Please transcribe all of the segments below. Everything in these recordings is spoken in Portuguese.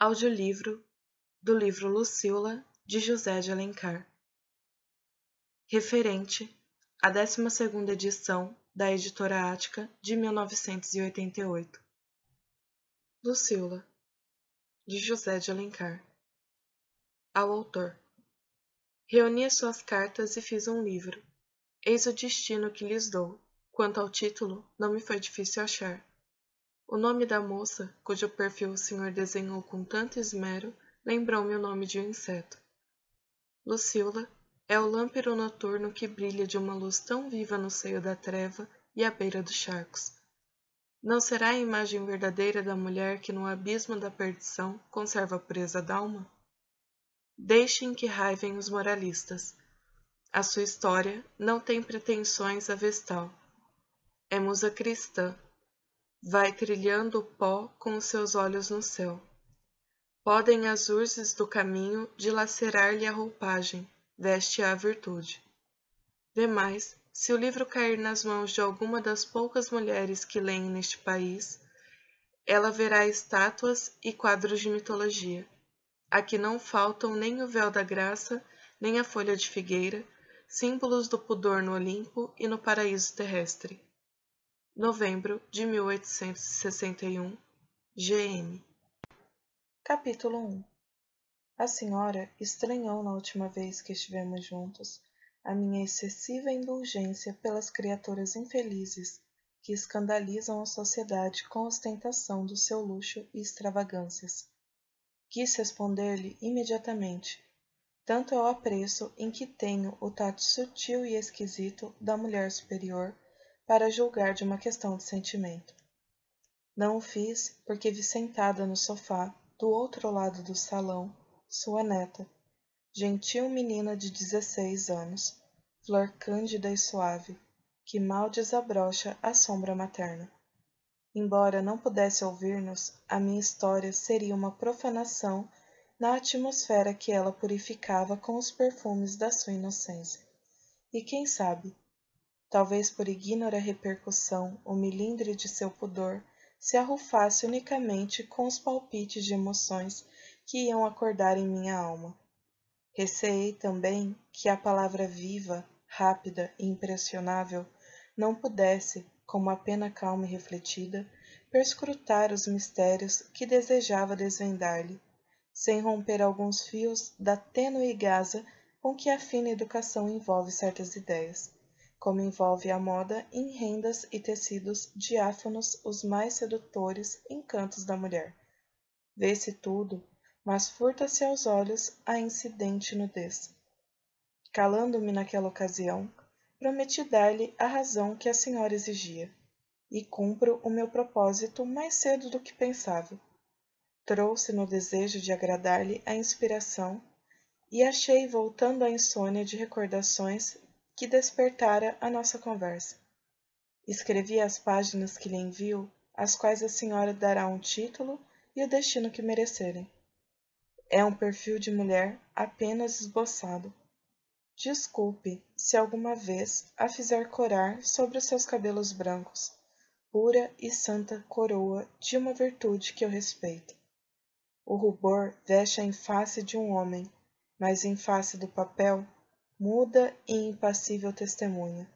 Audiolivro do livro Lucila de José de Alencar, referente à 12ª edição da editora Ática de 1988. Lucila de José de Alencar. Ao autor. Reuni as suas cartas e fiz um livro. Eis o destino que lhes dou. Quanto ao título, não me foi difícil achar. O nome da moça, cujo perfil o senhor desenhou com tanto esmero, lembrou-me o nome de um inseto. Lucila é o lâmpero noturno que brilha de uma luz tão viva no seio da treva e à beira dos charcos. Não será a imagem verdadeira da mulher que no abismo da perdição conserva a presa d'alma? Deixem que raivem os moralistas. A sua história não tem pretensões a vestal. É musa cristã vai trilhando o pó com os seus olhos no céu. Podem as urzes do caminho dilacerar-lhe a roupagem, veste-a a virtude. Demais, se o livro cair nas mãos de alguma das poucas mulheres que leem neste país, ela verá estátuas e quadros de mitologia. Aqui não faltam nem o véu da graça, nem a folha de figueira, símbolos do pudor no Olimpo e no paraíso terrestre. Novembro de 1861, GM. Capítulo 1 A senhora estranhou na última vez que estivemos juntos a minha excessiva indulgência pelas criaturas infelizes que escandalizam a sociedade com ostentação do seu luxo e extravagâncias. Quis responder-lhe imediatamente, tanto é o apreço em que tenho o tato sutil e esquisito da mulher superior para julgar de uma questão de sentimento. Não o fiz porque vi sentada no sofá, do outro lado do salão, sua neta, gentil menina de 16 anos, flor cândida e suave, que mal desabrocha a sombra materna. Embora não pudesse ouvir-nos, a minha história seria uma profanação na atmosfera que ela purificava com os perfumes da sua inocência. E quem sabe, Talvez por ignora repercussão, o milindre de seu pudor se arrufasse unicamente com os palpites de emoções que iam acordar em minha alma. Receei também que a palavra viva, rápida e impressionável não pudesse, como a pena calma e refletida, perscrutar os mistérios que desejava desvendar-lhe, sem romper alguns fios da tênue gaza com que a fina educação envolve certas ideias como envolve a moda em rendas e tecidos diáfanos os mais sedutores encantos da mulher. Vê-se tudo, mas furta-se aos olhos a incidente nudez. Calando-me naquela ocasião, prometi dar-lhe a razão que a senhora exigia, e cumpro o meu propósito mais cedo do que pensava. Trouxe no desejo de agradar-lhe a inspiração e achei voltando à insônia de recordações que despertara a nossa conversa. Escrevi as páginas que lhe envio, às quais a senhora dará um título e o destino que merecerem. É um perfil de mulher apenas esboçado. Desculpe se alguma vez a fizer corar sobre os seus cabelos brancos, pura e santa coroa de uma virtude que eu respeito. O rubor veste em face de um homem, mas em face do papel muda e impassível testemunha,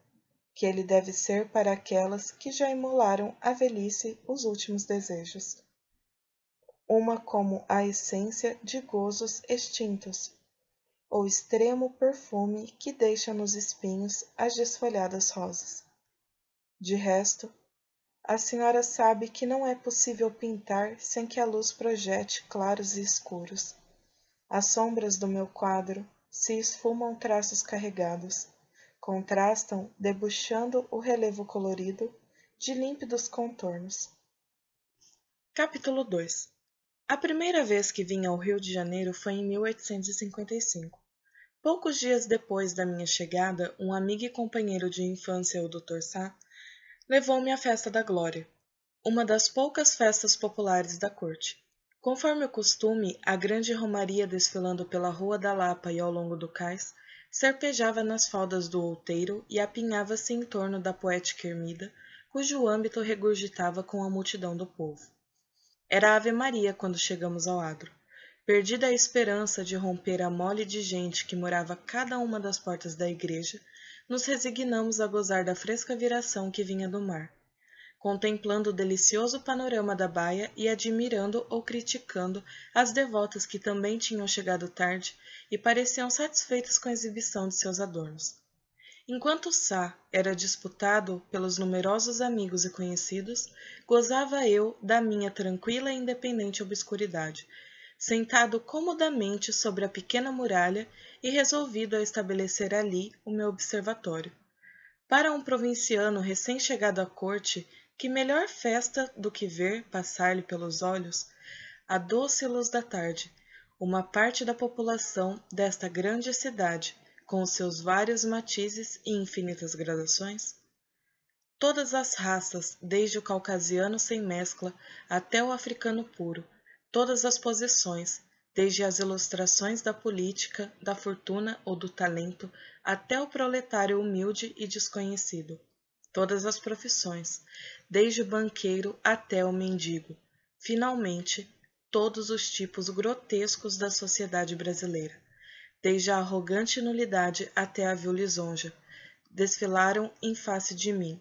que ele deve ser para aquelas que já imolaram à velhice os últimos desejos. Uma como a essência de gozos extintos, o extremo perfume que deixa nos espinhos as desfolhadas rosas. De resto, a senhora sabe que não é possível pintar sem que a luz projete claros e escuros. As sombras do meu quadro se esfumam traços carregados, contrastam debuxando o relevo colorido de límpidos contornos. Capítulo 2 A primeira vez que vim ao Rio de Janeiro foi em 1855. Poucos dias depois da minha chegada, um amigo e companheiro de infância, o Dr. Sá, levou-me à Festa da Glória, uma das poucas festas populares da corte. Conforme o costume, a grande romaria desfilando pela Rua da Lapa e ao longo do cais, serpejava nas faldas do outeiro e apinhava-se em torno da poética ermida, cujo âmbito regurgitava com a multidão do povo. Era Ave Maria quando chegamos ao agro. Perdida a esperança de romper a mole de gente que morava cada uma das portas da igreja, nos resignamos a gozar da fresca viração que vinha do mar, contemplando o delicioso panorama da baia e admirando ou criticando as devotas que também tinham chegado tarde e pareciam satisfeitas com a exibição de seus adornos. Enquanto Sá era disputado pelos numerosos amigos e conhecidos, gozava eu da minha tranquila e independente obscuridade, sentado comodamente sobre a pequena muralha e resolvido a estabelecer ali o meu observatório. Para um provinciano recém-chegado à corte que melhor festa do que ver passar-lhe pelos olhos a doce luz da tarde uma parte da população desta grande cidade, com os seus vários matizes e infinitas gradações? Todas as raças, desde o caucasiano sem mescla até o africano puro, todas as posições, desde as ilustrações da política, da fortuna ou do talento, até o proletário humilde e desconhecido todas as profissões, desde o banqueiro até o mendigo. Finalmente, todos os tipos grotescos da sociedade brasileira, desde a arrogante nulidade até a vil lisonja, desfilaram em face de mim,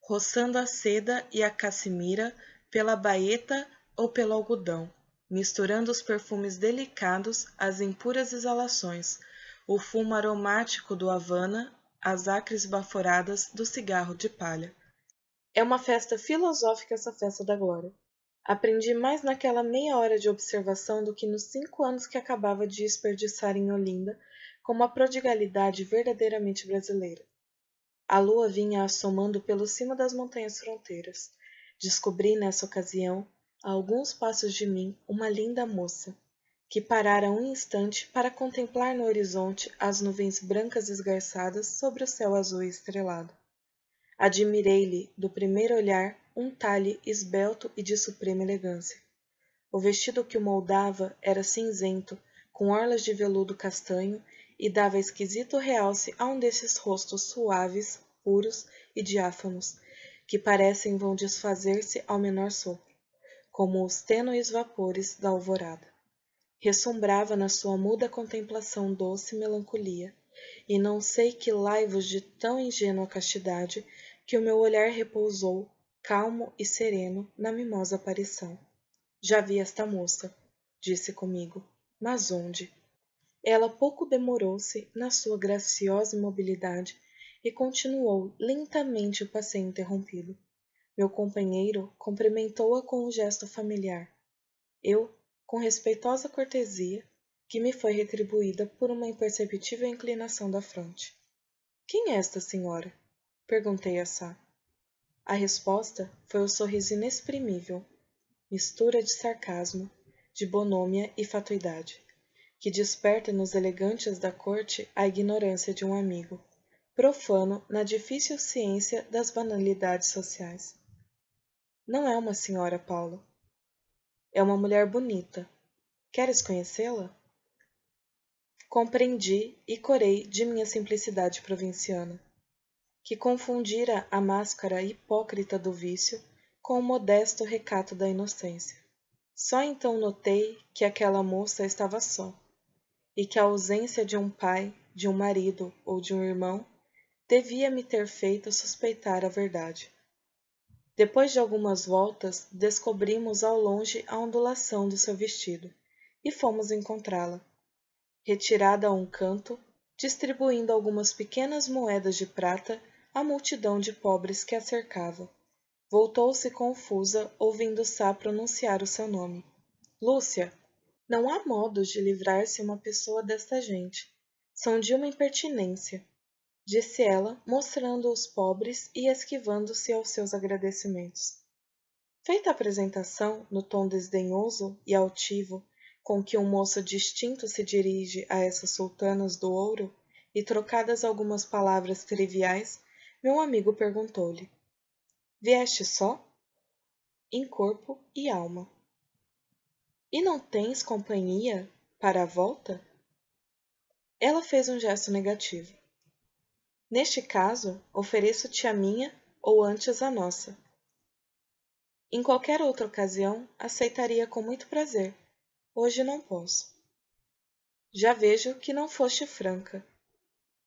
roçando a seda e a casimira pela baeta ou pelo algodão, misturando os perfumes delicados às impuras exalações, o fumo aromático do Havana as acres baforadas do cigarro de palha. É uma festa filosófica essa festa da glória. Aprendi mais naquela meia hora de observação do que nos cinco anos que acabava de desperdiçar em Olinda, com uma prodigalidade verdadeiramente brasileira. A lua vinha assomando pelo cimo das montanhas fronteiras. Descobri nessa ocasião, a alguns passos de mim, uma linda moça, que parara um instante para contemplar no horizonte as nuvens brancas esgarçadas sobre o céu azul estrelado. Admirei-lhe, do primeiro olhar, um talhe esbelto e de suprema elegância. O vestido que o moldava era cinzento, com orlas de veludo castanho, e dava esquisito realce a um desses rostos suaves, puros e diáfanos, que parecem vão desfazer-se ao menor sopro, como os tênues vapores da alvorada ressombrava na sua muda contemplação doce melancolia, e não sei que laivos de tão ingênua castidade que o meu olhar repousou, calmo e sereno, na mimosa aparição. Já vi esta moça, disse comigo, mas onde? Ela pouco demorou-se na sua graciosa imobilidade e continuou lentamente o passeio interrompido. Meu companheiro cumprimentou-a com um gesto familiar. Eu com respeitosa cortesia, que me foi retribuída por uma imperceptível inclinação da fronte. Quem é esta senhora? perguntei a Sá. A resposta foi o um sorriso inexprimível, mistura de sarcasmo, de bonômia e fatuidade, que desperta nos elegantes da corte a ignorância de um amigo, profano na difícil ciência das banalidades sociais. Não é uma senhora, Paulo, é uma mulher bonita. Queres conhecê-la? Compreendi e corei de minha simplicidade provinciana, que confundira a máscara hipócrita do vício com o modesto recato da inocência. Só então notei que aquela moça estava só, e que a ausência de um pai, de um marido ou de um irmão devia me ter feito suspeitar a verdade. Depois de algumas voltas, descobrimos ao longe a ondulação do seu vestido e fomos encontrá-la. Retirada a um canto, distribuindo algumas pequenas moedas de prata à multidão de pobres que a cercava. Voltou-se confusa, ouvindo Sá pronunciar o seu nome. Lúcia, não há modos de livrar-se uma pessoa desta gente. São de uma impertinência disse ela, mostrando os pobres e esquivando-se aos seus agradecimentos. Feita a apresentação, no tom desdenhoso e altivo com que um moço distinto se dirige a essas sultanas do ouro, e trocadas algumas palavras triviais, meu amigo perguntou-lhe: Vieste só? Em corpo e alma. E não tens companhia para a volta? Ela fez um gesto negativo. Neste caso, ofereço-te a minha ou antes a nossa. Em qualquer outra ocasião, aceitaria com muito prazer. Hoje não posso. Já vejo que não foste franca.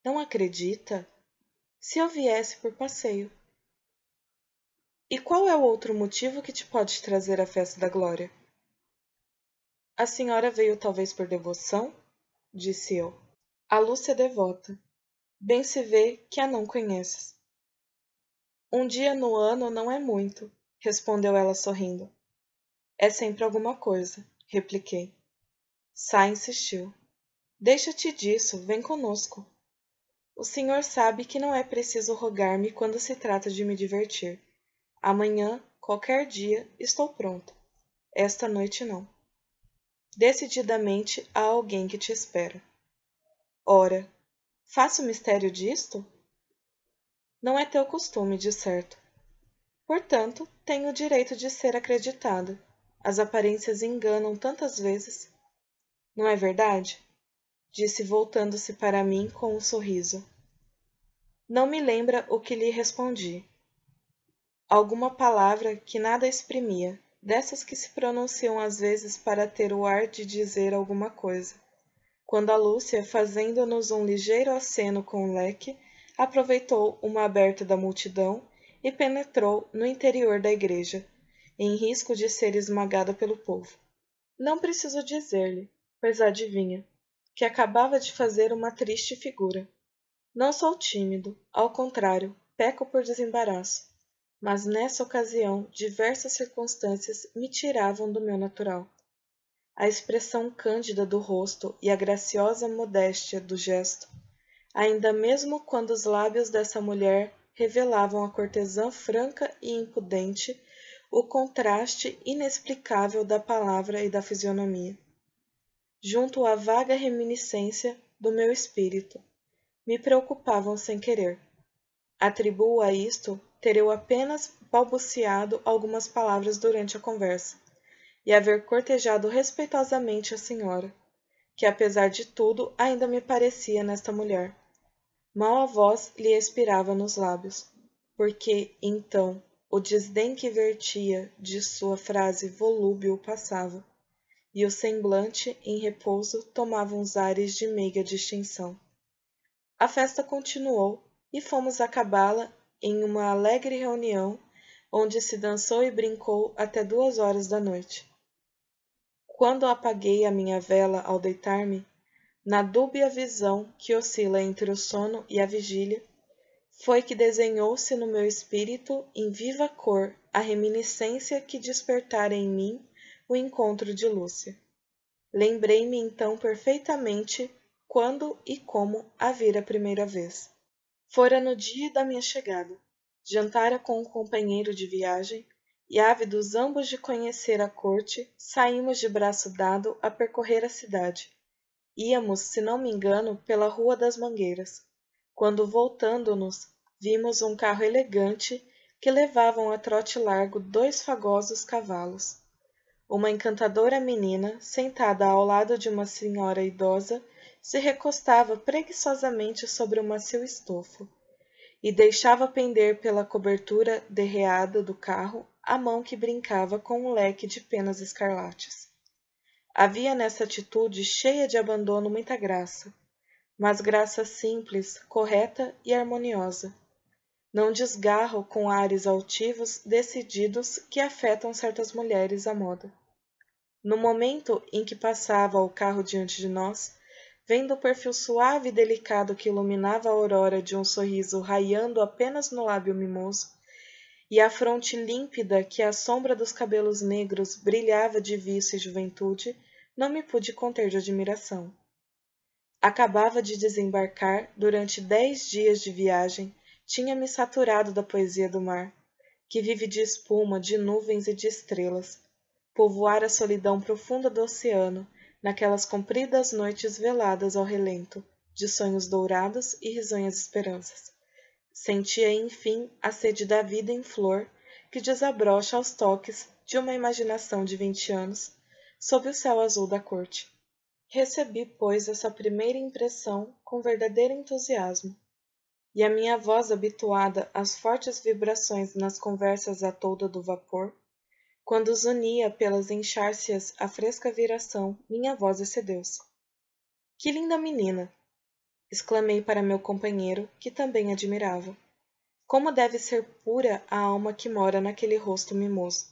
Não acredita? Se eu viesse por passeio. E qual é o outro motivo que te pode trazer à festa da glória? A senhora veio talvez por devoção? Disse eu. A Lúcia é devota, bem se vê que a não conheces. Um dia no ano não é muito, respondeu ela sorrindo. É sempre alguma coisa, repliquei. Sá insistiu. Deixa-te disso, vem conosco. O senhor sabe que não é preciso rogar-me quando se trata de me divertir. Amanhã, qualquer dia, estou pronta. Esta noite não. Decididamente há alguém que te espera. Ora, Faço mistério disto? Não é teu costume, de certo. Portanto, tenho o direito de ser acreditado. As aparências enganam tantas vezes. Não é verdade? Disse voltando-se para mim com um sorriso. Não me lembra o que lhe respondi. Alguma palavra que nada exprimia, dessas que se pronunciam às vezes para ter o ar de dizer alguma coisa quando a Lúcia, fazendo-nos um ligeiro aceno com o leque, aproveitou uma aberta da multidão e penetrou no interior da igreja, em risco de ser esmagada pelo povo. Não preciso dizer-lhe, pois adivinha, que acabava de fazer uma triste figura. Não sou tímido, ao contrário, peco por desembaraço, mas nessa ocasião diversas circunstâncias me tiravam do meu natural a expressão cândida do rosto e a graciosa modéstia do gesto, ainda mesmo quando os lábios dessa mulher revelavam a cortesã franca e impudente, o contraste inexplicável da palavra e da fisionomia. Junto à vaga reminiscência do meu espírito, me preocupavam sem querer. Atribuo a isto ter eu apenas balbuciado algumas palavras durante a conversa e haver cortejado respeitosamente a senhora, que apesar de tudo ainda me parecia nesta mulher. Mal a voz lhe expirava nos lábios, porque então o desdém que vertia de sua frase volúbil passava, e o semblante em repouso tomava uns ares de meiga distinção. A festa continuou e fomos acabá-la em uma alegre reunião onde se dançou e brincou até duas horas da noite. Quando apaguei a minha vela ao deitar-me, na dúbia visão que oscila entre o sono e a vigília, foi que desenhou-se no meu espírito em viva cor a reminiscência que despertara em mim o encontro de Lúcia. Lembrei-me então perfeitamente quando e como a vira a primeira vez. Fora no dia da minha chegada. Jantara com um companheiro de viagem, e ávidos ambos de conhecer a corte, saímos de braço dado a percorrer a cidade. Íamos, se não me engano, pela Rua das Mangueiras, quando, voltando-nos, vimos um carro elegante que levavam a trote largo dois fagosos cavalos. Uma encantadora menina, sentada ao lado de uma senhora idosa, se recostava preguiçosamente sobre o macio estofo e deixava pender pela cobertura derreada do carro a mão que brincava com um leque de penas escarlates. Havia nessa atitude cheia de abandono muita graça, mas graça simples, correta e harmoniosa. Não desgarro com ares altivos decididos que afetam certas mulheres à moda. No momento em que passava o carro diante de nós, vendo o perfil suave e delicado que iluminava a aurora de um sorriso raiando apenas no lábio mimoso, e a fronte límpida que à sombra dos cabelos negros brilhava de viço e juventude, não me pude conter de admiração. Acabava de desembarcar durante dez dias de viagem, tinha-me saturado da poesia do mar, que vive de espuma, de nuvens e de estrelas, povoar a solidão profunda do oceano, naquelas compridas noites veladas ao relento, de sonhos dourados e risonhas esperanças. Sentia, enfim, a sede da vida em flor, que desabrocha aos toques de uma imaginação de vinte anos, sob o céu azul da corte. Recebi, pois, essa primeira impressão com verdadeiro entusiasmo, e a minha voz, habituada às fortes vibrações nas conversas à tolda do vapor, quando os unia pelas enxárcias a fresca viração, minha voz excedeu-se. Que linda menina! exclamei para meu companheiro, que também admirava. Como deve ser pura a alma que mora naquele rosto mimoso!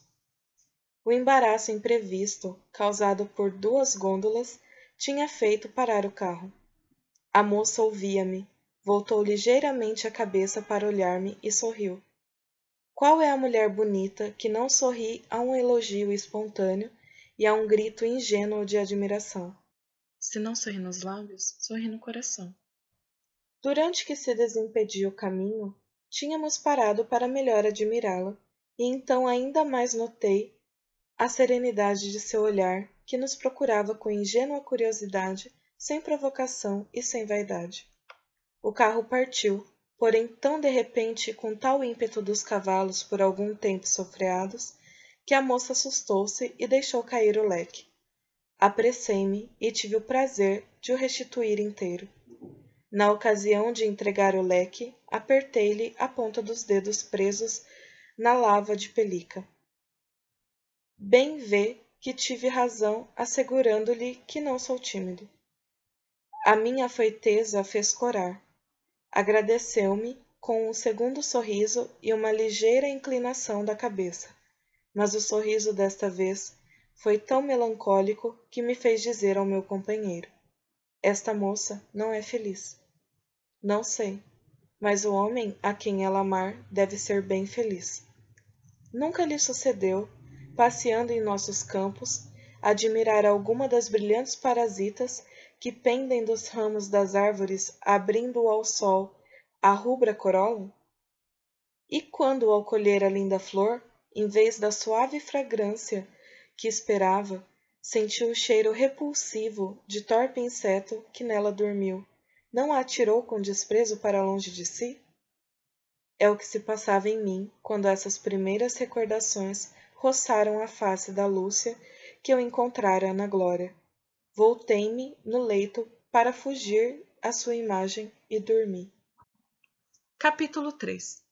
O embaraço imprevisto, causado por duas gôndolas, tinha feito parar o carro. A moça ouvia-me, voltou ligeiramente a cabeça para olhar-me e sorriu. Qual é a mulher bonita que não sorri a um elogio espontâneo e a um grito ingênuo de admiração? Se não sorri nos lábios, sorri no coração. Durante que se desimpedia o caminho, tínhamos parado para melhor admirá-la, e então ainda mais notei a serenidade de seu olhar, que nos procurava com ingênua curiosidade, sem provocação e sem vaidade. O carro partiu, porém tão de repente e com tal ímpeto dos cavalos por algum tempo sofreados, que a moça assustou-se e deixou cair o leque. Apressei-me e tive o prazer de o restituir inteiro. Na ocasião de entregar o leque, apertei-lhe a ponta dos dedos presos na lava de pelica. Bem vê que tive razão assegurando-lhe que não sou tímido. A minha afoiteza fez corar. Agradeceu-me com um segundo sorriso e uma ligeira inclinação da cabeça, mas o sorriso desta vez foi tão melancólico que me fez dizer ao meu companheiro: Esta moça não é feliz. Não sei, mas o homem a quem ela amar deve ser bem feliz. Nunca lhe sucedeu, passeando em nossos campos, admirar alguma das brilhantes parasitas que pendem dos ramos das árvores abrindo ao sol a rubra corola? E quando, ao colher a linda flor, em vez da suave fragrância que esperava, sentiu o cheiro repulsivo de torpe inseto que nela dormiu, não a atirou com desprezo para longe de si? É o que se passava em mim quando essas primeiras recordações roçaram a face da Lúcia que eu encontrara na Glória. Voltei-me no leito para fugir à sua imagem e dormi. Capítulo 3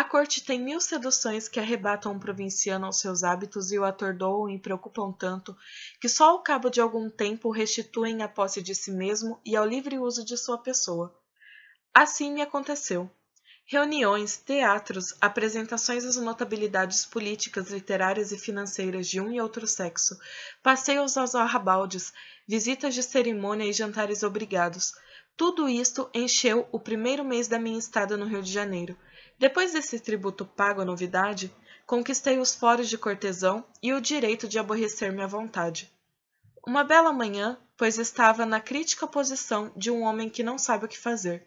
a corte tem mil seduções que arrebatam um provinciano aos seus hábitos e o atordoam e preocupam tanto que só ao cabo de algum tempo o restituem à posse de si mesmo e ao livre uso de sua pessoa. Assim me aconteceu. Reuniões, teatros, apresentações às notabilidades políticas, literárias e financeiras de um e outro sexo, passeios aos arrabaldes, visitas de cerimônia e jantares obrigados. Tudo isto encheu o primeiro mês da minha estada no Rio de Janeiro – depois desse tributo pago à novidade, conquistei os foros de cortesão e o direito de aborrecer-me à vontade. Uma bela manhã, pois estava na crítica posição de um homem que não sabe o que fazer.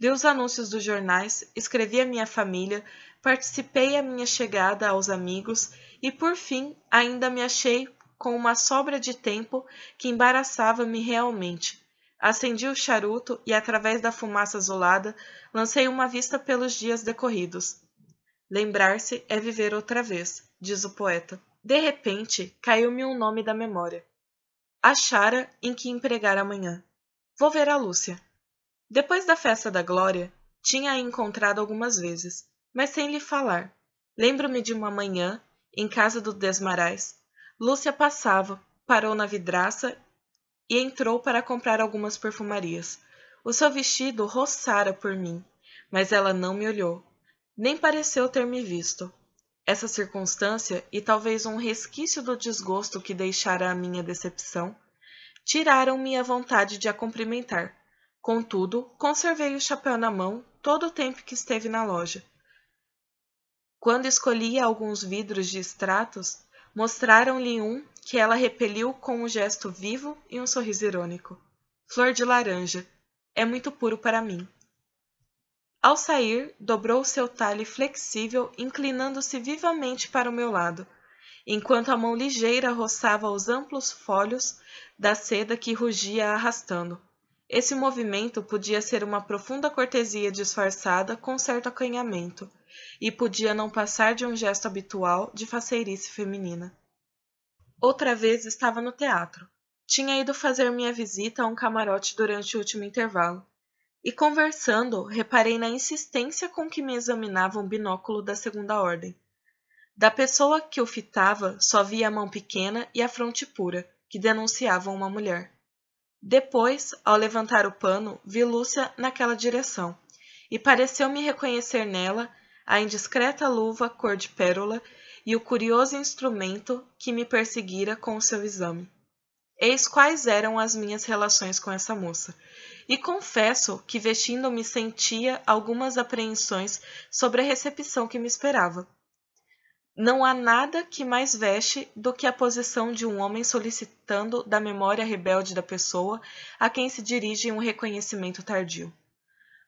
Li os anúncios dos jornais, escrevi à minha família, participei a minha chegada aos amigos e, por fim, ainda me achei com uma sobra de tempo que embaraçava-me realmente. Acendi o charuto e, através da fumaça azulada, lancei uma vista pelos dias decorridos. Lembrar-se é viver outra vez, diz o poeta. De repente, caiu-me um nome da memória. Achara em que empregar amanhã. Vou ver a Lúcia. Depois da festa da Glória, tinha-a encontrado algumas vezes, mas sem lhe falar. Lembro-me de uma manhã, em casa do Desmarais, Lúcia passava, parou na vidraça e entrou para comprar algumas perfumarias. O seu vestido roçara por mim, mas ela não me olhou, nem pareceu ter me visto. Essa circunstância, e talvez um resquício do desgosto que deixara a minha decepção, tiraram-me a vontade de a cumprimentar. Contudo, conservei o chapéu na mão todo o tempo que esteve na loja. Quando escolhia alguns vidros de extratos, Mostraram-lhe um que ela repeliu com um gesto vivo e um sorriso irônico. Flor de laranja. É muito puro para mim. Ao sair, dobrou seu talhe flexível, inclinando-se vivamente para o meu lado, enquanto a mão ligeira roçava os amplos folhos da seda que rugia arrastando. Esse movimento podia ser uma profunda cortesia disfarçada com certo acanhamento, e podia não passar de um gesto habitual de faceirice feminina. Outra vez estava no teatro. Tinha ido fazer minha visita a um camarote durante o último intervalo. E conversando, reparei na insistência com que me examinava um binóculo da segunda ordem. Da pessoa que o fitava, só via a mão pequena e a fronte pura, que denunciavam uma mulher. Depois, ao levantar o pano, vi Lúcia naquela direção, e pareceu-me reconhecer nela a indiscreta luva cor de pérola e o curioso instrumento que me perseguira com o seu exame. Eis quais eram as minhas relações com essa moça, e confesso que vestindo-me sentia algumas apreensões sobre a recepção que me esperava. Não há nada que mais veste do que a posição de um homem solicitando da memória rebelde da pessoa a quem se dirige um reconhecimento tardio.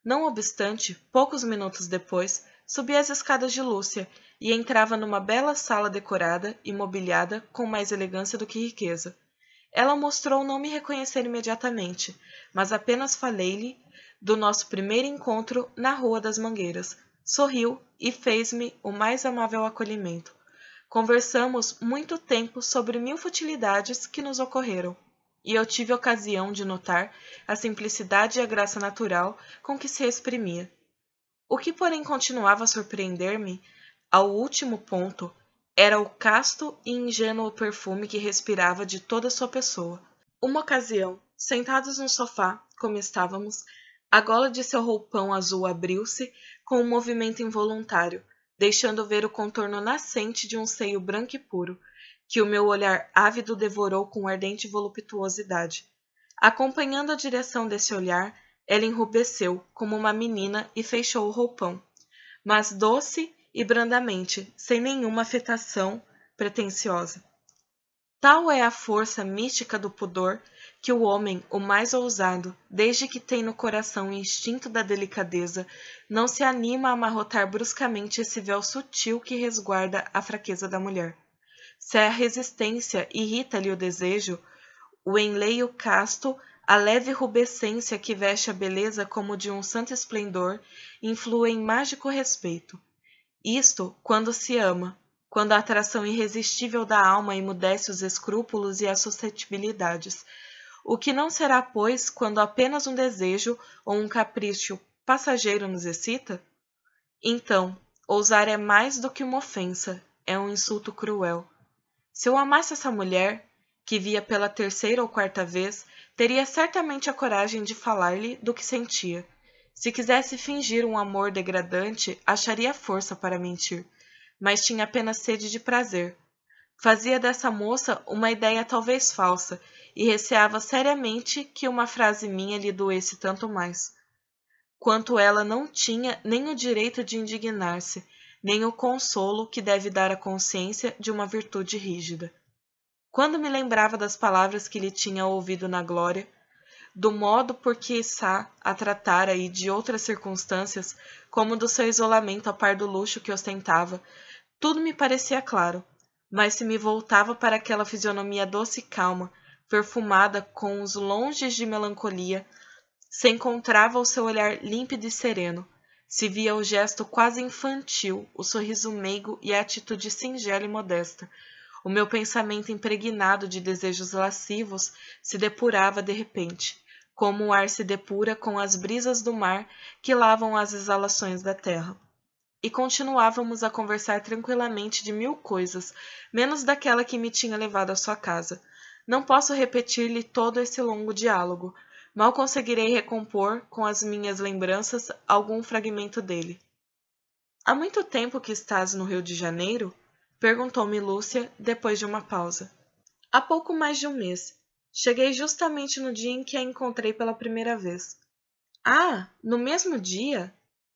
Não obstante, poucos minutos depois, subia as escadas de Lúcia e entrava numa bela sala decorada e mobiliada com mais elegância do que riqueza. Ela mostrou não me reconhecer imediatamente, mas apenas falei-lhe do nosso primeiro encontro na Rua das Mangueiras. Sorriu e fez-me o mais amável acolhimento. Conversamos muito tempo sobre mil futilidades que nos ocorreram, e eu tive ocasião de notar a simplicidade e a graça natural com que se exprimia. O que, porém, continuava a surpreender-me, ao último ponto, era o casto e ingênuo perfume que respirava de toda sua pessoa. Uma ocasião, sentados no sofá, como estávamos, a gola de seu roupão azul abriu-se com um movimento involuntário, deixando ver o contorno nascente de um seio branco e puro, que o meu olhar ávido devorou com ardente voluptuosidade. Acompanhando a direção desse olhar, ela enrubesceu como uma menina e fechou o roupão, mas doce e brandamente, sem nenhuma afetação pretensiosa. Tal é a força mística do pudor que o homem, o mais ousado, desde que tem no coração o instinto da delicadeza, não se anima a amarrotar bruscamente esse véu sutil que resguarda a fraqueza da mulher. Se a resistência irrita-lhe o desejo, o enleio casto a leve rubescência que veste a beleza como de um santo esplendor influi em mágico respeito. Isto quando se ama, quando a atração irresistível da alma emudece os escrúpulos e as suscetibilidades. O que não será, pois, quando apenas um desejo ou um capricho passageiro nos excita? Então, ousar é mais do que uma ofensa, é um insulto cruel. Se eu amasse essa mulher, que via pela terceira ou quarta vez, teria certamente a coragem de falar-lhe do que sentia. Se quisesse fingir um amor degradante, acharia força para mentir, mas tinha apenas sede de prazer. Fazia dessa moça uma ideia talvez falsa e receava seriamente que uma frase minha lhe doesse tanto mais. Quanto ela não tinha nem o direito de indignar-se, nem o consolo que deve dar a consciência de uma virtude rígida. Quando me lembrava das palavras que lhe tinha ouvido na glória, do modo por que Sá a tratara e de outras circunstâncias, como do seu isolamento a par do luxo que ostentava, tudo me parecia claro, mas se me voltava para aquela fisionomia doce e calma, perfumada com os longes de melancolia, se encontrava o seu olhar límpido e sereno, se via o gesto quase infantil, o sorriso meigo e a atitude singela e modesta, o meu pensamento impregnado de desejos lascivos se depurava de repente, como o ar se depura com as brisas do mar que lavam as exalações da terra. E continuávamos a conversar tranquilamente de mil coisas, menos daquela que me tinha levado à sua casa. Não posso repetir-lhe todo esse longo diálogo. Mal conseguirei recompor, com as minhas lembranças, algum fragmento dele. Há muito tempo que estás no Rio de Janeiro? Perguntou-me Lúcia depois de uma pausa. Há pouco mais de um mês. Cheguei justamente no dia em que a encontrei pela primeira vez. Ah, no mesmo dia?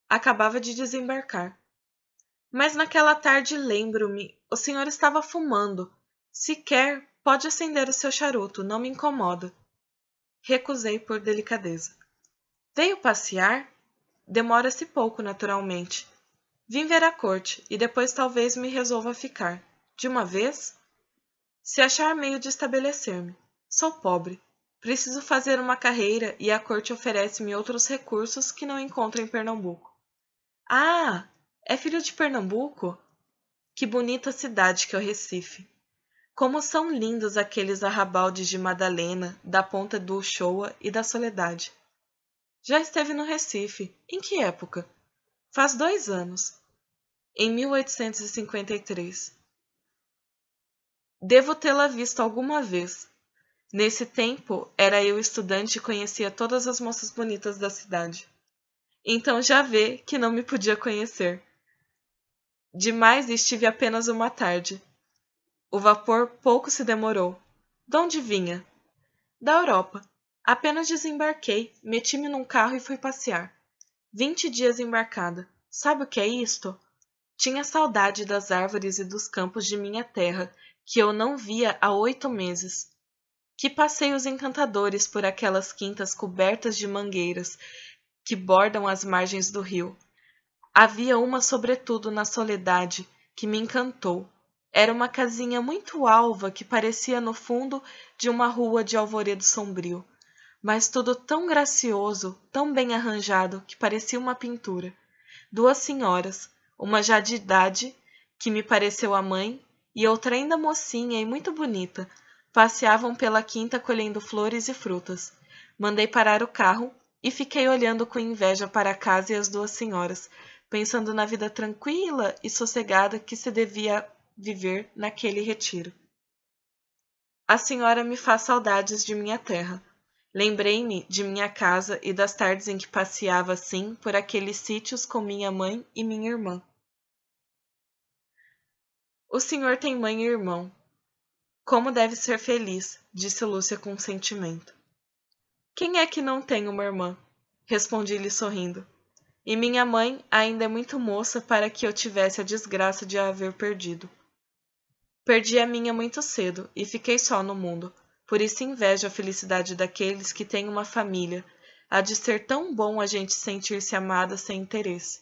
Acabava de desembarcar. Mas naquela tarde lembro-me, o senhor estava fumando. se quer pode acender o seu charuto, não me incomoda. Recusei por delicadeza. Veio passear? Demora-se pouco, naturalmente. Vim ver a corte e depois talvez me resolva ficar. De uma vez? Se achar meio de estabelecer-me. Sou pobre. Preciso fazer uma carreira e a corte oferece-me outros recursos que não encontro em Pernambuco. Ah, é filho de Pernambuco? Que bonita cidade que é o Recife. Como são lindos aqueles arrabaldes de Madalena, da Ponta do Uchoa e da Soledade. Já esteve no Recife. Em que época? Faz dois anos, em 1853. Devo tê-la visto alguma vez. Nesse tempo, era eu estudante e conhecia todas as moças bonitas da cidade. Então já vê que não me podia conhecer. Demais estive apenas uma tarde. O vapor pouco se demorou. De onde vinha? Da Europa. Apenas desembarquei, meti-me num carro e fui passear. Vinte dias embarcado. Sabe o que é isto? Tinha saudade das árvores e dos campos de minha terra, que eu não via há oito meses. Que passeios encantadores por aquelas quintas cobertas de mangueiras que bordam as margens do rio. Havia uma, sobretudo, na soledade, que me encantou. Era uma casinha muito alva que parecia no fundo de uma rua de alvoredo sombrio mas tudo tão gracioso, tão bem arranjado, que parecia uma pintura. Duas senhoras, uma já de idade, que me pareceu a mãe, e outra ainda mocinha e muito bonita, passeavam pela quinta colhendo flores e frutas. Mandei parar o carro e fiquei olhando com inveja para a casa e as duas senhoras, pensando na vida tranquila e sossegada que se devia viver naquele retiro. A senhora me faz saudades de minha terra. Lembrei-me de minha casa e das tardes em que passeava assim por aqueles sítios com minha mãe e minha irmã. O senhor tem mãe e irmão. Como deve ser feliz, disse Lúcia com sentimento. Quem é que não tem uma irmã? Respondi-lhe sorrindo. E minha mãe ainda é muito moça para que eu tivesse a desgraça de a haver perdido. Perdi a minha muito cedo e fiquei só no mundo, por isso invejo a felicidade daqueles que têm uma família. Há de ser tão bom a gente sentir-se amada sem interesse.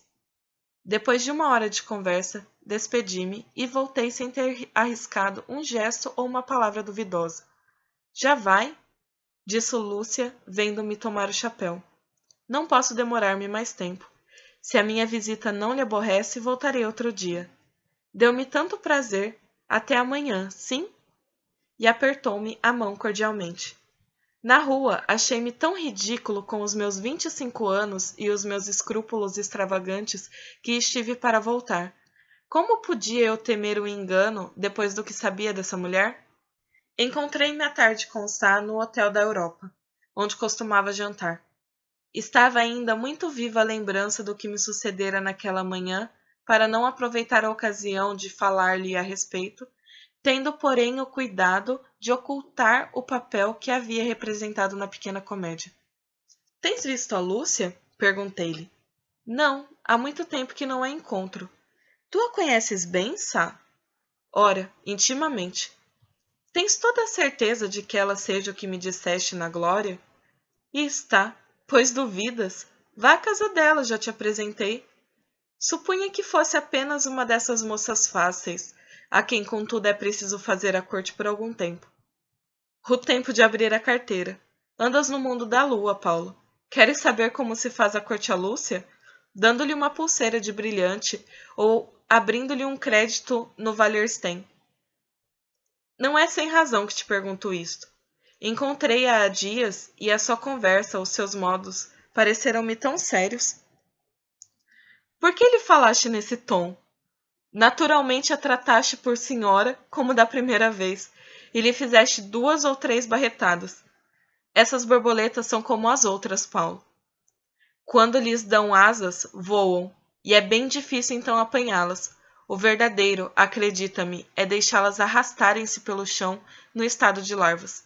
Depois de uma hora de conversa, despedi-me e voltei sem ter arriscado um gesto ou uma palavra duvidosa. Já vai? disse Lúcia, vendo-me tomar o chapéu. Não posso demorar-me mais tempo. Se a minha visita não lhe aborrece, voltarei outro dia. Deu-me tanto prazer. Até amanhã, sim? e apertou-me a mão cordialmente. Na rua, achei-me tão ridículo com os meus vinte e cinco anos e os meus escrúpulos extravagantes que estive para voltar. Como podia eu temer o um engano depois do que sabia dessa mulher? Encontrei-me à tarde com Sá no Hotel da Europa, onde costumava jantar. Estava ainda muito viva a lembrança do que me sucedera naquela manhã, para não aproveitar a ocasião de falar-lhe a respeito, tendo, porém, o cuidado de ocultar o papel que havia representado na pequena comédia. Tens visto a Lúcia? perguntei-lhe. Não, há muito tempo que não a encontro. Tu a conheces bem, Sá? Ora, intimamente. Tens toda a certeza de que ela seja o que me disseste na glória? E está, pois duvidas. Vá à casa dela, já te apresentei. Supunha que fosse apenas uma dessas moças fáceis, a quem, contudo, é preciso fazer a corte por algum tempo. O tempo de abrir a carteira. Andas no mundo da lua, Paulo. Queres saber como se faz a corte a Lúcia? Dando-lhe uma pulseira de brilhante ou abrindo-lhe um crédito no Valerstein. Não é sem razão que te pergunto isto. Encontrei-a há dias e a sua conversa, os seus modos, pareceram-me tão sérios. Por que lhe falaste nesse tom? Naturalmente a trataste por senhora, como da primeira vez, e lhe fizeste duas ou três barretadas. Essas borboletas são como as outras, Paulo. Quando lhes dão asas, voam, e é bem difícil então apanhá-las. O verdadeiro, acredita-me, é deixá-las arrastarem-se pelo chão no estado de larvas.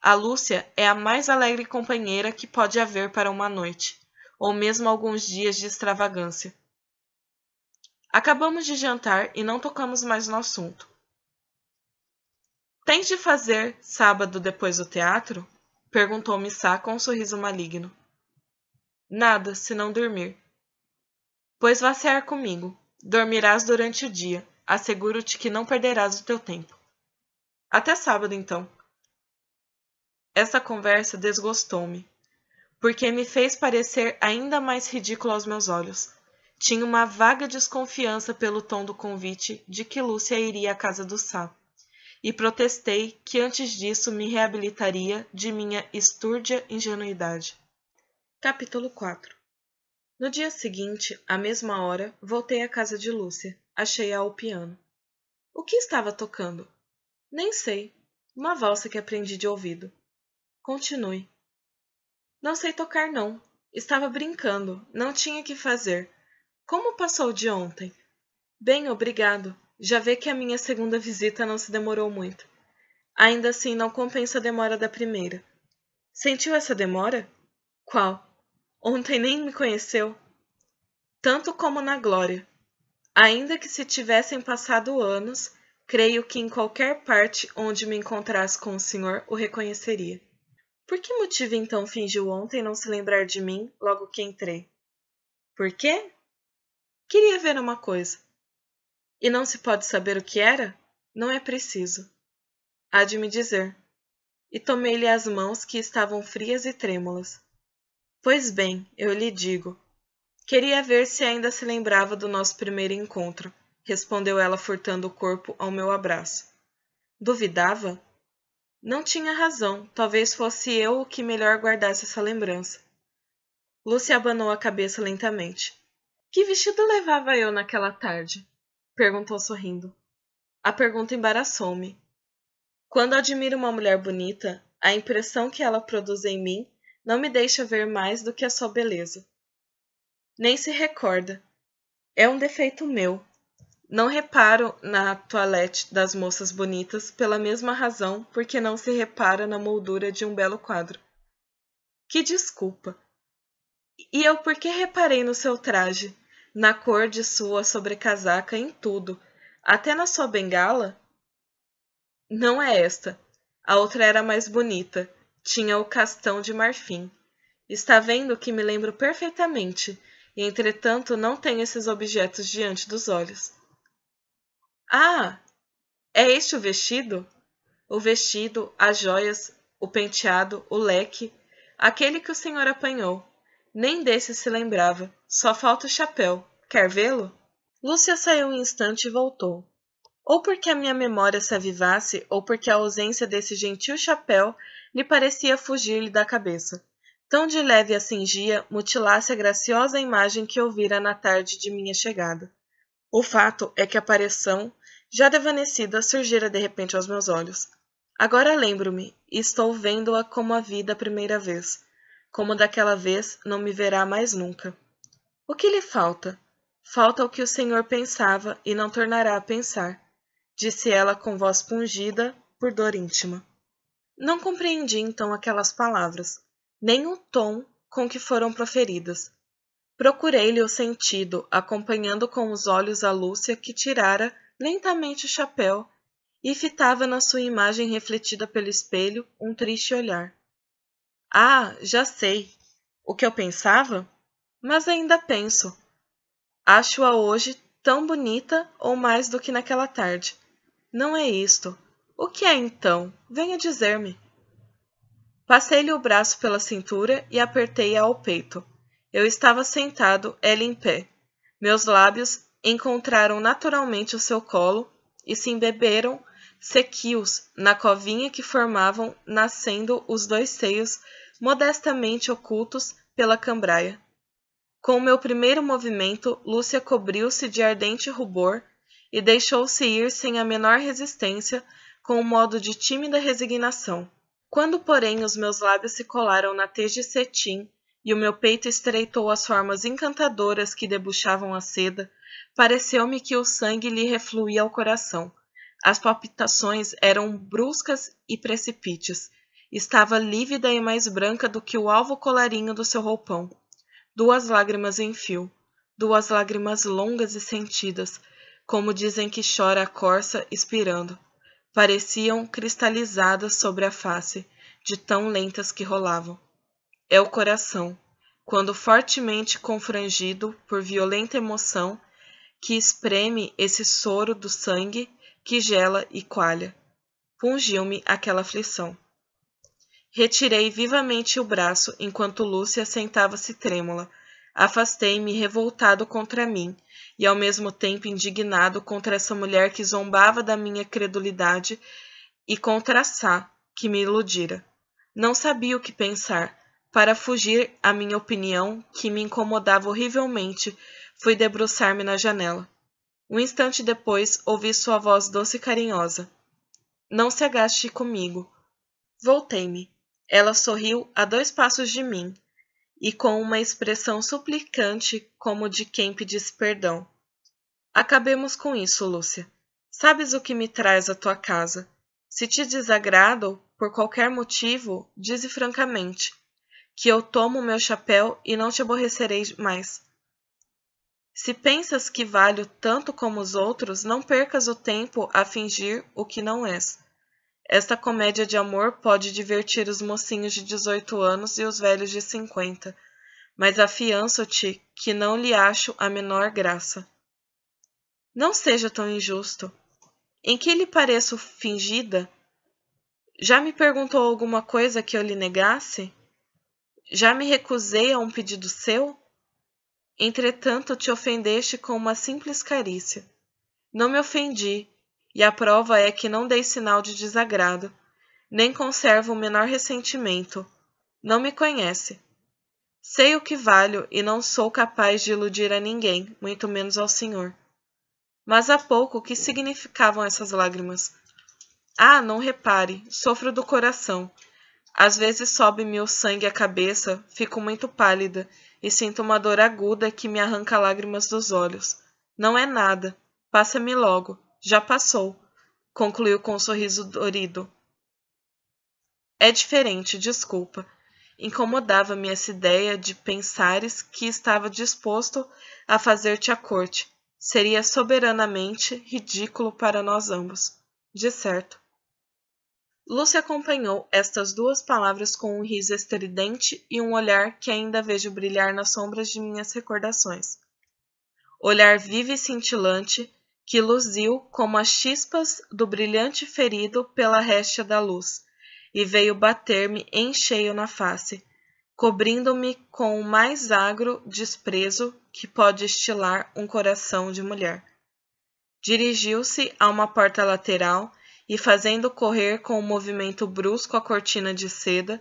A Lúcia é a mais alegre companheira que pode haver para uma noite, ou mesmo alguns dias de extravagância. Acabamos de jantar e não tocamos mais no assunto. Tens de fazer sábado depois do teatro? perguntou Missá com um sorriso maligno. Nada, se não dormir. Pois vá cear comigo. Dormirás durante o dia. Asseguro-te que não perderás o teu tempo. Até sábado, então. Essa conversa desgostou-me, porque me fez parecer ainda mais ridículo aos meus olhos. Tinha uma vaga desconfiança pelo tom do convite de que Lúcia iria à casa do Sá, e protestei que antes disso me reabilitaria de minha estúrdia ingenuidade. Capítulo 4 No dia seguinte, à mesma hora, voltei à casa de Lúcia. Achei-a ao piano. O que estava tocando? Nem sei. Uma valsa que aprendi de ouvido. Continue. Não sei tocar, não. Estava brincando, não tinha que fazer. Como passou de ontem? Bem, obrigado. Já vê que a minha segunda visita não se demorou muito. Ainda assim, não compensa a demora da primeira. Sentiu essa demora? Qual? Ontem nem me conheceu. Tanto como na glória. Ainda que se tivessem passado anos, creio que em qualquer parte onde me encontrasse com o senhor o reconheceria. Por que motivo então fingiu ontem não se lembrar de mim logo que entrei? Por quê? Queria ver uma coisa. E não se pode saber o que era? Não é preciso. Há de me dizer. E tomei-lhe as mãos que estavam frias e trêmulas. Pois bem, eu lhe digo. Queria ver se ainda se lembrava do nosso primeiro encontro, respondeu ela furtando o corpo ao meu abraço. Duvidava? Não tinha razão, talvez fosse eu o que melhor guardasse essa lembrança. Lúcia abanou a cabeça lentamente. Que vestido levava eu naquela tarde? perguntou sorrindo. A pergunta embaraçou-me. Quando admiro uma mulher bonita, a impressão que ela produz em mim não me deixa ver mais do que a sua beleza. Nem se recorda. É um defeito meu. Não reparo na toilette das moças bonitas pela mesma razão porque não se repara na moldura de um belo quadro. Que desculpa! E eu por que reparei no seu traje, na cor de sua sobrecasaca em tudo, até na sua bengala? Não é esta. A outra era mais bonita, tinha o castão de marfim. Está vendo que me lembro perfeitamente, e entretanto não tenho esses objetos diante dos olhos. Ah! É este o vestido? O vestido, as joias, o penteado, o leque, aquele que o senhor apanhou. Nem desse se lembrava. Só falta o chapéu. Quer vê-lo? Lúcia saiu um instante e voltou. Ou porque a minha memória se avivasse, ou porque a ausência desse gentil chapéu lhe parecia fugir-lhe da cabeça. Tão de leve a cingia, mutilasse a graciosa imagem que eu vira na tarde de minha chegada. O fato é que a aparição, já devanecida, surgira de repente aos meus olhos. Agora lembro-me, e estou vendo-a como a vi da primeira vez como daquela vez não me verá mais nunca. O que lhe falta? Falta o que o Senhor pensava e não tornará a pensar, disse ela com voz pungida por dor íntima. Não compreendi então aquelas palavras, nem o tom com que foram proferidas. Procurei-lhe o sentido, acompanhando com os olhos a Lúcia que tirara lentamente o chapéu e fitava na sua imagem refletida pelo espelho um triste olhar. Ah, já sei. O que eu pensava? Mas ainda penso. Acho-a hoje tão bonita ou mais do que naquela tarde. Não é isto. O que é então? Venha dizer-me. Passei-lhe o braço pela cintura e apertei-a ao peito. Eu estava sentado, ela em pé. Meus lábios encontraram naturalmente o seu colo e se embeberam sequios na covinha que formavam, nascendo os dois seios modestamente ocultos pela cambraia. Com o meu primeiro movimento, Lúcia cobriu-se de ardente rubor e deixou-se ir sem a menor resistência, com um modo de tímida resignação. Quando, porém, os meus lábios se colaram na tez de cetim e o meu peito estreitou as formas encantadoras que debuxavam a seda, pareceu-me que o sangue lhe refluía ao coração as palpitações eram bruscas e precipites. Estava lívida e mais branca do que o alvo colarinho do seu roupão. Duas lágrimas em fio, duas lágrimas longas e sentidas, como dizem que chora a corça expirando, pareciam cristalizadas sobre a face, de tão lentas que rolavam. É o coração, quando fortemente confrangido por violenta emoção, que espreme esse soro do sangue que gela e coalha. Pungiu-me aquela aflição. Retirei vivamente o braço enquanto Lúcia sentava-se trêmula. Afastei-me revoltado contra mim e ao mesmo tempo indignado contra essa mulher que zombava da minha credulidade e contra Sá, que me iludira. Não sabia o que pensar. Para fugir à minha opinião, que me incomodava horrivelmente, fui debruçar-me na janela. Um instante depois ouvi sua voz doce e carinhosa. Não se agaste comigo. Voltei-me. Ela sorriu a dois passos de mim e com uma expressão suplicante, como de quem pedisse perdão. Acabemos com isso, Lúcia. Sabes o que me traz à tua casa. Se te desagrado, por qualquer motivo, dize francamente que eu tomo meu chapéu e não te aborrecerei mais. Se pensas que valho tanto como os outros, não percas o tempo a fingir o que não és. Esta comédia de amor pode divertir os mocinhos de 18 anos e os velhos de 50, mas afianço-te que não lhe acho a menor graça. Não seja tão injusto. Em que lhe pareço fingida? Já me perguntou alguma coisa que eu lhe negasse? Já me recusei a um pedido seu? Entretanto, te ofendeste com uma simples carícia. Não me ofendi, e a prova é que não dei sinal de desagrado, nem conservo o menor ressentimento. Não me conhece. Sei o que valho e não sou capaz de iludir a ninguém, muito menos ao Senhor. Mas há pouco, que significavam essas lágrimas? Ah, não repare, sofro do coração. Às vezes sobe-me o sangue à cabeça, fico muito pálida e sinto uma dor aguda que me arranca lágrimas dos olhos. Não é nada. Passa-me logo. Já passou, concluiu com um sorriso dorido. É diferente, desculpa. Incomodava-me essa ideia de pensares que estava disposto a fazer-te a corte. Seria soberanamente ridículo para nós ambos. De certo. Lúcia acompanhou estas duas palavras com um riso estridente e um olhar que ainda vejo brilhar nas sombras de minhas recordações. Olhar vivo e cintilante que luziu como as chispas do brilhante ferido pela réstia da luz e veio bater-me em cheio na face, cobrindo-me com o mais agro desprezo que pode estilar um coração de mulher. Dirigiu-se a uma porta lateral e fazendo correr com um movimento brusco a cortina de seda,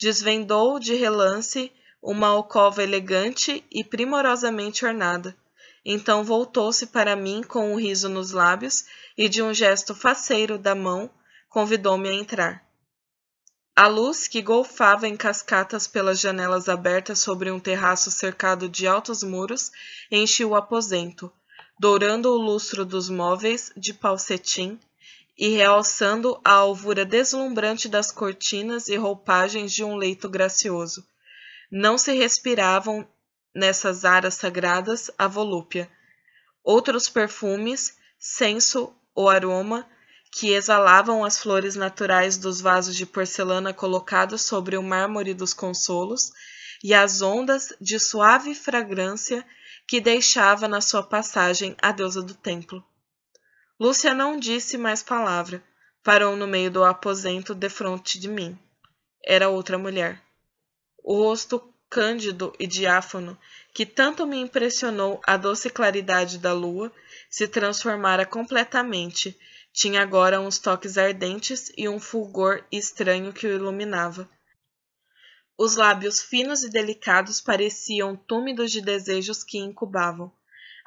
desvendou de relance uma alcova elegante e primorosamente ornada. Então voltou-se para mim com um riso nos lábios e de um gesto faceiro da mão convidou-me a entrar. A luz que golfava em cascatas pelas janelas abertas sobre um terraço cercado de altos muros enchia o aposento, dourando o lustro dos móveis de pau cetim e realçando a alvura deslumbrante das cortinas e roupagens de um leito gracioso. Não se respiravam nessas aras sagradas a volúpia. Outros perfumes, senso ou aroma, que exalavam as flores naturais dos vasos de porcelana colocados sobre o mármore dos consolos, e as ondas de suave fragrância que deixava na sua passagem a deusa do templo. Lúcia não disse mais palavra. Parou no meio do aposento defronte de mim. Era outra mulher. O rosto cândido e diáfano, que tanto me impressionou a doce claridade da lua, se transformara completamente. Tinha agora uns toques ardentes e um fulgor estranho que o iluminava. Os lábios finos e delicados pareciam túmidos de desejos que incubavam.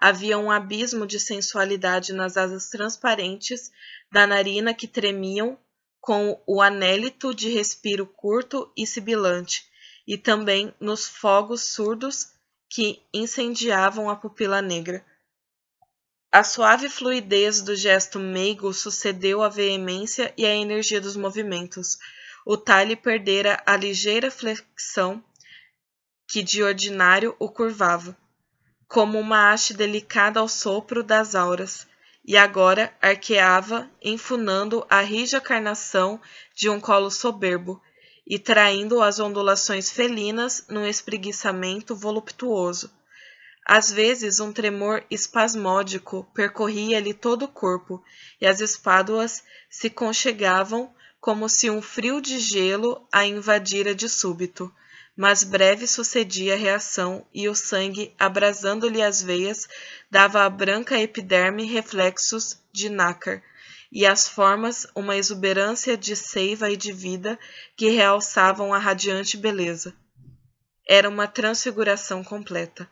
Havia um abismo de sensualidade nas asas transparentes da narina que tremiam com o anélito de respiro curto e sibilante, e também nos fogos surdos que incendiavam a pupila negra. A suave fluidez do gesto meigo sucedeu à veemência e à energia dos movimentos. O talhe perdera a ligeira flexão que de ordinário o curvava como uma haste delicada ao sopro das auras, e agora arqueava, enfunando a rija carnação de um colo soberbo e traindo as ondulações felinas num espreguiçamento voluptuoso. Às vezes, um tremor espasmódico percorria-lhe todo o corpo, e as espáduas se conchegavam como se um frio de gelo a invadira de súbito mas breve sucedia a reação e o sangue, abrasando-lhe as veias, dava à branca epiderme reflexos de nácar, e às formas uma exuberância de seiva e de vida que realçavam a radiante beleza. Era uma transfiguração completa.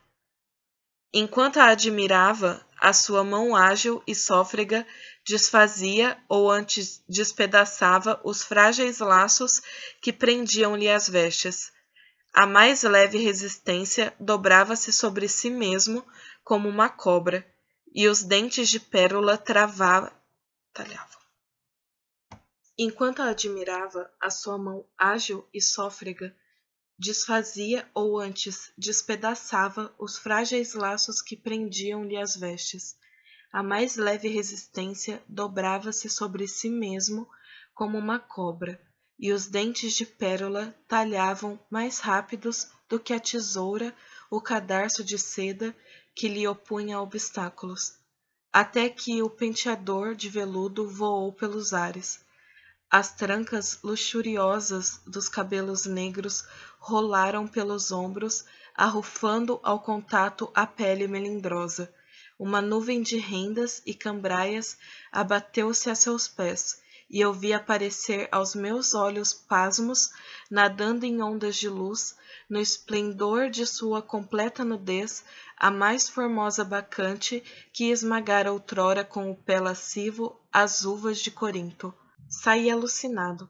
Enquanto a admirava, a sua mão ágil e sófrega desfazia ou antes despedaçava os frágeis laços que prendiam-lhe as vestes, a mais leve resistência dobrava-se sobre si mesmo como uma cobra, e os dentes de pérola travava, talhavam. Enquanto a admirava, a sua mão ágil e sôfrega, desfazia ou antes despedaçava os frágeis laços que prendiam-lhe as vestes. A mais leve resistência dobrava-se sobre si mesmo como uma cobra, e os dentes de pérola talhavam mais rápidos do que a tesoura o cadarço de seda que lhe opunha obstáculos, até que o penteador de veludo voou pelos ares. As trancas luxuriosas dos cabelos negros rolaram pelos ombros, arrufando ao contato a pele melindrosa. Uma nuvem de rendas e cambraias abateu-se a seus pés e eu vi aparecer aos meus olhos pasmos, nadando em ondas de luz, no esplendor de sua completa nudez, a mais formosa bacante que esmagara outrora com o pé lascivo as uvas de Corinto. Saí alucinado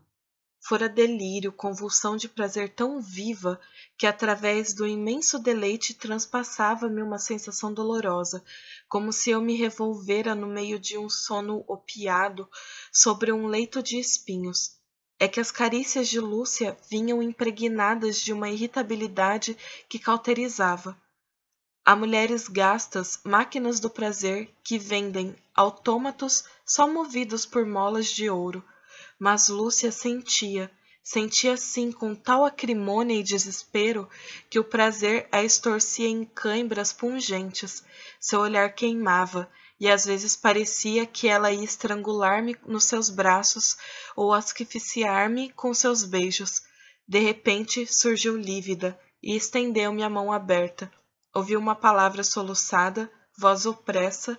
fora delírio, convulsão de prazer tão viva que através do imenso deleite transpassava-me uma sensação dolorosa, como se eu me revolvera no meio de um sono opiado sobre um leito de espinhos. É que as carícias de Lúcia vinham impregnadas de uma irritabilidade que cauterizava. Há mulheres gastas, máquinas do prazer, que vendem autômatos só movidos por molas de ouro mas Lúcia sentia, sentia sim com tal acrimônia e desespero que o prazer a estorcia em cãibras pungentes. Seu olhar queimava, e às vezes parecia que ela ia estrangular-me nos seus braços ou asfixiar-me com seus beijos. De repente surgiu lívida e estendeu-me a mão aberta. Ouvi uma palavra soluçada, voz opressa,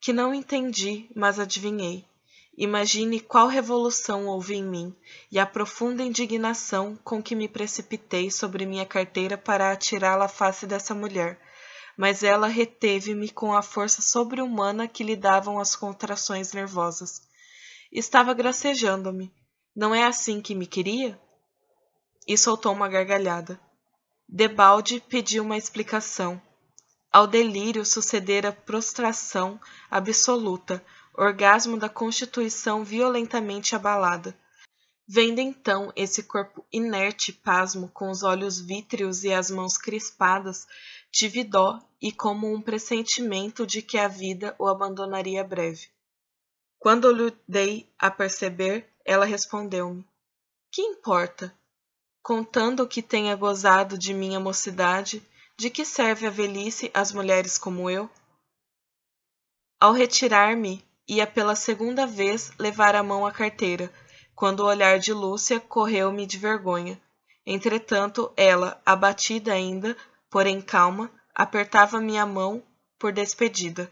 que não entendi, mas adivinhei. Imagine qual revolução houve em mim e a profunda indignação com que me precipitei sobre minha carteira para atirá-la à face dessa mulher, mas ela reteve-me com a força sobre-humana que lhe davam as contrações nervosas. Estava gracejando-me. Não é assim que me queria? E soltou uma gargalhada. Debalde pediu uma explicação. Ao delírio sucedera prostração absoluta, orgasmo da constituição violentamente abalada. Vendo então esse corpo inerte pasmo, com os olhos vítreos e as mãos crispadas, tive dó e como um pressentimento de que a vida o abandonaria breve. Quando lhe dei a perceber, ela respondeu-me: Que importa? Contando que tenha gozado de minha mocidade, de que serve a velhice às mulheres como eu? Ao retirar-me, ia pela segunda vez levar a mão à carteira, quando o olhar de Lúcia correu-me de vergonha. Entretanto, ela, abatida ainda, porém calma, apertava minha mão por despedida.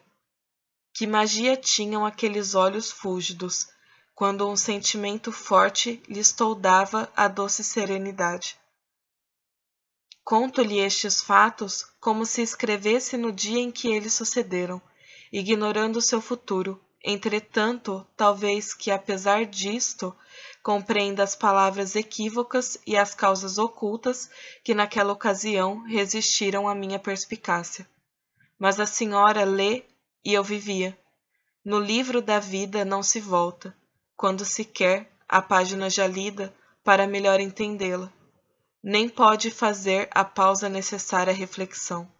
Que magia tinham aqueles olhos fúlgidos, quando um sentimento forte lhes toldava a doce serenidade. Conto-lhe estes fatos como se escrevesse no dia em que eles sucederam, ignorando seu futuro, Entretanto, talvez que, apesar disto, compreenda as palavras equívocas e as causas ocultas que naquela ocasião resistiram à minha perspicácia. Mas a senhora lê e eu vivia. No livro da vida não se volta, quando se quer, a página já lida para melhor entendê-la. Nem pode fazer a pausa necessária à reflexão.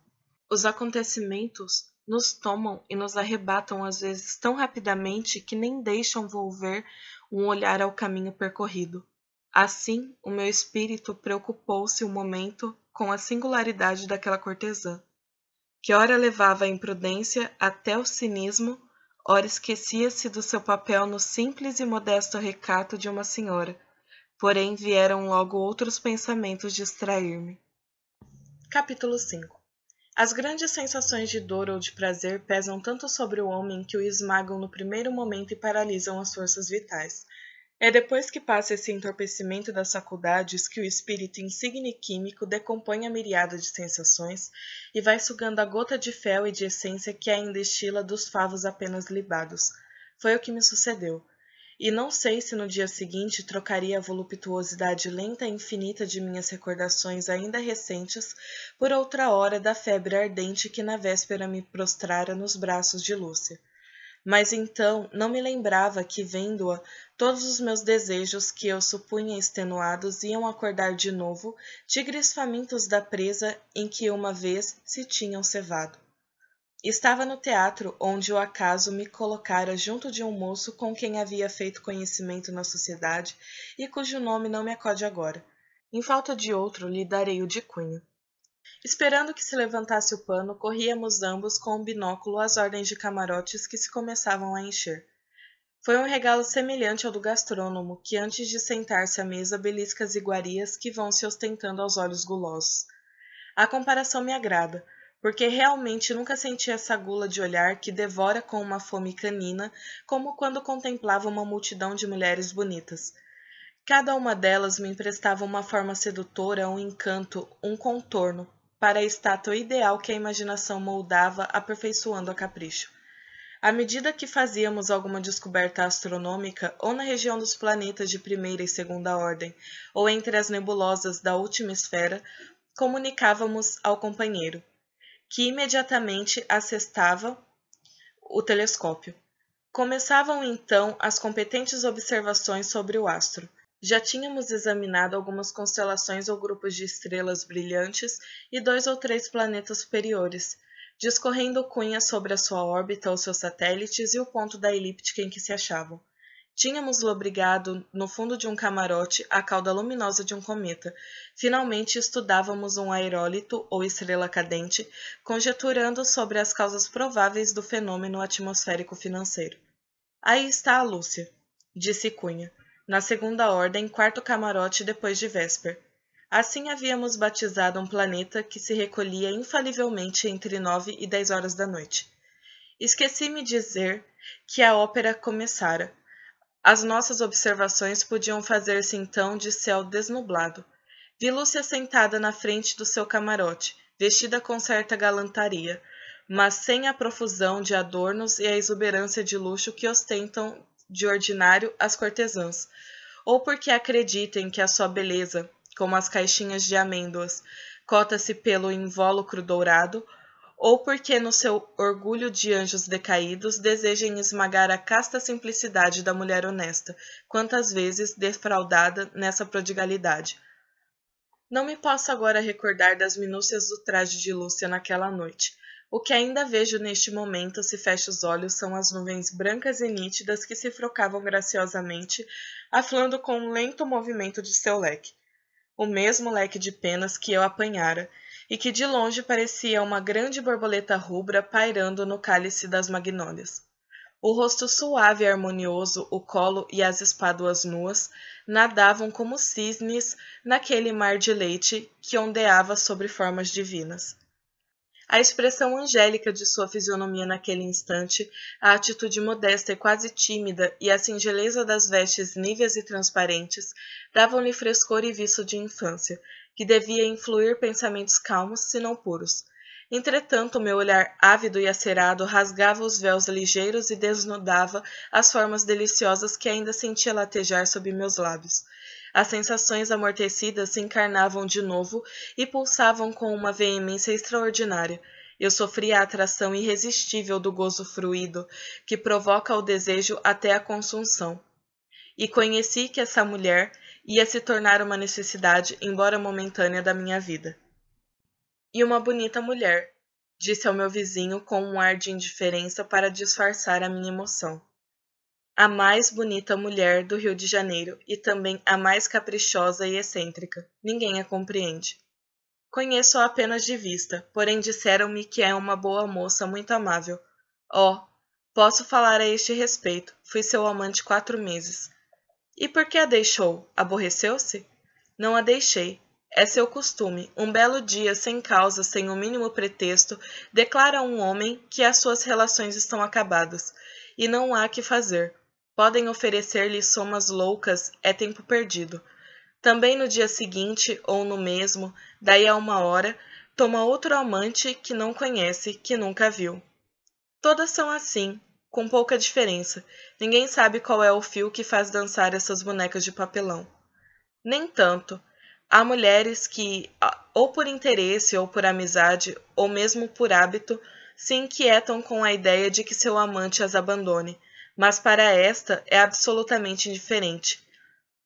Os acontecimentos nos tomam e nos arrebatam às vezes tão rapidamente que nem deixam volver um olhar ao caminho percorrido. Assim, o meu espírito preocupou-se um momento com a singularidade daquela cortesã, que ora levava a imprudência até o cinismo, ora esquecia-se do seu papel no simples e modesto recato de uma senhora. Porém, vieram logo outros pensamentos distrair-me. Capítulo 5 as grandes sensações de dor ou de prazer pesam tanto sobre o homem que o esmagam no primeiro momento e paralisam as forças vitais. É depois que passa esse entorpecimento das faculdades que o espírito insigne químico decompõe a miriada de sensações e vai sugando a gota de fel e de essência que ainda estila dos favos apenas libados. Foi o que me sucedeu e não sei se no dia seguinte trocaria a voluptuosidade lenta e infinita de minhas recordações ainda recentes por outra hora da febre ardente que na véspera me prostrara nos braços de Lúcia. Mas então não me lembrava que, vendo-a, todos os meus desejos que eu supunha extenuados iam acordar de novo, tigres famintos da presa em que uma vez se tinham cevado. Estava no teatro onde o acaso me colocara junto de um moço com quem havia feito conhecimento na sociedade e cujo nome não me acode agora. Em falta de outro, lhe darei o de cunho. Esperando que se levantasse o pano, corríamos ambos com o um binóculo às ordens de camarotes que se começavam a encher. Foi um regalo semelhante ao do gastrônomo, que antes de sentar-se à mesa belisca as iguarias que vão se ostentando aos olhos gulosos. A comparação me agrada, porque realmente nunca senti essa gula de olhar que devora com uma fome canina, como quando contemplava uma multidão de mulheres bonitas. Cada uma delas me emprestava uma forma sedutora, um encanto, um contorno, para a estátua ideal que a imaginação moldava, aperfeiçoando a capricho. À medida que fazíamos alguma descoberta astronômica, ou na região dos planetas de primeira e segunda ordem, ou entre as nebulosas da última esfera, comunicávamos ao companheiro que imediatamente assestavam o telescópio. Começavam então as competentes observações sobre o astro. Já tínhamos examinado algumas constelações ou grupos de estrelas brilhantes e dois ou três planetas superiores, discorrendo cunha sobre a sua órbita, os seus satélites e o ponto da elíptica em que se achavam. Tínhamos lobrigado no fundo de um camarote a cauda luminosa de um cometa. Finalmente estudávamos um aerólito ou estrela cadente, conjeturando sobre as causas prováveis do fenômeno atmosférico financeiro. Aí está a Lúcia, disse Cunha, na segunda ordem, quarto camarote depois de Vesper. Assim havíamos batizado um planeta que se recolhia infalivelmente entre nove e dez horas da noite. Esqueci-me dizer que a ópera começara as nossas observações podiam fazer-se então de céu desnublado. Vi Lúcia sentada na frente do seu camarote, vestida com certa galantaria, mas sem a profusão de adornos e a exuberância de luxo que ostentam de ordinário as cortesãs, ou porque acreditem que a sua beleza, como as caixinhas de amêndoas, cota-se pelo invólucro dourado, ou porque no seu orgulho de anjos decaídos desejem esmagar a casta simplicidade da mulher honesta, quantas vezes defraudada nessa prodigalidade. Não me posso agora recordar das minúcias do traje de Lúcia naquela noite. O que ainda vejo neste momento, se fecho os olhos, são as nuvens brancas e nítidas que se frocavam graciosamente, aflando com um lento movimento de seu leque. O mesmo leque de penas que eu apanhara, e que de longe parecia uma grande borboleta rubra pairando no cálice das magnólias. O rosto suave e harmonioso, o colo e as espáduas nuas nadavam como cisnes naquele mar de leite que ondeava sobre formas divinas. A expressão angélica de sua fisionomia naquele instante, a atitude modesta e quase tímida e a singeleza das vestes níveas e transparentes davam-lhe frescor e viço de infância, que devia influir pensamentos calmos, se não puros. Entretanto, meu olhar ávido e acerado rasgava os véus ligeiros e desnudava as formas deliciosas que ainda sentia latejar sob meus lábios. As sensações amortecidas se encarnavam de novo e pulsavam com uma veemência extraordinária. Eu sofria a atração irresistível do gozo fruído, que provoca o desejo até a consumção. E conheci que essa mulher, ia se tornar uma necessidade, embora momentânea, da minha vida. E uma bonita mulher, disse ao meu vizinho com um ar de indiferença para disfarçar a minha emoção. A mais bonita mulher do Rio de Janeiro e também a mais caprichosa e excêntrica. Ninguém a compreende. Conheço-a apenas de vista, porém disseram-me que é uma boa moça muito amável. Oh, posso falar a este respeito. Fui seu amante quatro meses. E por que a deixou? Aborreceu-se? Não a deixei. É seu costume, um belo dia, sem causa, sem o mínimo pretexto, declara a um homem que as suas relações estão acabadas, e não há que fazer. Podem oferecer-lhe somas loucas, é tempo perdido. Também no dia seguinte, ou no mesmo, daí a uma hora, toma outro amante que não conhece, que nunca viu. Todas são assim, com pouca diferença. Ninguém sabe qual é o fio que faz dançar essas bonecas de papelão. Nem tanto. Há mulheres que, ou por interesse, ou por amizade, ou mesmo por hábito, se inquietam com a ideia de que seu amante as abandone, mas para esta é absolutamente indiferente.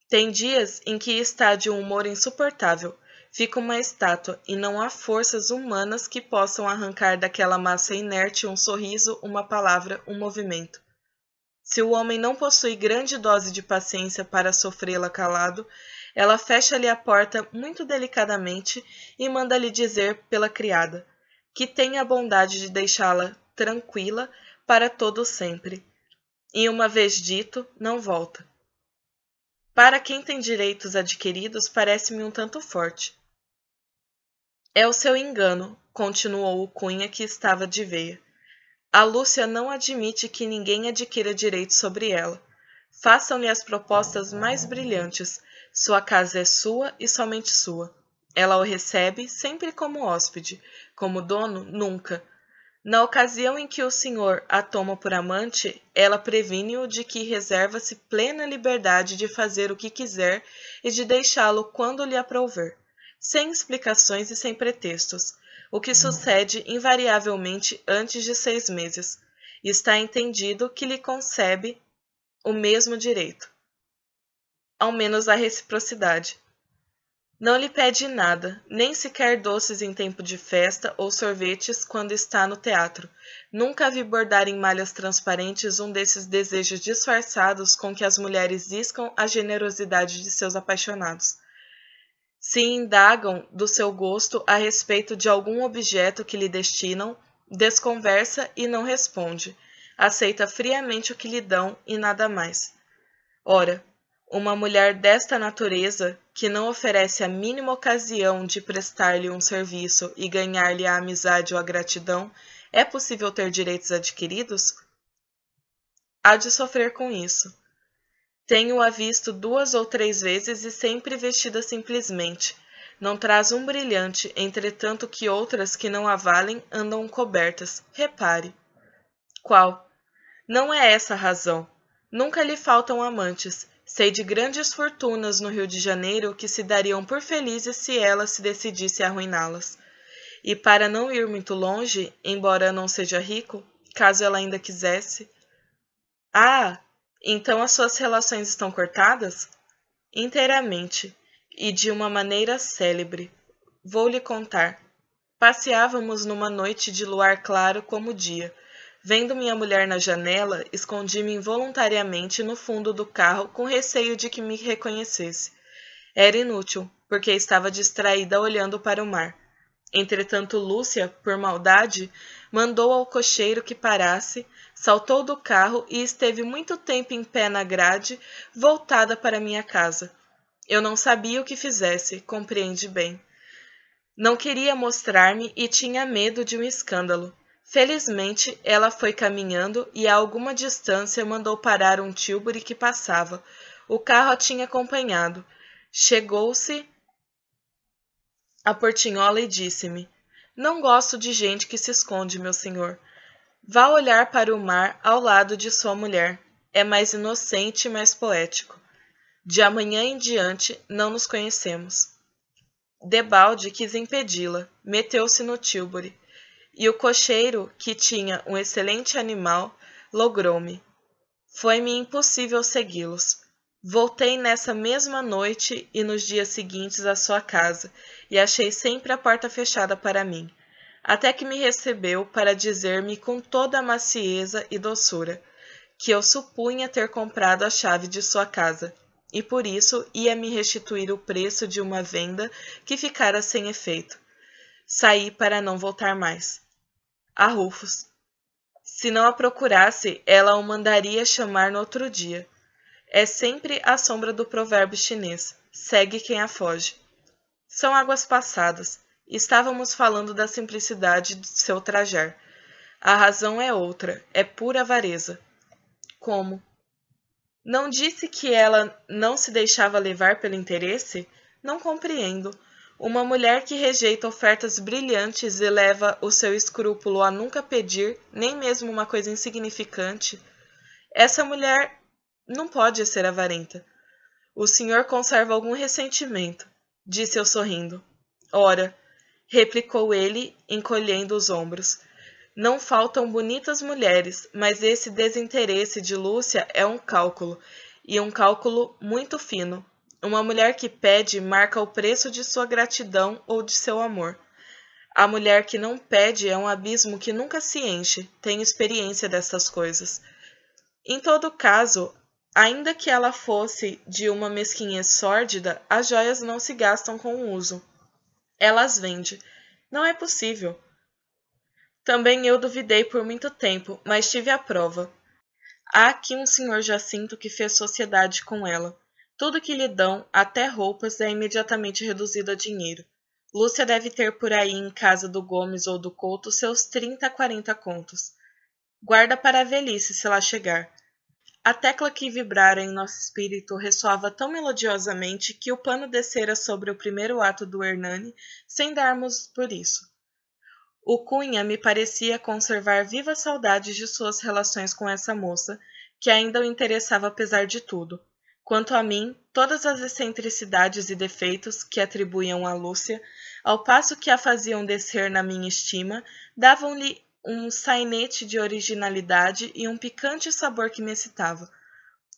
Tem dias em que está de um humor insuportável, fica uma estátua e não há forças humanas que possam arrancar daquela massa inerte um sorriso, uma palavra, um movimento. Se o homem não possui grande dose de paciência para sofrê-la calado, ela fecha-lhe a porta muito delicadamente e manda-lhe dizer pela criada que tenha a bondade de deixá-la tranquila para todo sempre. E uma vez dito, não volta. Para quem tem direitos adquiridos, parece-me um tanto forte. É o seu engano, continuou o Cunha, que estava de veia. A Lúcia não admite que ninguém adquira direito sobre ela. Façam-lhe as propostas mais brilhantes. Sua casa é sua e somente sua. Ela o recebe sempre como hóspede, como dono, nunca. Na ocasião em que o senhor a toma por amante, ela previne-o de que reserva-se plena liberdade de fazer o que quiser e de deixá-lo quando lhe aprover sem explicações e sem pretextos, o que hum. sucede invariavelmente antes de seis meses, e está entendido que lhe concebe o mesmo direito, ao menos a reciprocidade. Não lhe pede nada, nem sequer doces em tempo de festa ou sorvetes quando está no teatro. Nunca vi bordar em malhas transparentes um desses desejos disfarçados com que as mulheres iscam a generosidade de seus apaixonados se indagam do seu gosto a respeito de algum objeto que lhe destinam, desconversa e não responde, aceita friamente o que lhe dão e nada mais. Ora, uma mulher desta natureza, que não oferece a mínima ocasião de prestar-lhe um serviço e ganhar-lhe a amizade ou a gratidão, é possível ter direitos adquiridos? Há de sofrer com isso. Tenho-a visto duas ou três vezes e sempre vestida simplesmente. Não traz um brilhante, entretanto que outras que não a valem andam cobertas. Repare. Qual? Não é essa a razão. Nunca lhe faltam amantes. Sei de grandes fortunas no Rio de Janeiro que se dariam por felizes se ela se decidisse a arruiná-las. E para não ir muito longe, embora não seja rico, caso ela ainda quisesse. Ah! Então as suas relações estão cortadas? Inteiramente, e de uma maneira célebre. Vou lhe contar. Passeávamos numa noite de luar claro como dia. Vendo minha mulher na janela, escondi-me involuntariamente no fundo do carro com receio de que me reconhecesse. Era inútil, porque estava distraída olhando para o mar. Entretanto, Lúcia, por maldade, mandou ao cocheiro que parasse, saltou do carro e esteve muito tempo em pé na grade, voltada para minha casa. Eu não sabia o que fizesse, compreende bem. Não queria mostrar-me e tinha medo de um escândalo. Felizmente, ela foi caminhando e a alguma distância mandou parar um tilbury que passava. O carro a tinha acompanhado. Chegou-se a Portinhola e disse-me: não gosto de gente que se esconde, meu senhor. Vá olhar para o mar ao lado de sua mulher. É mais inocente e mais poético. De amanhã em diante não nos conhecemos. Debalde quis impedi-la, meteu-se no Tilbury, e o cocheiro, que tinha um excelente animal, logrou-me. Foi-me impossível segui-los. Voltei nessa mesma noite e nos dias seguintes à sua casa, e achei sempre a porta fechada para mim, até que me recebeu para dizer-me com toda a macieza e doçura que eu supunha ter comprado a chave de sua casa e por isso ia me restituir o preço de uma venda que ficara sem efeito. Saí para não voltar mais. A Rufus. Se não a procurasse, ela o mandaria chamar no outro dia. É sempre a sombra do provérbio chinês: segue quem a foge. São águas passadas. Estávamos falando da simplicidade de seu trajar. A razão é outra, é pura avareza. Como? Não disse que ela não se deixava levar pelo interesse? Não compreendo. Uma mulher que rejeita ofertas brilhantes e leva o seu escrúpulo a nunca pedir nem mesmo uma coisa insignificante. Essa mulher não pode ser avarenta. O senhor conserva algum ressentimento disse eu sorrindo. Ora, replicou ele, encolhendo os ombros. Não faltam bonitas mulheres, mas esse desinteresse de Lúcia é um cálculo, e um cálculo muito fino. Uma mulher que pede marca o preço de sua gratidão ou de seu amor. A mulher que não pede é um abismo que nunca se enche, tenho experiência dessas coisas. Em todo caso, Ainda que ela fosse de uma mesquinhez sórdida, as joias não se gastam com o uso. Elas vende. Não é possível. Também eu duvidei por muito tempo, mas tive a prova. Há aqui um senhor Jacinto que fez sociedade com ela. Tudo que lhe dão, até roupas, é imediatamente reduzido a dinheiro. Lúcia deve ter por aí em casa do Gomes ou do Couto seus 30, 40 contos. Guarda para a velhice se lá chegar. A tecla que vibrara em nosso espírito ressoava tão melodiosamente que o pano descera sobre o primeiro ato do Hernani, sem darmos por isso. O Cunha me parecia conservar vivas saudades de suas relações com essa moça, que ainda o interessava apesar de tudo. Quanto a mim, todas as excentricidades e defeitos que atribuíam a Lúcia, ao passo que a faziam descer na minha estima, davam-lhe um sainete de originalidade e um picante sabor que me excitava.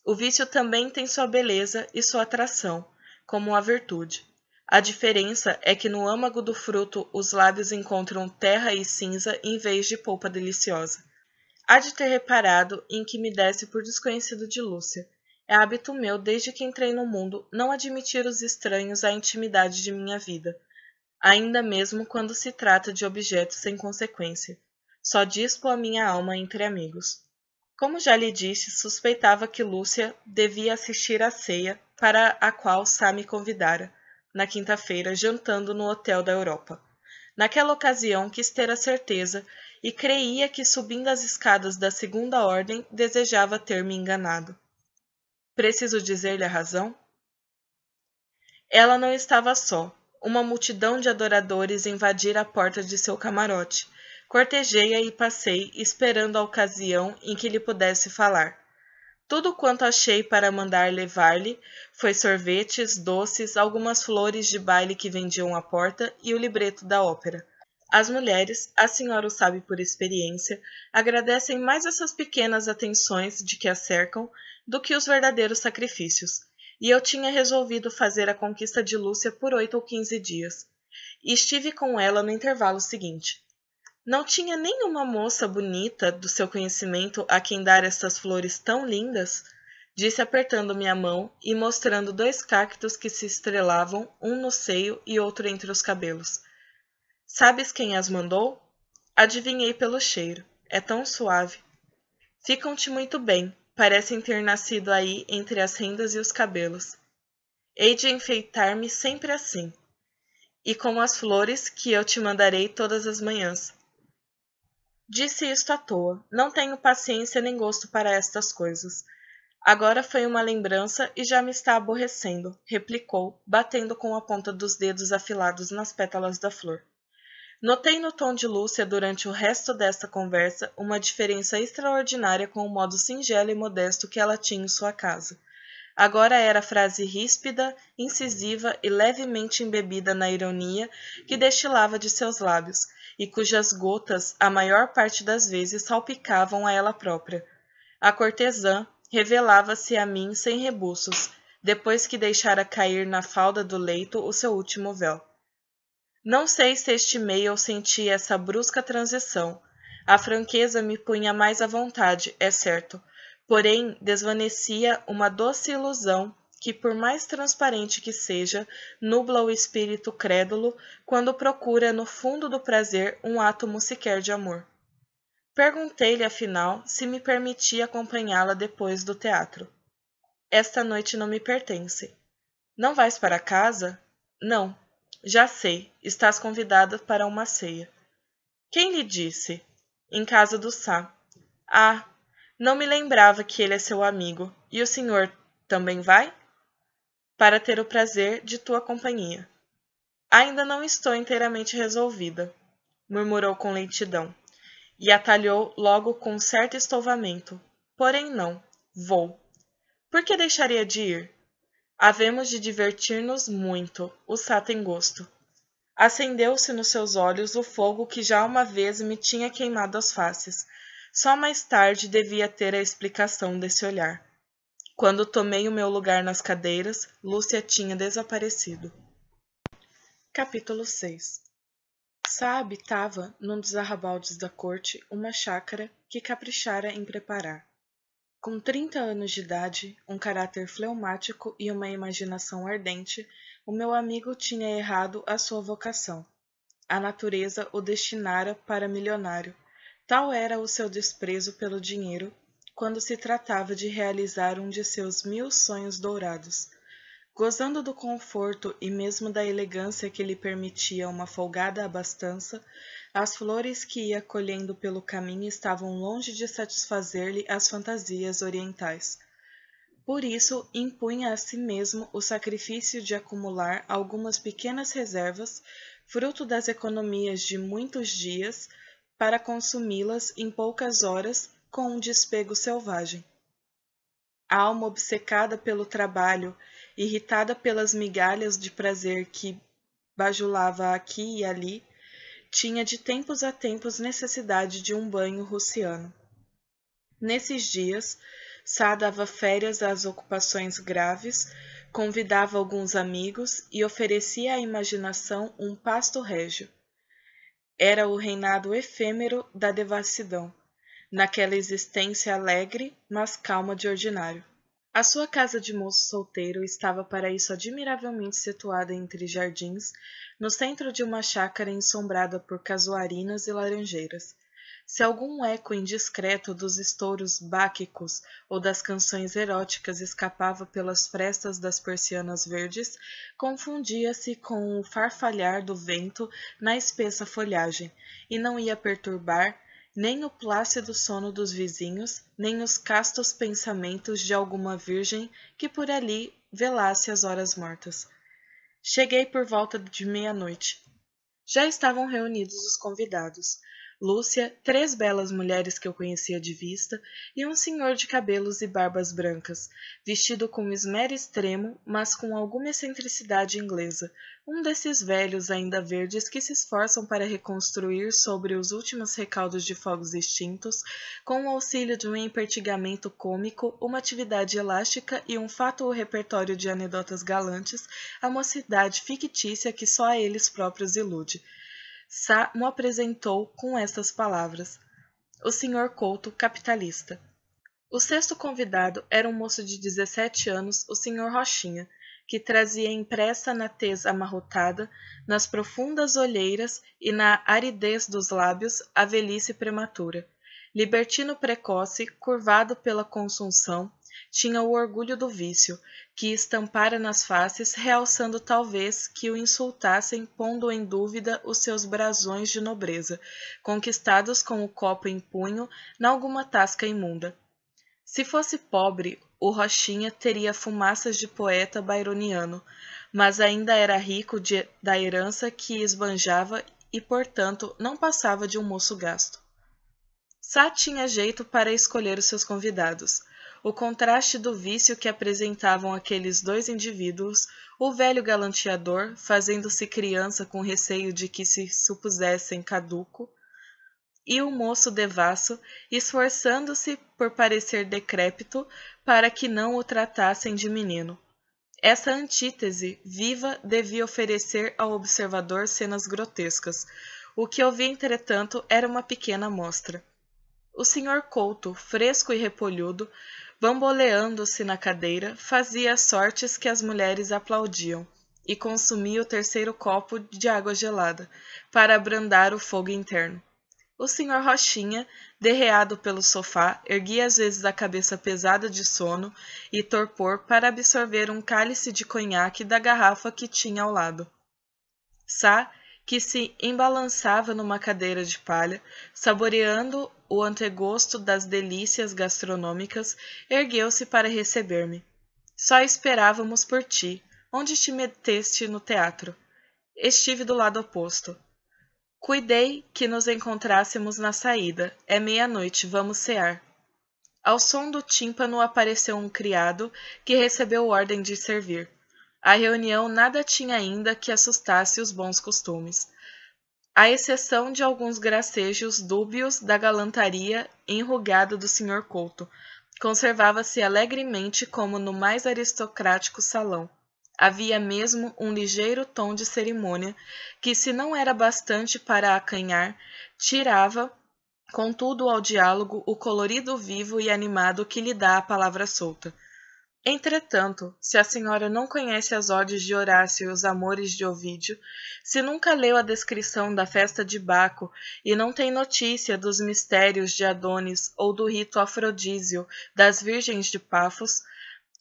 O vício também tem sua beleza e sua atração, como a virtude. A diferença é que no âmago do fruto os lábios encontram terra e cinza em vez de polpa deliciosa. Há de ter reparado em que me desce por desconhecido de Lúcia. É hábito meu, desde que entrei no mundo, não admitir os estranhos à intimidade de minha vida, ainda mesmo quando se trata de objetos sem consequência. Só dispo a minha alma entre amigos. Como já lhe disse, suspeitava que Lúcia devia assistir à ceia para a qual me convidara, na quinta-feira, jantando no Hotel da Europa. Naquela ocasião quis ter a certeza e creia que subindo as escadas da segunda ordem desejava ter-me enganado. Preciso dizer-lhe a razão? Ela não estava só. Uma multidão de adoradores invadira a porta de seu camarote. Cortejei-a e passei, esperando a ocasião em que lhe pudesse falar. Tudo quanto achei para mandar levar-lhe foi sorvetes, doces, algumas flores de baile que vendiam à porta e o libreto da ópera. As mulheres, a senhora o sabe por experiência, agradecem mais essas pequenas atenções de que a cercam do que os verdadeiros sacrifícios, e eu tinha resolvido fazer a conquista de Lúcia por oito ou quinze dias, e estive com ela no intervalo seguinte. Não tinha nenhuma moça bonita do seu conhecimento a quem dar estas flores tão lindas? Disse apertando minha mão e mostrando dois cactos que se estrelavam, um no seio e outro entre os cabelos. Sabes quem as mandou? Adivinhei pelo cheiro. É tão suave. Ficam-te muito bem. Parecem ter nascido aí entre as rendas e os cabelos. Hei de enfeitar-me sempre assim. E como as flores que eu te mandarei todas as manhãs Disse isto à toa. Não tenho paciência nem gosto para estas coisas. Agora foi uma lembrança e já me está aborrecendo, replicou, batendo com a ponta dos dedos afilados nas pétalas da flor. Notei no tom de Lúcia durante o resto desta conversa uma diferença extraordinária com o modo singelo e modesto que ela tinha em sua casa. Agora era frase ríspida, incisiva e levemente embebida na ironia que destilava de seus lábios, e cujas gotas a maior parte das vezes salpicavam a ela própria. A cortesã revelava-se a mim sem rebuços, depois que deixara cair na falda do leito o seu último véu. Não sei se meio ou senti essa brusca transição. A franqueza me punha mais à vontade, é certo, porém desvanecia uma doce ilusão que, por mais transparente que seja, nubla o espírito crédulo quando procura no fundo do prazer um átomo sequer de amor. Perguntei-lhe, afinal, se me permitia acompanhá-la depois do teatro. Esta noite não me pertence. Não vais para casa? Não. Já sei, estás convidada para uma ceia. Quem lhe disse? Em casa do Sá. Ah, não me lembrava que ele é seu amigo. E o senhor também vai? para ter o prazer de tua companhia. Ainda não estou inteiramente resolvida, murmurou com lentidão, e atalhou logo com certo estouvamento. Porém, não, vou. Por que deixaria de ir? Havemos de divertir-nos muito, o Sá tem gosto. Acendeu-se nos seus olhos o fogo que já uma vez me tinha queimado as faces. Só mais tarde devia ter a explicação desse olhar. Quando tomei o meu lugar nas cadeiras, Lúcia tinha desaparecido. Capítulo 6 Sá habitava, num dos arrabaldes da corte, uma chácara que caprichara em preparar. Com trinta anos de idade, um caráter fleumático e uma imaginação ardente, o meu amigo tinha errado a sua vocação. A natureza o destinara para milionário. Tal era o seu desprezo pelo dinheiro quando se tratava de realizar um de seus mil sonhos dourados. Gozando do conforto e mesmo da elegância que lhe permitia uma folgada abastança, as flores que ia colhendo pelo caminho estavam longe de satisfazer-lhe as fantasias orientais. Por isso, impunha a si mesmo o sacrifício de acumular algumas pequenas reservas, fruto das economias de muitos dias, para consumi-las em poucas horas com um despego selvagem. A alma obcecada pelo trabalho, irritada pelas migalhas de prazer que bajulava aqui e ali, tinha de tempos a tempos necessidade de um banho russiano. Nesses dias, Sá dava férias às ocupações graves, convidava alguns amigos e oferecia à imaginação um pasto régio. Era o reinado efêmero da devassidão naquela existência alegre, mas calma de ordinário. A sua casa de moço solteiro estava para isso admiravelmente situada entre jardins, no centro de uma chácara ensombrada por casuarinas e laranjeiras. Se algum eco indiscreto dos estouros báquicos ou das canções eróticas escapava pelas frestas das persianas verdes, confundia-se com o farfalhar do vento na espessa folhagem, e não ia perturbar, nem o plácido sono dos vizinhos, nem os castos pensamentos de alguma virgem que por ali velasse as horas mortas. Cheguei por volta de meia-noite. Já estavam reunidos os convidados. Lúcia, três belas mulheres que eu conhecia de vista e um senhor de cabelos e barbas brancas, vestido com esmero extremo, mas com alguma excentricidade inglesa, um desses velhos ainda verdes que se esforçam para reconstruir sobre os últimos recaldos de fogos extintos, com o auxílio de um empertigamento cômico, uma atividade elástica e um fato ou repertório de anedotas galantes, a mocidade fictícia que só a eles próprios ilude. Sá mo apresentou com estas palavras: O senhor Couto, capitalista. O sexto convidado era um moço de 17 anos, o senhor Rochinha, que trazia impressa na tez amarrotada, nas profundas olheiras e na aridez dos lábios, a velhice prematura. Libertino precoce, curvado pela consunção, tinha o orgulho do vício, que estampara nas faces, realçando talvez que o insultassem, pondo em dúvida os seus brasões de nobreza, conquistados com o copo em punho, nalguma tasca imunda. Se fosse pobre, o Rochinha teria fumaças de poeta byroniano, mas ainda era rico de, da herança que esbanjava e, portanto, não passava de um moço gasto. Sá tinha jeito para escolher os seus convidados. O contraste do vício que apresentavam aqueles dois indivíduos, o velho galanteador, fazendo-se criança com receio de que se supusessem caduco, e o moço devasso, esforçando-se por parecer decrépito para que não o tratassem de menino. Essa antítese viva devia oferecer ao observador cenas grotescas. O que eu vi, entretanto, era uma pequena amostra. O senhor Couto, fresco e repolhudo, bamboleando-se na cadeira, fazia as sortes que as mulheres aplaudiam e consumia o terceiro copo de água gelada para abrandar o fogo interno. O senhor Rochinha, derreado pelo sofá, erguia às vezes a cabeça pesada de sono e torpor para absorver um cálice de conhaque da garrafa que tinha ao lado. Sá que se embalançava numa cadeira de palha, saboreando o antegosto das delícias gastronômicas, ergueu-se para receber-me. Só esperávamos por ti, onde te meteste no teatro. Estive do lado oposto. Cuidei que nos encontrássemos na saída. É meia-noite, vamos cear. Ao som do tímpano apareceu um criado que recebeu ordem de servir. A reunião nada tinha ainda que assustasse os bons costumes, à exceção de alguns gracejos dúbios da galantaria enrugada do Sr. Couto, conservava-se alegremente como no mais aristocrático salão. Havia mesmo um ligeiro tom de cerimônia que, se não era bastante para acanhar, tirava, contudo, ao diálogo o colorido vivo e animado que lhe dá a palavra solta. Entretanto, se a senhora não conhece as odes de Horácio e os amores de Ovídio, se nunca leu a descrição da festa de Baco e não tem notícia dos mistérios de Adonis ou do rito afrodísio das virgens de Pafos,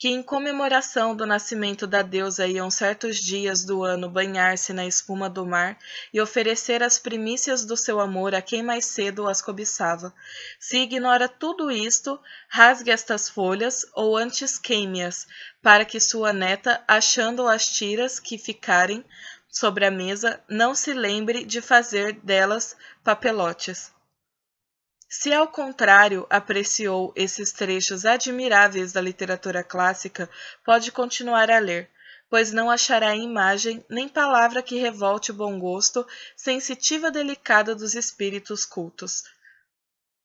que, em comemoração do nascimento da deusa, iam certos dias do ano banhar-se na espuma do mar e oferecer as primícias do seu amor a quem mais cedo as cobiçava. Se ignora tudo isto, rasgue estas folhas ou antes queime-as, para que sua neta, achando as tiras que ficarem sobre a mesa, não se lembre de fazer delas papelotes. Se, ao contrário, apreciou esses trechos admiráveis da literatura clássica, pode continuar a ler, pois não achará imagem nem palavra que revolte o bom gosto sensitiva delicada dos espíritos cultos.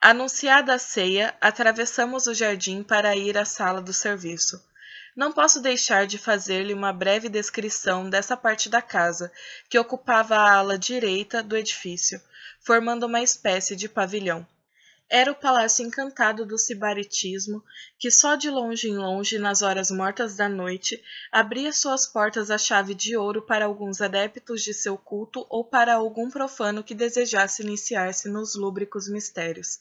Anunciada a ceia, atravessamos o jardim para ir à sala do serviço. Não posso deixar de fazer-lhe uma breve descrição dessa parte da casa, que ocupava a ala direita do edifício, formando uma espécie de pavilhão era o palácio encantado do sibaritismo, que só de longe em longe, nas horas mortas da noite, abria suas portas à chave de ouro para alguns adeptos de seu culto ou para algum profano que desejasse iniciar-se nos lúbricos mistérios.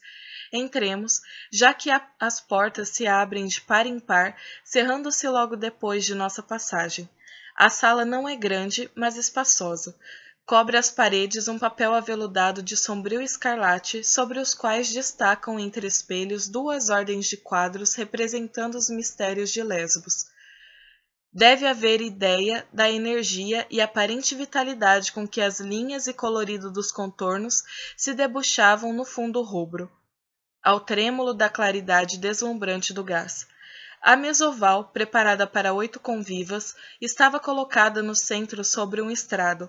Entremos, já que a, as portas se abrem de par em par, cerrando-se logo depois de nossa passagem. A sala não é grande, mas espaçosa, cobre as paredes um papel aveludado de sombrio escarlate, sobre os quais destacam entre espelhos duas ordens de quadros representando os mistérios de Lesbos. Deve haver ideia da energia e aparente vitalidade com que as linhas e colorido dos contornos se debuxavam no fundo rubro, ao trêmulo da claridade deslumbrante do gás. A mesoval, preparada para oito convivas, estava colocada no centro sobre um estrado,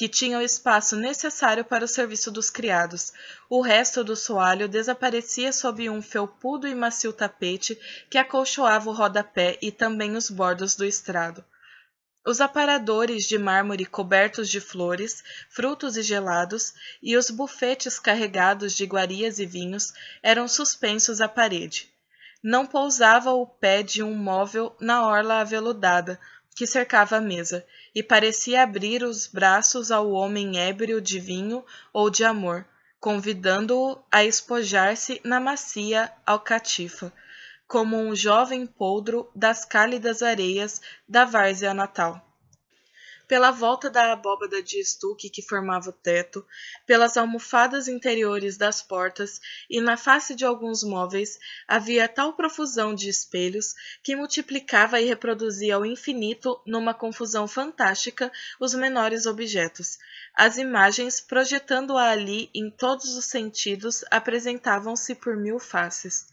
que tinha o espaço necessário para o serviço dos criados. O resto do soalho desaparecia sob um felpudo e macio tapete que acolchoava o rodapé e também os bordos do estrado. Os aparadores de mármore cobertos de flores, frutos e gelados, e os bufetes carregados de iguarias e vinhos eram suspensos à parede. Não pousava o pé de um móvel na orla aveludada, que cercava a mesa, e parecia abrir os braços ao homem ébrio de vinho ou de amor, convidando-o a espojar-se na macia alcatifa, como um jovem poldro das cálidas areias da várzea natal pela volta da abóbada de estuque que formava o teto, pelas almofadas interiores das portas e na face de alguns móveis havia tal profusão de espelhos que multiplicava e reproduzia ao infinito, numa confusão fantástica, os menores objetos. As imagens, projetando-a ali em todos os sentidos, apresentavam-se por mil faces.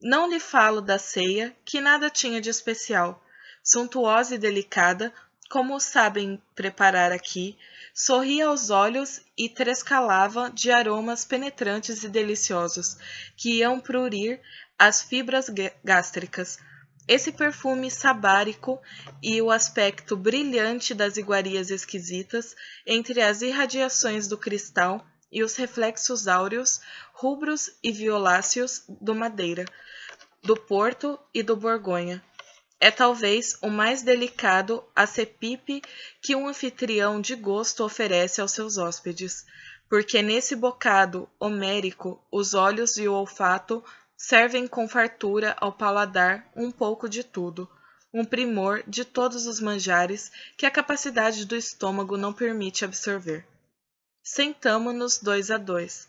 Não lhe falo da ceia, que nada tinha de especial suntuosa e delicada, como sabem preparar aqui, sorria aos olhos e trescalava de aromas penetrantes e deliciosos que iam prurir as fibras gástricas. Esse perfume sabárico e o aspecto brilhante das iguarias esquisitas entre as irradiações do cristal e os reflexos áureos, rubros e violáceos do madeira, do Porto e do Borgonha é talvez o mais delicado acepipe que um anfitrião de gosto oferece aos seus hóspedes, porque nesse bocado homérico os olhos e o olfato servem com fartura ao paladar um pouco de tudo, um primor de todos os manjares que a capacidade do estômago não permite absorver. Sentamo-nos dois a dois,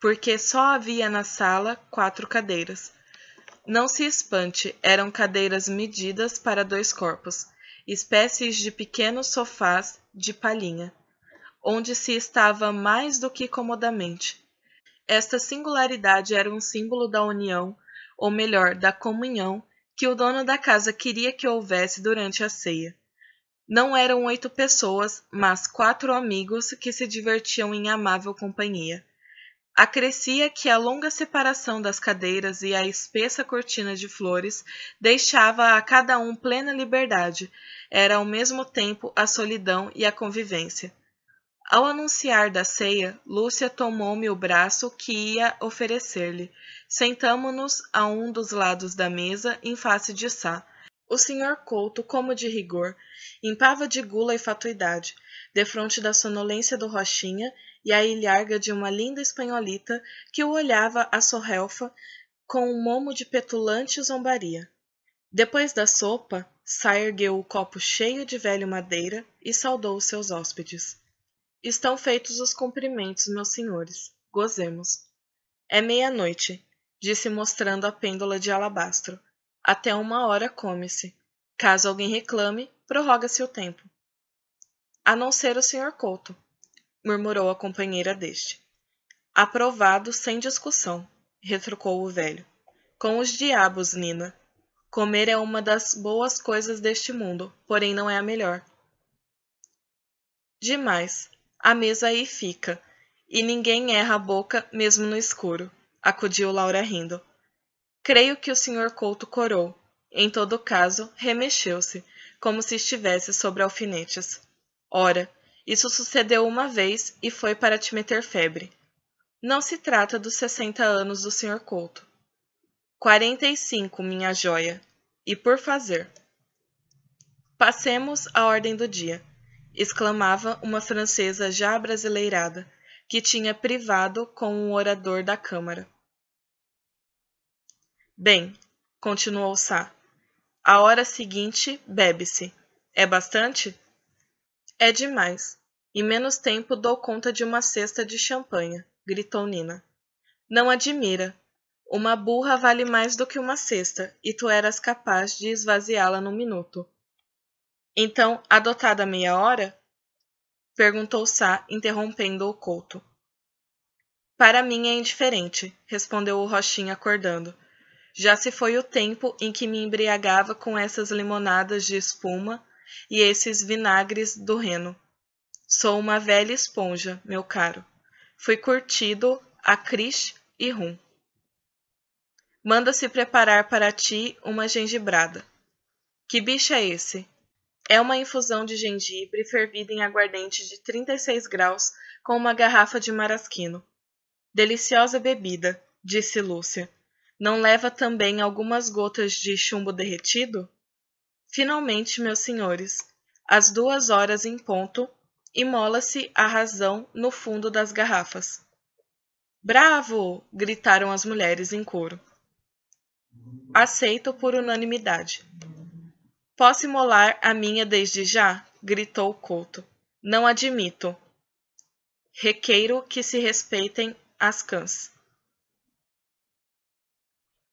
porque só havia na sala quatro cadeiras, não se espante, eram cadeiras medidas para dois corpos, espécies de pequenos sofás de palhinha, onde se estava mais do que comodamente. Esta singularidade era um símbolo da união, ou melhor, da comunhão, que o dono da casa queria que houvesse durante a ceia. Não eram oito pessoas, mas quatro amigos que se divertiam em amável companhia. Acrescia que a longa separação das cadeiras e a espessa cortina de flores deixava a cada um plena liberdade, era ao mesmo tempo a solidão e a convivência. Ao anunciar da ceia, Lúcia tomou-me o braço que ia oferecer-lhe. Sentamo-nos a um dos lados da mesa, em face de Sá. O senhor Couto, como de rigor, impava de gula e fatuidade, defronte da sonolência do Rochinha e a ilharga de uma linda espanholita que o olhava a sorrelfa com um momo de petulante zombaria. Depois da sopa, Sai ergueu o copo cheio de velho madeira e saudou os seus hóspedes. Estão feitos os cumprimentos, meus senhores. Gozemos. É meia-noite, disse mostrando a pêndula de alabastro. Até uma hora come-se. Caso alguém reclame, prorroga-se o tempo. A não ser o senhor Couto, murmurou a companheira deste. Aprovado sem discussão, retrucou o velho. Com os diabos, Nina. Comer é uma das boas coisas deste mundo, porém não é a melhor. Demais. A mesa aí fica, e ninguém erra a boca mesmo no escuro, acudiu Laura rindo. Creio que o senhor Couto corou. Em todo caso, remexeu-se, como se estivesse sobre alfinetes. Ora, isso sucedeu uma vez e foi para te meter febre. Não se trata dos 60 anos do Sr. Couto. 45, minha joia. E por fazer. Passemos à ordem do dia, exclamava uma francesa já brasileirada, que tinha privado com um orador da Câmara. Bem, continuou Sá, a hora seguinte bebe-se. É bastante? É demais. Em menos tempo dou conta de uma cesta de champanha, gritou Nina. Não admira. Uma burra vale mais do que uma cesta, e tu eras capaz de esvaziá-la num minuto. Então, adotada meia hora? perguntou Sá, interrompendo o couto. Para mim é indiferente, respondeu o Roxinha acordando. Já se foi o tempo em que me embriagava com essas limonadas de espuma e esses vinagres do Reno. Sou uma velha esponja, meu caro. Fui curtido a Cris e Rum. Manda-se preparar para ti uma gengibrada. Que bicho é esse? É uma infusão de gengibre fervida em aguardente de 36 graus com uma garrafa de marasquino. Deliciosa bebida, disse Lúcia. Não leva também algumas gotas de chumbo derretido? Finalmente, meus senhores, às duas horas em ponto, imola-se a razão no fundo das garrafas. Bravo! gritaram as mulheres em coro. Aceito por unanimidade. Posso imolar a minha desde já? gritou Couto. Não admito. Requeiro que se respeitem as cãs.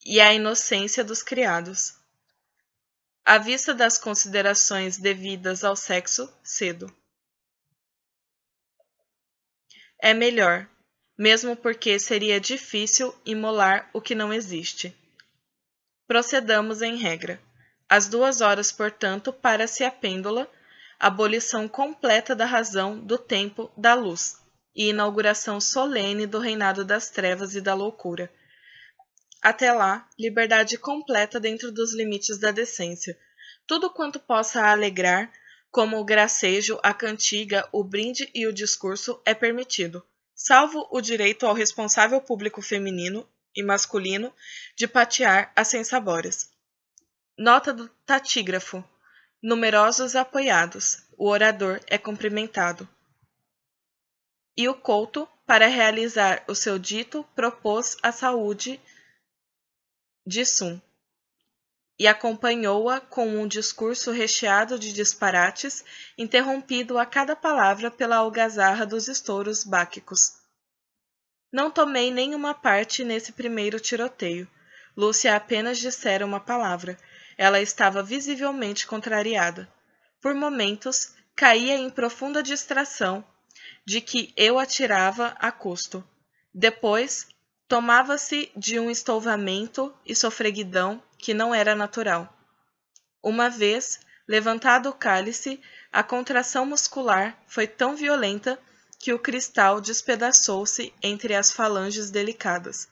E a inocência dos criados à vista das considerações devidas ao sexo cedo. É melhor, mesmo porque seria difícil imolar o que não existe. Procedamos em regra. As duas horas, portanto, para se a pêndula, abolição completa da razão, do tempo, da luz, e inauguração solene do reinado das trevas e da loucura até lá, liberdade completa dentro dos limites da decência. Tudo quanto possa alegrar, como o gracejo, a cantiga, o brinde e o discurso, é permitido, salvo o direito ao responsável público feminino e masculino de patear a sensabórias. Nota do tatígrafo. Numerosos apoiados. O orador é cumprimentado. E o couto, para realizar o seu dito, propôs a saúde de Sun e acompanhou-a com um discurso recheado de disparates, interrompido a cada palavra pela algazarra dos estouros báquicos. Não tomei nenhuma parte nesse primeiro tiroteio. Lúcia apenas dissera uma palavra. Ela estava visivelmente contrariada. Por momentos, caía em profunda distração de que eu atirava a custo. Depois, Tomava-se de um estouvamento e sofreguidão que não era natural. Uma vez, levantado o cálice, a contração muscular foi tão violenta que o cristal despedaçou-se entre as falanges delicadas.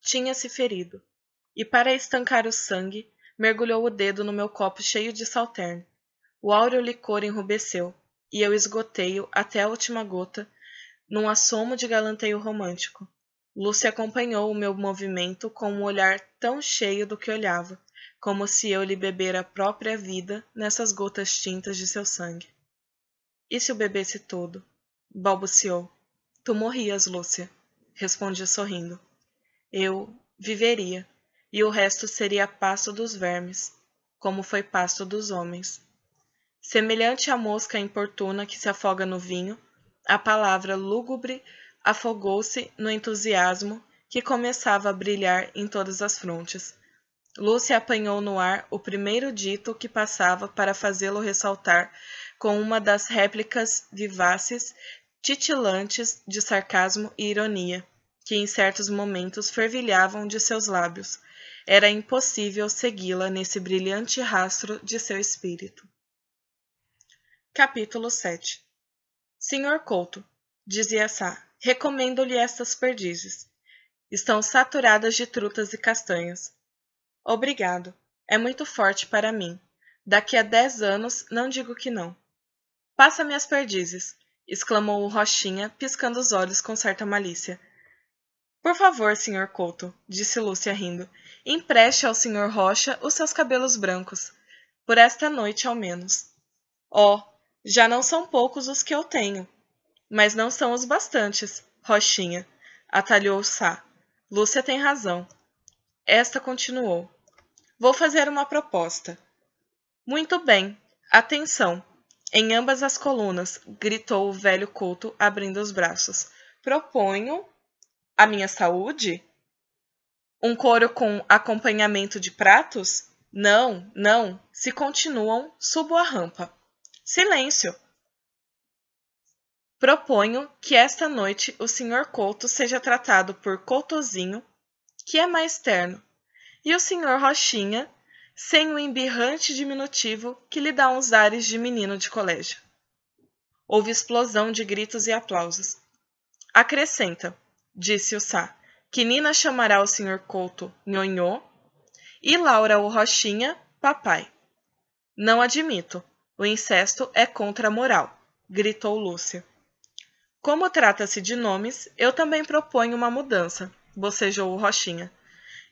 Tinha-se ferido, e para estancar o sangue, mergulhou o dedo no meu copo cheio de salterne. O áureo licor enrubesceu, e eu esgotei-o até a última gota, num assomo de galanteio romântico. Lúcia acompanhou o meu movimento com um olhar tão cheio do que olhava, como se eu lhe bebera a própria vida nessas gotas tintas de seu sangue. E se eu bebesse todo? balbuciou. Tu morrias, Lúcia, respondi sorrindo. Eu viveria, e o resto seria pasto dos vermes, como foi pasto dos homens. Semelhante à mosca importuna que se afoga no vinho, a palavra lúgubre afogou-se no entusiasmo que começava a brilhar em todas as frontes. Lúcia apanhou no ar o primeiro dito que passava para fazê-lo ressaltar com uma das réplicas vivaces, titilantes de sarcasmo e ironia, que em certos momentos fervilhavam de seus lábios. Era impossível segui-la nesse brilhante rastro de seu espírito. Capítulo 7 Senhor Couto, dizia Sá, Recomendo-lhe estas perdizes. Estão saturadas de trutas e castanhas. Obrigado. É muito forte para mim. Daqui a dez anos não digo que não. Passa-me as perdizes, exclamou o Rochinha, piscando os olhos com certa malícia. Por favor, Sr. Couto, disse Lúcia rindo, empreste ao Sr. Rocha os seus cabelos brancos, por esta noite ao menos. Oh, já não são poucos os que eu tenho, mas não são os bastantes, Rochinha, atalhou Sá. Lúcia tem razão. Esta continuou. Vou fazer uma proposta. Muito bem. Atenção. Em ambas as colunas, gritou o velho Couto, abrindo os braços. Proponho a minha saúde? Um coro com acompanhamento de pratos? Não, não. Se continuam, subo a rampa. Silêncio. Proponho que esta noite o Sr. Couto seja tratado por Coutozinho, que é mais terno, e o Sr. Rochinha, sem o embirrante diminutivo que lhe dá uns ares de menino de colégio. Houve explosão de gritos e aplausos. Acrescenta, disse o Sá, que Nina chamará o Sr. Couto nhonhô e Laura o Rochinha papai. Não admito, o incesto é contra a moral, gritou Lúcia. Como trata-se de nomes, eu também proponho uma mudança, bocejou o Rochinha.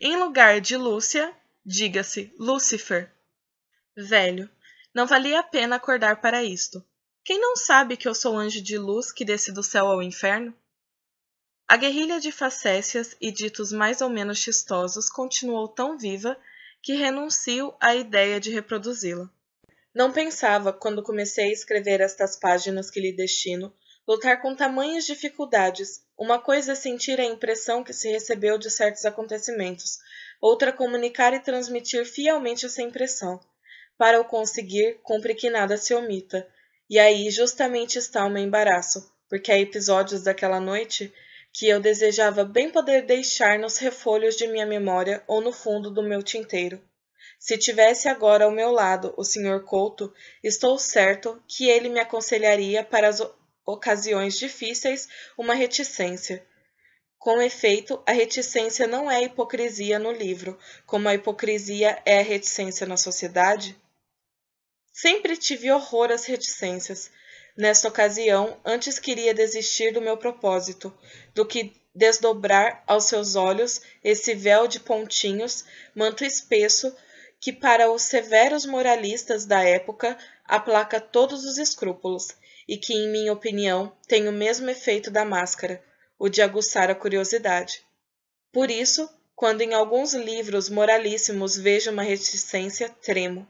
Em lugar de Lúcia, diga-se Lúcifer. Velho, não valia a pena acordar para isto. Quem não sabe que eu sou anjo de luz que desce do céu ao inferno? A guerrilha de facécias e ditos mais ou menos chistosos continuou tão viva que renuncio à ideia de reproduzi-la. Não pensava, quando comecei a escrever estas páginas que lhe destino, lutar com tamanhas dificuldades. Uma coisa é sentir a impressão que se recebeu de certos acontecimentos, outra comunicar e transmitir fielmente essa impressão. Para o conseguir, cumpre que nada se omita. E aí justamente está o meu embaraço, porque há episódios daquela noite que eu desejava bem poder deixar nos refolhos de minha memória ou no fundo do meu tinteiro. Se tivesse agora ao meu lado o Sr. Couto, estou certo que ele me aconselharia para ocasiões difíceis, uma reticência. Com efeito, a reticência não é hipocrisia no livro, como a hipocrisia é a reticência na sociedade. Sempre tive horror às reticências. Nesta ocasião, antes queria desistir do meu propósito, do que desdobrar aos seus olhos esse véu de pontinhos, manto espesso, que para os severos moralistas da época aplaca todos os escrúpulos, e que, em minha opinião, tem o mesmo efeito da máscara, o de aguçar a curiosidade. Por isso, quando em alguns livros moralíssimos vejo uma reticência, tremo.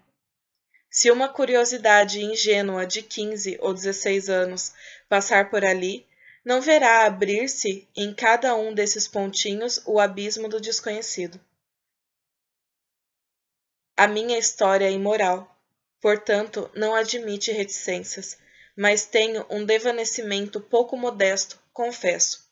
Se uma curiosidade ingênua de 15 ou 16 anos passar por ali, não verá abrir-se em cada um desses pontinhos o abismo do desconhecido. A minha história é imoral, portanto, não admite reticências mas tenho um devanecimento pouco modesto, confesso.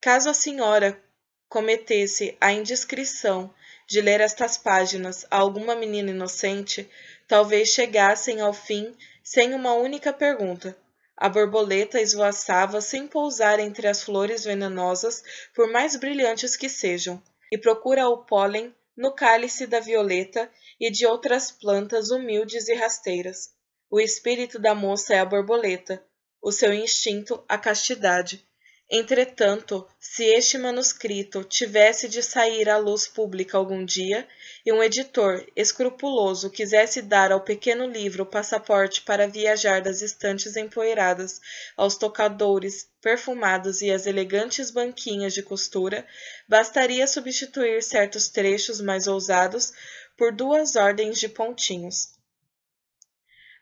Caso a senhora cometesse a indiscrição de ler estas páginas a alguma menina inocente, talvez chegassem ao fim sem uma única pergunta. A borboleta esvoaçava sem pousar entre as flores venenosas, por mais brilhantes que sejam, e procura o pólen no cálice da violeta e de outras plantas humildes e rasteiras. O espírito da moça é a borboleta, o seu instinto a castidade. Entretanto, se este manuscrito tivesse de sair à luz pública algum dia, e um editor escrupuloso quisesse dar ao pequeno livro o passaporte para viajar das estantes empoeiradas aos tocadores perfumados e às elegantes banquinhas de costura, bastaria substituir certos trechos mais ousados por duas ordens de pontinhos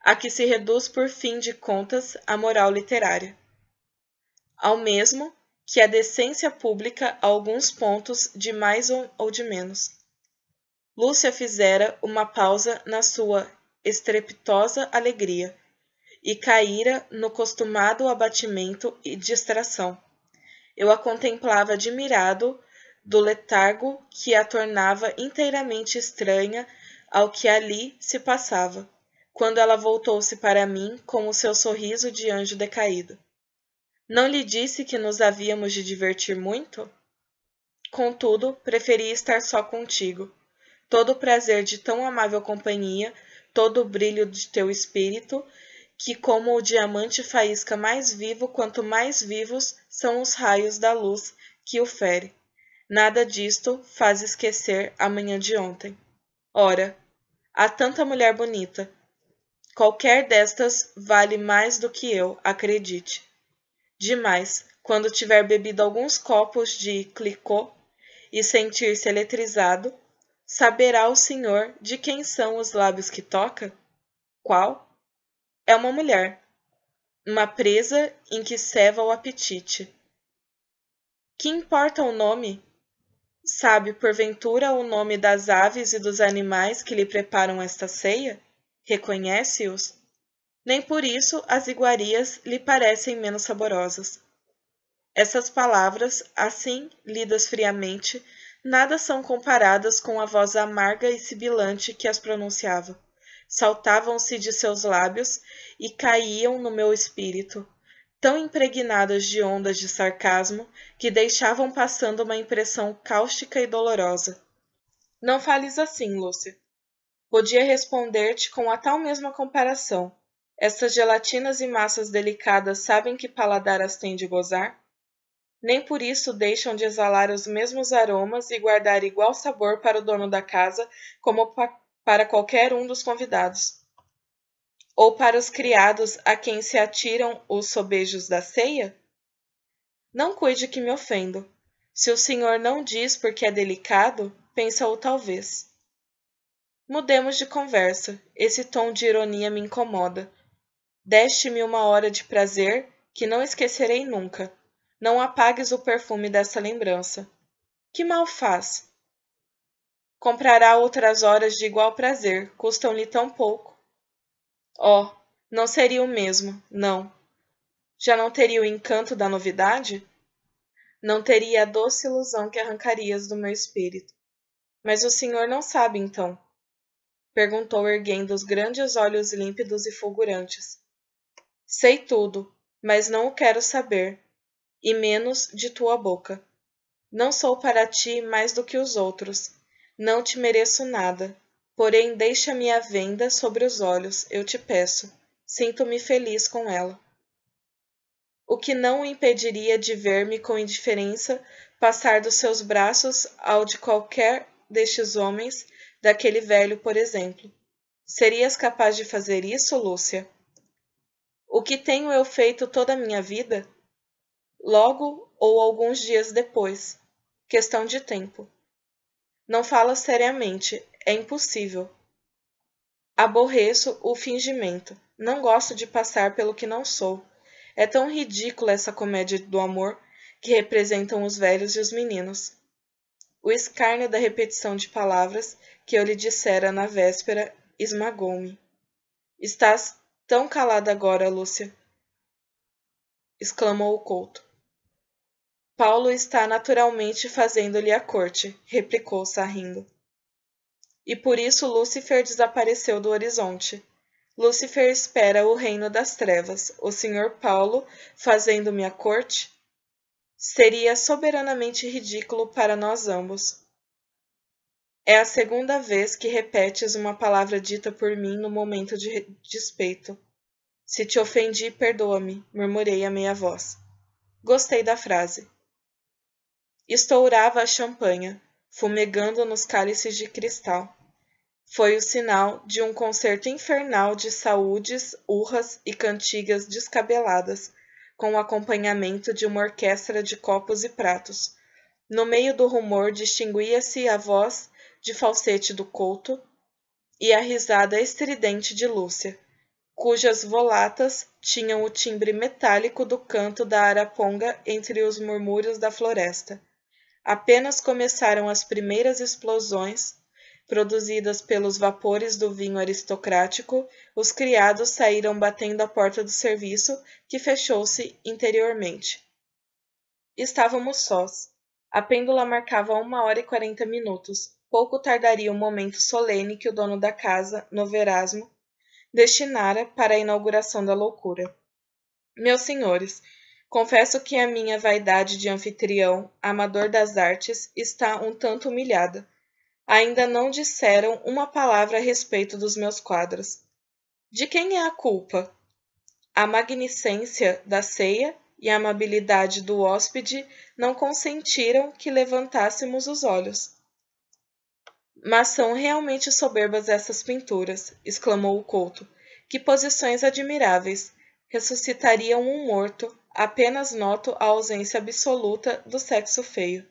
a que se reduz por fim de contas a moral literária. Ao mesmo que a decência pública a alguns pontos de mais ou de menos. Lúcia fizera uma pausa na sua estrepitosa alegria e caíra no costumado abatimento e distração. Eu a contemplava admirado do letargo que a tornava inteiramente estranha ao que ali se passava quando ela voltou-se para mim com o seu sorriso de anjo decaído. Não lhe disse que nos havíamos de divertir muito? Contudo, preferi estar só contigo. Todo o prazer de tão amável companhia, todo o brilho de teu espírito, que como o diamante faísca mais vivo quanto mais vivos são os raios da luz que o fere. Nada disto faz esquecer a manhã de ontem. Ora, há tanta mulher bonita, Qualquer destas vale mais do que eu, acredite. Demais, quando tiver bebido alguns copos de clicot e sentir-se eletrizado, saberá o senhor de quem são os lábios que toca? Qual? É uma mulher, uma presa em que ceva o apetite. Que importa o nome? Sabe, porventura, o nome das aves e dos animais que lhe preparam esta ceia? Reconhece-os? Nem por isso as iguarias lhe parecem menos saborosas. Essas palavras, assim lidas friamente, nada são comparadas com a voz amarga e sibilante que as pronunciava. Saltavam-se de seus lábios e caíam no meu espírito, tão impregnadas de ondas de sarcasmo que deixavam passando uma impressão cáustica e dolorosa. Não fales assim, Lúcia podia responder-te com a tal mesma comparação. Estas gelatinas e massas delicadas sabem que paladar as tem de gozar? Nem por isso deixam de exalar os mesmos aromas e guardar igual sabor para o dono da casa como para qualquer um dos convidados. Ou para os criados a quem se atiram os sobejos da ceia? Não cuide que me ofendo. Se o senhor não diz porque é delicado, pensa-o talvez. Mudemos de conversa. Esse tom de ironia me incomoda. Deste-me uma hora de prazer que não esquecerei nunca. Não apagues o perfume dessa lembrança. Que mal faz? Comprará outras horas de igual prazer, custam-lhe tão pouco. Oh, não seria o mesmo, não. Já não teria o encanto da novidade? Não teria a doce ilusão que arrancarias do meu espírito. Mas o senhor não sabe, então. Perguntou erguendo os grandes olhos límpidos e fulgurantes. Sei tudo, mas não o quero saber, e menos de tua boca. Não sou para ti mais do que os outros, não te mereço nada, porém deixa-me a venda sobre os olhos, eu te peço. Sinto-me feliz com ela. O que não o impediria de ver-me com indiferença passar dos seus braços ao de qualquer destes homens daquele velho, por exemplo. Serias capaz de fazer isso, Lúcia? O que tenho eu feito toda a minha vida? Logo ou alguns dias depois. Questão de tempo. Não fala seriamente, é impossível. Aborreço o fingimento. Não gosto de passar pelo que não sou. É tão ridícula essa comédia do amor que representam os velhos e os meninos. O escárnio da repetição de palavras que eu lhe dissera na véspera esmagou-me. Estás tão calada agora, Lúcia, exclamou o Couto. Paulo está naturalmente fazendo-lhe a corte, replicou sorrindo. E por isso Lúcifer desapareceu do horizonte. Lúcifer espera o reino das trevas, o senhor Paulo fazendo-me a corte? Seria soberanamente ridículo para nós ambos, é a segunda vez que repetes uma palavra dita por mim no momento de despeito. Se te ofendi, perdoa-me, murmurei a meia voz. Gostei da frase. Estourava a champanha, fumegando nos cálices de cristal. Foi o sinal de um concerto infernal de saúdes, urras e cantigas descabeladas, com o acompanhamento de uma orquestra de copos e pratos. No meio do rumor distinguia-se a voz de falsete do Couto e a risada estridente de Lúcia, cujas volatas tinham o timbre metálico do canto da araponga entre os murmúrios da floresta. Apenas começaram as primeiras explosões, produzidas pelos vapores do vinho aristocrático, os criados saíram batendo a porta do serviço, que fechou-se interiormente. Estávamos sós. A pêndula marcava uma hora e quarenta minutos pouco tardaria o momento solene que o dono da casa, Noverasmo, destinara para a inauguração da loucura. Meus senhores, confesso que a minha vaidade de anfitrião, amador das artes, está um tanto humilhada. Ainda não disseram uma palavra a respeito dos meus quadros. De quem é a culpa? A magnificência da ceia e a amabilidade do hóspede não consentiram que levantássemos os olhos. Mas são realmente soberbas essas pinturas, exclamou o Couto. Que posições admiráveis! Ressuscitariam um morto, apenas noto a ausência absoluta do sexo feio.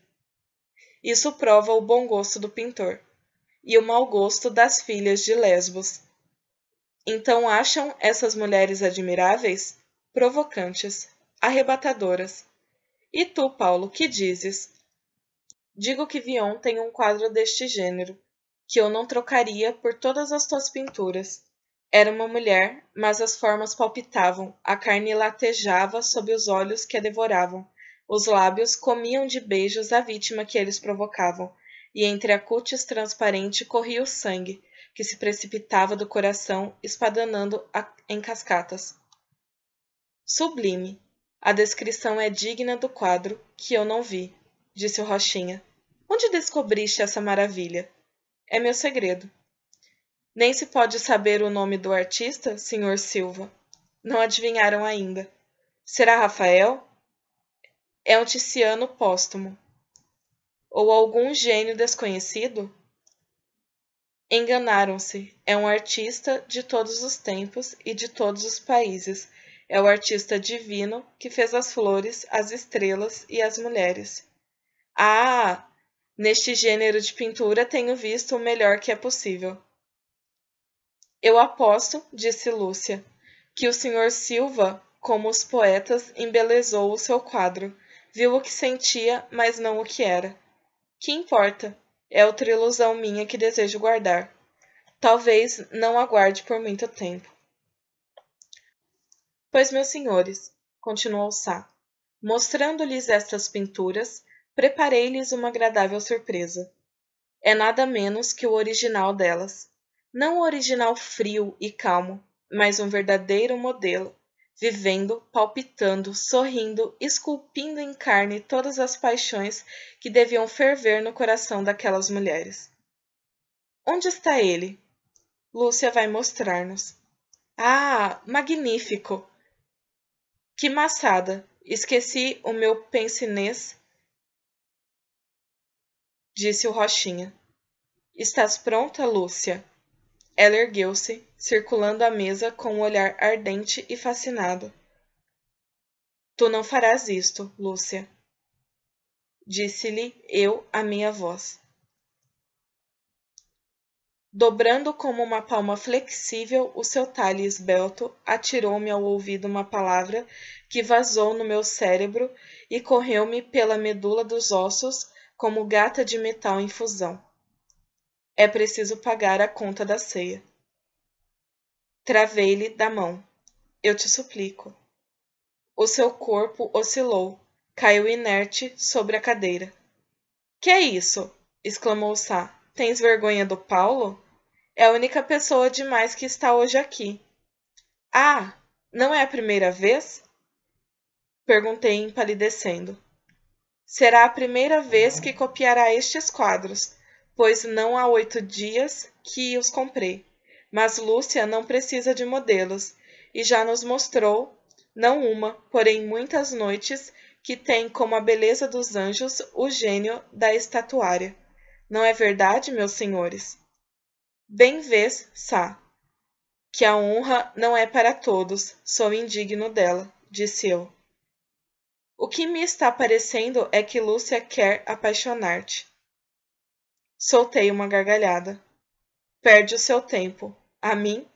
Isso prova o bom gosto do pintor e o mau gosto das filhas de Lesbos. Então acham essas mulheres admiráveis, provocantes, arrebatadoras. E tu, Paulo, que dizes? Digo que Vion tem um quadro deste gênero, que eu não trocaria por todas as tuas pinturas. Era uma mulher, mas as formas palpitavam, a carne latejava sob os olhos que a devoravam, os lábios comiam de beijos a vítima que eles provocavam, e entre a cutis transparente corria o sangue, que se precipitava do coração, espadanando a, em cascatas. Sublime! A descrição é digna do quadro, que eu não vi, disse o Rochinha. Onde descobriste essa maravilha? É meu segredo. Nem se pode saber o nome do artista, senhor Silva. Não adivinharam ainda. Será Rafael? É um Ticiano póstumo. Ou algum gênio desconhecido? Enganaram-se. É um artista de todos os tempos e de todos os países. É o artista divino que fez as flores, as estrelas e as mulheres. Ah, neste gênero de pintura tenho visto o melhor que é possível. Eu aposto, disse Lúcia, que o senhor Silva, como os poetas, embelezou o seu quadro, viu o que sentia, mas não o que era. Que importa? É outra ilusão minha que desejo guardar. Talvez não aguarde por muito tempo. Pois, meus senhores, continuou Sá, mostrando-lhes estas pinturas, preparei-lhes uma agradável surpresa. É nada menos que o original delas. Não o original frio e calmo, mas um verdadeiro modelo, vivendo, palpitando, sorrindo, esculpindo em carne todas as paixões que deviam ferver no coração daquelas mulheres. Onde está ele? Lúcia vai mostrar-nos. Ah, magnífico! Que maçada! Esqueci o meu pensinês disse o Rochinha. Estás pronta, Lúcia? Ela ergueu-se, circulando a mesa com um olhar ardente e fascinado. Tu não farás isto, Lúcia. Disse-lhe eu a minha voz. Dobrando como uma palma flexível o seu talhe esbelto, atirou-me ao ouvido uma palavra que vazou no meu cérebro e correu-me pela medula dos ossos como gata de metal em fusão. É preciso pagar a conta da ceia. Travei-lhe da mão. Eu te suplico. O seu corpo oscilou, caiu inerte sobre a cadeira. Que é isso? exclamou Sá. Tens vergonha do Paulo? É a única pessoa demais que está hoje aqui. Ah, não é a primeira vez? Perguntei empalidecendo. Será a primeira vez uhum. que copiará estes quadros, pois não há oito dias que os comprei. Mas Lúcia não precisa de modelos e já nos mostrou, não uma, porém muitas noites, que tem como a beleza dos anjos o gênio da estatuária. Não é verdade, meus senhores? Bem vês, Sá, que a honra não é para todos, sou indigno dela, disse eu. O que me está parecendo é que Lúcia quer apaixonar-te. Soltei uma gargalhada. Perde o seu tempo. A mim?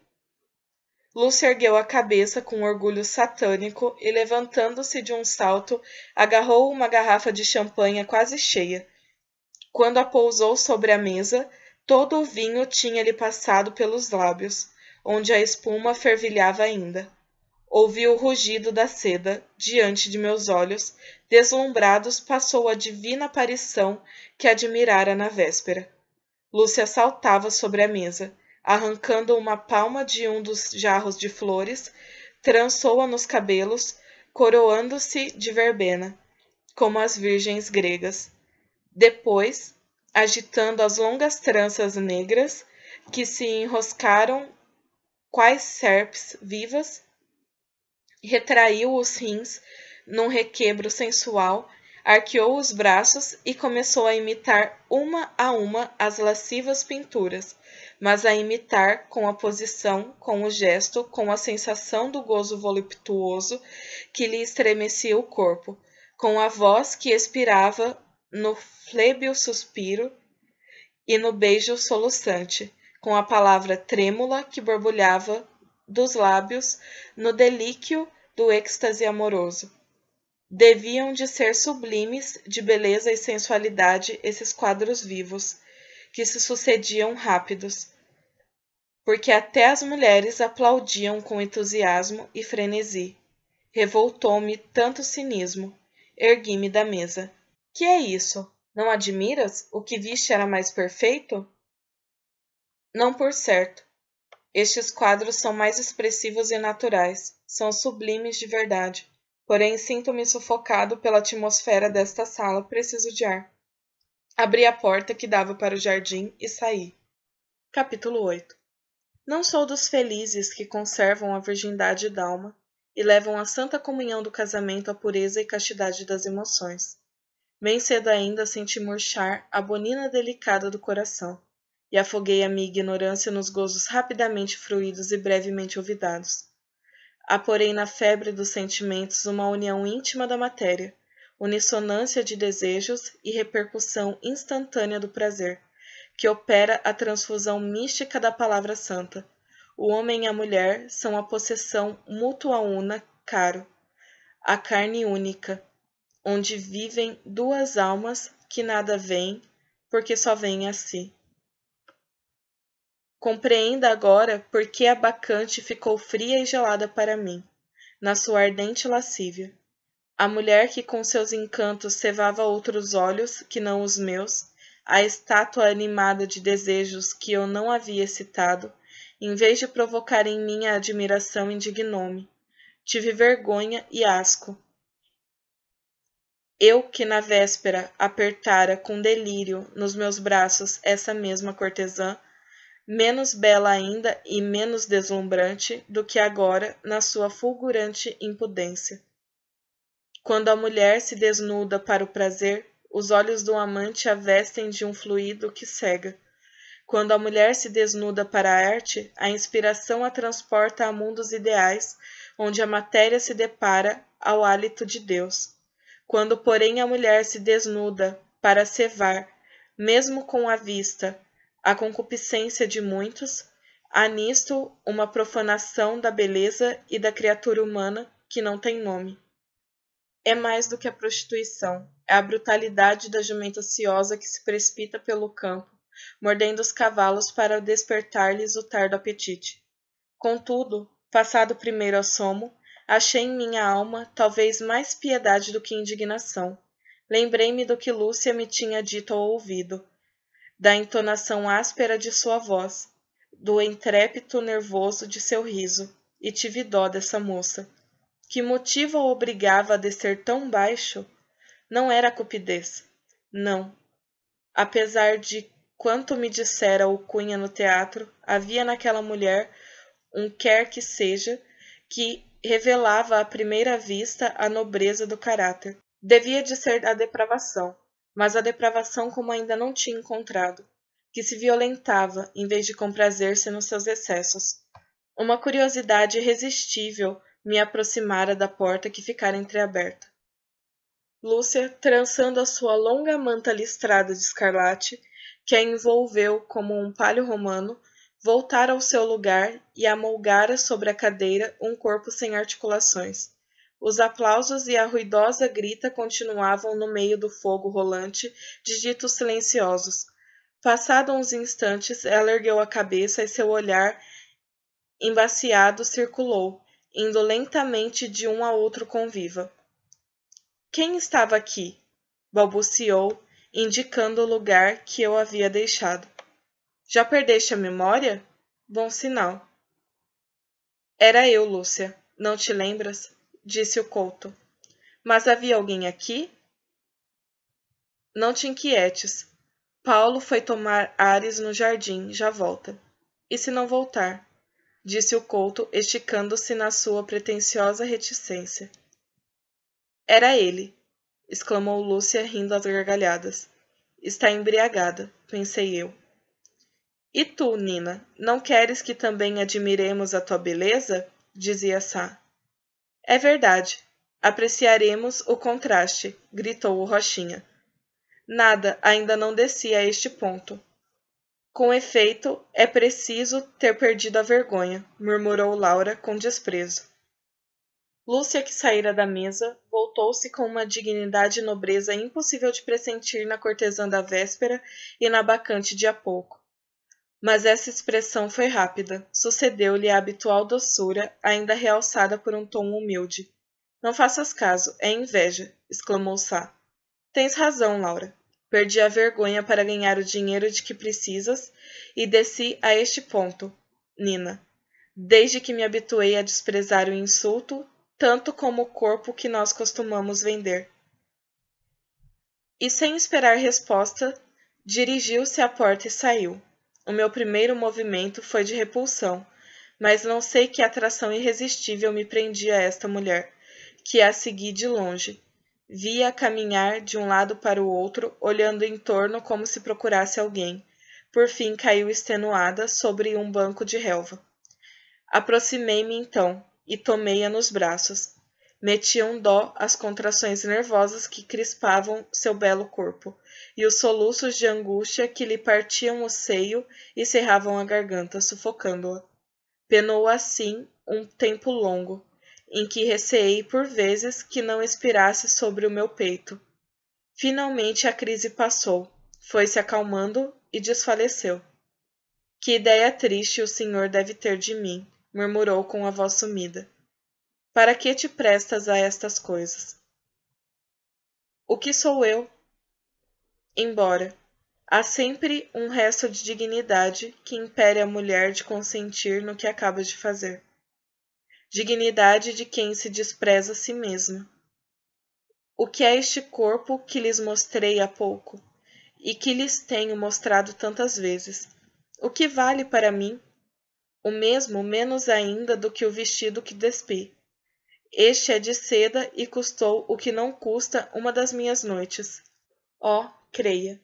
Lúcia ergueu a cabeça com orgulho satânico e, levantando-se de um salto, agarrou uma garrafa de champanha quase cheia. Quando a pousou sobre a mesa, todo o vinho tinha-lhe passado pelos lábios, onde a espuma fervilhava ainda. Ouvi o rugido da seda diante de meus olhos, deslumbrados passou a divina aparição que admirara na véspera. Lúcia saltava sobre a mesa, arrancando uma palma de um dos jarros de flores, trançou-a nos cabelos, coroando-se de verbena, como as virgens gregas. Depois, agitando as longas tranças negras que se enroscaram quais serpes vivas, retraiu os rins num requebro sensual, arqueou os braços e começou a imitar uma a uma as lascivas pinturas, mas a imitar com a posição, com o gesto, com a sensação do gozo voluptuoso que lhe estremecia o corpo, com a voz que expirava no flébio suspiro e no beijo soluçante, com a palavra trêmula que borbulhava dos lábios no delíquio do êxtase amoroso. Deviam de ser sublimes de beleza e sensualidade esses quadros vivos, que se sucediam rápidos, porque até as mulheres aplaudiam com entusiasmo e frenesi. Revoltou-me tanto cinismo, ergui-me da mesa. Que é isso? Não admiras? O que viste era mais perfeito? Não por certo. Estes quadros são mais expressivos e naturais são sublimes de verdade. Porém, sinto-me sufocado pela atmosfera desta sala, preciso de ar. Abri a porta que dava para o jardim e saí. Capítulo 8 Não sou dos felizes que conservam a virgindade d'alma e levam a santa comunhão do casamento à pureza e castidade das emoções. Bem cedo ainda senti murchar a bonina delicada do coração e afoguei a minha ignorância nos gozos rapidamente fruídos e brevemente olvidados. Há, porém, na febre dos sentimentos uma união íntima da matéria, unissonância de desejos e repercussão instantânea do prazer, que opera a transfusão mística da palavra santa. O homem e a mulher são a possessão mútua una, caro, a carne única, onde vivem duas almas que nada vêm, porque só vêm a si. Compreenda agora por que a bacante ficou fria e gelada para mim, na sua ardente lascívia. A mulher que com seus encantos cevava outros olhos que não os meus, a estátua animada de desejos que eu não havia excitado, em vez de provocar em mim a admiração, indignou-me. Tive vergonha e asco. Eu que na véspera apertara com delírio nos meus braços essa mesma cortesã, menos bela ainda e menos deslumbrante do que agora na sua fulgurante impudência. Quando a mulher se desnuda para o prazer, os olhos do amante a vestem de um fluido que cega. Quando a mulher se desnuda para a arte, a inspiração a transporta a mundos ideais, onde a matéria se depara ao hálito de Deus. Quando, porém, a mulher se desnuda para cevar, mesmo com a vista, a concupiscência de muitos, há nisto uma profanação da beleza e da criatura humana que não tem nome. É mais do que a prostituição, é a brutalidade da jumenta ociosa que se precipita pelo campo, mordendo os cavalos para despertar-lhes o tardo apetite. Contudo, passado o primeiro assomo, achei em minha alma talvez mais piedade do que indignação. Lembrei-me do que Lúcia me tinha dito ao ouvido, da entonação áspera de sua voz, do entrépito nervoso de seu riso, e tive dó dessa moça. Que motivo a obrigava a descer tão baixo? Não era cupidez, não. Apesar de quanto me dissera o Cunha no teatro, havia naquela mulher um quer que seja que revelava à primeira vista a nobreza do caráter. Devia de ser a depravação, mas a depravação como ainda não tinha encontrado, que se violentava em vez de comprazer-se nos seus excessos. Uma curiosidade irresistível me aproximara da porta que ficara entreaberta. Lúcia, trançando a sua longa manta listrada de escarlate, que a envolveu como um palho romano, voltara ao seu lugar e amolgara sobre a cadeira um corpo sem articulações, os aplausos e a ruidosa grita continuavam no meio do fogo rolante de ditos silenciosos. Passados uns instantes, ela ergueu a cabeça e seu olhar embaciado circulou, indo lentamente de um a outro conviva. Quem estava aqui? balbuciou, indicando o lugar que eu havia deixado. Já perdeste a memória? Bom sinal. Era eu, Lúcia. Não te lembras? disse o couto. Mas havia alguém aqui? Não te inquietes. Paulo foi tomar ares no jardim, já volta. E se não voltar? disse o couto, esticando-se na sua pretensiosa reticência. Era ele, exclamou Lúcia, rindo às gargalhadas. Está embriagada, pensei eu. E tu, Nina, não queres que também admiremos a tua beleza? dizia Sá. É verdade. Apreciaremos o contraste, gritou o Rochinha. Nada ainda não descia a este ponto. Com efeito, é preciso ter perdido a vergonha, murmurou Laura com desprezo. Lúcia, que saíra da mesa, voltou-se com uma dignidade e nobreza impossível de pressentir na cortesã da véspera e na bacante de há pouco. Mas essa expressão foi rápida. Sucedeu-lhe a habitual doçura, ainda realçada por um tom humilde. Não faças caso, é inveja, exclamou Sá. Tens razão, Laura. Perdi a vergonha para ganhar o dinheiro de que precisas e desci a este ponto, Nina. Desde que me habituei a desprezar o insulto, tanto como o corpo que nós costumamos vender. E sem esperar resposta, dirigiu-se à porta e saiu. O meu primeiro movimento foi de repulsão, mas não sei que atração irresistível me prendia a esta mulher, que a segui de longe. Via caminhar de um lado para o outro, olhando em torno como se procurasse alguém. Por fim caiu extenuada sobre um banco de relva. Aproximei-me então e tomei-a nos braços. Metiam um dó as contrações nervosas que crispavam seu belo corpo e os soluços de angústia que lhe partiam o seio e cerravam a garganta, sufocando-a. Penou assim um tempo longo, em que receei por vezes que não expirasse sobre o meu peito. Finalmente a crise passou, foi se acalmando e desfaleceu. Que ideia triste o senhor deve ter de mim, murmurou com a voz sumida. Para que te prestas a estas coisas? O que sou eu? Embora há sempre um resto de dignidade que impele a mulher de consentir no que acaba de fazer. Dignidade de quem se despreza a si mesma. O que é este corpo que lhes mostrei há pouco e que lhes tenho mostrado tantas vezes? O que vale para mim? O mesmo menos ainda do que o vestido que despi. Este é de seda e custou o que não custa uma das minhas noites. Ó, oh, creia.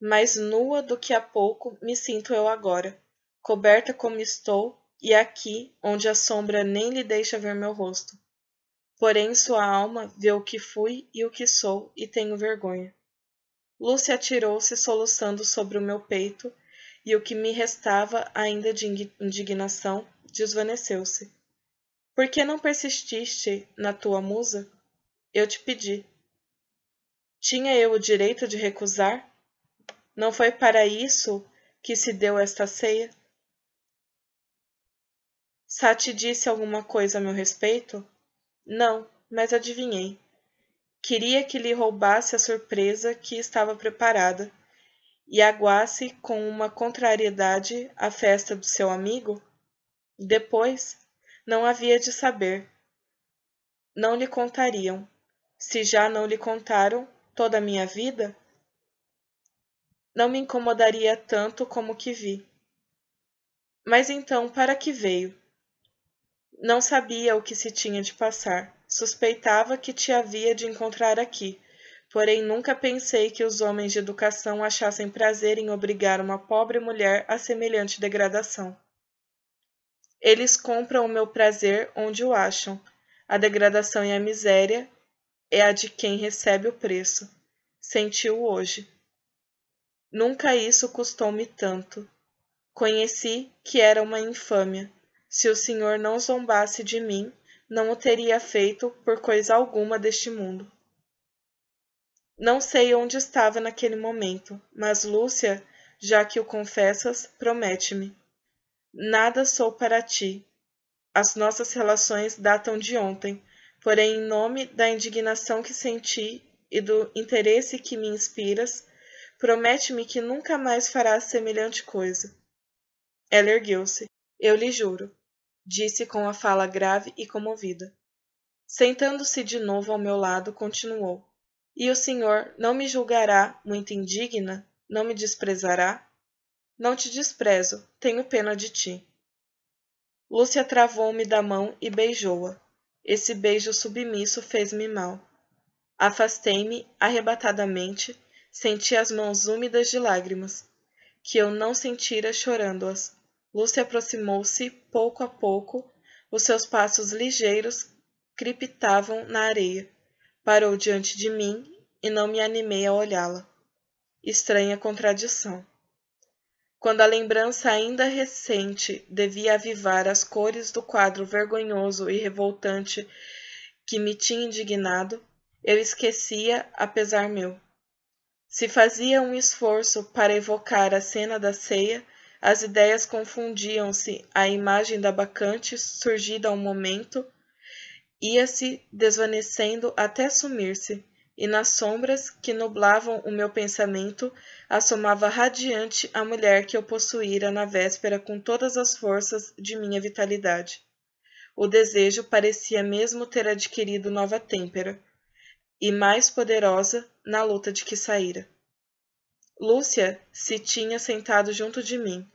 Mais nua do que há pouco me sinto eu agora, coberta como estou, e aqui onde a sombra nem lhe deixa ver meu rosto. Porém, sua alma vê o que fui e o que sou, e tenho vergonha. Lúcia atirou-se soluçando sobre o meu peito, e o que me restava ainda de indignação desvaneceu-se. Por que não persististe na tua musa? Eu te pedi. Tinha eu o direito de recusar? Não foi para isso que se deu esta ceia? Sati disse alguma coisa a meu respeito? Não, mas adivinhei. Queria que lhe roubasse a surpresa que estava preparada e aguasse com uma contrariedade a festa do seu amigo? Depois, não havia de saber. Não lhe contariam. Se já não lhe contaram, toda a minha vida, não me incomodaria tanto como o que vi. Mas então, para que veio? Não sabia o que se tinha de passar. Suspeitava que te havia de encontrar aqui, porém nunca pensei que os homens de educação achassem prazer em obrigar uma pobre mulher a semelhante degradação. Eles compram o meu prazer onde o acham. A degradação e a miséria é a de quem recebe o preço. Sentiu hoje. Nunca isso custou-me tanto. Conheci que era uma infâmia. Se o Senhor não zombasse de mim, não o teria feito por coisa alguma deste mundo. Não sei onde estava naquele momento, mas Lúcia, já que o confessas, promete-me. Nada sou para ti. As nossas relações datam de ontem, Porém, em nome da indignação que senti e do interesse que me inspiras, promete-me que nunca mais farás semelhante coisa. Ela ergueu-se. Eu lhe juro, disse com a fala grave e comovida. Sentando-se de novo ao meu lado, continuou: E o senhor não me julgará muito indigna? Não me desprezará? Não te desprezo, tenho pena de ti. Lúcia travou-me da mão e beijou-a. Esse beijo submisso fez-me mal. Afastei-me arrebatadamente, senti as mãos úmidas de lágrimas, que eu não sentira chorando-as. Lúcia aproximou-se pouco a pouco, os seus passos ligeiros crepitavam na areia. Parou diante de mim e não me animei a olhá-la. Estranha contradição quando a lembrança ainda recente devia avivar as cores do quadro vergonhoso e revoltante que me tinha indignado, eu esquecia, apesar meu. Se fazia um esforço para evocar a cena da ceia, as ideias confundiam-se, a imagem da bacante surgida ao momento ia-se desvanecendo até sumir-se e nas sombras que nublavam o meu pensamento assomava radiante a mulher que eu possuíra na véspera com todas as forças de minha vitalidade. O desejo parecia mesmo ter adquirido nova têmpera, e mais poderosa na luta de que saíra. Lúcia se tinha sentado junto de mim.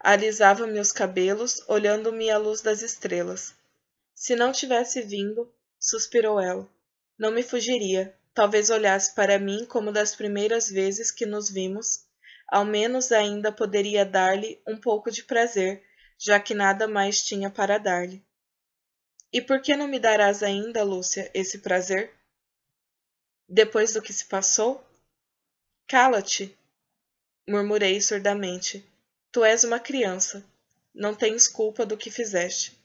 Alisava meus cabelos, olhando-me à luz das estrelas. Se não tivesse vindo, suspirou ela, não me fugiria, talvez olhasse para mim como das primeiras vezes que nos vimos, ao menos ainda poderia dar-lhe um pouco de prazer, já que nada mais tinha para dar-lhe. E por que não me darás ainda, Lúcia, esse prazer? Depois do que se passou? Cala-te! Murmurei surdamente. Tu és uma criança. Não tens culpa do que fizeste.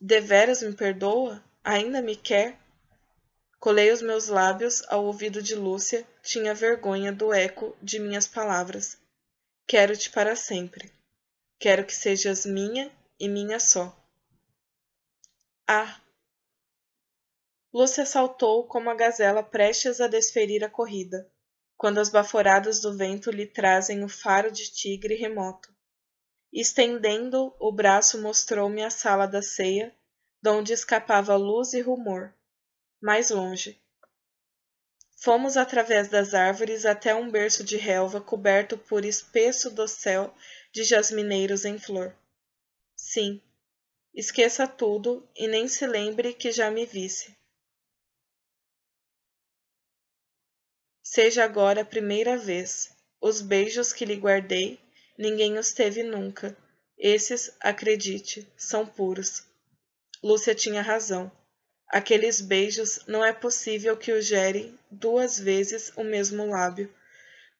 Deveras me perdoa? Ainda me quer? Colei os meus lábios ao ouvido de Lúcia, tinha vergonha do eco de minhas palavras. Quero-te para sempre. Quero que sejas minha e minha só. Ah! Lúcia saltou como a gazela prestes a desferir a corrida, quando as baforadas do vento lhe trazem o faro de tigre remoto. Estendendo o braço, mostrou-me a sala da ceia, donde escapava luz e rumor mais longe. Fomos através das árvores até um berço de relva coberto por espesso dossel de jasmineiros em flor. Sim, esqueça tudo e nem se lembre que já me visse. Seja agora a primeira vez. Os beijos que lhe guardei, ninguém os teve nunca. Esses, acredite, são puros. Lúcia tinha razão. Aqueles beijos não é possível que o gere duas vezes o mesmo lábio,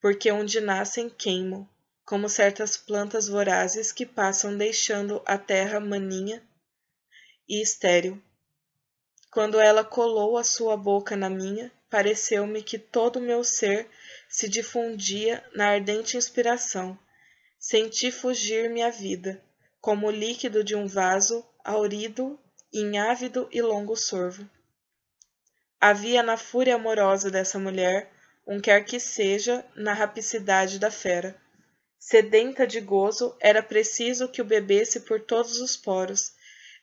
porque onde nascem queimam, como certas plantas vorazes que passam deixando a terra maninha e estéril. Quando ela colou a sua boca na minha, pareceu-me que todo o meu ser se difundia na ardente inspiração. Senti fugir-me a vida, como o líquido de um vaso aurido em ávido e longo sorvo. Havia na fúria amorosa dessa mulher um quer que seja na rapicidade da fera. Sedenta de gozo, era preciso que o bebesse por todos os poros,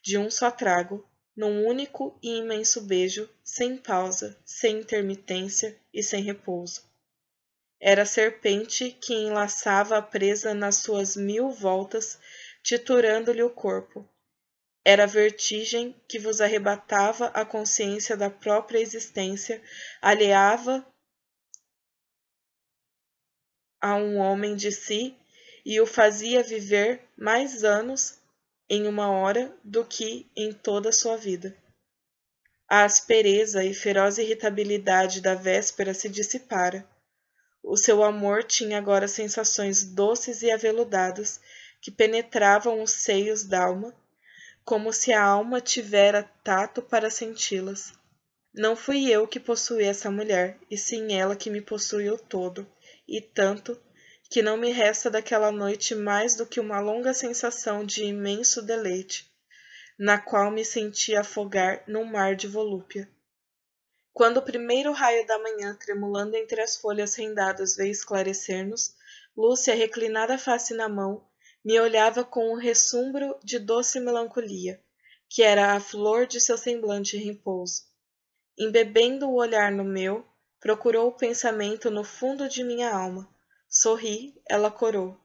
de um só trago, num único e imenso beijo, sem pausa, sem intermitência e sem repouso. Era a serpente que enlaçava a presa nas suas mil voltas, titurando-lhe o corpo, era a vertigem que vos arrebatava a consciência da própria existência, alheava a um homem de si e o fazia viver mais anos em uma hora do que em toda a sua vida. A aspereza e feroz irritabilidade da véspera se dissipara. O seu amor tinha agora sensações doces e aveludadas que penetravam os seios d'alma como se a alma tivera tato para senti-las. Não fui eu que possuí essa mulher, e sim ela que me possuiu todo, e tanto que não me resta daquela noite mais do que uma longa sensação de imenso deleite, na qual me senti afogar num mar de volúpia. Quando o primeiro raio da manhã, tremulando entre as folhas rendadas, veio esclarecer-nos, Lúcia, reclinada face na mão, me olhava com um ressumbro de doce melancolia, que era a flor de seu semblante repouso. Embebendo o olhar no meu, procurou o pensamento no fundo de minha alma. Sorri, ela corou.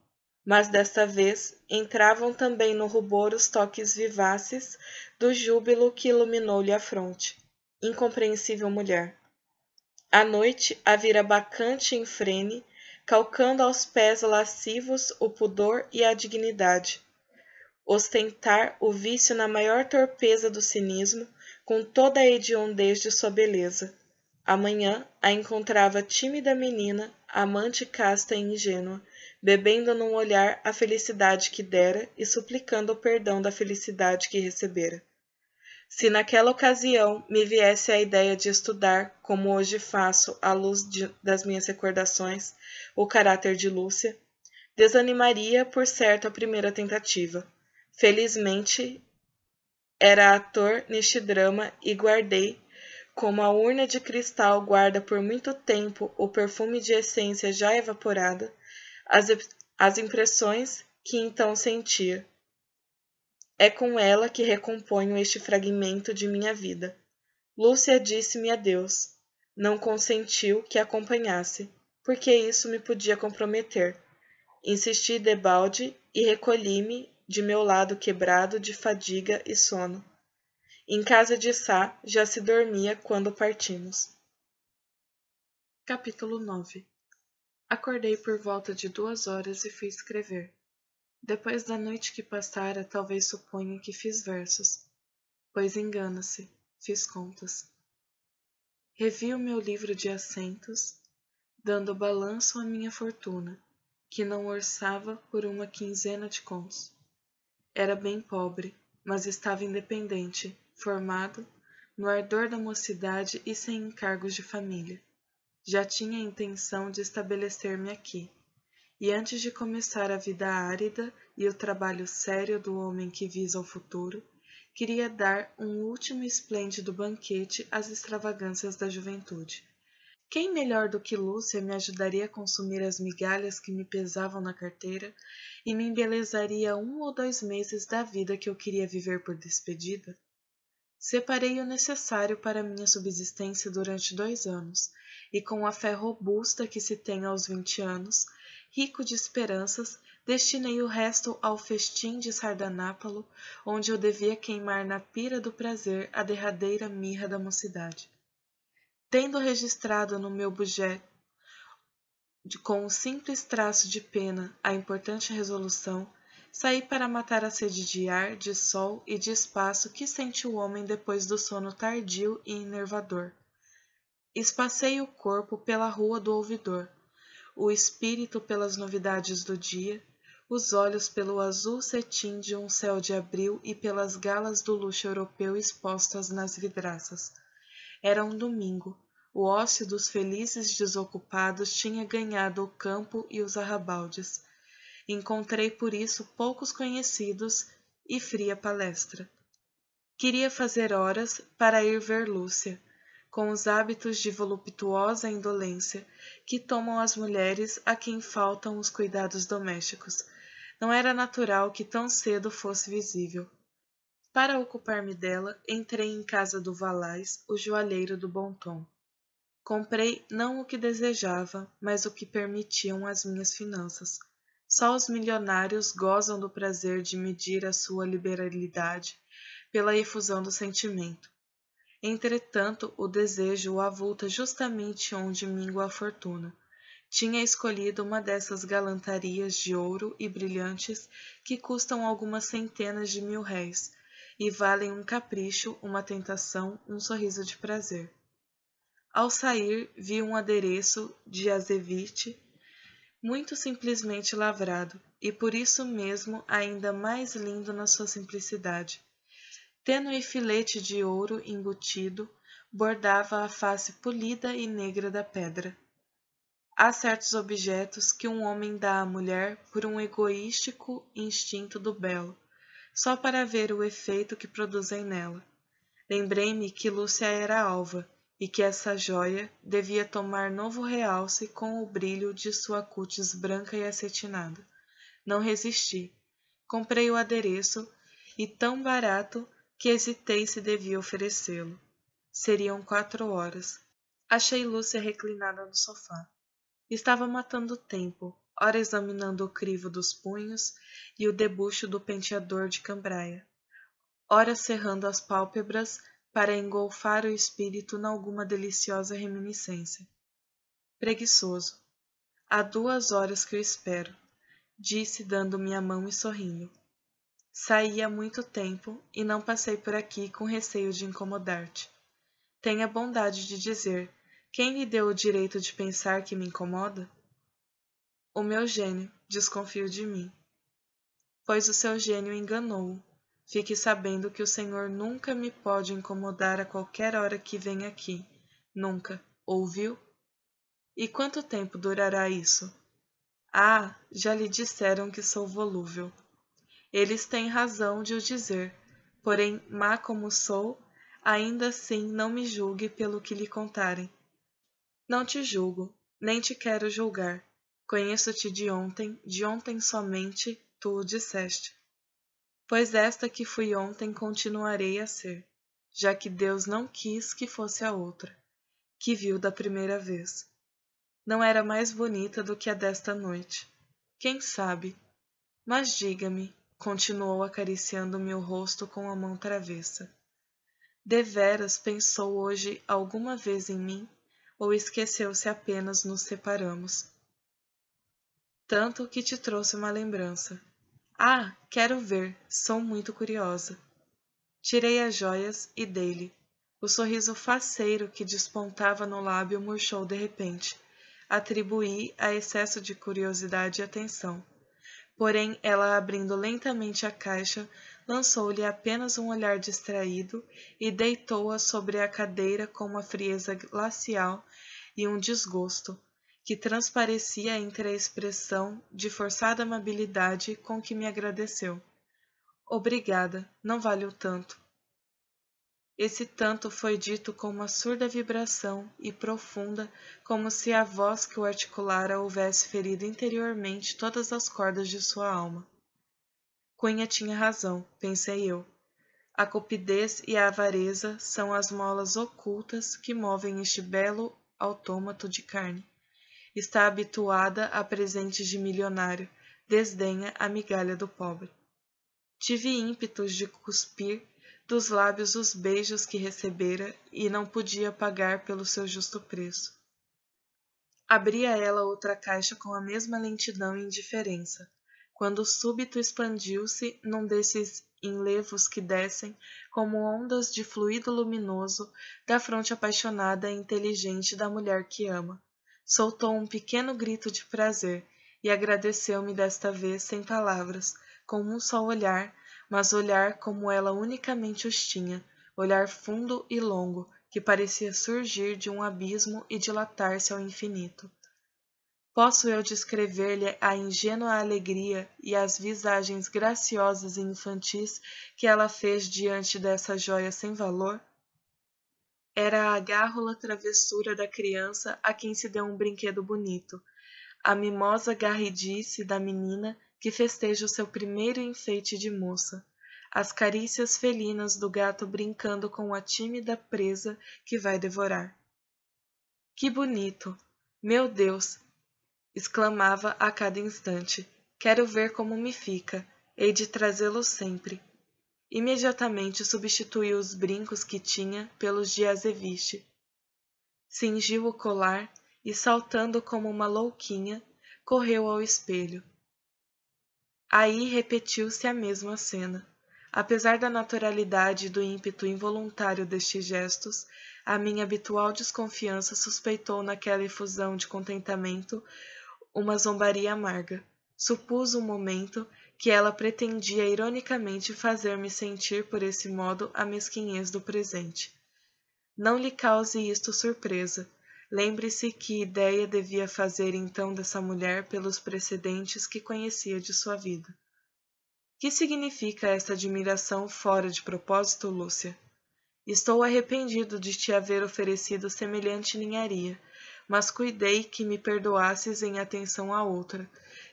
Mas desta vez entravam também no rubor os toques vivaces do júbilo que iluminou-lhe a fronte. Incompreensível mulher. À noite, a vira bacante em frene, calcando aos pés lascivos o pudor e a dignidade. Ostentar o vício na maior torpeza do cinismo, com toda a hediondez de sua beleza. Amanhã a encontrava tímida menina, amante casta e ingênua, bebendo num olhar a felicidade que dera e suplicando o perdão da felicidade que recebera. Se naquela ocasião me viesse a ideia de estudar, como hoje faço, à luz de, das minhas recordações, o caráter de Lúcia, desanimaria por certo a primeira tentativa. Felizmente, era ator neste drama e guardei, como a urna de cristal guarda por muito tempo o perfume de essência já evaporada, as, as impressões que então sentia é com ela que recomponho este fragmento de minha vida. Lúcia disse-me adeus. Não consentiu que a acompanhasse, porque isso me podia comprometer. Insisti debalde e recolhi-me de meu lado quebrado de fadiga e sono. Em casa de Sá já se dormia quando partimos. Capítulo 9 Acordei por volta de duas horas e fui escrever. Depois da noite que passara, talvez suponha que fiz versos, pois engana-se, fiz contas. Revi o meu livro de assentos, dando balanço à minha fortuna, que não orçava por uma quinzena de contos. Era bem pobre, mas estava independente, formado, no ardor da mocidade e sem encargos de família. Já tinha a intenção de estabelecer-me aqui e antes de começar a vida árida e o trabalho sério do homem que visa o futuro, queria dar um último esplêndido banquete às extravagâncias da juventude. Quem melhor do que Lúcia me ajudaria a consumir as migalhas que me pesavam na carteira e me embelezaria um ou dois meses da vida que eu queria viver por despedida? Separei o necessário para minha subsistência durante dois anos, e com a fé robusta que se tem aos vinte anos, rico de esperanças, destinei o resto ao festim de Sardanápalo, onde eu devia queimar na pira do prazer a derradeira mirra da mocidade. Tendo registrado no meu budget, com um simples traço de pena, a importante resolução, Saí para matar a sede de ar, de sol e de espaço que sente o homem depois do sono tardio e enervador. Espacei o corpo pela rua do ouvidor, o espírito pelas novidades do dia, os olhos pelo azul cetim de um céu de abril e pelas galas do luxo europeu expostas nas vidraças. Era um domingo. O ócio dos felizes desocupados tinha ganhado o campo e os arrabaldes. Encontrei por isso poucos conhecidos e fria palestra. Queria fazer horas para ir ver Lúcia, com os hábitos de voluptuosa indolência que tomam as mulheres a quem faltam os cuidados domésticos. Não era natural que tão cedo fosse visível. Para ocupar-me dela, entrei em casa do Valais, o joalheiro do Bom Tom. Comprei não o que desejava, mas o que permitiam as minhas finanças. Só os milionários gozam do prazer de medir a sua liberalidade pela efusão do sentimento. Entretanto, o desejo o avulta justamente onde mingua a fortuna. Tinha escolhido uma dessas galantarias de ouro e brilhantes que custam algumas centenas de mil réis e valem um capricho, uma tentação, um sorriso de prazer. Ao sair, viu um adereço de azevite muito simplesmente lavrado, e por isso mesmo ainda mais lindo na sua simplicidade. Tênue filete de ouro embutido bordava a face polida e negra da pedra. Há certos objetos que um homem dá à mulher por um egoístico instinto do belo, só para ver o efeito que produzem nela. Lembrei-me que Lúcia era alva, e que essa joia devia tomar novo realce com o brilho de sua cutis branca e acetinada. Não resisti. Comprei o adereço e tão barato que hesitei se devia oferecê-lo. Seriam quatro horas. Achei Lúcia reclinada no sofá. Estava matando o tempo, ora examinando o crivo dos punhos e o debuxo do penteador de cambraia, ora cerrando as pálpebras para engolfar o espírito nalguma deliciosa reminiscência. Preguiçoso. Há duas horas que o espero, disse dando-me a mão e sorrindo. Saí há muito tempo e não passei por aqui com receio de incomodar-te. Tenha bondade de dizer quem lhe deu o direito de pensar que me incomoda? O meu gênio desconfio de mim. Pois o seu gênio enganou-o Fique sabendo que o Senhor nunca me pode incomodar a qualquer hora que venha aqui. Nunca. Ouviu? E quanto tempo durará isso? Ah, já lhe disseram que sou volúvel. Eles têm razão de o dizer, porém, má como sou, ainda assim não me julgue pelo que lhe contarem. Não te julgo, nem te quero julgar. Conheço-te de ontem, de ontem somente tu o disseste pois esta que fui ontem continuarei a ser, já que Deus não quis que fosse a outra, que viu da primeira vez. Não era mais bonita do que a desta noite. Quem sabe? Mas diga-me, continuou acariciando meu rosto com a mão travessa. Deveras pensou hoje alguma vez em mim, ou esqueceu-se apenas nos separamos? Tanto que te trouxe uma lembrança. Ah, quero ver, sou muito curiosa. Tirei as joias e dei-lhe. O sorriso faceiro que despontava no lábio murchou de repente. Atribuí a excesso de curiosidade e atenção. Porém, ela, abrindo lentamente a caixa, lançou-lhe apenas um olhar distraído e deitou-a sobre a cadeira com uma frieza glacial e um desgosto que transparecia entre a expressão de forçada amabilidade com que me agradeceu. Obrigada, não vale o tanto. Esse tanto foi dito com uma surda vibração e profunda, como se a voz que o articulara houvesse ferido interiormente todas as cordas de sua alma. Cunha tinha razão, pensei eu. A cupidez e a avareza são as molas ocultas que movem este belo autômato de carne está habituada a presentes de milionário, desdenha a migalha do pobre. Tive ímpetos de cuspir dos lábios os beijos que recebera e não podia pagar pelo seu justo preço. Abria ela outra caixa com a mesma lentidão e indiferença, quando súbito expandiu-se num desses enlevos que descem como ondas de fluido luminoso da fronte apaixonada e inteligente da mulher que ama soltou um pequeno grito de prazer e agradeceu-me desta vez sem palavras, com um só olhar, mas olhar como ela unicamente os tinha, olhar fundo e longo, que parecia surgir de um abismo e dilatar-se ao infinito. Posso eu descrever-lhe a ingênua alegria e as visagens graciosas e infantis que ela fez diante dessa joia sem valor? Era a gárrula travessura da criança a quem se deu um brinquedo bonito, a mimosa garridice da menina que festeja o seu primeiro enfeite de moça, as carícias felinas do gato brincando com a tímida presa que vai devorar. Que bonito! Meu Deus! exclamava a cada instante. Quero ver como me fica. Hei de trazê-lo sempre. Imediatamente substituiu os brincos que tinha pelos de azeviche. Cingiu o colar e, saltando como uma louquinha, correu ao espelho. Aí repetiu-se a mesma cena. Apesar da naturalidade e do ímpeto involuntário destes gestos, a minha habitual desconfiança suspeitou naquela efusão de contentamento uma zombaria amarga. Supus um momento que ela pretendia ironicamente fazer-me sentir por esse modo a mesquinhez do presente. Não lhe cause isto surpresa. Lembre-se que ideia devia fazer então dessa mulher pelos precedentes que conhecia de sua vida. Que significa esta admiração fora de propósito, Lúcia? Estou arrependido de te haver oferecido semelhante ninharia, mas cuidei que me perdoasses em atenção a outra,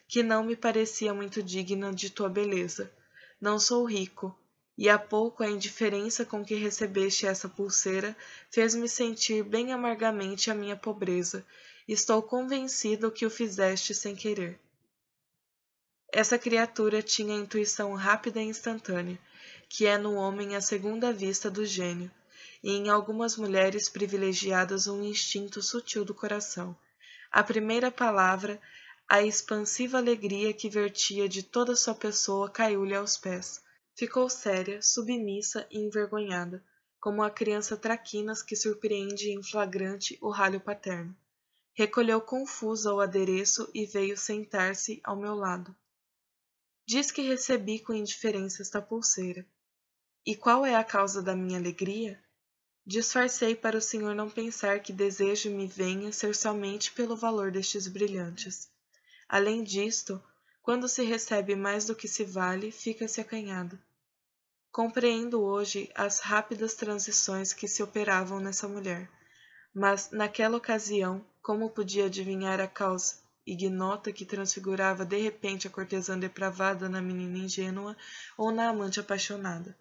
que não me parecia muito digna de tua beleza. Não sou rico, e há pouco a indiferença com que recebeste essa pulseira fez-me sentir bem amargamente a minha pobreza. Estou convencido que o fizeste sem querer. Essa criatura tinha a intuição rápida e instantânea, que é no homem a segunda vista do gênio, e em algumas mulheres privilegiadas um instinto sutil do coração. A primeira palavra a expansiva alegria que vertia de toda sua pessoa caiu-lhe aos pés. Ficou séria, submissa e envergonhada, como a criança traquinas que surpreende em flagrante o ralho paterno. Recolheu confusa o adereço e veio sentar-se ao meu lado. Diz que recebi com indiferença esta pulseira. E qual é a causa da minha alegria? Disfarcei para o senhor não pensar que desejo me venha ser somente pelo valor destes brilhantes. Além disto, quando se recebe mais do que se vale, fica-se acanhado. Compreendo hoje as rápidas transições que se operavam nessa mulher, mas naquela ocasião, como podia adivinhar a causa ignota que transfigurava de repente a cortesã depravada na menina ingênua ou na amante apaixonada?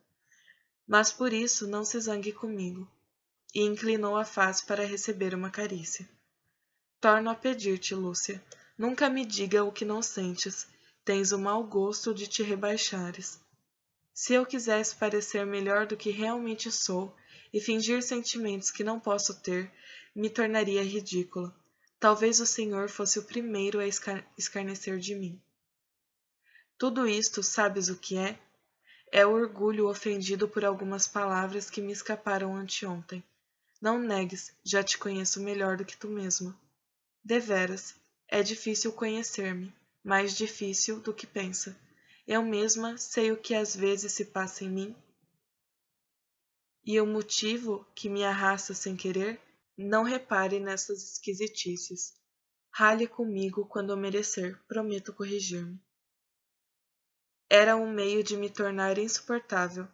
Mas por isso não se zangue comigo. E inclinou a face para receber uma carícia. Torno a pedir-te, Lúcia, Nunca me diga o que não sentes, tens o mau gosto de te rebaixares. Se eu quisesse parecer melhor do que realmente sou e fingir sentimentos que não posso ter, me tornaria ridícula. Talvez o Senhor fosse o primeiro a escarnecer de mim. Tudo isto sabes o que é? É o orgulho ofendido por algumas palavras que me escaparam anteontem. Não negues, já te conheço melhor do que tu mesma. Deveras, é difícil conhecer-me, mais difícil do que pensa. Eu mesma sei o que às vezes se passa em mim. E o motivo que me arrasta sem querer, não repare nessas esquisitices. Rale comigo quando merecer, prometo corrigir-me. Era um meio de me tornar insuportável.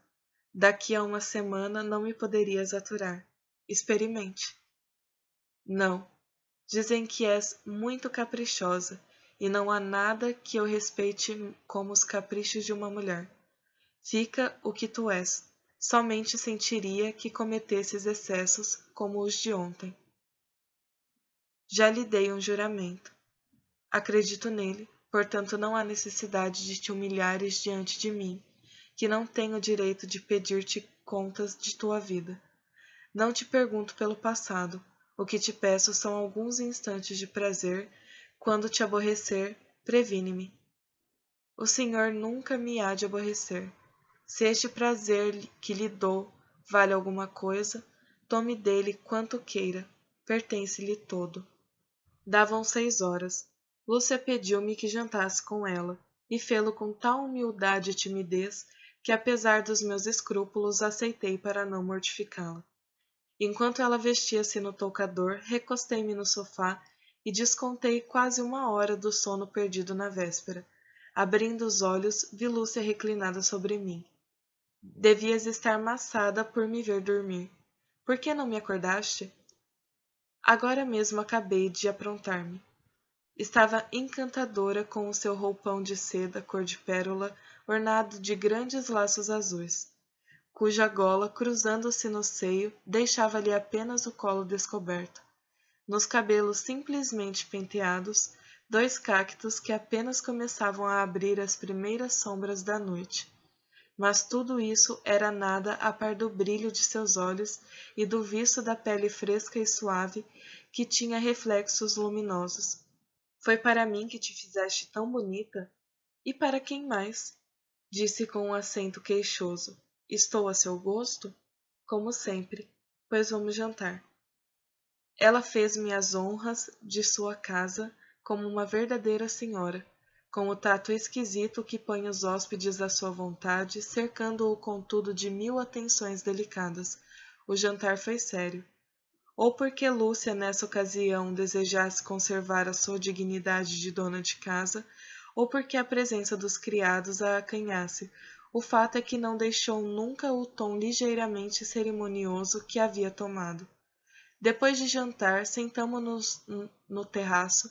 Daqui a uma semana não me poderias aturar. Experimente. Não, Dizem que és muito caprichosa e não há nada que eu respeite como os caprichos de uma mulher. Fica o que tu és. Somente sentiria que cometesses excessos como os de ontem. Já lhe dei um juramento. Acredito nele, portanto não há necessidade de te humilhares diante de mim, que não tenho direito de pedir-te contas de tua vida. Não te pergunto pelo passado, o que te peço são alguns instantes de prazer, quando te aborrecer, previne-me. O Senhor nunca me há de aborrecer. Se este prazer que lhe dou vale alguma coisa, tome dele quanto queira, pertence-lhe todo. Davam seis horas. Lúcia pediu-me que jantasse com ela, e fê-lo com tal humildade e timidez que, apesar dos meus escrúpulos, aceitei para não mortificá-la. Enquanto ela vestia-se no toucador, recostei-me no sofá e descontei quase uma hora do sono perdido na véspera. Abrindo os olhos, vi Lúcia reclinada sobre mim. Devias estar maçada por me ver dormir. Por que não me acordaste? Agora mesmo acabei de aprontar-me. Estava encantadora com o seu roupão de seda cor de pérola, ornado de grandes laços azuis cuja gola, cruzando-se no seio, deixava-lhe apenas o colo descoberto. Nos cabelos simplesmente penteados, dois cactos que apenas começavam a abrir as primeiras sombras da noite. Mas tudo isso era nada a par do brilho de seus olhos e do viço da pele fresca e suave, que tinha reflexos luminosos. Foi para mim que te fizeste tão bonita? E para quem mais? Disse com um acento queixoso. Estou a seu gosto? Como sempre, pois vamos jantar. Ela fez-me as honras de sua casa como uma verdadeira senhora, com o tato esquisito que põe os hóspedes à sua vontade, cercando-o contudo de mil atenções delicadas. O jantar foi sério. Ou porque Lúcia, nessa ocasião, desejasse conservar a sua dignidade de dona de casa, ou porque a presença dos criados a acanhasse, o fato é que não deixou nunca o tom ligeiramente cerimonioso que havia tomado. Depois de jantar, sentamo-nos no terraço,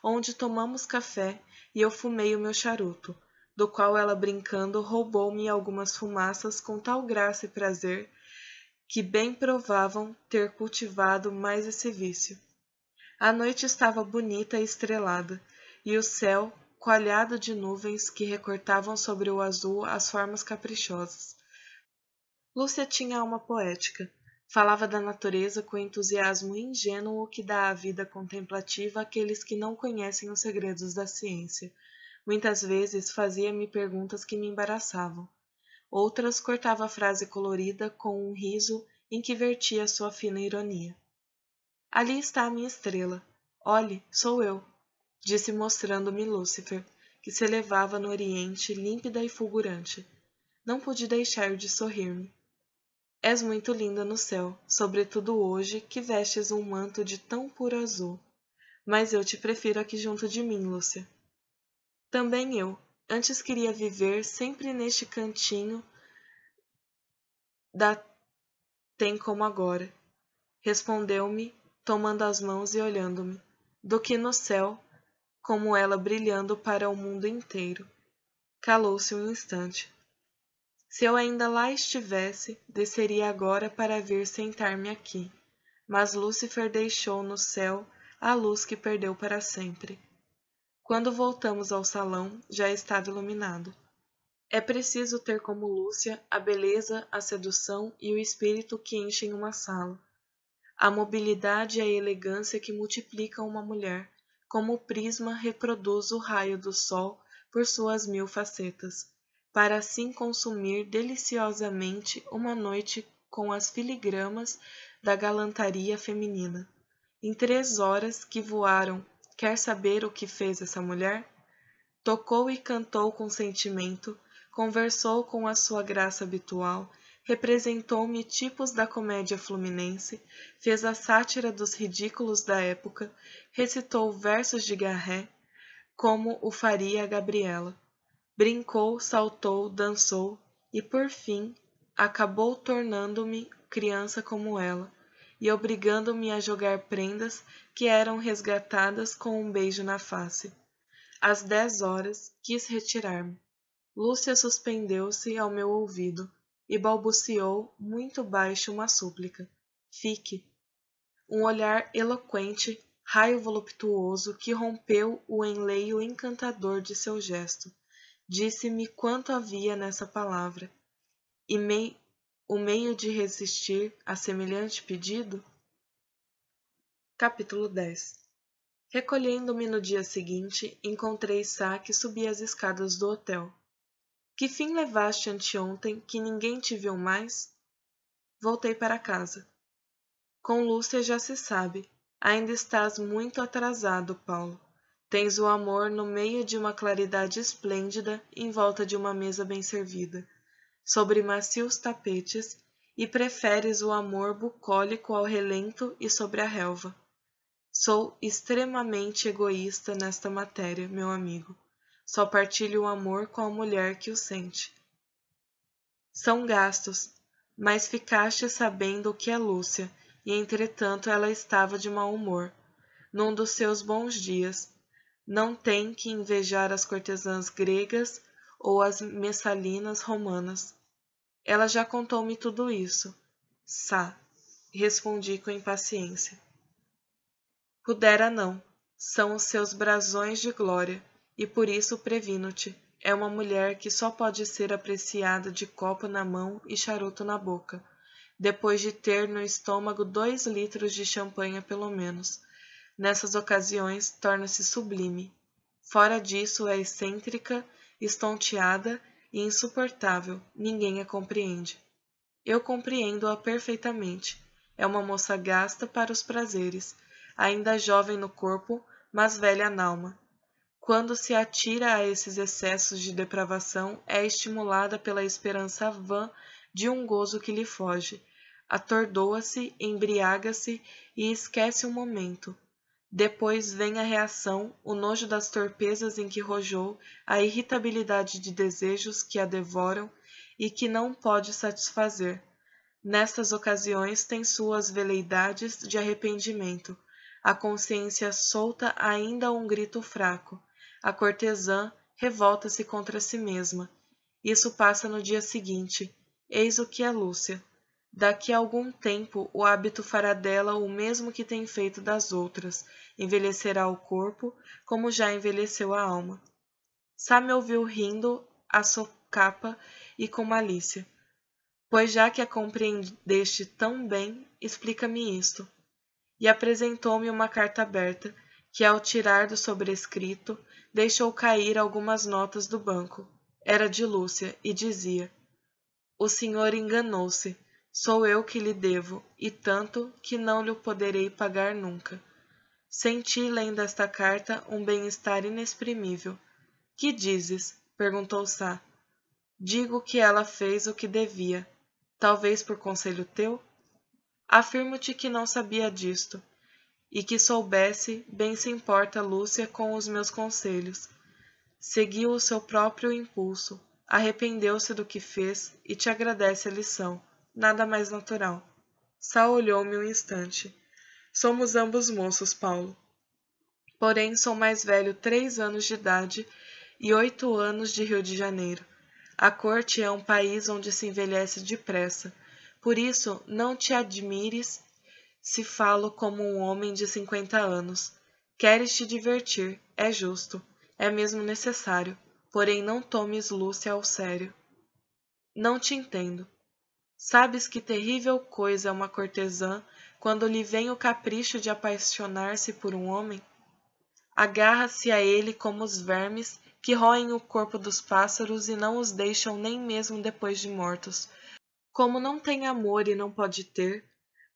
onde tomamos café e eu fumei o meu charuto, do qual ela brincando roubou-me algumas fumaças com tal graça e prazer que bem provavam ter cultivado mais esse vício. A noite estava bonita e estrelada, e o céu, coalhado de nuvens que recortavam sobre o azul as formas caprichosas. Lúcia tinha alma poética. Falava da natureza com entusiasmo ingênuo que dá à vida contemplativa aqueles que não conhecem os segredos da ciência. Muitas vezes fazia-me perguntas que me embaraçavam. Outras cortava a frase colorida com um riso em que vertia sua fina ironia. Ali está a minha estrela. Olhe, sou eu, disse mostrando-me Lúcifer, que se elevava no oriente límpida e fulgurante. Não pude deixar de sorrir-me. És muito linda no céu, sobretudo hoje que vestes um manto de tão puro azul. Mas eu te prefiro aqui junto de mim, Lúcia. Também eu, antes queria viver sempre neste cantinho da tem como agora. Respondeu-me, tomando as mãos e olhando-me, do que no céu como ela brilhando para o mundo inteiro. Calou-se um instante. Se eu ainda lá estivesse, desceria agora para vir sentar-me aqui. Mas Lúcifer deixou no céu a luz que perdeu para sempre. Quando voltamos ao salão, já estava iluminado. É preciso ter como Lúcia a beleza, a sedução e o espírito que enchem uma sala, a mobilidade e a elegância que multiplicam uma mulher, como o prisma reproduz o raio do sol por suas mil facetas, para assim consumir deliciosamente uma noite com as filigramas da galantaria feminina. Em três horas que voaram, quer saber o que fez essa mulher? Tocou e cantou com sentimento, conversou com a sua graça habitual, representou-me tipos da comédia fluminense, fez a sátira dos ridículos da época, recitou versos de Garré, como o faria a Gabriela. Brincou, saltou, dançou e, por fim, acabou tornando-me criança como ela e obrigando-me a jogar prendas que eram resgatadas com um beijo na face. Às dez horas, quis retirar-me. Lúcia suspendeu-se ao meu ouvido e balbuciou muito baixo uma súplica: Fique. Um olhar eloquente, raio voluptuoso que rompeu o enleio encantador de seu gesto. Disse-me quanto havia nessa palavra. E mei o meio de resistir a semelhante pedido? Capítulo 10 Recolhendo-me no dia seguinte, encontrei Sá que subia as escadas do hotel. Que fim levaste anteontem que ninguém te viu mais? Voltei para casa. Com Lúcia já se sabe. Ainda estás muito atrasado, Paulo. Tens o amor no meio de uma claridade esplêndida em volta de uma mesa bem servida, sobre macios tapetes, e preferes o amor bucólico ao relento e sobre a relva. Sou extremamente egoísta nesta matéria, meu amigo. Só partilha o amor com a mulher que o sente. São gastos, mas ficaste sabendo o que é Lúcia, e entretanto ela estava de mau humor, num dos seus bons dias. Não tem que invejar as cortesãs gregas ou as messalinas romanas. Ela já contou-me tudo isso. Sá, respondi com impaciência. Pudera não, são os seus brasões de glória e por isso previno-te. É uma mulher que só pode ser apreciada de copo na mão e charuto na boca, depois de ter no estômago dois litros de champanha pelo menos. Nessas ocasiões torna-se sublime. Fora disso é excêntrica, estonteada e insuportável. Ninguém a compreende. Eu compreendo-a perfeitamente. É uma moça gasta para os prazeres, ainda jovem no corpo, mas velha na alma quando se atira a esses excessos de depravação, é estimulada pela esperança vã de um gozo que lhe foge. Atordoa-se, embriaga-se e esquece o um momento. Depois vem a reação, o nojo das torpezas em que rojou, a irritabilidade de desejos que a devoram e que não pode satisfazer. Nestas ocasiões tem suas veleidades de arrependimento. A consciência solta ainda um grito fraco a cortesã revolta-se contra si mesma. Isso passa no dia seguinte. Eis o que é Lúcia. Daqui a algum tempo o hábito fará dela o mesmo que tem feito das outras, envelhecerá o corpo, como já envelheceu a alma. Sá me ouviu rindo, a socapa e com malícia. Pois já que a compreendeste tão bem, explica-me isto. E apresentou-me uma carta aberta, que ao tirar do sobrescrito, deixou cair algumas notas do banco. Era de Lúcia e dizia: O senhor enganou-se. Sou eu que lhe devo, e tanto que não lhe poderei pagar nunca. Senti, lendo esta carta, um bem-estar inexprimível. Que dizes? perguntou Sá. Digo que ela fez o que devia. Talvez por conselho teu? Afirmo-te que não sabia disto e que soubesse bem se importa Lúcia com os meus conselhos. Seguiu o seu próprio impulso, arrependeu-se do que fez e te agradece a lição. Nada mais natural. Sal olhou-me um instante. Somos ambos moços, Paulo. Porém, sou mais velho três anos de idade e oito anos de Rio de Janeiro. A corte é um país onde se envelhece depressa. Por isso, não te admires se falo como um homem de cinquenta anos. Queres te divertir, é justo, é mesmo necessário, porém não tomes Lúcia ao sério. Não te entendo. Sabes que terrível coisa é uma cortesã quando lhe vem o capricho de apaixonar-se por um homem? Agarra-se a ele como os vermes que roem o corpo dos pássaros e não os deixam nem mesmo depois de mortos. Como não tem amor e não pode ter,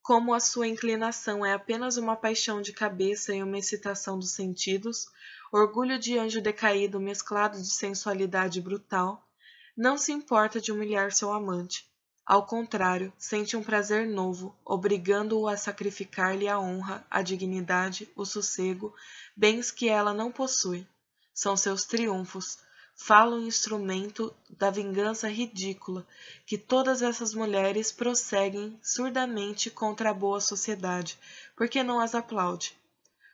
como a sua inclinação é apenas uma paixão de cabeça e uma excitação dos sentidos, orgulho de anjo decaído mesclado de sensualidade brutal, não se importa de humilhar seu amante. Ao contrário, sente um prazer novo, obrigando-o a sacrificar-lhe a honra, a dignidade, o sossego, bens que ela não possui. São seus triunfos, falo um instrumento da vingança ridícula que todas essas mulheres prosseguem surdamente contra a boa sociedade, porque não as aplaude.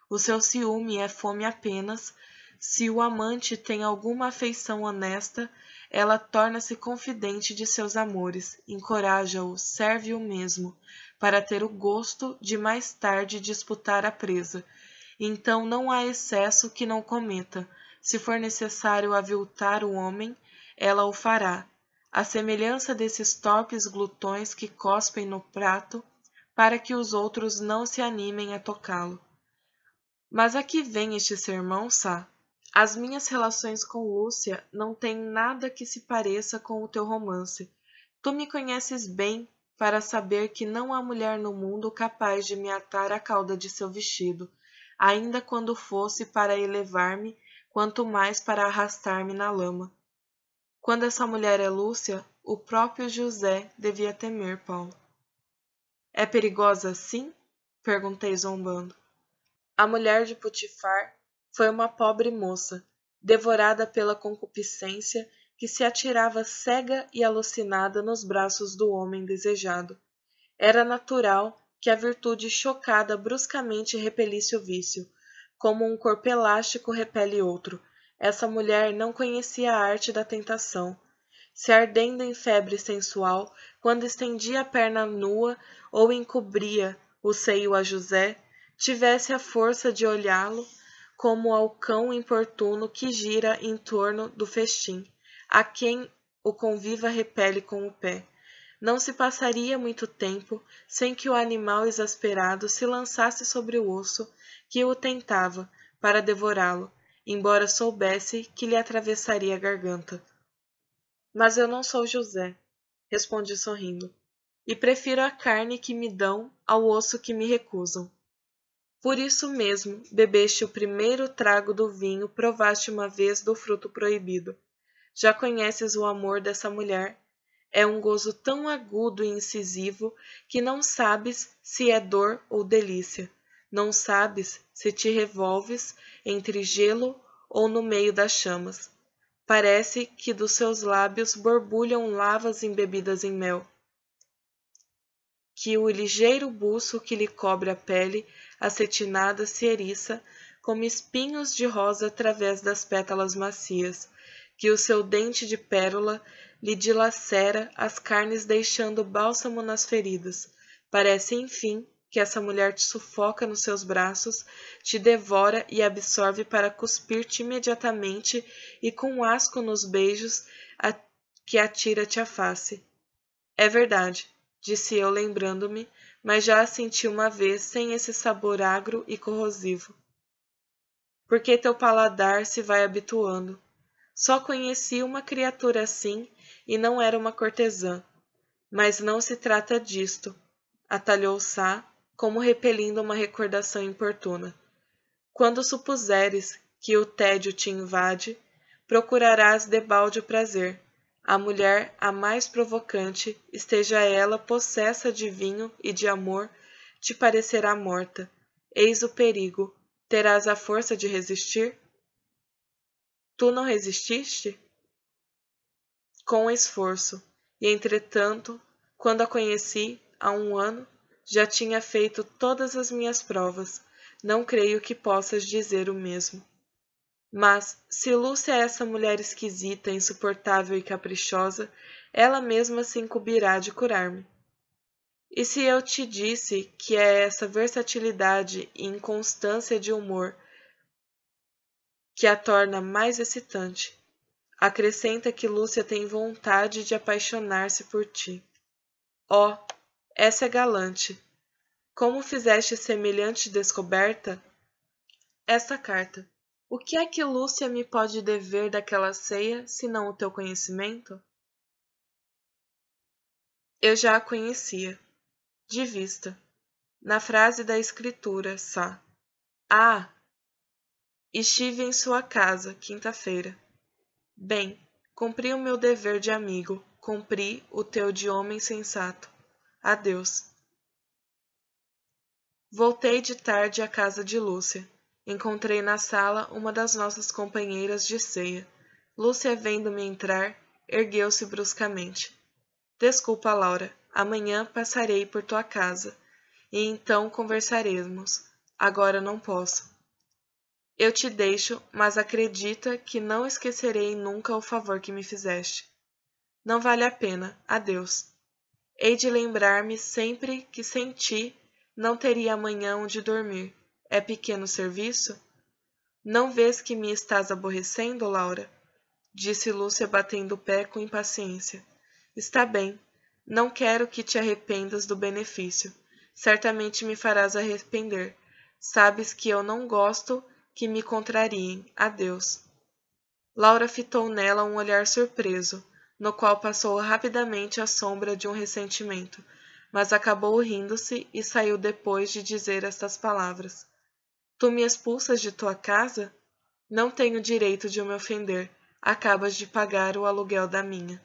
O seu ciúme é fome apenas. Se o amante tem alguma afeição honesta, ela torna-se confidente de seus amores, encoraja-o, serve-o mesmo, para ter o gosto de mais tarde disputar a presa. Então não há excesso que não cometa, se for necessário aviltar o homem, ela o fará, A semelhança desses torpes glutões que cospem no prato, para que os outros não se animem a tocá-lo. Mas a que vem este sermão, Sá? As minhas relações com Lúcia não têm nada que se pareça com o teu romance. Tu me conheces bem para saber que não há mulher no mundo capaz de me atar a cauda de seu vestido, ainda quando fosse para elevar-me quanto mais para arrastar-me na lama. Quando essa mulher é Lúcia, o próprio José devia temer Paulo. É perigosa assim? perguntei zombando. A mulher de Putifar foi uma pobre moça, devorada pela concupiscência que se atirava cega e alucinada nos braços do homem desejado. Era natural que a virtude chocada bruscamente repelisse o vício, como um corpo elástico repele outro. Essa mulher não conhecia a arte da tentação. Se ardendo em febre sensual, quando estendia a perna nua ou encobria o seio a José, tivesse a força de olhá-lo como ao cão importuno que gira em torno do festim, a quem o conviva repele com o pé. Não se passaria muito tempo sem que o animal exasperado se lançasse sobre o osso que o tentava para devorá-lo, embora soubesse que lhe atravessaria a garganta. Mas eu não sou José, respondi sorrindo, e prefiro a carne que me dão ao osso que me recusam. Por isso mesmo bebeste o primeiro trago do vinho, provaste uma vez do fruto proibido. Já conheces o amor dessa mulher. É um gozo tão agudo e incisivo que não sabes se é dor ou delícia. Não sabes se te revolves entre gelo ou no meio das chamas. Parece que dos seus lábios borbulham lavas embebidas em mel. Que o ligeiro buço que lhe cobre a pele acetinada se eriça como espinhos de rosa através das pétalas macias, que o seu dente de pérola lhe dilacera as carnes deixando bálsamo nas feridas. Parece, enfim, que essa mulher te sufoca nos seus braços, te devora e absorve para cuspir-te imediatamente e com um asco nos beijos a... que atira-te a face. É verdade, disse eu lembrando-me, mas já a senti uma vez sem esse sabor agro e corrosivo. Porque teu paladar se vai habituando. Só conheci uma criatura assim e não era uma cortesã. Mas não se trata disto, atalhou Sá, como repelindo uma recordação importuna. Quando supuseres que o tédio te invade, procurarás debalde o prazer. A mulher a mais provocante, esteja ela possessa de vinho e de amor, te parecerá morta. Eis o perigo. Terás a força de resistir? Tu não resististe? Com esforço, e entretanto, quando a conheci, há um ano, já tinha feito todas as minhas provas. Não creio que possas dizer o mesmo. Mas, se Lúcia é essa mulher esquisita, insuportável e caprichosa, ela mesma se incumbirá de curar-me. E se eu te disse que é essa versatilidade e inconstância de humor que a torna mais excitante, acrescenta que Lúcia tem vontade de apaixonar-se por ti. Oh, essa é galante. Como fizeste semelhante descoberta? Esta carta. O que é que Lúcia me pode dever daquela ceia, se não o teu conhecimento? Eu já a conhecia, de vista, na frase da escritura, sá. Ah! Estive em sua casa, quinta-feira. Bem, cumpri o meu dever de amigo, cumpri o teu de homem sensato. Adeus. Voltei de tarde à casa de Lúcia. Encontrei na sala uma das nossas companheiras de ceia. Lúcia, vendo-me entrar, ergueu-se bruscamente. Desculpa, Laura. Amanhã passarei por tua casa e então conversaremos. Agora não posso. Eu te deixo, mas acredita que não esquecerei nunca o favor que me fizeste. Não vale a pena. Adeus. Hei de lembrar-me sempre que sem ti não teria amanhã onde dormir. É pequeno serviço? Não vês que me estás aborrecendo, Laura? Disse Lúcia batendo o pé com impaciência. Está bem, não quero que te arrependas do benefício. Certamente me farás arrepender. Sabes que eu não gosto que me contrariem. Adeus. Laura fitou nela um olhar surpreso no qual passou rapidamente a sombra de um ressentimento, mas acabou rindo-se e saiu depois de dizer estas palavras: Tu me expulsas de tua casa? Não tenho direito de me ofender. Acabas de pagar o aluguel da minha.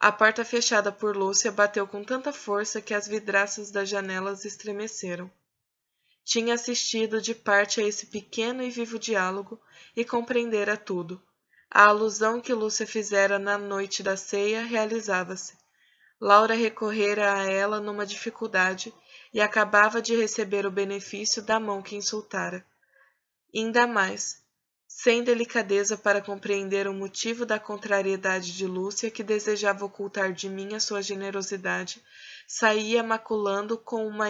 A porta fechada por Lúcia bateu com tanta força que as vidraças das janelas estremeceram. Tinha assistido de parte a esse pequeno e vivo diálogo e compreendera tudo a alusão que Lúcia fizera na noite da ceia realizava-se. Laura recorrera a ela numa dificuldade e acabava de receber o benefício da mão que insultara. Ainda mais, sem delicadeza para compreender o motivo da contrariedade de Lúcia, que desejava ocultar de mim a sua generosidade, saía maculando com uma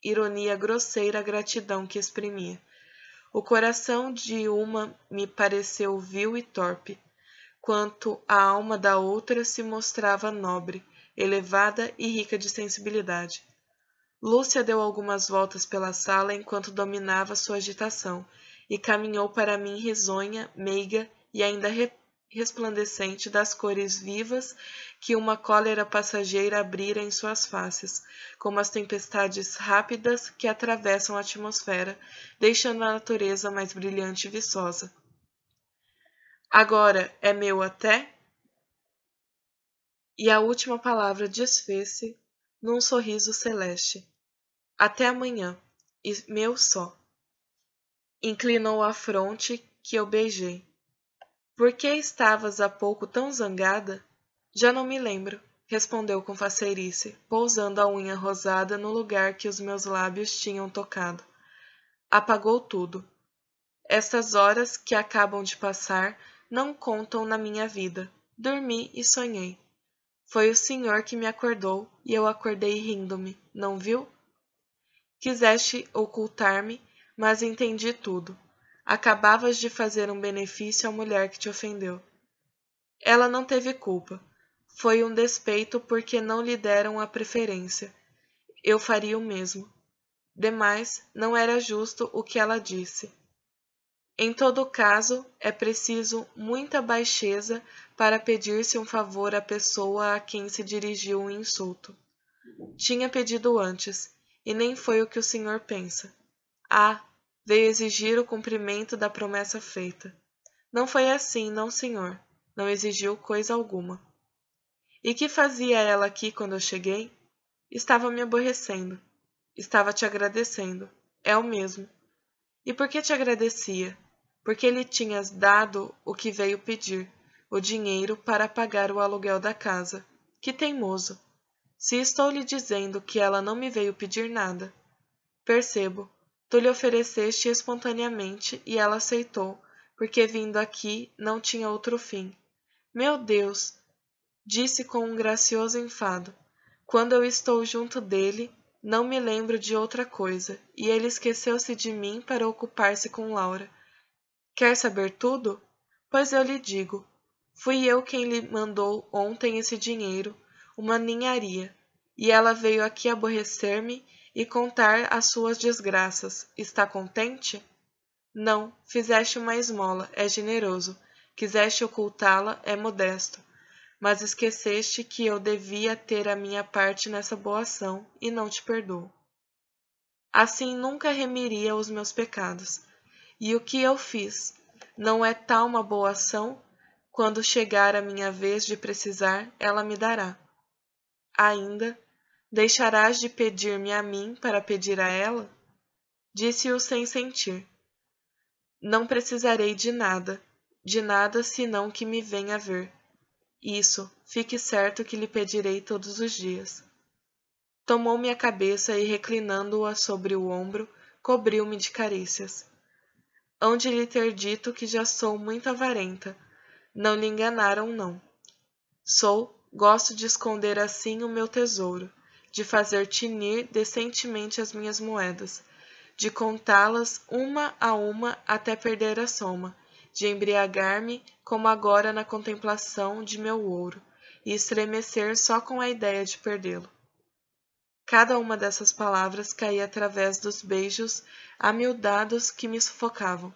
ironia grosseira a gratidão que exprimia. O coração de uma me pareceu vil e torpe, quanto a alma da outra se mostrava nobre, elevada e rica de sensibilidade. Lúcia deu algumas voltas pela sala enquanto dominava sua agitação, e caminhou para mim risonha, meiga e ainda resplandecente das cores vivas que uma cólera passageira abrira em suas faces, como as tempestades rápidas que atravessam a atmosfera, deixando a natureza mais brilhante e viçosa. Agora é meu até? E a última palavra desfez-se num sorriso celeste. Até amanhã, e meu só. Inclinou a fronte que eu beijei. Por que estavas há pouco tão zangada? Já não me lembro, respondeu com faceirice, pousando a unha rosada no lugar que os meus lábios tinham tocado. Apagou tudo. Estas horas que acabam de passar não contam na minha vida. Dormi e sonhei. Foi o senhor que me acordou e eu acordei rindo-me, não viu? Quiseste ocultar-me, mas entendi tudo acabavas de fazer um benefício à mulher que te ofendeu. Ela não teve culpa. Foi um despeito porque não lhe deram a preferência. Eu faria o mesmo. Demais, não era justo o que ela disse. Em todo caso, é preciso muita baixeza para pedir-se um favor à pessoa a quem se dirigiu um insulto. Tinha pedido antes, e nem foi o que o senhor pensa. Ah, veio exigir o cumprimento da promessa feita. Não foi assim, não, senhor. Não exigiu coisa alguma. E que fazia ela aqui quando eu cheguei? Estava me aborrecendo. Estava te agradecendo. É o mesmo. E por que te agradecia? Porque lhe tinhas dado o que veio pedir, o dinheiro para pagar o aluguel da casa. Que teimoso! Se estou lhe dizendo que ela não me veio pedir nada. Percebo, Tu lhe ofereceste espontaneamente e ela aceitou, porque vindo aqui não tinha outro fim. Meu Deus! Disse com um gracioso enfado: Quando eu estou junto dele, não me lembro de outra coisa, e ele esqueceu-se de mim para ocupar-se com Laura. Quer saber tudo? Pois eu lhe digo: fui eu quem lhe mandou ontem esse dinheiro, uma ninharia, e ela veio aqui aborrecer-me e contar as suas desgraças. Está contente? Não, fizeste uma esmola, é generoso. Quiseste ocultá-la, é modesto. Mas esqueceste que eu devia ter a minha parte nessa boa ação e não te perdoo. Assim nunca remiria os meus pecados. E o que eu fiz? Não é tal uma boa ação? Quando chegar a minha vez de precisar, ela me dará. Ainda Deixarás de pedir-me a mim para pedir a ela? Disse-o sem sentir. Não precisarei de nada, de nada senão que me venha ver. Isso, fique certo que lhe pedirei todos os dias. Tomou me a cabeça e, reclinando-a sobre o ombro, cobriu-me de carícias. Hão de lhe ter dito que já sou muito avarenta. Não lhe enganaram, não. Sou, gosto de esconder assim o meu tesouro de fazer tinir decentemente as minhas moedas, de contá-las uma a uma até perder a soma, de embriagar-me como agora na contemplação de meu ouro, e estremecer só com a ideia de perdê-lo. Cada uma dessas palavras caía através dos beijos amiudados que me sufocavam.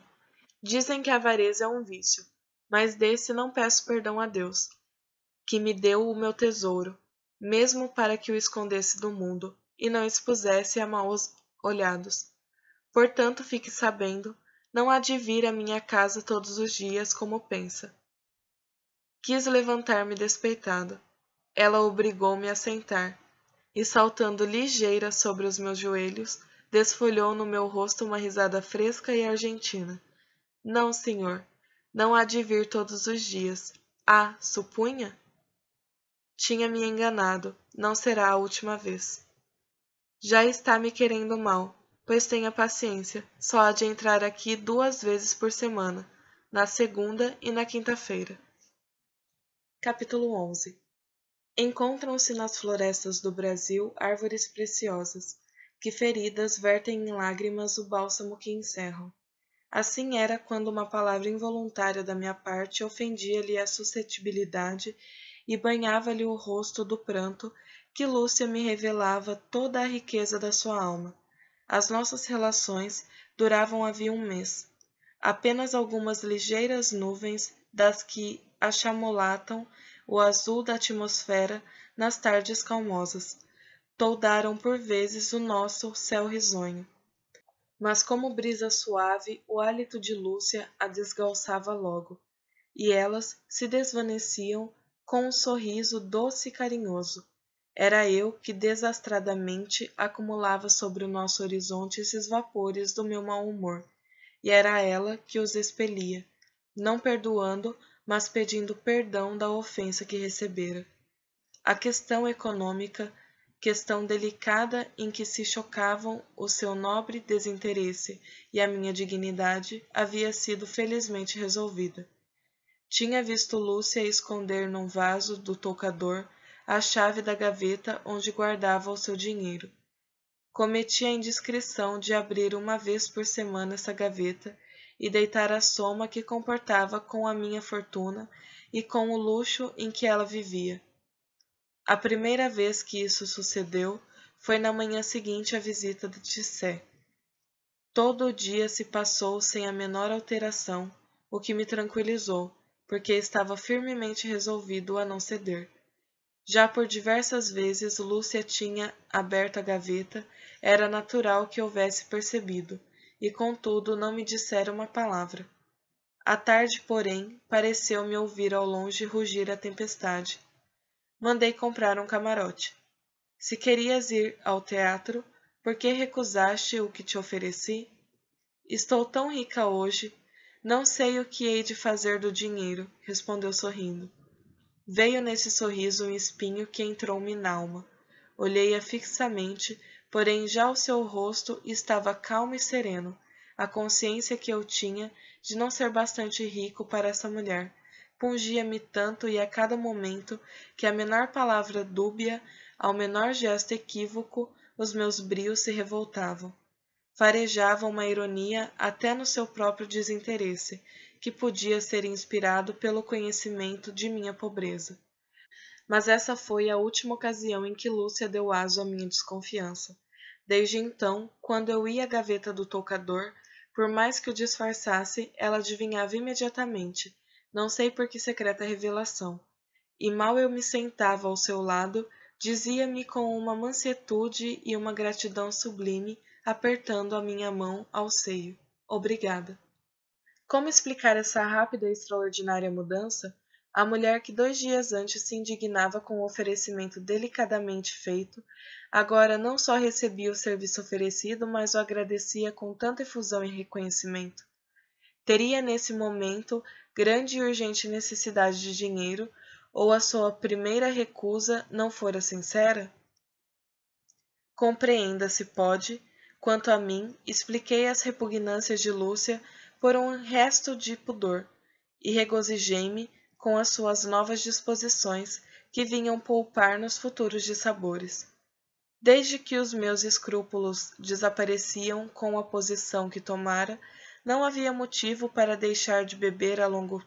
Dizem que a avareza é um vício, mas desse não peço perdão a Deus, que me deu o meu tesouro, mesmo para que o escondesse do mundo e não expusesse a maus olhados. Portanto, fique sabendo, não há de vir à minha casa todos os dias como pensa. Quis levantar-me despeitado. Ela obrigou-me a sentar, e saltando ligeira sobre os meus joelhos, desfolhou no meu rosto uma risada fresca e argentina. Não, senhor, não há de vir todos os dias. Ah, supunha? Tinha me enganado, não será a última vez. Já está me querendo mal, pois tenha paciência, só há de entrar aqui duas vezes por semana, na segunda e na quinta-feira. Capítulo 11 Encontram-se nas florestas do Brasil árvores preciosas, que feridas vertem em lágrimas o bálsamo que encerram. Assim era quando uma palavra involuntária da minha parte ofendia-lhe a suscetibilidade e banhava-lhe o rosto do pranto, que Lúcia me revelava toda a riqueza da sua alma. As nossas relações duravam havia um mês. Apenas algumas ligeiras nuvens das que achamolatam o azul da atmosfera nas tardes calmosas toldaram por vezes o nosso céu risonho. Mas como brisa suave, o hálito de Lúcia a desgalçava logo, e elas se desvaneciam com um sorriso doce e carinhoso. Era eu que desastradamente acumulava sobre o nosso horizonte esses vapores do meu mau humor, e era ela que os expelia, não perdoando, mas pedindo perdão da ofensa que recebera. A questão econômica, questão delicada em que se chocavam o seu nobre desinteresse e a minha dignidade, havia sido felizmente resolvida. Tinha visto Lúcia esconder num vaso do toucador a chave da gaveta onde guardava o seu dinheiro. Cometia a indiscrição de abrir uma vez por semana essa gaveta e deitar a soma que comportava com a minha fortuna e com o luxo em que ela vivia. A primeira vez que isso sucedeu foi na manhã seguinte à visita de Tissé. Todo o dia se passou sem a menor alteração, o que me tranquilizou, porque estava firmemente resolvido a não ceder. Já por diversas vezes Lúcia tinha aberto a gaveta, era natural que houvesse percebido, e contudo não me dissera uma palavra. À tarde, porém, pareceu-me ouvir ao longe rugir a tempestade. Mandei comprar um camarote. Se querias ir ao teatro, por que recusaste o que te ofereci? Estou tão rica hoje não sei o que hei de fazer do dinheiro, respondeu sorrindo. Veio nesse sorriso um espinho que entrou-me n'alma. Olhei-a fixamente, porém já o seu rosto estava calmo e sereno, a consciência que eu tinha de não ser bastante rico para essa mulher. Pungia-me tanto e a cada momento que a menor palavra dúbia, ao menor gesto equívoco, os meus brios se revoltavam farejava uma ironia até no seu próprio desinteresse, que podia ser inspirado pelo conhecimento de minha pobreza. Mas essa foi a última ocasião em que Lúcia deu aso à minha desconfiança. Desde então, quando eu ia à gaveta do toucador, por mais que o disfarçasse, ela adivinhava imediatamente, não sei por que secreta revelação. E mal eu me sentava ao seu lado, dizia-me com uma mansetude e uma gratidão sublime apertando a minha mão ao seio. Obrigada. Como explicar essa rápida e extraordinária mudança? A mulher que dois dias antes se indignava com o oferecimento delicadamente feito, agora não só recebia o serviço oferecido, mas o agradecia com tanta efusão e reconhecimento. Teria nesse momento grande e urgente necessidade de dinheiro, ou a sua primeira recusa não fora sincera? Compreenda, se pode, Quanto a mim, expliquei as repugnâncias de Lúcia por um resto de pudor, e regozijei-me com as suas novas disposições que vinham poupar nos futuros dissabores. Desde que os meus escrúpulos desapareciam com a posição que tomara, não havia motivo para deixar de beber a longo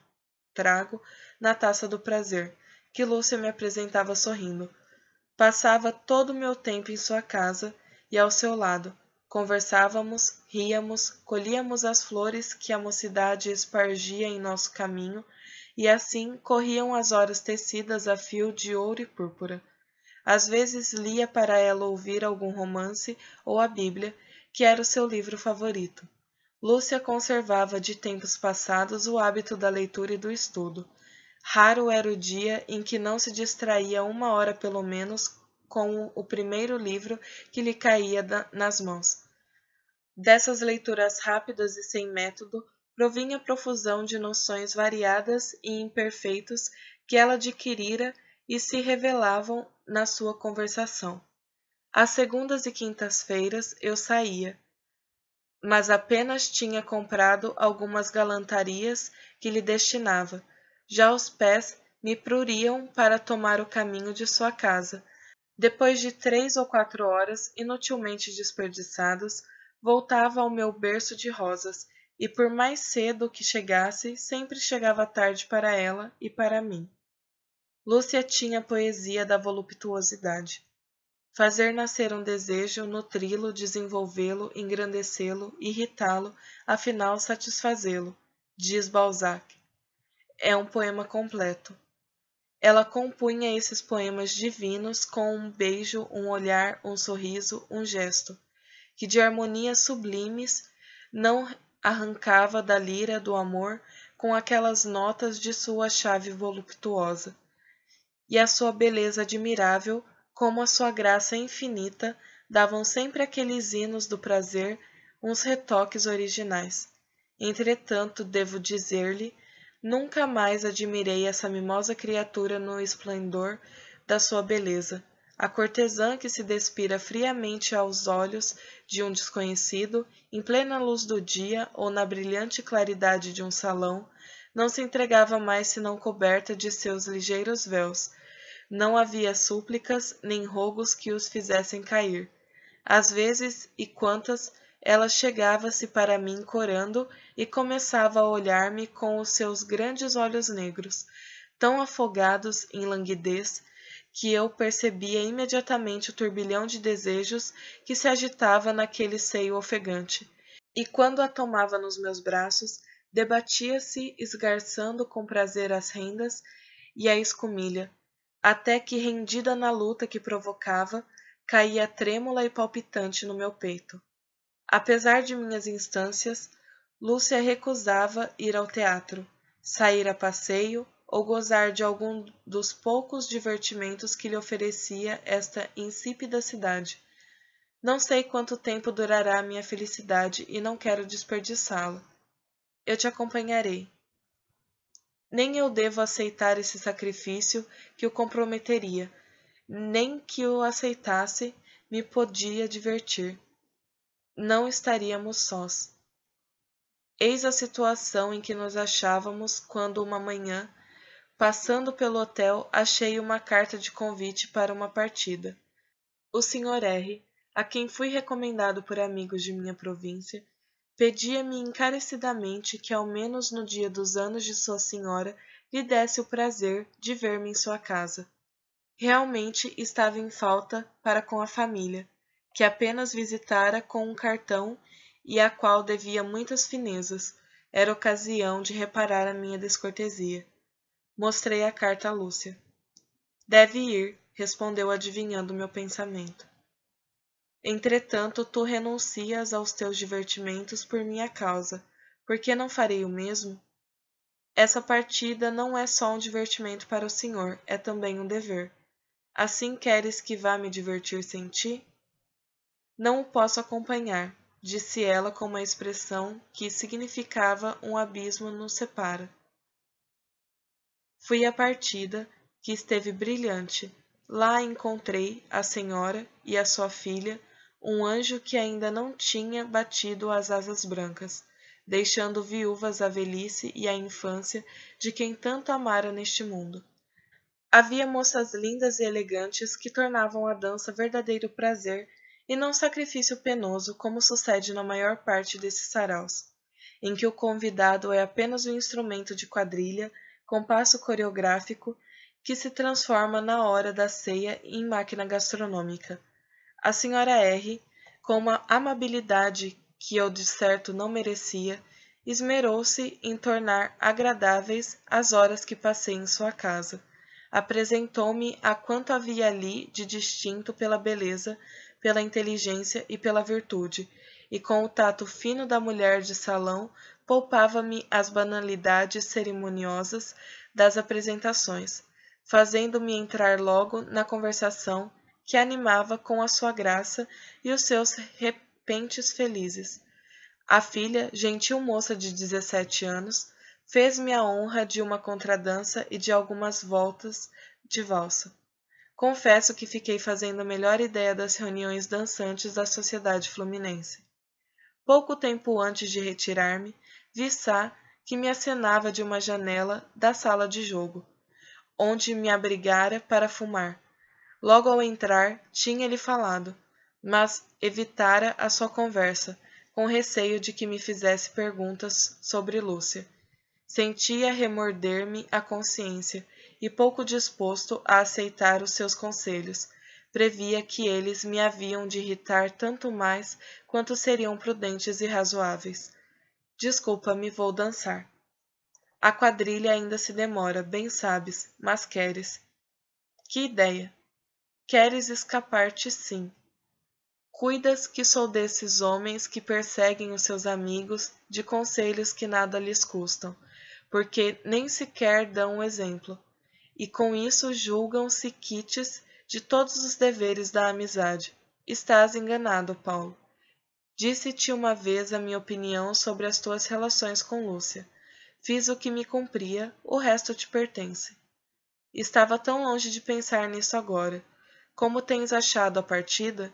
trago na taça do prazer, que Lúcia me apresentava sorrindo. Passava todo o meu tempo em sua casa e ao seu lado, Conversávamos, ríamos, colhíamos as flores que a mocidade espargia em nosso caminho, e assim corriam as horas tecidas a fio de ouro e púrpura. Às vezes lia para ela ouvir algum romance ou a Bíblia, que era o seu livro favorito. Lúcia conservava de tempos passados o hábito da leitura e do estudo. Raro era o dia em que não se distraía uma hora pelo menos com o primeiro livro que lhe caía nas mãos. Dessas leituras rápidas e sem método, provinha profusão de noções variadas e imperfeitas que ela adquirira e se revelavam na sua conversação. Às segundas e quintas-feiras eu saía, mas apenas tinha comprado algumas galantarias que lhe destinava. Já os pés me pruriam para tomar o caminho de sua casa, depois de três ou quatro horas inutilmente desperdiçadas, voltava ao meu berço de rosas, e por mais cedo que chegasse, sempre chegava tarde para ela e para mim. Lúcia tinha a poesia da voluptuosidade. Fazer nascer um desejo, nutri-lo, desenvolvê-lo, engrandecê-lo, irritá-lo, afinal satisfazê-lo, diz Balzac. É um poema completo. Ela compunha esses poemas divinos com um beijo, um olhar, um sorriso, um gesto, que de harmonias sublimes não arrancava da lira do amor com aquelas notas de sua chave voluptuosa. E a sua beleza admirável, como a sua graça infinita, davam sempre aqueles hinos do prazer uns retoques originais. Entretanto, devo dizer-lhe Nunca mais admirei essa mimosa criatura no esplendor da sua beleza. A cortesã que se despira friamente aos olhos de um desconhecido, em plena luz do dia ou na brilhante claridade de um salão, não se entregava mais senão coberta de seus ligeiros véus. Não havia súplicas nem rogos que os fizessem cair. Às vezes, e quantas, ela chegava-se para mim corando e começava a olhar-me com os seus grandes olhos negros, tão afogados em languidez que eu percebia imediatamente o turbilhão de desejos que se agitava naquele seio ofegante. E quando a tomava nos meus braços, debatia-se, esgarçando com prazer as rendas e a escumilha, até que, rendida na luta que provocava, caía trêmula e palpitante no meu peito. Apesar de minhas instâncias, Lúcia recusava ir ao teatro, sair a passeio ou gozar de algum dos poucos divertimentos que lhe oferecia esta insípida cidade. Não sei quanto tempo durará a minha felicidade e não quero desperdiçá-la. Eu te acompanharei. Nem eu devo aceitar esse sacrifício que o comprometeria, nem que o aceitasse me podia divertir não estaríamos sós. Eis a situação em que nos achávamos quando uma manhã, passando pelo hotel, achei uma carta de convite para uma partida. O Sr. R, a quem fui recomendado por amigos de minha província, pedia-me encarecidamente que ao menos no dia dos anos de sua senhora lhe desse o prazer de ver-me em sua casa. Realmente estava em falta para com a família que apenas visitara com um cartão e à qual devia muitas finezas, era ocasião de reparar a minha descortesia. Mostrei a carta a Lúcia. Deve ir, respondeu adivinhando meu pensamento. Entretanto, tu renuncias aos teus divertimentos por minha causa, por que não farei o mesmo? Essa partida não é só um divertimento para o senhor, é também um dever. Assim queres que vá me divertir sem ti? Não o posso acompanhar, disse ela com uma expressão que significava um abismo nos separa. Fui à partida, que esteve brilhante. Lá encontrei a senhora e a sua filha, um anjo que ainda não tinha batido as asas brancas, deixando viúvas a velhice e a infância de quem tanto amara neste mundo. Havia moças lindas e elegantes que tornavam a dança verdadeiro prazer e não sacrifício penoso como sucede na maior parte desses saraus, em que o convidado é apenas um instrumento de quadrilha, compasso coreográfico, que se transforma na hora da ceia em máquina gastronômica. A senhora R, com uma amabilidade que eu de certo não merecia, esmerou-se em tornar agradáveis as horas que passei em sua casa. Apresentou-me a quanto havia ali de distinto pela beleza, pela inteligência e pela virtude, e com o tato fino da mulher de salão poupava-me as banalidades cerimoniosas das apresentações, fazendo-me entrar logo na conversação que animava com a sua graça e os seus repentes felizes. A filha, gentil moça de dezessete anos, fez-me a honra de uma contradança e de algumas voltas de valsa. Confesso que fiquei fazendo a melhor ideia das reuniões dançantes da Sociedade Fluminense. Pouco tempo antes de retirar-me, vi Sá que me acenava de uma janela da sala de jogo, onde me abrigara para fumar. Logo ao entrar, tinha-lhe falado, mas evitara a sua conversa, com receio de que me fizesse perguntas sobre Lúcia. Sentia remorder-me a consciência e pouco disposto a aceitar os seus conselhos. Previa que eles me haviam de irritar tanto mais quanto seriam prudentes e razoáveis. Desculpa-me, vou dançar. A quadrilha ainda se demora, bem sabes, mas queres. Que ideia! Queres escapar-te, sim. Cuidas que sou desses homens que perseguem os seus amigos de conselhos que nada lhes custam, porque nem sequer dão um exemplo e com isso julgam-se quites de todos os deveres da amizade. Estás enganado, Paulo. Disse-te uma vez a minha opinião sobre as tuas relações com Lúcia. Fiz o que me cumpria, o resto te pertence. Estava tão longe de pensar nisso agora. Como tens achado a partida?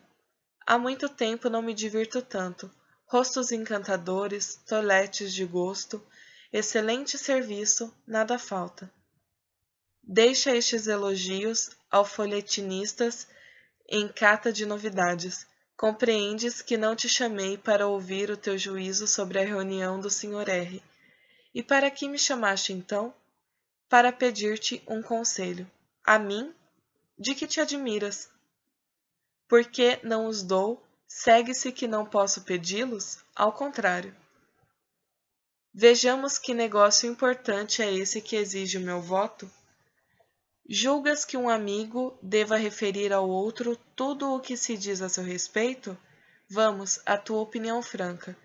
Há muito tempo não me divirto tanto. Rostos encantadores, toletes de gosto, excelente serviço, nada falta. Deixa estes elogios ao folhetinistas em cata de novidades. Compreendes que não te chamei para ouvir o teu juízo sobre a reunião do Sr. R. E para que me chamaste então? Para pedir-te um conselho. A mim? De que te admiras? Porque não os dou, segue-se que não posso pedi-los? Ao contrário. Vejamos que negócio importante é esse que exige o meu voto. Julgas que um amigo deva referir ao outro tudo o que se diz a seu respeito? Vamos, à tua opinião franca.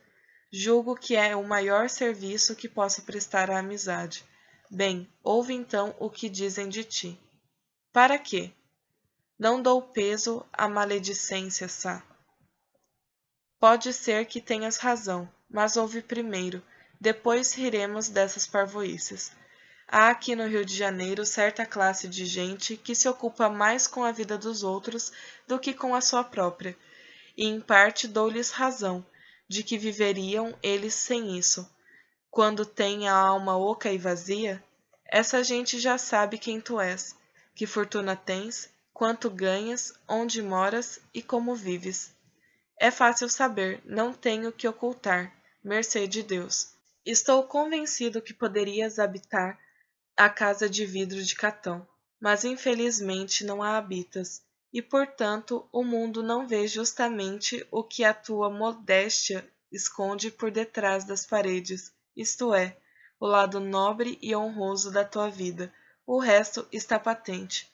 Julgo que é o maior serviço que posso prestar à amizade. Bem, ouve então o que dizem de ti. Para quê? Não dou peso à maledicência, Sá. Pode ser que tenhas razão, mas ouve primeiro, depois riremos dessas parvoices. Há aqui no Rio de Janeiro certa classe de gente que se ocupa mais com a vida dos outros do que com a sua própria, e em parte dou-lhes razão de que viveriam eles sem isso. Quando tem a alma oca e vazia, essa gente já sabe quem tu és, que fortuna tens, quanto ganhas, onde moras e como vives. É fácil saber, não tenho que ocultar, mercê de Deus. Estou convencido que poderias habitar a casa de vidro de Catão, mas infelizmente não a habitas, e portanto o mundo não vê justamente o que a tua modéstia esconde por detrás das paredes, isto é, o lado nobre e honroso da tua vida, o resto está patente.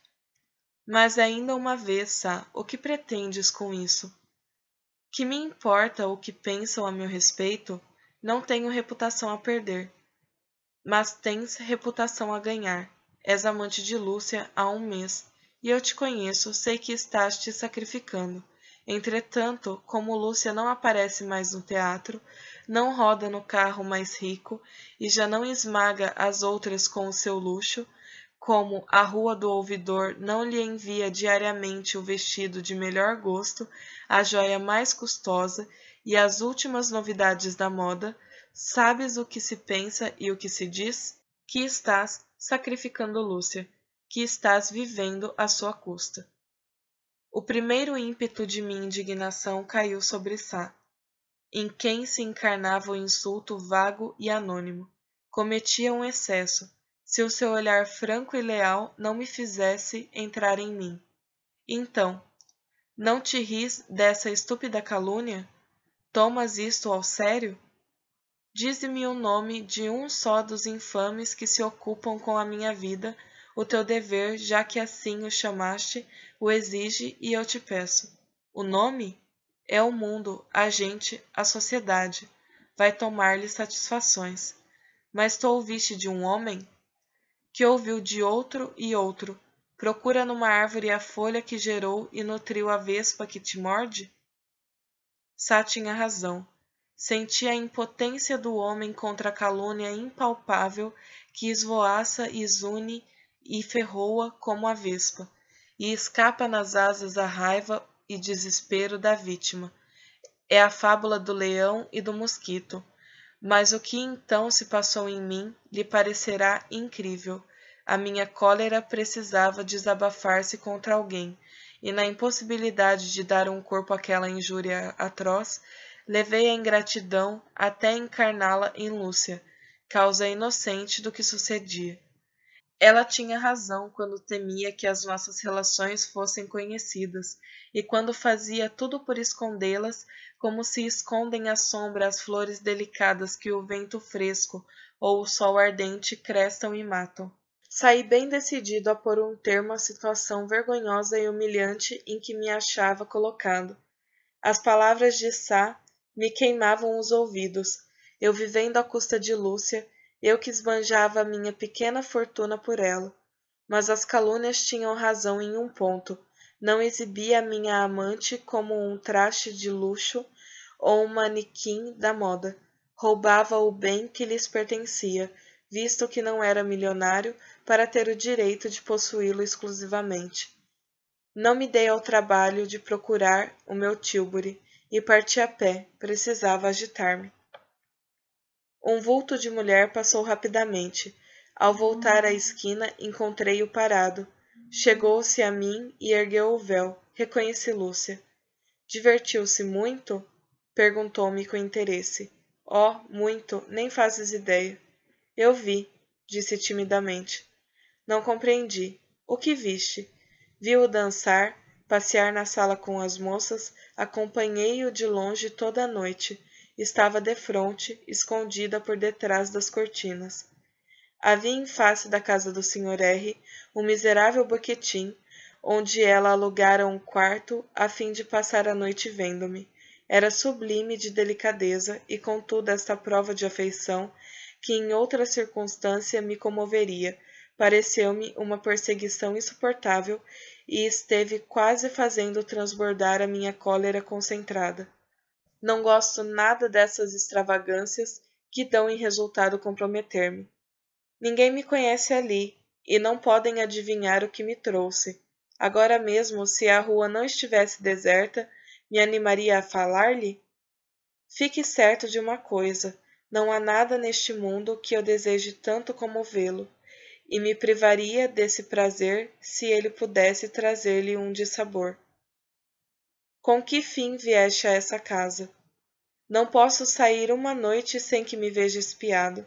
Mas ainda uma vez, Sá, o que pretendes com isso? Que me importa o que pensam a meu respeito? Não tenho reputação a perder mas tens reputação a ganhar. És amante de Lúcia há um mês, e eu te conheço, sei que estás te sacrificando. Entretanto, como Lúcia não aparece mais no teatro, não roda no carro mais rico e já não esmaga as outras com o seu luxo, como a rua do ouvidor não lhe envia diariamente o vestido de melhor gosto, a joia mais custosa e as últimas novidades da moda, Sabes o que se pensa e o que se diz? Que estás sacrificando Lúcia, que estás vivendo à sua custa. O primeiro ímpeto de minha indignação caiu sobre Sá, em quem se encarnava o insulto vago e anônimo. Cometia um excesso, se o seu olhar franco e leal não me fizesse entrar em mim. Então, não te ris dessa estúpida calúnia? Tomas isto ao sério? Dize-me o nome de um só dos infames que se ocupam com a minha vida, o teu dever, já que assim o chamaste, o exige e eu te peço. O nome é o mundo, a gente, a sociedade. Vai tomar-lhe satisfações. Mas tu ouviste de um homem que ouviu de outro e outro. Procura numa árvore a folha que gerou e nutriu a vespa que te morde? Sá tinha razão. Senti a impotência do homem contra a calúnia impalpável que esvoaça, exune e ferroa como a vespa, e escapa nas asas a raiva e desespero da vítima. É a fábula do leão e do mosquito. Mas o que então se passou em mim lhe parecerá incrível. A minha cólera precisava desabafar-se contra alguém, e na impossibilidade de dar um corpo àquela injúria atroz, levei a ingratidão até encarná-la em Lúcia, causa inocente do que sucedia. Ela tinha razão quando temia que as nossas relações fossem conhecidas, e quando fazia tudo por escondê-las, como se escondem à sombra as flores delicadas que o vento fresco ou o sol ardente crestam e matam. Saí bem decidido a pôr um termo à situação vergonhosa e humilhante em que me achava colocado. As palavras de Sá me queimavam os ouvidos, eu vivendo à custa de Lúcia, eu que esbanjava a minha pequena fortuna por ela. Mas as calúnias tinham razão em um ponto. Não exibia a minha amante como um traste de luxo ou um manequim da moda. Roubava o bem que lhes pertencia, visto que não era milionário para ter o direito de possuí-lo exclusivamente. Não me dei ao trabalho de procurar o meu Tilbury e parti a pé, precisava agitar-me. Um vulto de mulher passou rapidamente. Ao voltar à esquina, encontrei-o parado. Chegou-se a mim e ergueu o véu. Reconheci Lúcia. Divertiu-se muito? perguntou-me com interesse. Oh, muito, nem fazes ideia. Eu vi, disse timidamente. Não compreendi. O que viste? Vi-o dançar, Passear na sala com as moças, acompanhei-o de longe toda a noite. Estava defronte, escondida por detrás das cortinas. Havia em face da casa do Sr. R um miserável boquetim, onde ela alugara um quarto a fim de passar a noite vendo-me. Era sublime de delicadeza e, contudo, esta prova de afeição, que em outra circunstância me comoveria, pareceu-me uma perseguição insuportável e esteve quase fazendo transbordar a minha cólera concentrada. Não gosto nada dessas extravagâncias que dão em resultado comprometer-me. Ninguém me conhece ali e não podem adivinhar o que me trouxe. Agora mesmo, se a rua não estivesse deserta, me animaria a falar-lhe? Fique certo de uma coisa: não há nada neste mundo que eu deseje tanto como vê-lo e me privaria desse prazer se ele pudesse trazer-lhe um dissabor. Com que fim vieste a essa casa? Não posso sair uma noite sem que me veja espiado.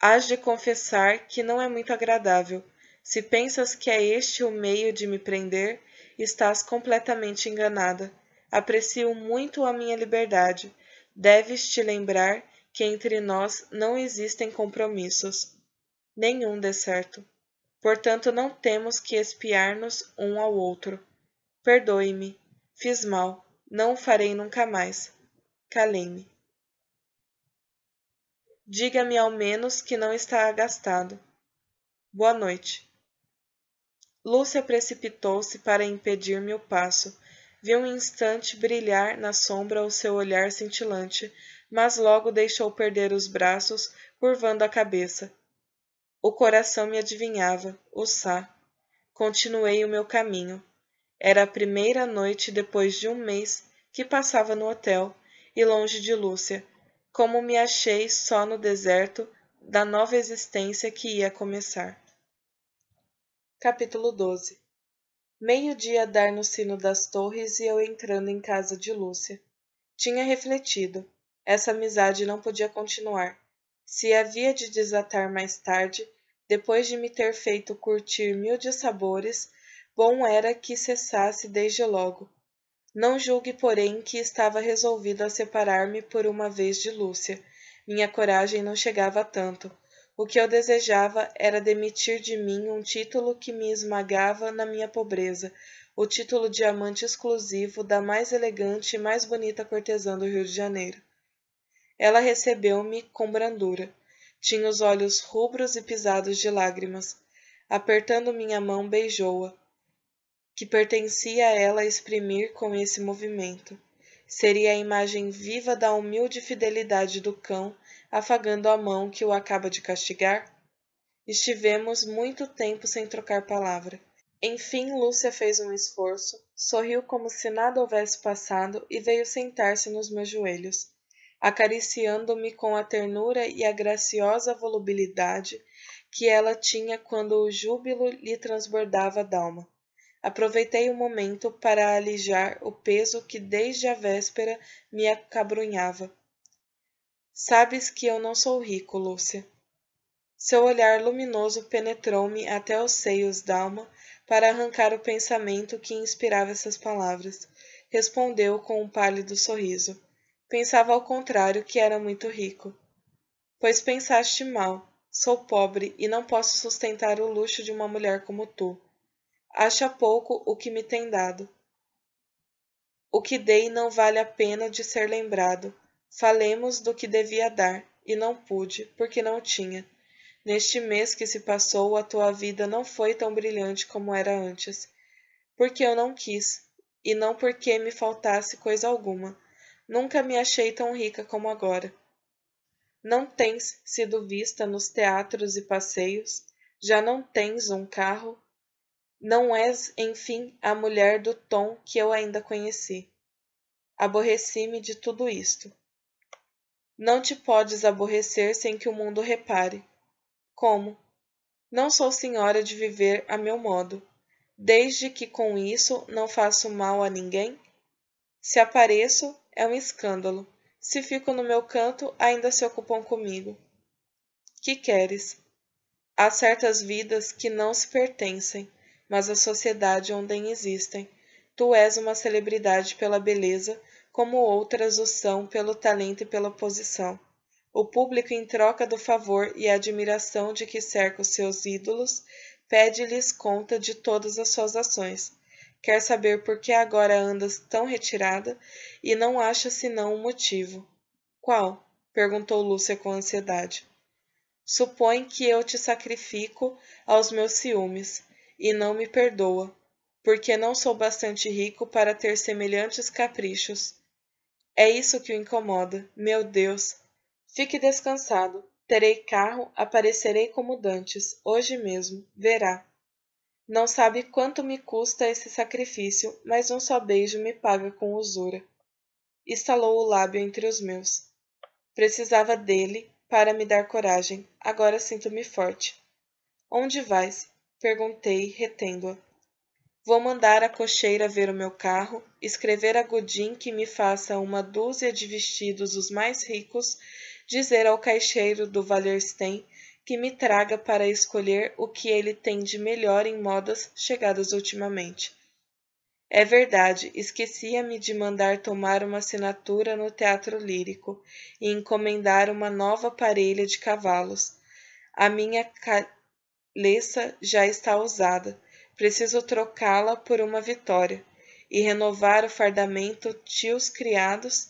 Hás de confessar que não é muito agradável. Se pensas que é este o meio de me prender, estás completamente enganada. Aprecio muito a minha liberdade. Deves te lembrar que entre nós não existem compromissos nenhum deserto, Portanto, não temos que espiar-nos um ao outro. Perdoe-me, fiz mal, não o farei nunca mais. Calei-me. Diga-me ao menos que não está agastado. Boa noite. Lúcia precipitou-se para impedir-me o passo. Vi um instante brilhar na sombra o seu olhar cintilante, mas logo deixou perder os braços, curvando a cabeça. O coração me adivinhava, o sá. Continuei o meu caminho. Era a primeira noite depois de um mês que passava no hotel e longe de Lúcia, como me achei só no deserto da nova existência que ia começar. Capítulo 12 Meio-dia dar no sino das torres e eu entrando em casa de Lúcia. Tinha refletido. Essa amizade não podia continuar. Se havia de desatar mais tarde, depois de me ter feito curtir mil dissabores, bom era que cessasse desde logo. Não julgue, porém, que estava resolvido a separar-me por uma vez de Lúcia. Minha coragem não chegava a tanto. O que eu desejava era demitir de mim um título que me esmagava na minha pobreza, o título de amante exclusivo da mais elegante e mais bonita cortesã do Rio de Janeiro. Ela recebeu-me com brandura. Tinha os olhos rubros e pisados de lágrimas. Apertando minha mão, beijou-a, que pertencia a ela exprimir com esse movimento. Seria a imagem viva da humilde fidelidade do cão afagando a mão que o acaba de castigar? Estivemos muito tempo sem trocar palavra. Enfim, Lúcia fez um esforço, sorriu como se nada houvesse passado e veio sentar-se nos meus joelhos acariciando-me com a ternura e a graciosa volubilidade que ela tinha quando o júbilo lhe transbordava d'alma. Aproveitei o momento para alijar o peso que desde a véspera me acabrunhava. Sabes que eu não sou rico, Lúcia. Seu olhar luminoso penetrou-me até os seios d'alma para arrancar o pensamento que inspirava essas palavras. Respondeu com um pálido sorriso. Pensava ao contrário que era muito rico. Pois pensaste mal. Sou pobre e não posso sustentar o luxo de uma mulher como tu. Acha pouco o que me tem dado. O que dei não vale a pena de ser lembrado. Falemos do que devia dar, e não pude, porque não tinha. Neste mês que se passou, a tua vida não foi tão brilhante como era antes, porque eu não quis, e não porque me faltasse coisa alguma. Nunca me achei tão rica como agora. Não tens sido vista nos teatros e passeios, já não tens um carro, não és, enfim, a mulher do tom que eu ainda conheci. Aborreci-me de tudo isto. Não te podes aborrecer sem que o mundo repare. Como? Não sou senhora de viver a meu modo, desde que com isso não faço mal a ninguém? Se apareço, é um escândalo. Se fico no meu canto, ainda se ocupam comigo. Que queres? Há certas vidas que não se pertencem, mas a sociedade onde existem. Tu és uma celebridade pela beleza, como outras o são pelo talento e pela posição. O público, em troca do favor e admiração de que cerca os seus ídolos, pede-lhes conta de todas as suas ações. Quer saber por que agora andas tão retirada e não acha senão um motivo. Qual? perguntou Lúcia com ansiedade. Supõe que eu te sacrifico aos meus ciúmes e não me perdoa, porque não sou bastante rico para ter semelhantes caprichos. É isso que o incomoda, meu Deus. Fique descansado. Terei carro, aparecerei como dantes, hoje mesmo, verá. Não sabe quanto me custa esse sacrifício, mas um só beijo me paga com usura. Estalou o lábio entre os meus. Precisava dele para me dar coragem, agora sinto-me forte. Onde vais? Perguntei, retendo-a. Vou mandar a cocheira ver o meu carro, escrever a Godin que me faça uma dúzia de vestidos os mais ricos, dizer ao caixeiro do Valerstein que me traga para escolher o que ele tem de melhor em modas chegadas ultimamente. É verdade, esquecia-me de mandar tomar uma assinatura no teatro lírico e encomendar uma nova parelha de cavalos. A minha caleça já está usada. Preciso trocá-la por uma vitória e renovar o fardamento tios criados.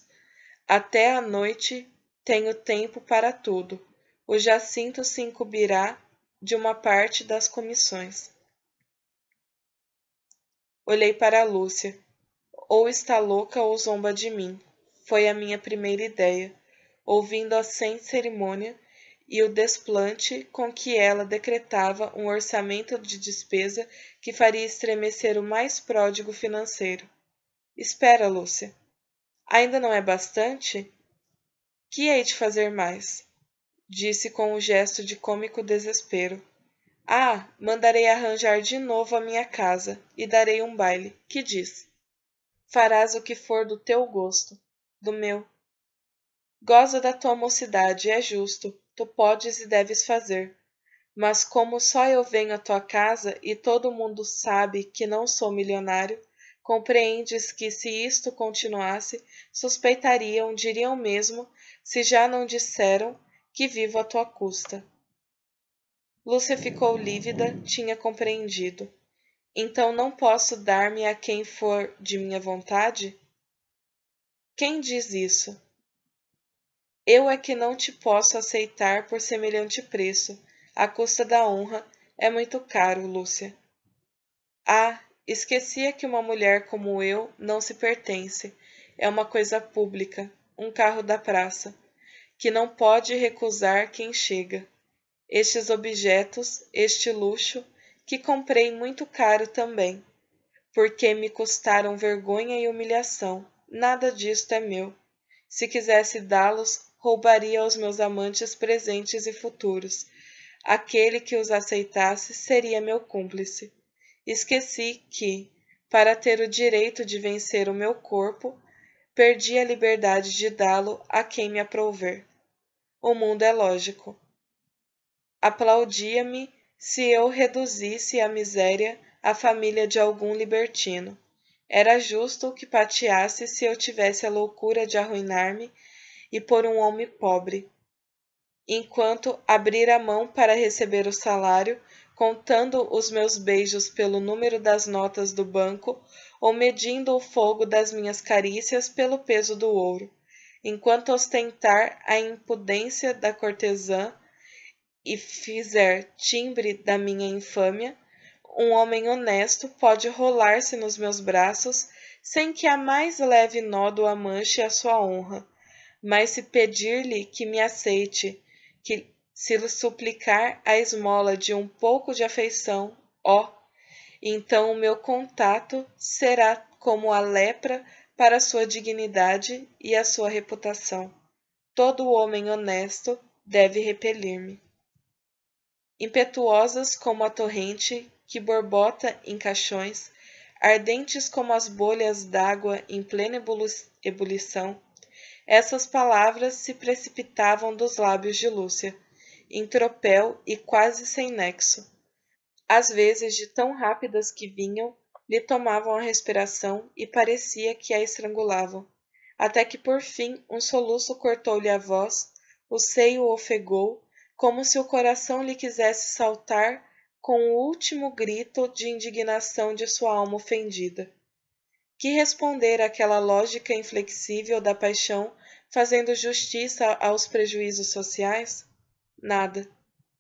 Até a noite tenho tempo para tudo o Jacinto se incumbirá de uma parte das comissões. Olhei para Lúcia. Ou está louca ou zomba de mim. Foi a minha primeira ideia, ouvindo-a sem cerimônia e o desplante com que ela decretava um orçamento de despesa que faria estremecer o mais pródigo financeiro. Espera, Lúcia. Ainda não é bastante? Que hei de fazer mais? disse com um gesto de cômico desespero. Ah, mandarei arranjar de novo a minha casa e darei um baile. Que diz? Farás o que for do teu gosto, do meu. Goza da tua mocidade, é justo, tu podes e deves fazer. Mas como só eu venho à tua casa e todo mundo sabe que não sou milionário, compreendes que se isto continuasse, suspeitariam, diriam mesmo, se já não disseram, que vivo à tua custa. Lúcia ficou lívida, tinha compreendido. Então não posso dar-me a quem for de minha vontade? Quem diz isso? Eu é que não te posso aceitar por semelhante preço. A custa da honra é muito caro, Lúcia. Ah, esquecia é que uma mulher como eu não se pertence. É uma coisa pública, um carro da praça que não pode recusar quem chega. Estes objetos, este luxo, que comprei muito caro também, porque me custaram vergonha e humilhação. Nada disto é meu. Se quisesse dá-los, roubaria aos meus amantes presentes e futuros. Aquele que os aceitasse seria meu cúmplice. Esqueci que, para ter o direito de vencer o meu corpo, perdi a liberdade de dá-lo a quem me aprouver. O mundo é lógico. Aplaudia-me se eu reduzisse à miséria a família de algum libertino. Era justo que pateasse se eu tivesse a loucura de arruinar-me e por um homem pobre. Enquanto abrir a mão para receber o salário, contando os meus beijos pelo número das notas do banco ou medindo o fogo das minhas carícias pelo peso do ouro, enquanto ostentar a impudência da cortesã e fizer timbre da minha infâmia, um homem honesto pode rolar-se nos meus braços sem que a mais leve nódoa manche a sua honra. Mas se pedir-lhe que me aceite, que se lhe suplicar a esmola de um pouco de afeição, ó, então o meu contato será como a lepra para a sua dignidade e a sua reputação. Todo homem honesto deve repelir-me. Impetuosas como a torrente que borbota em caixões, ardentes como as bolhas d'água em plena ebulição, essas palavras se precipitavam dos lábios de Lúcia, em tropel e quase sem nexo, às vezes, de tão rápidas que vinham, lhe tomavam a respiração e parecia que a estrangulavam, até que por fim um soluço cortou-lhe a voz, o seio ofegou, como se o coração lhe quisesse saltar com o último grito de indignação de sua alma ofendida. Que responder àquela lógica inflexível da paixão fazendo justiça aos prejuízos sociais? Nada.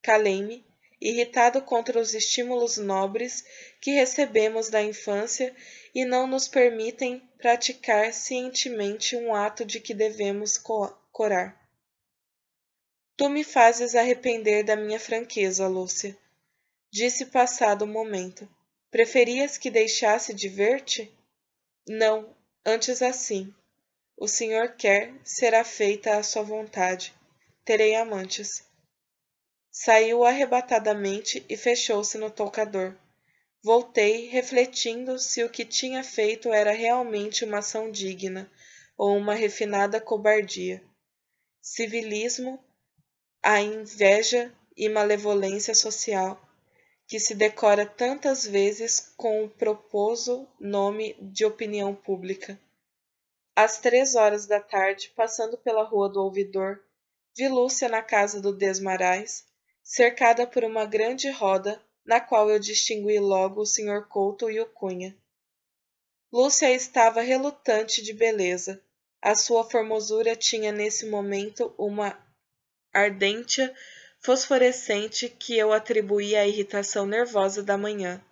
Calei-me irritado contra os estímulos nobres que recebemos da infância e não nos permitem praticar cientemente um ato de que devemos corar. Tu me fazes arrepender da minha franqueza, Lúcia, disse passado o um momento. Preferias que deixasse de ver-te? Não, antes assim. O Senhor quer, será feita a sua vontade. Terei amantes. Saiu arrebatadamente e fechou-se no toucador. Voltei, refletindo se o que tinha feito era realmente uma ação digna ou uma refinada cobardia. Civilismo, a inveja e malevolência social, que se decora tantas vezes com o proposo nome de opinião pública. Às três horas da tarde, passando pela rua do ouvidor, vi Lúcia na casa do Desmarais, cercada por uma grande roda, na qual eu distingui logo o Sr. Couto e o Cunha. Lúcia estava relutante de beleza. A sua formosura tinha nesse momento uma ardência fosforescente que eu atribuía à irritação nervosa da manhã.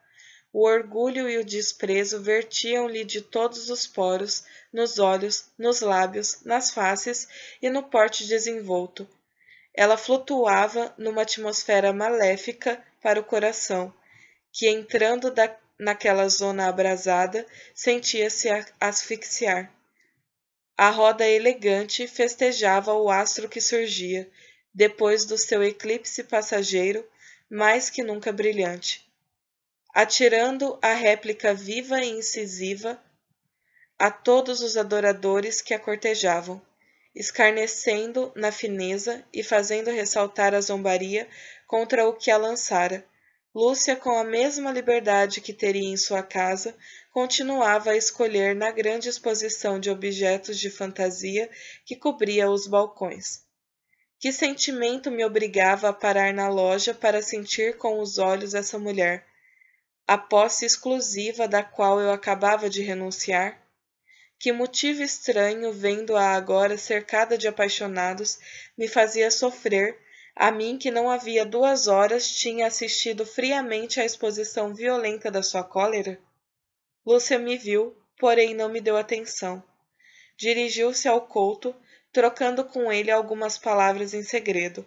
O orgulho e o desprezo vertiam-lhe de todos os poros, nos olhos, nos lábios, nas faces e no porte desenvolto, ela flutuava numa atmosfera maléfica para o coração, que entrando da, naquela zona abrasada sentia-se asfixiar. A roda elegante festejava o astro que surgia, depois do seu eclipse passageiro, mais que nunca brilhante. Atirando a réplica viva e incisiva a todos os adoradores que a cortejavam escarnecendo na fineza e fazendo ressaltar a zombaria contra o que a lançara. Lúcia, com a mesma liberdade que teria em sua casa, continuava a escolher na grande exposição de objetos de fantasia que cobria os balcões. Que sentimento me obrigava a parar na loja para sentir com os olhos essa mulher, a posse exclusiva da qual eu acabava de renunciar? que motivo estranho, vendo-a agora cercada de apaixonados, me fazia sofrer, a mim que não havia duas horas tinha assistido friamente à exposição violenta da sua cólera? Lúcia me viu, porém não me deu atenção. Dirigiu-se ao couto, trocando com ele algumas palavras em segredo.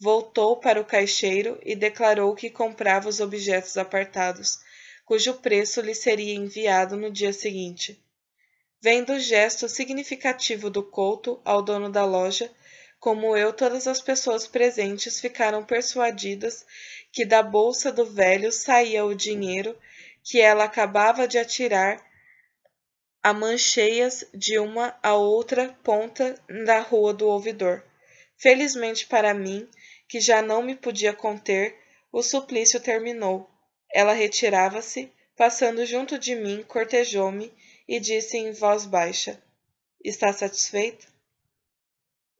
Voltou para o caixeiro e declarou que comprava os objetos apartados, cujo preço lhe seria enviado no dia seguinte. Vendo o gesto significativo do Couto ao dono da loja. Como eu, todas as pessoas presentes ficaram persuadidas que da bolsa do velho saía o dinheiro que ela acabava de atirar a mancheias de uma a outra ponta da rua do ouvidor. Felizmente para mim, que já não me podia conter, o suplício terminou. Ela retirava-se, passando junto de mim, cortejou-me e disse em voz baixa: Está satisfeita?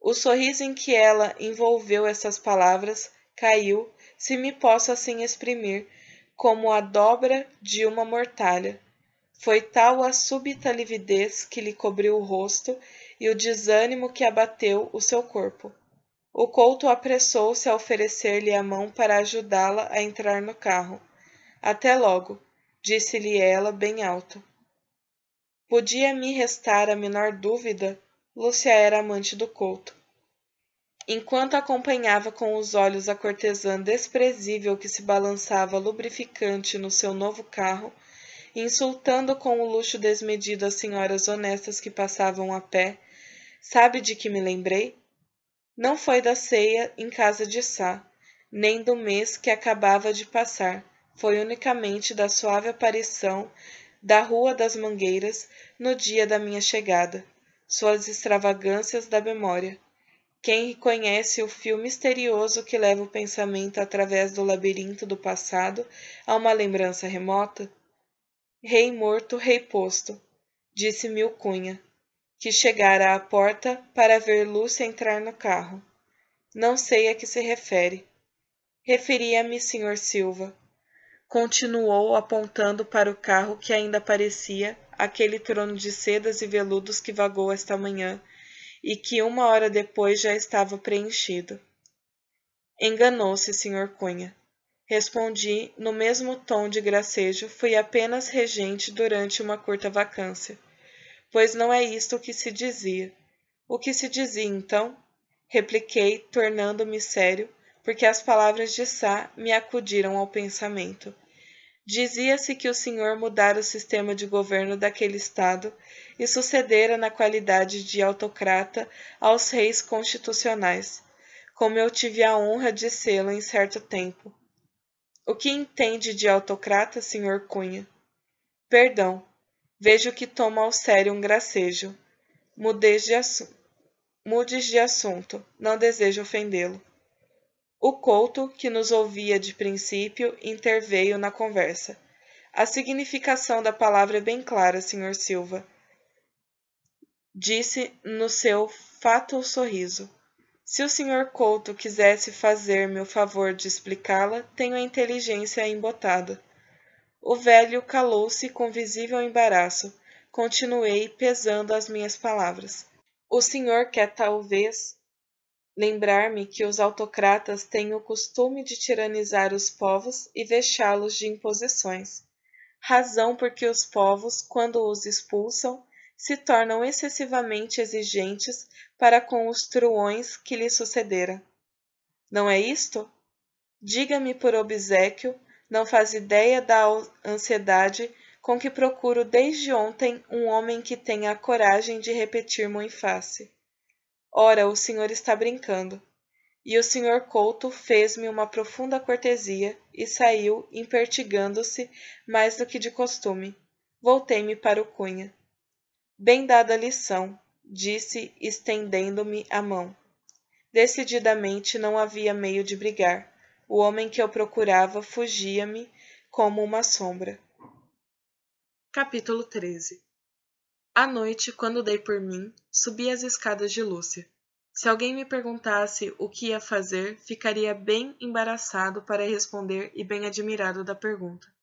O sorriso em que ela envolveu essas palavras caiu, se me posso assim exprimir, como a dobra de uma mortalha. Foi tal a súbita lividez que lhe cobriu o rosto e o desânimo que abateu o seu corpo. O couto apressou-se a oferecer-lhe a mão para ajudá-la a entrar no carro. Até logo, disse-lhe ela bem alto. Podia-me restar a menor dúvida, Lúcia era amante do Couto. Enquanto acompanhava com os olhos a cortesã desprezível que se balançava lubrificante no seu novo carro, insultando com o luxo desmedido as senhoras honestas que passavam a pé, sabe de que me lembrei? Não foi da ceia em casa de Sá, nem do mês que acabava de passar, foi unicamente da suave aparição da Rua das Mangueiras no dia da minha chegada, suas extravagâncias da memória. Quem conhece o fio misterioso que leva o pensamento através do labirinto do passado a uma lembrança remota? Rei morto, rei posto, disse Milcunha, que chegara à porta para ver Lúcia entrar no carro. Não sei a que se refere. Referia-me, senhor Silva, continuou apontando para o carro que ainda parecia aquele trono de sedas e veludos que vagou esta manhã e que uma hora depois já estava preenchido. Enganou-se, senhor Cunha. Respondi no mesmo tom de gracejo, fui apenas regente durante uma curta vacância, pois não é isto o que se dizia. O que se dizia então? Repliquei, tornando-me sério, porque as palavras de Sá me acudiram ao pensamento. Dizia-se que o senhor mudara o sistema de governo daquele estado e sucedera na qualidade de autocrata aos reis constitucionais, como eu tive a honra de sê-lo em certo tempo. O que entende de autocrata, senhor Cunha? Perdão, vejo que toma ao sério um gracejo. Mudes de assu Mudes de assunto, não desejo ofendê-lo. O Couto, que nos ouvia de princípio, interveio na conversa. A significação da palavra é bem clara, Sr. Silva. Disse no seu fato sorriso. Se o Sr. Couto quisesse fazer-me o favor de explicá-la, tenho a inteligência embotada. O velho calou-se com visível embaraço. Continuei pesando as minhas palavras. O senhor quer talvez Lembrar-me que os autocratas têm o costume de tiranizar os povos e vexá-los de imposições, razão por que os povos, quando os expulsam, se tornam excessivamente exigentes para com os truões que lhe sucederam. Não é isto? Diga-me por obsequio, não faz ideia da ansiedade com que procuro desde ontem um homem que tenha a coragem de repetir-me em face. Ora, o senhor está brincando. E o senhor Couto fez-me uma profunda cortesia e saiu, impertigando-se mais do que de costume. Voltei-me para o Cunha. Bem dada a lição, disse, estendendo-me a mão. Decididamente não havia meio de brigar. O homem que eu procurava fugia-me como uma sombra. Capítulo 13 à noite, quando dei por mim, subi as escadas de Lúcia. Se alguém me perguntasse o que ia fazer, ficaria bem embaraçado para responder e bem admirado da pergunta.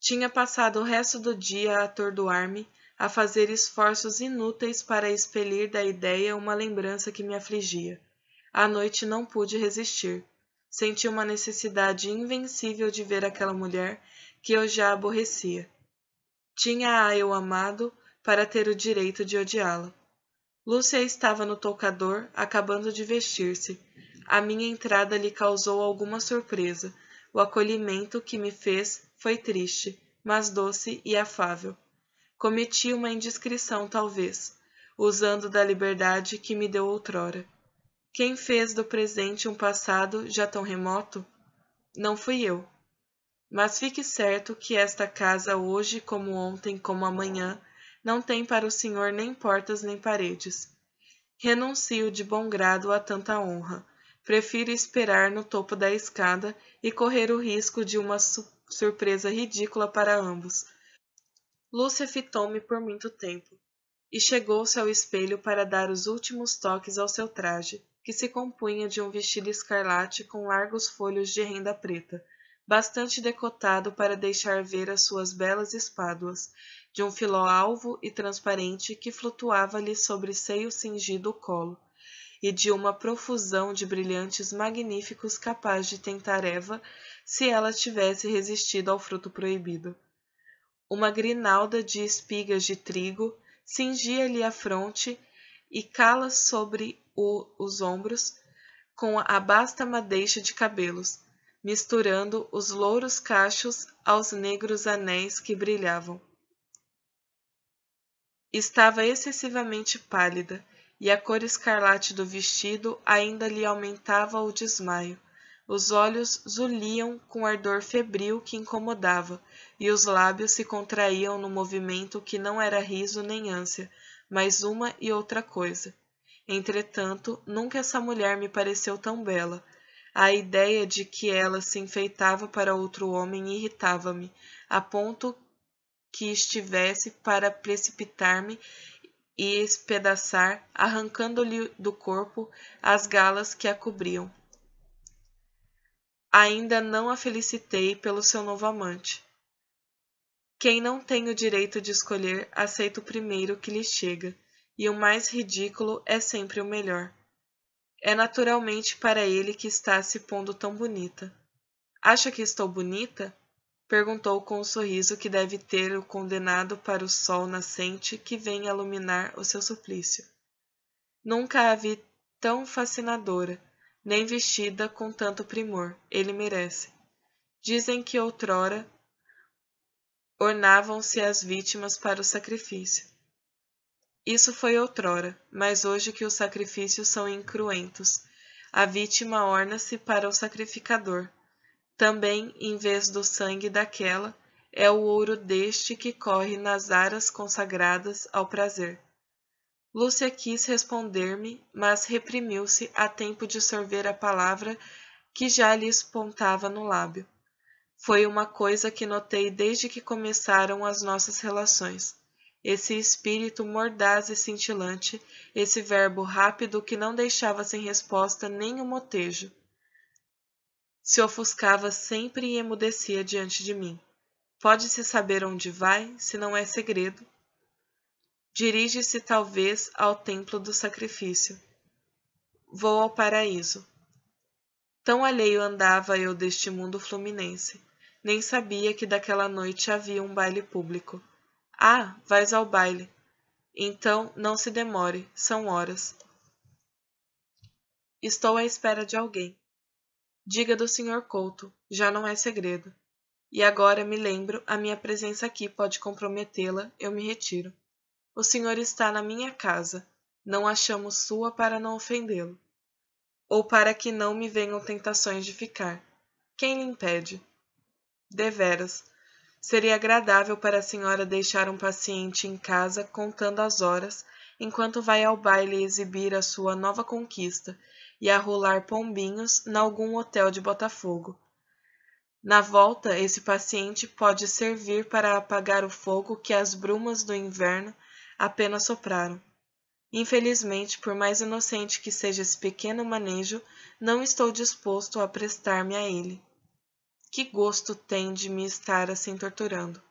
Tinha passado o resto do dia a atordoar-me, a fazer esforços inúteis para expelir da ideia uma lembrança que me afligia. À noite não pude resistir. Senti uma necessidade invencível de ver aquela mulher que eu já aborrecia. Tinha-a eu amado para ter o direito de odiá la Lúcia estava no toucador, acabando de vestir-se. A minha entrada lhe causou alguma surpresa. O acolhimento que me fez foi triste, mas doce e afável. Cometi uma indiscrição, talvez, usando da liberdade que me deu outrora. Quem fez do presente um passado já tão remoto? Não fui eu. Mas fique certo que esta casa, hoje como ontem, como amanhã, não tem para o Senhor nem portas nem paredes. Renuncio de bom grado a tanta honra. Prefiro esperar no topo da escada e correr o risco de uma su surpresa ridícula para ambos. Lúcia fitou-me por muito tempo e chegou-se ao espelho para dar os últimos toques ao seu traje, que se compunha de um vestido escarlate com largos folhos de renda preta, bastante decotado para deixar ver as suas belas espáduas, de um filó alvo e transparente que flutuava-lhe sobre seio cingido o colo, e de uma profusão de brilhantes magníficos capaz de tentar Eva se ela tivesse resistido ao fruto proibido. Uma grinalda de espigas de trigo cingia-lhe a fronte e cala sobre o, os ombros com a basta madeixa de cabelos, misturando os louros cachos aos negros anéis que brilhavam. Estava excessivamente pálida, e a cor escarlate do vestido ainda lhe aumentava o desmaio. Os olhos zuliam com ardor febril que incomodava, e os lábios se contraíam no movimento que não era riso nem ânsia, mas uma e outra coisa. Entretanto, nunca essa mulher me pareceu tão bela. A ideia de que ela se enfeitava para outro homem irritava-me, a ponto que estivesse para precipitar-me e espedaçar, arrancando-lhe do corpo as galas que a cobriam. Ainda não a felicitei pelo seu novo amante. Quem não tem o direito de escolher aceita o primeiro que lhe chega, e o mais ridículo é sempre o melhor. É naturalmente para ele que está se pondo tão bonita. Acha que estou bonita? Perguntou com o sorriso que deve ter o condenado para o sol nascente que vem iluminar o seu suplício. Nunca a vi tão fascinadora, nem vestida com tanto primor, ele merece. Dizem que outrora ornavam-se as vítimas para o sacrifício. Isso foi outrora, mas hoje que os sacrifícios são incruentos, a vítima orna-se para o sacrificador, também, em vez do sangue daquela, é o ouro deste que corre nas aras consagradas ao prazer. Lúcia quis responder-me, mas reprimiu-se a tempo de sorver a palavra que já lhe espontava no lábio. Foi uma coisa que notei desde que começaram as nossas relações. Esse espírito mordaz e cintilante, esse verbo rápido que não deixava sem resposta nem o um motejo se ofuscava sempre e emudecia diante de mim. Pode-se saber onde vai, se não é segredo. Dirige-se talvez ao templo do sacrifício. Vou ao paraíso. Tão alheio andava eu deste mundo fluminense, nem sabia que daquela noite havia um baile público. Ah, vais ao baile. Então não se demore, são horas. Estou à espera de alguém diga do Sr. Couto, já não é segredo. E agora me lembro, a minha presença aqui pode comprometê-la, eu me retiro. O senhor está na minha casa, não achamos sua para não ofendê-lo, ou para que não me venham tentações de ficar. Quem lhe impede? Deveras, seria agradável para a senhora deixar um paciente em casa contando as horas enquanto vai ao baile exibir a sua nova conquista e a rolar pombinhos em algum hotel de Botafogo. Na volta, esse paciente pode servir para apagar o fogo que as brumas do inverno apenas sopraram. Infelizmente, por mais inocente que seja esse pequeno manejo, não estou disposto a prestar-me a ele. Que gosto tem de me estar assim torturando?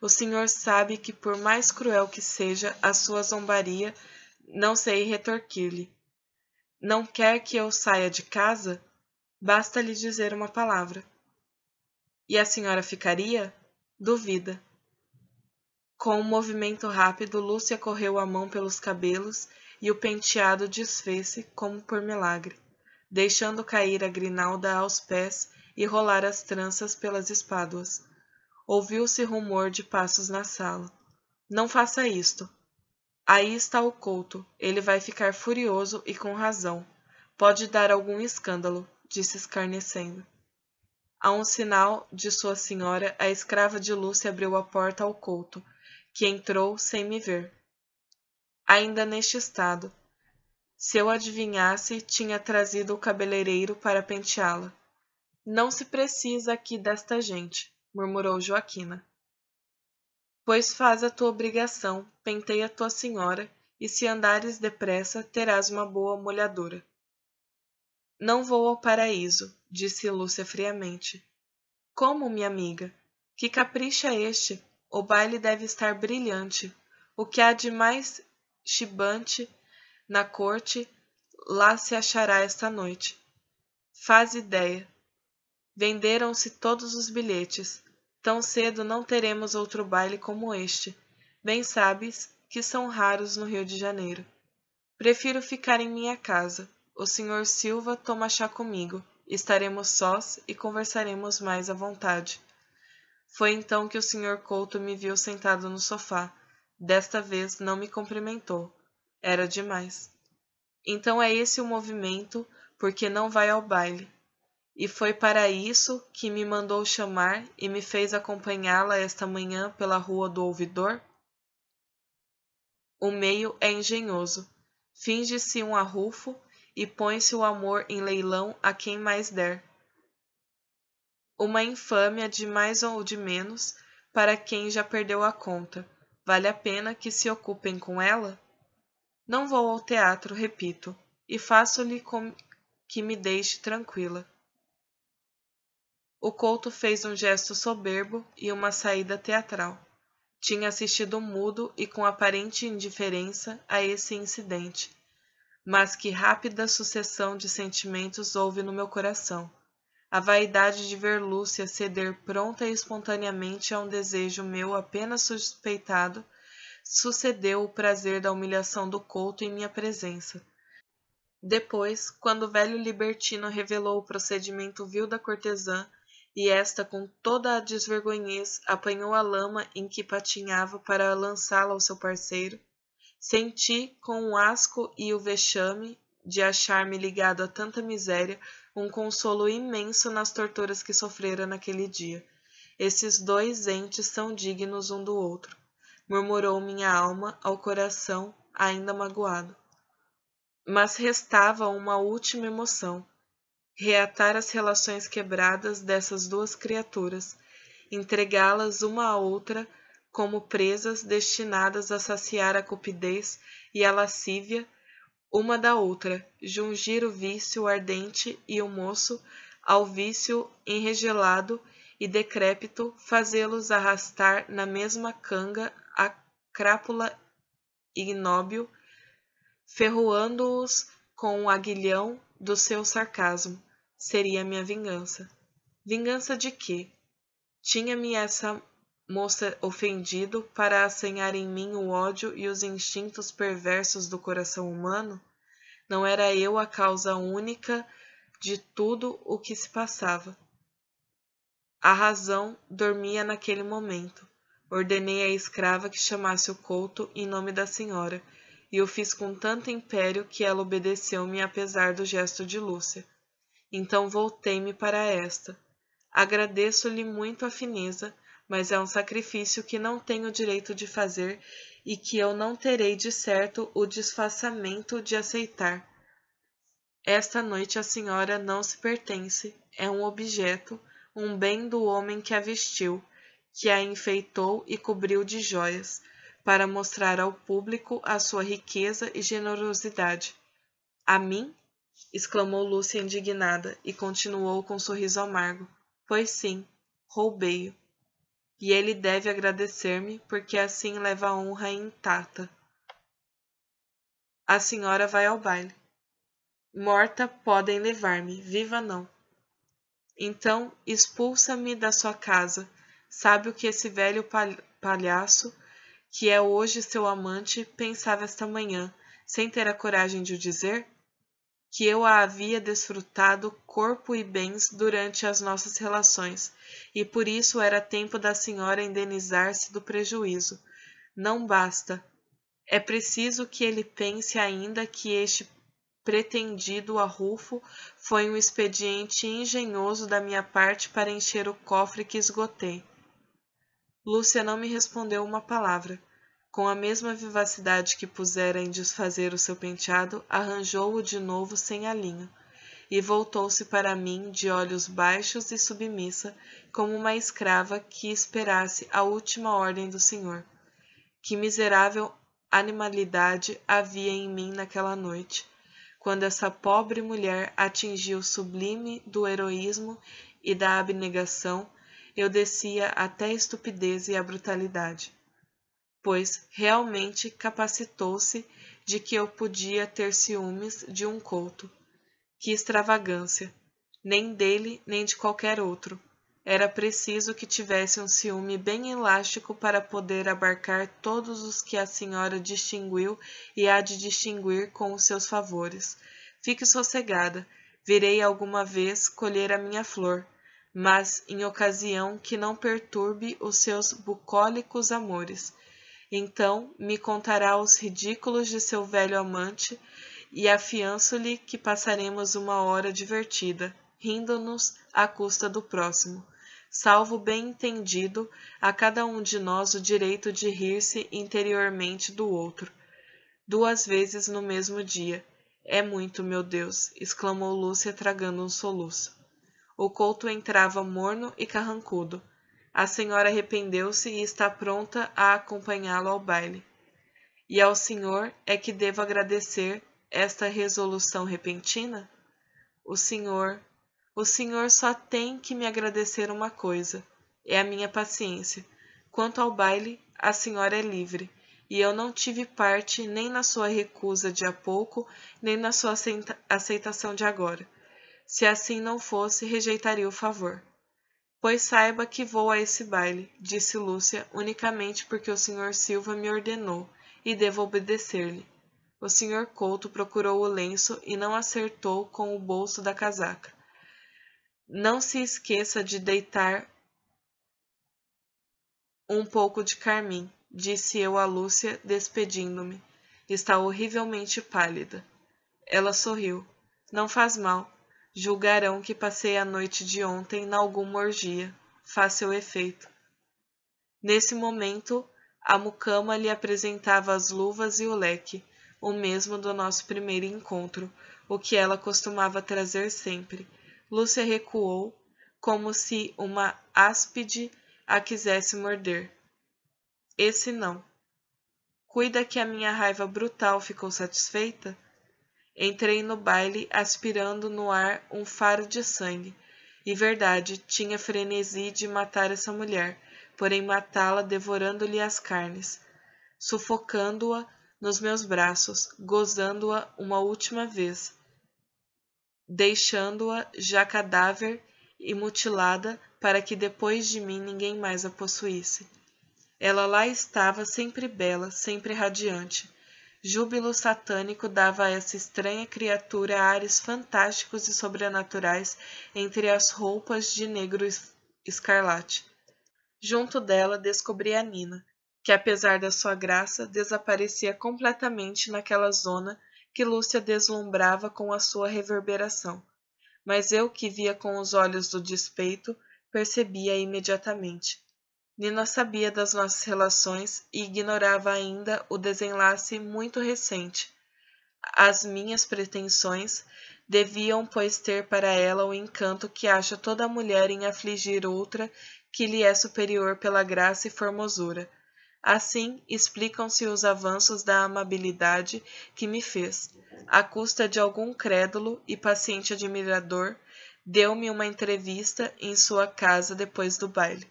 O senhor sabe que, por mais cruel que seja a sua zombaria, não sei retorquir-lhe não quer que eu saia de casa, basta lhe dizer uma palavra. E a senhora ficaria? Duvida. Com um movimento rápido, Lúcia correu a mão pelos cabelos e o penteado desfez-se como por milagre, deixando cair a grinalda aos pés e rolar as tranças pelas espáduas. Ouviu-se rumor de passos na sala. Não faça isto, Aí está o Couto. Ele vai ficar furioso e com razão. Pode dar algum escândalo, disse escarnecendo. A um sinal de sua senhora, a escrava de Lúcia abriu a porta ao Couto, que entrou sem me ver. Ainda neste estado. Se eu adivinhasse, tinha trazido o cabeleireiro para penteá-la. Não se precisa aqui desta gente, murmurou Joaquina. Pois faz a tua obrigação, penteia tua senhora, e se andares depressa, terás uma boa molhadura. Não vou ao paraíso, disse Lúcia friamente. Como, minha amiga? Que capricho é este? O baile deve estar brilhante. O que há de mais chibante na corte, lá se achará esta noite. Faz ideia. Venderam-se todos os bilhetes. Tão cedo não teremos outro baile como este. Bem sabes que são raros no Rio de Janeiro. Prefiro ficar em minha casa. O senhor Silva toma chá comigo. Estaremos sós e conversaremos mais à vontade. Foi então que o senhor Couto me viu sentado no sofá. Desta vez não me cumprimentou. Era demais. Então é esse o movimento, porque não vai ao baile. E foi para isso que me mandou chamar e me fez acompanhá-la esta manhã pela rua do ouvidor? O meio é engenhoso. Finge-se um arrufo e põe-se o amor em leilão a quem mais der. Uma infâmia de mais ou de menos para quem já perdeu a conta. Vale a pena que se ocupem com ela? Não vou ao teatro, repito, e faço-lhe com que me deixe tranquila. O Couto fez um gesto soberbo e uma saída teatral. Tinha assistido mudo e com aparente indiferença a esse incidente. Mas que rápida sucessão de sentimentos houve no meu coração. A vaidade de ver Lúcia ceder pronta e espontaneamente a um desejo meu apenas suspeitado sucedeu o prazer da humilhação do Couto em minha presença. Depois, quando o velho libertino revelou o procedimento vil da cortesã, e esta, com toda a desvergonhez, apanhou a lama em que patinhava para lançá-la ao seu parceiro. Senti, com o asco e o vexame de achar-me ligado a tanta miséria, um consolo imenso nas torturas que sofrera naquele dia. Esses dois entes são dignos um do outro, murmurou minha alma ao coração ainda magoado. Mas restava uma última emoção reatar as relações quebradas dessas duas criaturas, entregá-las uma à outra como presas destinadas a saciar a cupidez e a lascívia uma da outra, jungir o vício ardente e o moço ao vício enregelado e decrépito, fazê-los arrastar na mesma canga a crápula ignóbil, ferroando-os com um aguilhão do seu sarcasmo seria minha vingança. Vingança de quê? Tinha-me essa moça ofendido para assanhar em mim o ódio e os instintos perversos do coração humano? Não era eu a causa única de tudo o que se passava. A razão dormia naquele momento. Ordenei à escrava que chamasse o couto em nome da senhora e o fiz com tanto império que ela obedeceu-me apesar do gesto de Lúcia. Então voltei-me para esta. Agradeço-lhe muito a fineza, mas é um sacrifício que não tenho direito de fazer e que eu não terei de certo o desfaçamento de aceitar. Esta noite a senhora não se pertence, é um objeto, um bem do homem que a vestiu, que a enfeitou e cobriu de joias, para mostrar ao público a sua riqueza e generosidade. A mim? exclamou Lúcia indignada e continuou com um sorriso amargo. Pois sim, roubei-o. E ele deve agradecer-me, porque assim leva a honra intacta. A senhora vai ao baile. Morta podem levar-me, viva não. Então expulsa-me da sua casa. Sabe o que esse velho palhaço que é hoje seu amante, pensava esta manhã, sem ter a coragem de o dizer? Que eu a havia desfrutado corpo e bens durante as nossas relações, e por isso era tempo da senhora indenizar-se do prejuízo. Não basta. É preciso que ele pense ainda que este pretendido arrufo foi um expediente engenhoso da minha parte para encher o cofre que esgotei. Lúcia não me respondeu uma palavra. Com a mesma vivacidade que pusera em desfazer o seu penteado, arranjou-o de novo sem alinho, e voltou-se para mim de olhos baixos e submissa, como uma escrava que esperasse a última ordem do Senhor. Que miserável animalidade havia em mim naquela noite, quando essa pobre mulher atingiu o sublime do heroísmo e da abnegação eu descia até a estupidez e a brutalidade, pois realmente capacitou-se de que eu podia ter ciúmes de um couto. Que extravagância! Nem dele, nem de qualquer outro. Era preciso que tivesse um ciúme bem elástico para poder abarcar todos os que a senhora distinguiu e há de distinguir com os seus favores. Fique sossegada, virei alguma vez colher a minha flor, mas em ocasião que não perturbe os seus bucólicos amores. Então me contará os ridículos de seu velho amante e afianço-lhe que passaremos uma hora divertida, rindo-nos à custa do próximo. Salvo bem entendido, a cada um de nós o direito de rir-se interiormente do outro, duas vezes no mesmo dia. É muito, meu Deus! exclamou Lúcia, tragando um soluço. O couto entrava morno e carrancudo. A senhora arrependeu-se e está pronta a acompanhá-lo ao baile. E ao senhor é que devo agradecer esta resolução repentina? O senhor, o senhor só tem que me agradecer uma coisa: é a minha paciência. Quanto ao baile, a senhora é livre, e eu não tive parte nem na sua recusa de há pouco, nem na sua aceitação de agora. Se assim não fosse, rejeitaria o favor. Pois saiba que vou a esse baile, disse Lúcia, unicamente porque o Sr. Silva me ordenou e devo obedecer-lhe. O Sr. Couto procurou o lenço e não acertou com o bolso da casaca. Não se esqueça de deitar um pouco de carmim, disse eu a Lúcia, despedindo-me. Está horrivelmente pálida. Ela sorriu. Não faz mal julgarão que passei a noite de ontem na alguma orgia, o efeito. Nesse momento, a mucama lhe apresentava as luvas e o leque, o mesmo do nosso primeiro encontro, o que ela costumava trazer sempre. Lúcia recuou, como se uma áspide a quisesse morder. Esse não. Cuida que a minha raiva brutal ficou satisfeita? Entrei no baile aspirando no ar um faro de sangue. E verdade, tinha frenesi de matar essa mulher, porém matá-la devorando-lhe as carnes, sufocando-a nos meus braços, gozando-a uma última vez, deixando-a já cadáver e mutilada para que depois de mim ninguém mais a possuísse. Ela lá estava sempre bela, sempre radiante Júbilo satânico dava a essa estranha criatura ares fantásticos e sobrenaturais entre as roupas de negro escarlate. Junto dela descobri a Nina, que apesar da sua graça desaparecia completamente naquela zona que Lúcia deslumbrava com a sua reverberação. Mas eu que via com os olhos do despeito percebia imediatamente. Nina sabia das nossas relações e ignorava ainda o desenlace muito recente. As minhas pretensões deviam, pois, ter para ela o encanto que acha toda mulher em afligir outra que lhe é superior pela graça e formosura. Assim explicam-se os avanços da amabilidade que me fez, à custa de algum crédulo e paciente admirador, deu-me uma entrevista em sua casa depois do baile.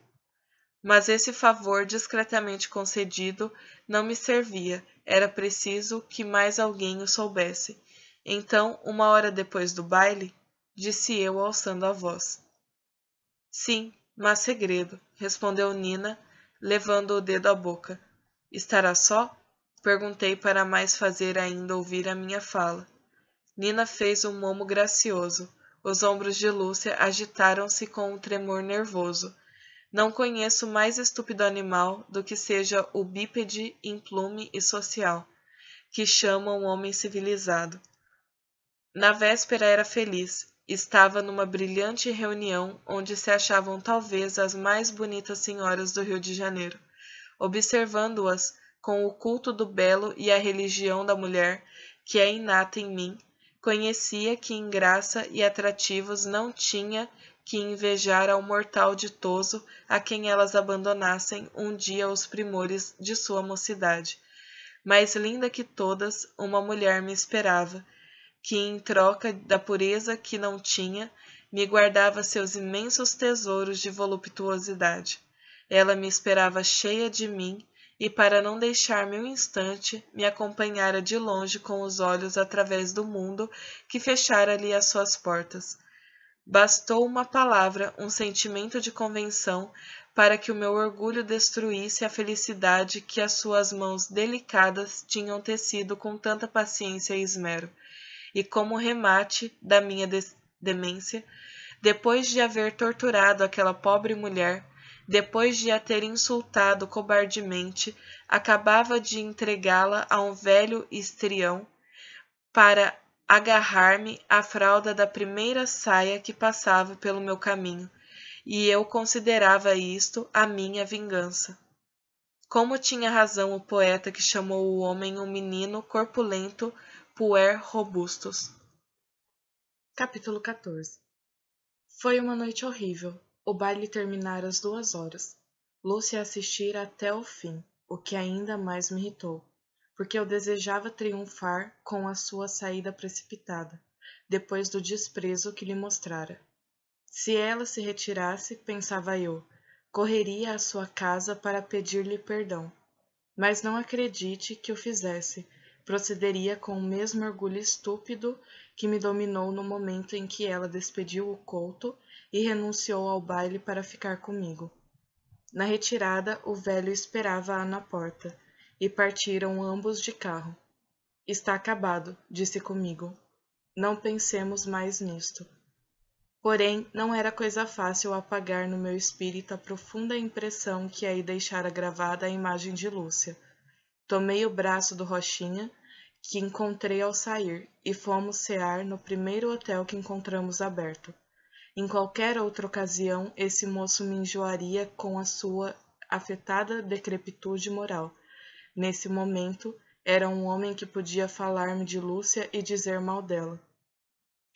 Mas esse favor discretamente concedido não me servia, era preciso que mais alguém o soubesse. Então, uma hora depois do baile, disse eu alçando a voz. Sim, mas segredo, respondeu Nina, levando o dedo à boca. Estará só? Perguntei para mais fazer ainda ouvir a minha fala. Nina fez um momo gracioso. Os ombros de Lúcia agitaram-se com um tremor nervoso. Não conheço mais estúpido animal do que seja o bípede implume e social, que chamam homem civilizado. Na véspera era feliz, estava numa brilhante reunião onde se achavam talvez as mais bonitas senhoras do Rio de Janeiro, observando-as com o culto do belo e a religião da mulher, que é inata em mim, conhecia que em graça e atrativos não tinha que invejara ao mortal ditoso a quem elas abandonassem um dia os primores de sua mocidade. Mais linda que todas, uma mulher me esperava, que em troca da pureza que não tinha, me guardava seus imensos tesouros de voluptuosidade. Ela me esperava cheia de mim e, para não deixar-me um instante, me acompanhara de longe com os olhos através do mundo que fechara-lhe as suas portas. Bastou uma palavra, um sentimento de convenção, para que o meu orgulho destruísse a felicidade que as suas mãos delicadas tinham tecido com tanta paciência e esmero. E como remate da minha de demência, depois de haver torturado aquela pobre mulher, depois de a ter insultado cobardemente, acabava de entregá-la a um velho estrião para agarrar-me à fralda da primeira saia que passava pelo meu caminho, e eu considerava isto a minha vingança. Como tinha razão o poeta que chamou o homem um menino corpulento, puer robustos. Capítulo 14 Foi uma noite horrível. O baile terminara às duas horas. Lúcia assistira até o fim, o que ainda mais me irritou porque eu desejava triunfar com a sua saída precipitada, depois do desprezo que lhe mostrara. Se ela se retirasse, pensava eu, correria à sua casa para pedir-lhe perdão. Mas não acredite que o fizesse, procederia com o mesmo orgulho estúpido que me dominou no momento em que ela despediu o couto e renunciou ao baile para ficar comigo. Na retirada, o velho esperava-a na porta, e partiram ambos de carro. Está acabado, disse comigo. Não pensemos mais nisto. Porém, não era coisa fácil apagar no meu espírito a profunda impressão que aí deixara gravada a imagem de Lúcia. Tomei o braço do Rochinha, que encontrei ao sair, e fomos cear no primeiro hotel que encontramos aberto. Em qualquer outra ocasião, esse moço me enjoaria com a sua afetada decrepitude moral Nesse momento, era um homem que podia falar-me de Lúcia e dizer mal dela.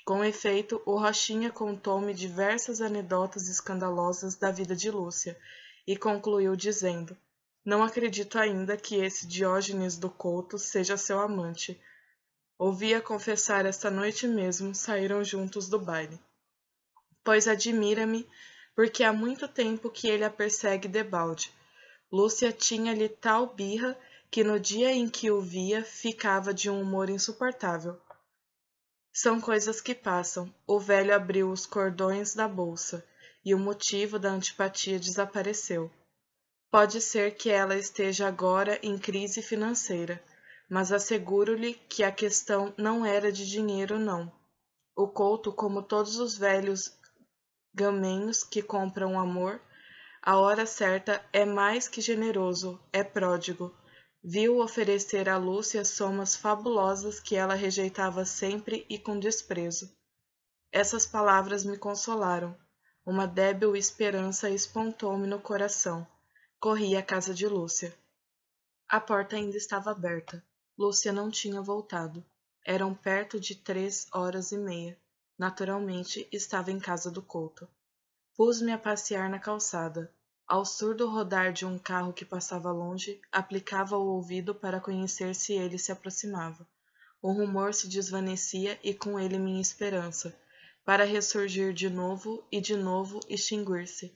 Com efeito, o Rochinha contou-me diversas anedotas escandalosas da vida de Lúcia e concluiu dizendo: Não acredito ainda que esse Diógenes do Couto seja seu amante. Ouvi-a confessar esta noite mesmo, saíram juntos do baile. Pois admira-me, porque há muito tempo que ele a persegue debalde Lúcia tinha-lhe tal birra que no dia em que o via ficava de um humor insuportável. São coisas que passam. O velho abriu os cordões da bolsa e o motivo da antipatia desapareceu. Pode ser que ela esteja agora em crise financeira, mas asseguro-lhe que a questão não era de dinheiro, não. O Couto, como todos os velhos gamenhos que compram amor, a hora certa é mais que generoso, é pródigo. Viu oferecer a Lúcia somas fabulosas que ela rejeitava sempre e com desprezo. Essas palavras me consolaram. Uma débil esperança espontou-me no coração. Corri à casa de Lúcia. A porta ainda estava aberta. Lúcia não tinha voltado. Eram perto de três horas e meia. Naturalmente, estava em casa do Couto. Pus-me a passear na calçada. Ao surdo rodar de um carro que passava longe, aplicava o ouvido para conhecer se ele se aproximava. O rumor se desvanecia e com ele minha esperança, para ressurgir de novo e de novo extinguir-se.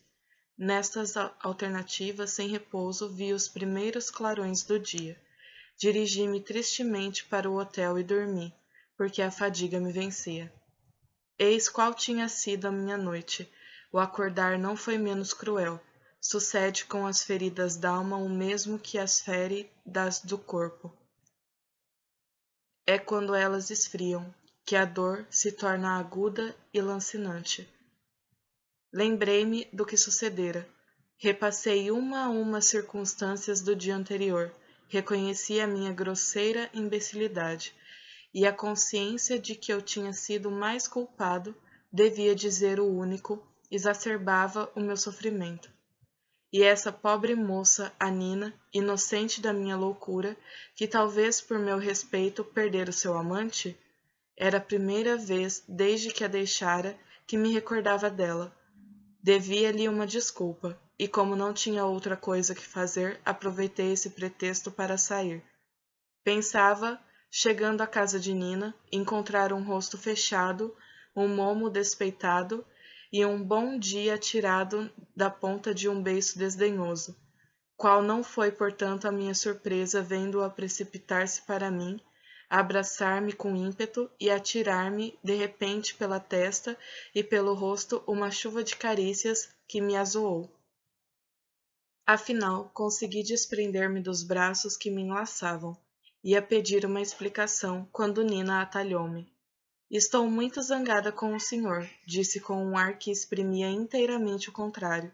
Nestas alternativas, sem repouso, vi os primeiros clarões do dia. Dirigi-me tristemente para o hotel e dormi, porque a fadiga me vencia. Eis qual tinha sido a minha noite. O acordar não foi menos cruel Sucede com as feridas d'alma o mesmo que as fere das do corpo. É quando elas esfriam que a dor se torna aguda e lancinante. Lembrei-me do que sucedera. Repassei uma a uma circunstâncias do dia anterior. Reconheci a minha grosseira imbecilidade e a consciência de que eu tinha sido mais culpado, devia dizer o único, exacerbava o meu sofrimento. E essa pobre moça, a Nina, inocente da minha loucura, que talvez por meu respeito perdera seu amante? Era a primeira vez, desde que a deixara, que me recordava dela. Devia-lhe uma desculpa, e como não tinha outra coisa que fazer, aproveitei esse pretexto para sair. Pensava, chegando à casa de Nina, encontrar um rosto fechado, um momo despeitado e um bom dia tirado da ponta de um beiço desdenhoso, qual não foi, portanto, a minha surpresa vendo-a precipitar-se para mim, abraçar-me com ímpeto e atirar-me de repente pela testa e pelo rosto uma chuva de carícias que me azoou. Afinal, consegui desprender-me dos braços que me enlaçavam. Ia pedir uma explicação quando Nina atalhou-me. Estou muito zangada com o senhor, disse com um ar que exprimia inteiramente o contrário.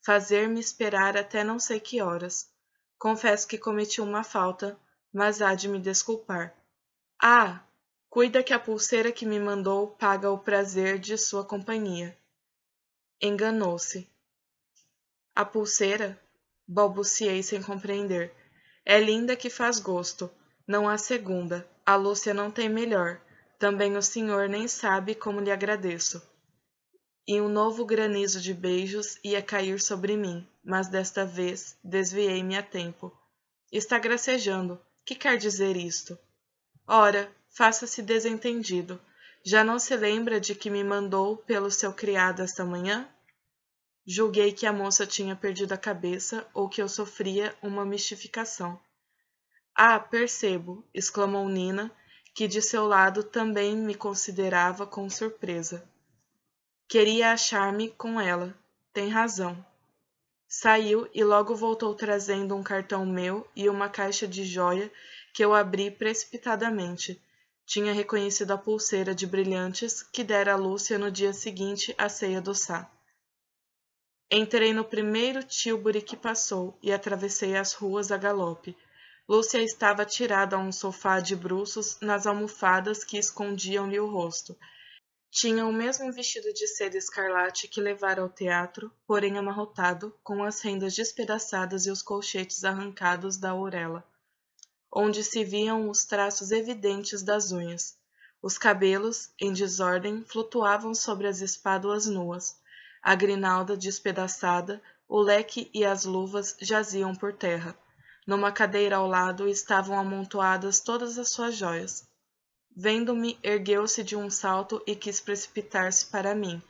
Fazer-me esperar até não sei que horas. Confesso que cometi uma falta, mas há de me desculpar. Ah, cuida que a pulseira que me mandou paga o prazer de sua companhia. Enganou-se. A pulseira? balbuciei sem compreender. É linda que faz gosto. Não há segunda. A Lúcia não tem melhor. Também o Senhor nem sabe como lhe agradeço. E um novo granizo de beijos ia cair sobre mim, mas desta vez desviei-me a tempo. Está gracejando. Que quer dizer isto? Ora, faça-se desentendido. Já não se lembra de que me mandou pelo seu criado esta manhã? Julguei que a moça tinha perdido a cabeça ou que eu sofria uma mistificação. Ah, percebo! exclamou Nina, que de seu lado também me considerava com surpresa. Queria achar-me com ela. Tem razão. Saiu e logo voltou trazendo um cartão meu e uma caixa de joia que eu abri precipitadamente. Tinha reconhecido a pulseira de brilhantes que dera a Lúcia no dia seguinte à ceia do Sá. Entrei no primeiro Tilbury que passou e atravessei as ruas a galope. Lúcia estava tirada a um sofá de bruços nas almofadas que escondiam-lhe o rosto. Tinha o mesmo vestido de seda escarlate que levara ao teatro, porém amarrotado, com as rendas despedaçadas e os colchetes arrancados da orelha, onde se viam os traços evidentes das unhas. Os cabelos, em desordem, flutuavam sobre as espáduas nuas. A grinalda despedaçada, o leque e as luvas jaziam por terra. Numa cadeira ao lado estavam amontoadas todas as suas joias. Vendo-me, ergueu-se de um salto e quis precipitar-se para mim,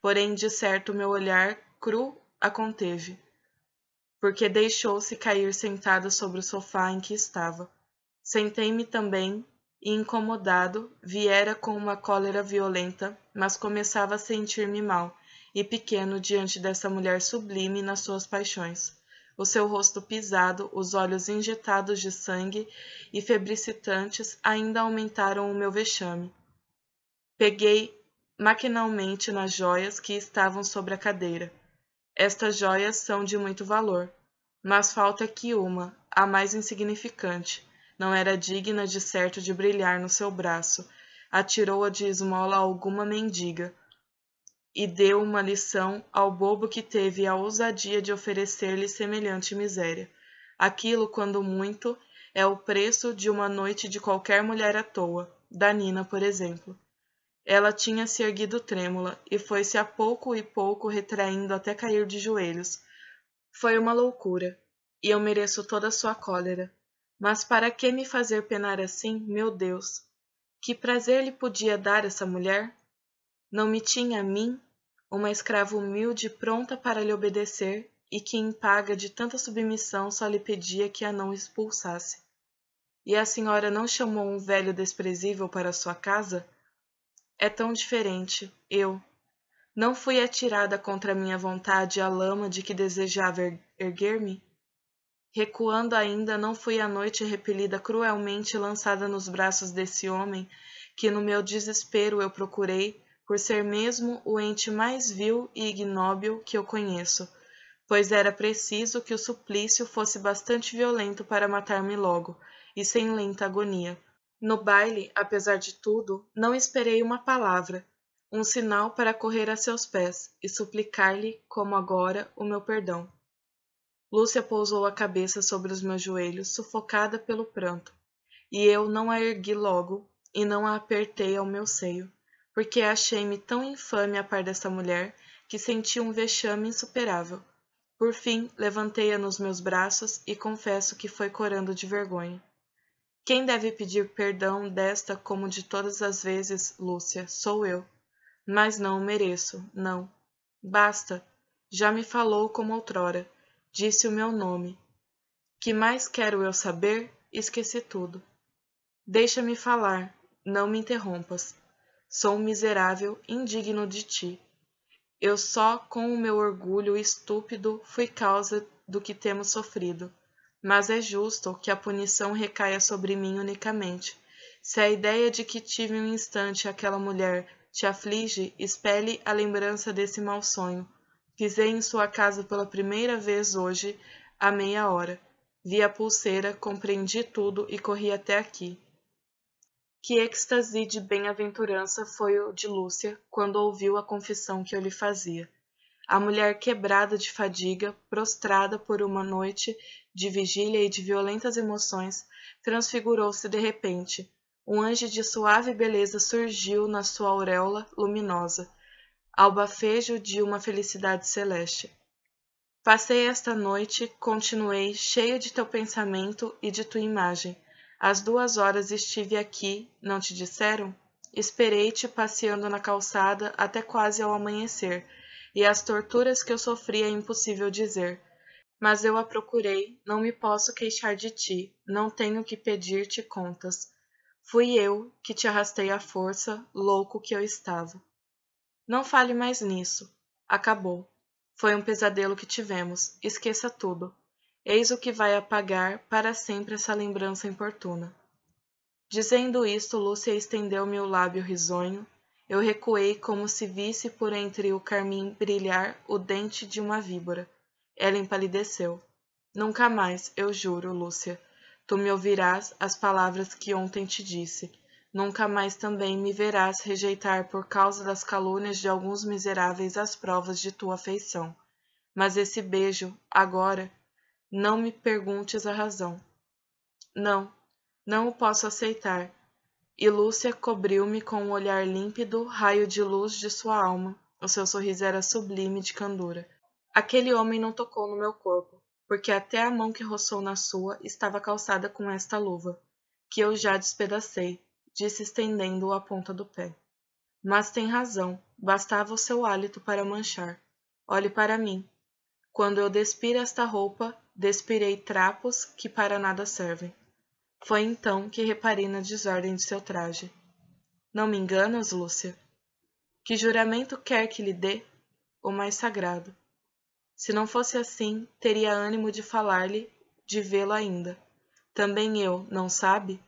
porém de certo meu olhar cru a conteve, porque deixou-se cair sentada sobre o sofá em que estava. Sentei-me também e, incomodado, viera com uma cólera violenta, mas começava a sentir-me mal e pequeno diante dessa mulher sublime nas suas paixões o seu rosto pisado, os olhos injetados de sangue e febricitantes ainda aumentaram o meu vexame. Peguei maquinalmente nas joias que estavam sobre a cadeira. Estas joias são de muito valor, mas falta aqui uma, a mais insignificante. Não era digna de certo de brilhar no seu braço. Atirou-a de esmola a alguma mendiga, e deu uma lição ao bobo que teve a ousadia de oferecer-lhe semelhante miséria. Aquilo, quando muito, é o preço de uma noite de qualquer mulher à toa, da Nina, por exemplo. Ela tinha se erguido trêmula e foi-se a pouco e pouco retraindo até cair de joelhos. Foi uma loucura, e eu mereço toda a sua cólera. Mas para que me fazer penar assim, meu Deus? Que prazer lhe podia dar essa mulher? Não me tinha a mim, uma escrava humilde pronta para lhe obedecer e que, em paga de tanta submissão, só lhe pedia que a não expulsasse. E a senhora não chamou um velho desprezível para sua casa? É tão diferente, eu. Não fui atirada contra minha vontade à lama de que desejava er-, erguer-me? Recuando ainda, não fui à noite repelida cruelmente e lançada nos braços desse homem, que no meu desespero eu procurei, por ser mesmo o ente mais vil e ignóbil que eu conheço, pois era preciso que o suplício fosse bastante violento para matar-me logo, e sem lenta agonia. No baile, apesar de tudo, não esperei uma palavra, um sinal para correr a seus pés e suplicar-lhe, como agora, o meu perdão. Lúcia pousou a cabeça sobre os meus joelhos, sufocada pelo pranto, e eu não a ergui logo e não a apertei ao meu seio porque achei-me tão infame a par desta mulher que senti um vexame insuperável. Por fim, levantei-a nos meus braços e confesso que foi corando de vergonha. Quem deve pedir perdão desta como de todas as vezes, Lúcia, sou eu. Mas não mereço, não. Basta. Já me falou como outrora. Disse o meu nome. Que mais quero eu saber? Esqueci tudo. Deixa-me falar. Não me interrompas. Sou um miserável, indigno de ti. Eu só com o meu orgulho estúpido fui causa do que temos sofrido. Mas é justo que a punição recaia sobre mim unicamente. Se a ideia de que tive um instante aquela mulher te aflige, espele a lembrança desse mau sonho. Pisei em sua casa pela primeira vez hoje, à meia hora. Vi a pulseira, compreendi tudo e corri até aqui. Que êxtase de bem-aventurança foi o de Lúcia quando ouviu a confissão que eu lhe fazia. A mulher quebrada de fadiga, prostrada por uma noite de vigília e de violentas emoções, transfigurou-se de repente. Um anjo de suave beleza surgiu na sua auréola luminosa, ao bafejo de uma felicidade celeste. Passei esta noite, continuei, cheia de teu pensamento e de tua imagem às duas horas estive aqui, não te disseram? Esperei-te passeando na calçada até quase ao amanhecer, e as torturas que eu sofri é impossível dizer. Mas eu a procurei, não me posso queixar de ti, não tenho que pedir-te contas. Fui eu que te arrastei à força, louco que eu estava. Não fale mais nisso. Acabou. Foi um pesadelo que tivemos. Esqueça tudo eis o que vai apagar para sempre essa lembrança importuna. Dizendo isto, Lúcia estendeu-me o lábio risonho. Eu recuei como se visse por entre o carmim brilhar o dente de uma víbora. Ela empalideceu. Nunca mais, eu juro, Lúcia. Tu me ouvirás as palavras que ontem te disse. Nunca mais também me verás rejeitar por causa das calúnias de alguns miseráveis as provas de tua afeição. Mas esse beijo, agora, não me perguntes a razão. Não, não o posso aceitar. E Lúcia cobriu-me com um olhar límpido, raio de luz de sua alma. O seu sorriso era sublime de candura. Aquele homem não tocou no meu corpo, porque até a mão que roçou na sua estava calçada com esta luva, que eu já despedacei, disse estendendo a ponta do pé. Mas tem razão, bastava o seu hálito para manchar. Olhe para mim. Quando eu despir esta roupa, despirei trapos que para nada servem. Foi então que reparei na desordem de seu traje. Não me enganas, Lúcia? Que juramento quer que lhe dê? O mais sagrado. Se não fosse assim, teria ânimo de falar-lhe, de vê-lo ainda. Também eu, não sabe?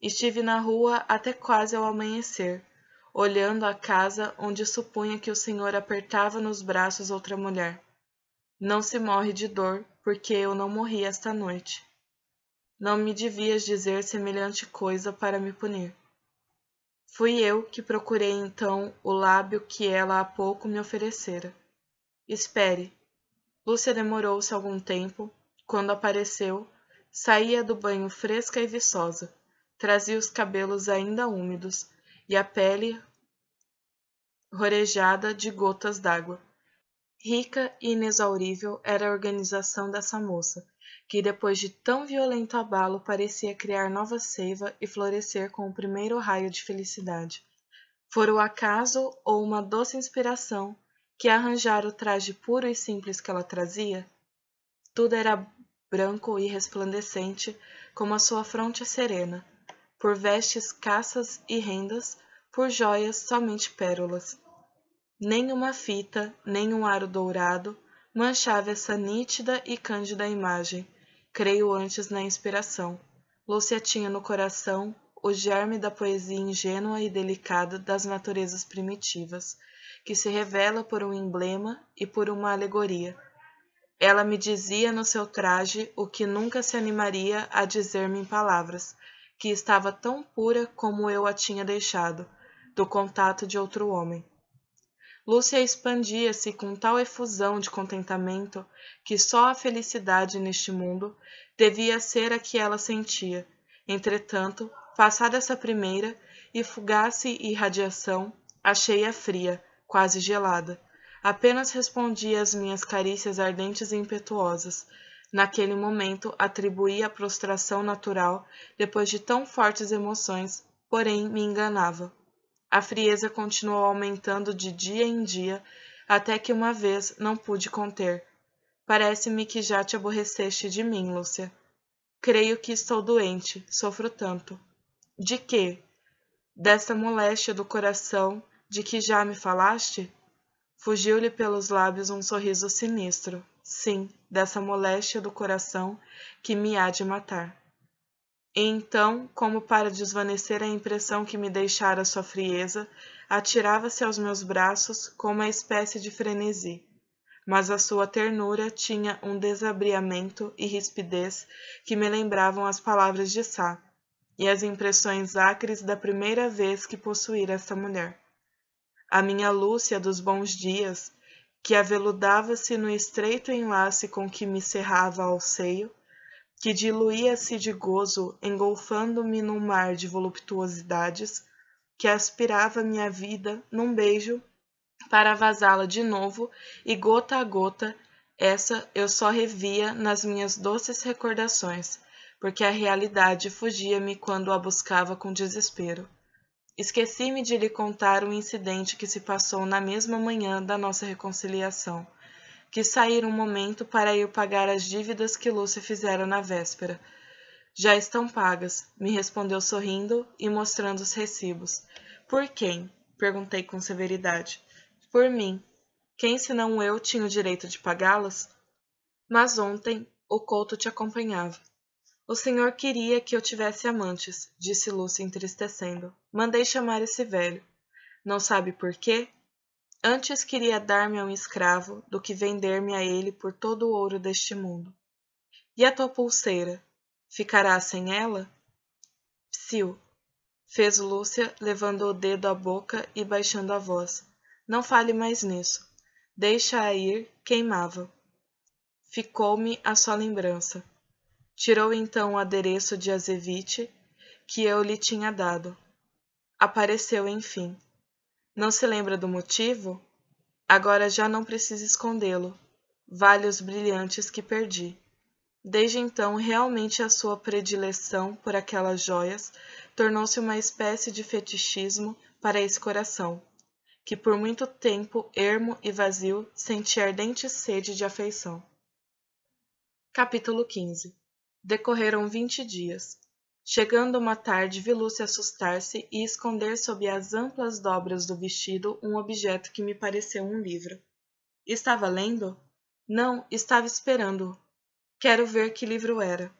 Estive na rua até quase ao amanhecer, olhando a casa onde supunha que o senhor apertava nos braços outra mulher. Não se morre de dor, porque eu não morri esta noite. Não me devias dizer semelhante coisa para me punir. Fui eu que procurei então o lábio que ela há pouco me oferecera. Espere. Lúcia demorou-se algum tempo. Quando apareceu, saía do banho fresca e viçosa. Trazia os cabelos ainda úmidos e a pele rorejada de gotas d'água. Rica e inexaurível era a organização dessa moça, que depois de tão violento abalo parecia criar nova seiva e florescer com o primeiro raio de felicidade. Fora o acaso ou uma doce inspiração que arranjara o traje puro e simples que ela trazia? Tudo era branco e resplandecente, como a sua fronte é serena, por vestes cassas e rendas, por joias somente pérolas. Nem uma fita, nem um aro dourado manchava essa nítida e cândida imagem. Creio antes na inspiração. Lúcia tinha no coração o germe da poesia ingênua e delicada das naturezas primitivas, que se revela por um emblema e por uma alegoria. Ela me dizia no seu traje o que nunca se animaria a dizer-me em palavras, que estava tão pura como eu a tinha deixado, do contato de outro homem. Lúcia expandia-se com tal efusão de contentamento que só a felicidade neste mundo devia ser a que ela sentia. Entretanto, passada essa primeira e fugace irradiação, achei-a fria, quase gelada. Apenas respondia às minhas carícias ardentes e impetuosas. Naquele momento, atribuí a prostração natural depois de tão fortes emoções, porém me enganava. A frieza continuou aumentando de dia em dia, até que uma vez não pude conter. Parece-me que já te aborreceste de mim, Lúcia. Creio que estou doente, sofro tanto. De quê? Dessa moléstia do coração de que já me falaste? Fugiu-lhe pelos lábios um sorriso sinistro. Sim, dessa moléstia do coração que me há de matar. Então, como para desvanecer a impressão que me deixara sua frieza, atirava-se aos meus braços com uma espécie de frenesi. Mas a sua ternura tinha um desabriamento e rispidez que me lembravam as palavras de Sá e as impressões acres da primeira vez que possuíra essa mulher. A minha Lúcia dos bons dias, que aveludava-se no estreito enlace com que me cerrava ao seio, que diluía-se de gozo, engolfando-me num mar de voluptuosidades, que aspirava minha vida num beijo para vazá-la de novo, e gota a gota, essa eu só revia nas minhas doces recordações, porque a realidade fugia-me quando a buscava com desespero. Esqueci-me de lhe contar um incidente que se passou na mesma manhã da nossa reconciliação que sair um momento para ir pagar as dívidas que Lúcia fizera na véspera. Já estão pagas, me respondeu sorrindo e mostrando os recibos. Por quem? perguntei com severidade. Por mim. Quem senão eu tinha o direito de pagá-las? Mas ontem o Couto te acompanhava. O senhor queria que eu tivesse amantes, disse Lúcia entristecendo. Mandei chamar esse velho. Não sabe por quê? Antes queria dar-me a um escravo do que vender-me a ele por todo o ouro deste mundo. E a tua pulseira? Ficará sem ela? Psiu, fez Lúcia, levando o dedo à boca e baixando a voz. Não fale mais nisso. Deixa-a ir, queimava. Ficou-me a só lembrança. Tirou então o adereço de Azevite que eu lhe tinha dado. Apareceu, enfim não se lembra do motivo? Agora já não precisa escondê-lo. Vale os brilhantes que perdi. Desde então, realmente a sua predileção por aquelas joias tornou-se uma espécie de fetichismo para esse coração, que por muito tempo, ermo e vazio, sentia ardente sede de afeição. Capítulo 15 Decorreram vinte dias, Chegando uma tarde, vi Lúcia assustar-se e esconder sob as amplas dobras do vestido um objeto que me pareceu um livro. Estava lendo? Não, estava esperando. Quero ver que livro era.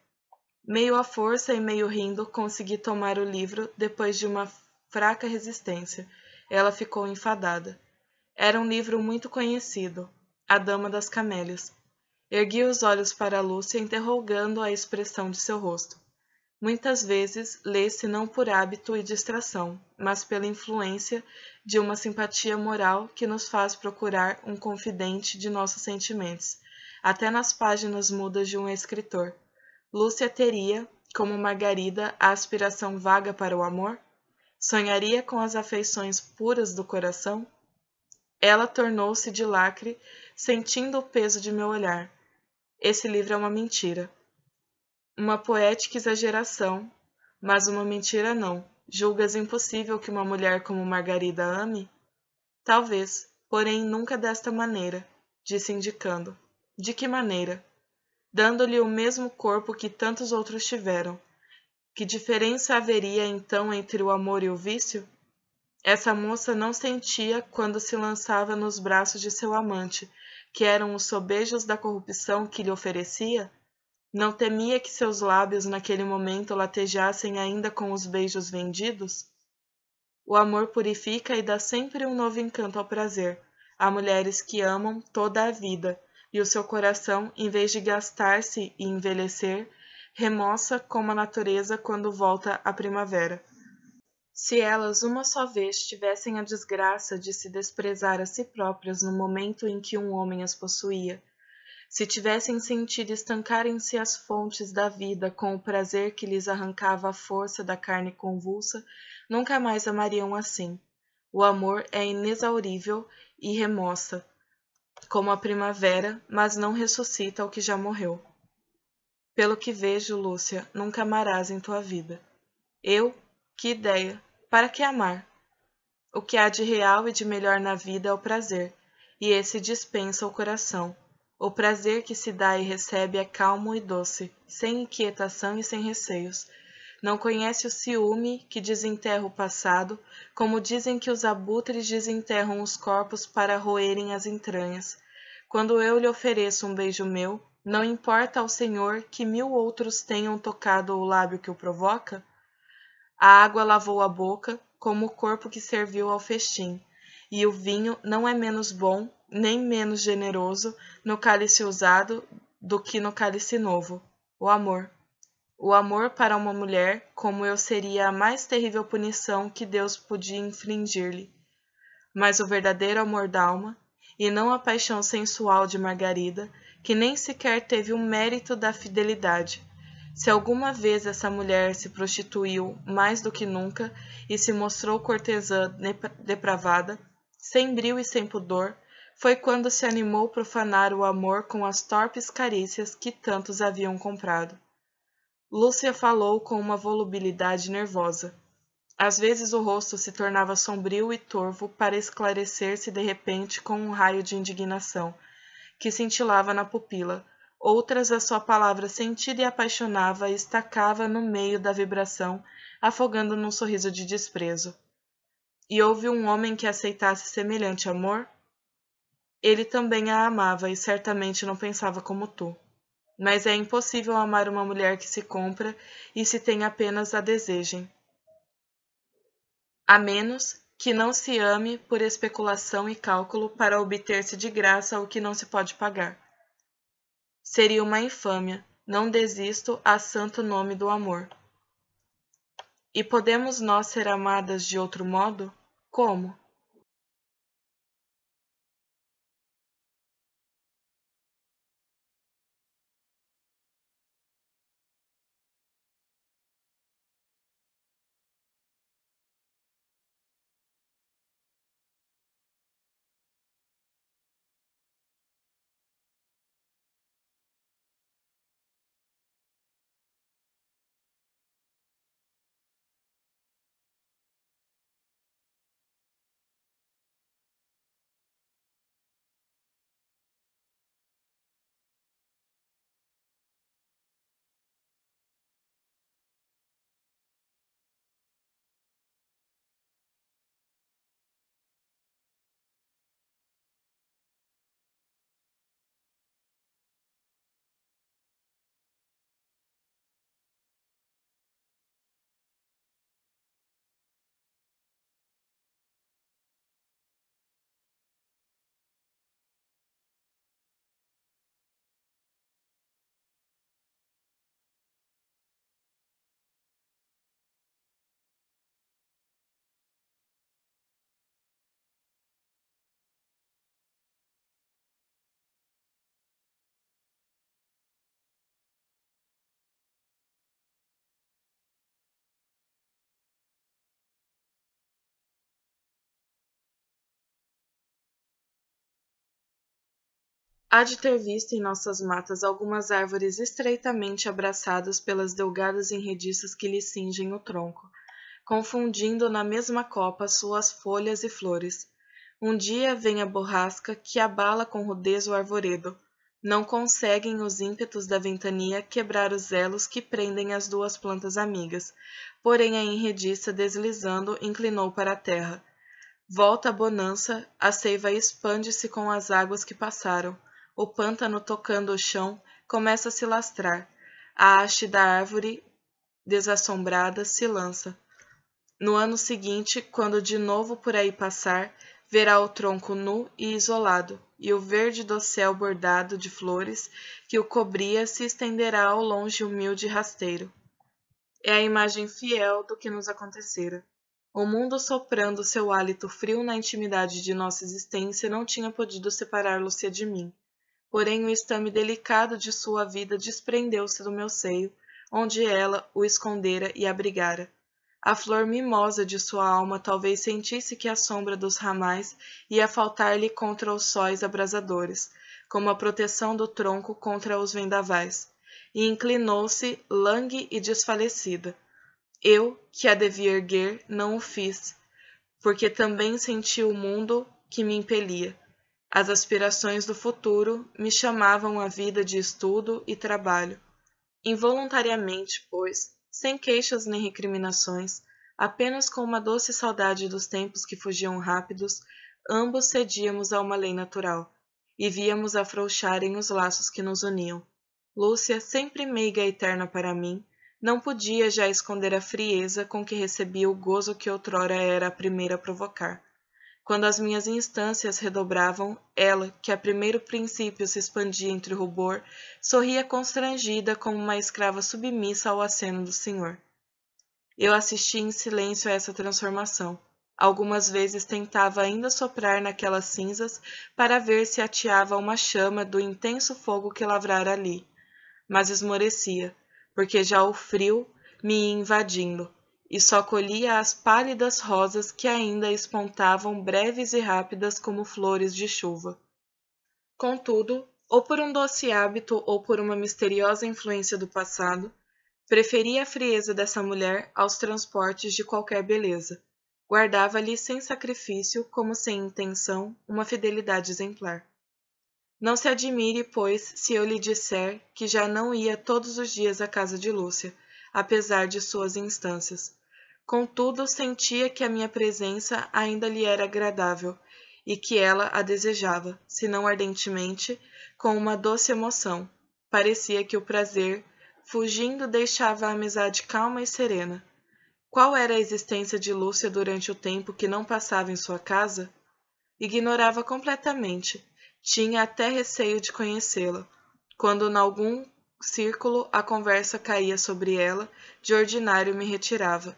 Meio à força e meio rindo, consegui tomar o livro depois de uma fraca resistência. Ela ficou enfadada. Era um livro muito conhecido, A Dama das Camélias. Ergui os olhos para Lúcia, interrogando a expressão de seu rosto. Muitas vezes lê-se não por hábito e distração, mas pela influência de uma simpatia moral que nos faz procurar um confidente de nossos sentimentos, até nas páginas mudas de um escritor. Lúcia teria, como Margarida, a aspiração vaga para o amor? Sonharia com as afeições puras do coração? Ela tornou-se de lacre, sentindo o peso de meu olhar. Esse livro é uma mentira. Uma poética exageração, mas uma mentira não. Julgas impossível que uma mulher como Margarida ame? Talvez, porém nunca desta maneira, disse indicando. De que maneira? Dando-lhe o mesmo corpo que tantos outros tiveram. Que diferença haveria então entre o amor e o vício? Essa moça não sentia quando se lançava nos braços de seu amante, que eram os sobejos da corrupção que lhe oferecia? Não temia que seus lábios naquele momento latejassem ainda com os beijos vendidos? O amor purifica e dá sempre um novo encanto ao prazer. Há mulheres que amam toda a vida, e o seu coração, em vez de gastar-se e envelhecer, remoça como a natureza quando volta a primavera. Se elas uma só vez tivessem a desgraça de se desprezar a si próprias no momento em que um homem as possuía, se tivessem sentido estancarem-se as fontes da vida com o prazer que lhes arrancava a força da carne convulsa, nunca mais amariam assim. O amor é inexaurível e remoça, como a primavera, mas não ressuscita o que já morreu. Pelo que vejo, Lúcia, nunca amarás em tua vida. Eu? Que ideia! Para que amar? O que há de real e de melhor na vida é o prazer, e esse dispensa o coração o prazer que se dá e recebe é calmo e doce, sem inquietação e sem receios. Não conhece o ciúme que desenterra o passado, como dizem que os abutres desenterram os corpos para roerem as entranhas. Quando eu lhe ofereço um beijo meu, não importa ao Senhor que mil outros tenham tocado o lábio que o provoca? A água lavou a boca, como o corpo que serviu ao festim, e o vinho não é menos bom nem menos generoso no cálice usado do que no cálice novo, o amor. O amor para uma mulher, como eu, seria a mais terrível punição que Deus podia infligir-lhe. Mas o verdadeiro amor da alma, e não a paixão sensual de Margarida, que nem sequer teve o mérito da fidelidade, se alguma vez essa mulher se prostituiu mais do que nunca e se mostrou cortesã depravada, sem brio e sem pudor, foi quando se animou profanar o amor com as torpes carícias que tantos haviam comprado. Lúcia falou com uma volubilidade nervosa. Às vezes o rosto se tornava sombrio e torvo para esclarecer-se de repente com um raio de indignação, que cintilava na pupila, outras a sua palavra sentida e apaixonava estacava no meio da vibração, afogando num sorriso de desprezo. E houve um homem que aceitasse semelhante amor? Ele também a amava e certamente não pensava como tu. Mas é impossível amar uma mulher que se compra e se tem apenas a desejem. A menos que não se ame por especulação e cálculo para obter-se de graça o que não se pode pagar. Seria uma infâmia, não desisto a santo nome do amor. E podemos nós ser amadas de outro modo? Como? Há de ter visto em nossas matas algumas árvores estreitamente abraçadas pelas delgadas enrediças que lhe cingem o tronco, confundindo na mesma copa suas folhas e flores. Um dia vem a borrasca que abala com rudez o arvoredo. Não conseguem os ímpetos da ventania quebrar os elos que prendem as duas plantas amigas, porém a enrediça, deslizando, inclinou para a terra. Volta a bonança, a seiva expande-se com as águas que passaram o pântano, tocando o chão, começa a se lastrar. A haste da árvore desassombrada se lança. No ano seguinte, quando de novo por aí passar, verá o tronco nu e isolado, e o verde do céu bordado de flores que o cobria se estenderá ao longe humilde rasteiro. É a imagem fiel do que nos acontecera. O mundo soprando seu hálito frio na intimidade de nossa existência não tinha podido separar Lúcia de mim. Porém, o estame delicado de sua vida desprendeu-se do meu seio, onde ela o escondera e abrigara. A flor mimosa de sua alma talvez sentisse que a sombra dos ramais ia faltar-lhe contra os sóis abrasadores, como a proteção do tronco contra os vendavais, e inclinou-se langue e desfalecida. Eu, que a devia erguer, não o fiz, porque também senti o mundo que me impelia. As aspirações do futuro me chamavam à vida de estudo e trabalho. Involuntariamente, pois, sem queixas nem recriminações, apenas com uma doce saudade dos tempos que fugiam rápidos, ambos cedíamos a uma lei natural e víamos afrouxarem os laços que nos uniam. Lúcia, sempre meiga e eterna para mim, não podia já esconder a frieza com que recebia o gozo que outrora era a primeira a provocar. Quando as minhas instâncias redobravam, ela, que a é primeiro princípio se expandia entre o rubor, sorria constrangida como uma escrava submissa ao aceno do Senhor. Eu assisti em silêncio a essa transformação. Algumas vezes tentava ainda soprar naquelas cinzas para ver se ateava uma chama do intenso fogo que lavrara ali, mas esmorecia, porque já o frio me ia invadindo, e só colhia as pálidas rosas que ainda espontavam breves e rápidas como flores de chuva. Contudo, ou por um doce hábito ou por uma misteriosa influência do passado, preferia a frieza dessa mulher aos transportes de qualquer beleza. Guardava-lhe sem sacrifício, como sem intenção, uma fidelidade exemplar. Não se admire, pois, se eu lhe disser que já não ia todos os dias à casa de Lúcia, apesar de suas instâncias, Contudo, sentia que a minha presença ainda lhe era agradável e que ela a desejava, se não ardentemente, com uma doce emoção. Parecia que o prazer, fugindo, deixava a amizade calma e serena. Qual era a existência de Lúcia durante o tempo que não passava em sua casa? Ignorava completamente. Tinha até receio de conhecê-la. Quando, em algum círculo, a conversa caía sobre ela, de ordinário me retirava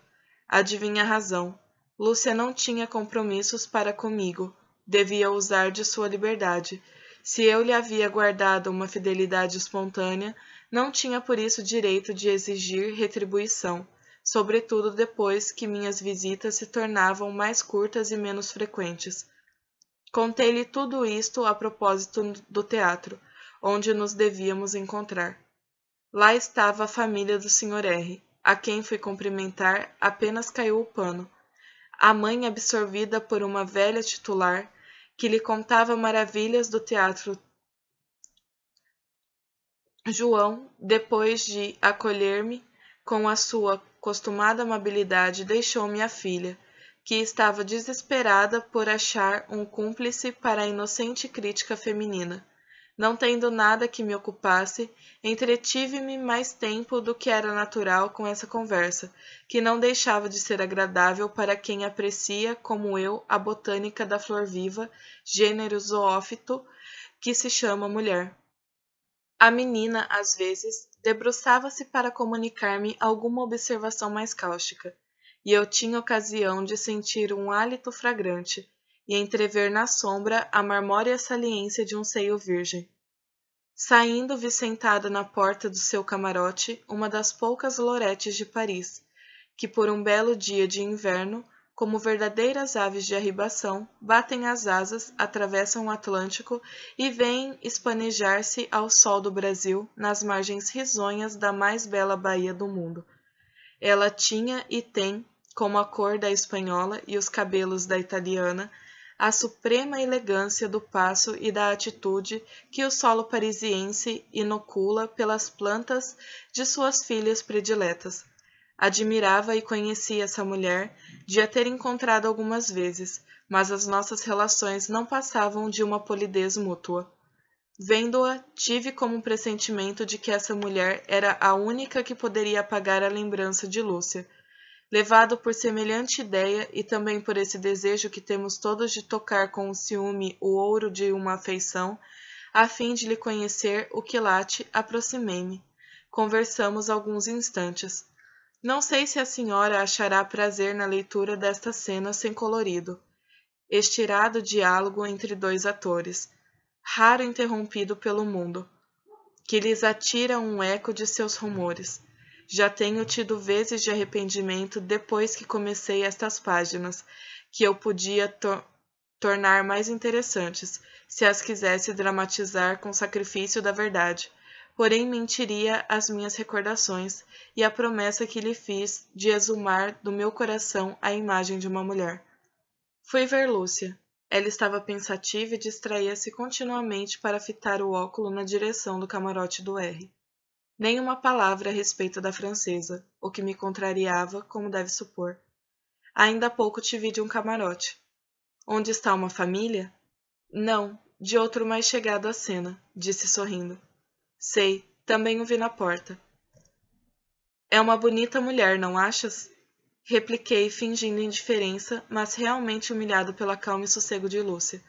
Adivinha a razão. Lúcia não tinha compromissos para comigo. Devia usar de sua liberdade. Se eu lhe havia guardado uma fidelidade espontânea, não tinha por isso direito de exigir retribuição, sobretudo depois que minhas visitas se tornavam mais curtas e menos frequentes. Contei-lhe tudo isto a propósito do teatro, onde nos devíamos encontrar. Lá estava a família do Sr. R. A quem foi cumprimentar apenas caiu o pano. A mãe, absorvida por uma velha titular, que lhe contava maravilhas do teatro. João, depois de acolher-me com a sua costumada amabilidade, deixou-me a filha, que estava desesperada por achar um cúmplice para a inocente crítica feminina. Não tendo nada que me ocupasse, entretive-me mais tempo do que era natural com essa conversa, que não deixava de ser agradável para quem aprecia, como eu, a botânica da flor viva, gênero zoófito, que se chama mulher. A menina, às vezes, debruçava-se para comunicar-me alguma observação mais cáustica, e eu tinha ocasião de sentir um hálito fragrante e entrever na sombra a marmórea saliência de um seio virgem. Saindo vi sentada na porta do seu camarote uma das poucas loretes de Paris, que por um belo dia de inverno, como verdadeiras aves de arribação, batem as asas, atravessam o Atlântico e vêm espanejar-se ao sol do Brasil nas margens risonhas da mais bela baía do mundo. Ela tinha e tem, como a cor da espanhola e os cabelos da italiana, a suprema elegância do passo e da atitude que o solo parisiense inocula pelas plantas de suas filhas prediletas. Admirava e conhecia essa mulher, de a ter encontrado algumas vezes, mas as nossas relações não passavam de uma polidez mútua. Vendo-a, tive como pressentimento de que essa mulher era a única que poderia apagar a lembrança de Lúcia Levado por semelhante ideia e também por esse desejo que temos todos de tocar com o ciúme o ouro de uma afeição, a fim de lhe conhecer o que late, aproximei-me. Conversamos alguns instantes. Não sei se a senhora achará prazer na leitura desta cena sem colorido. Estirado diálogo entre dois atores, raro interrompido pelo mundo, que lhes atira um eco de seus rumores já tenho tido vezes de arrependimento depois que comecei estas páginas, que eu podia to tornar mais interessantes, se as quisesse dramatizar com sacrifício da verdade. Porém, mentiria as minhas recordações e a promessa que lhe fiz de exumar do meu coração a imagem de uma mulher. Fui ver Lúcia. Ela estava pensativa e distraía-se continuamente para fitar o óculo na direção do camarote do R nem uma palavra a respeito da francesa, o que me contrariava, como deve supor. Ainda há pouco te vi de um camarote. Onde está uma família? Não, de outro mais chegado à cena, disse sorrindo. Sei, também o vi na porta. É uma bonita mulher, não achas? Repliquei, fingindo indiferença, mas realmente humilhado pela calma e sossego de Lúcia.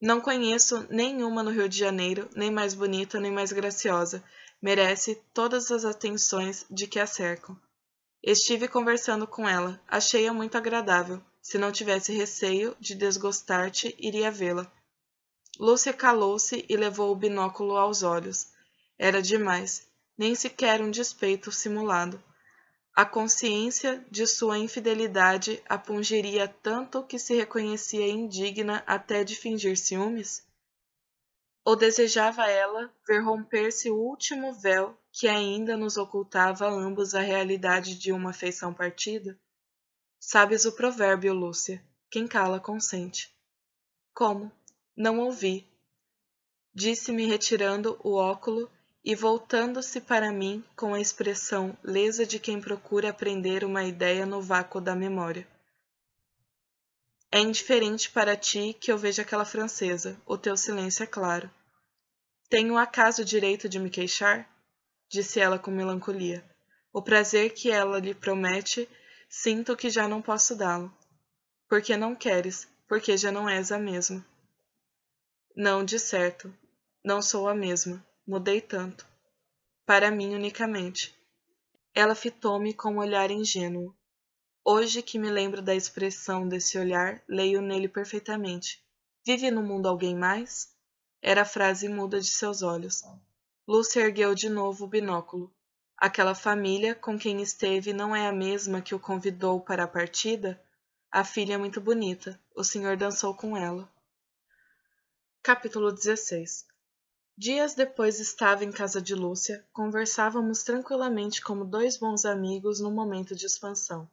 Não conheço nenhuma no Rio de Janeiro, nem mais bonita, nem mais graciosa, merece todas as atenções de que a cercam. Estive conversando com ela, achei-a muito agradável. Se não tivesse receio de desgostar-te, iria vê-la. Lúcia calou-se e levou o binóculo aos olhos. Era demais, nem sequer um despeito simulado. A consciência de sua infidelidade a pungiria tanto que se reconhecia indigna até de fingir ciúmes? ou desejava ela ver romper-se o último véu que ainda nos ocultava a ambos a realidade de uma feição partida? Sabes o provérbio, Lúcia: quem cala consente. Como? Não ouvi. Disse-me retirando o óculo e voltando-se para mim com a expressão lesa de quem procura aprender uma ideia no vácuo da memória. É indiferente para ti que eu veja aquela francesa, o teu silêncio é claro. Tenho acaso o direito de me queixar? Disse ela com melancolia. O prazer que ela lhe promete, sinto que já não posso dá-lo. Porque não queres, porque já não és a mesma. Não, de certo, não sou a mesma, mudei tanto. Para mim unicamente. Ela fitou-me com um olhar ingênuo. Hoje que me lembro da expressão desse olhar, leio nele perfeitamente. Vive no mundo alguém mais? Era a frase muda de seus olhos. Lúcia ergueu de novo o binóculo. Aquela família com quem esteve não é a mesma que o convidou para a partida? A filha é muito bonita. O senhor dançou com ela. Capítulo 16 Dias depois estava em casa de Lúcia, conversávamos tranquilamente como dois bons amigos num momento de expansão.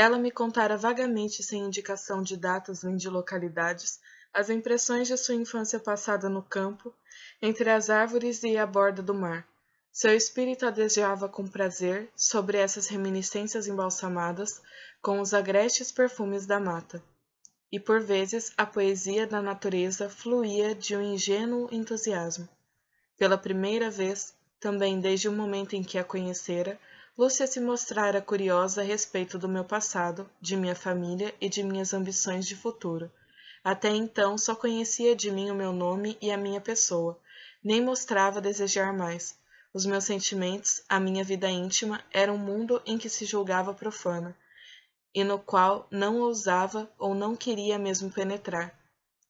Ela me contara vagamente, sem indicação de datas nem de localidades, as impressões de sua infância passada no campo, entre as árvores e a borda do mar. Seu espírito adejava com prazer sobre essas reminiscências embalsamadas com os agrestes perfumes da mata. E por vezes a poesia da natureza fluía de um ingênuo entusiasmo. Pela primeira vez, também desde o momento em que a conhecera, Lúcia se mostrara curiosa a respeito do meu passado, de minha família e de minhas ambições de futuro. Até então só conhecia de mim o meu nome e a minha pessoa, nem mostrava desejar mais. Os meus sentimentos, a minha vida íntima, era um mundo em que se julgava profana, e no qual não ousava ou não queria mesmo penetrar.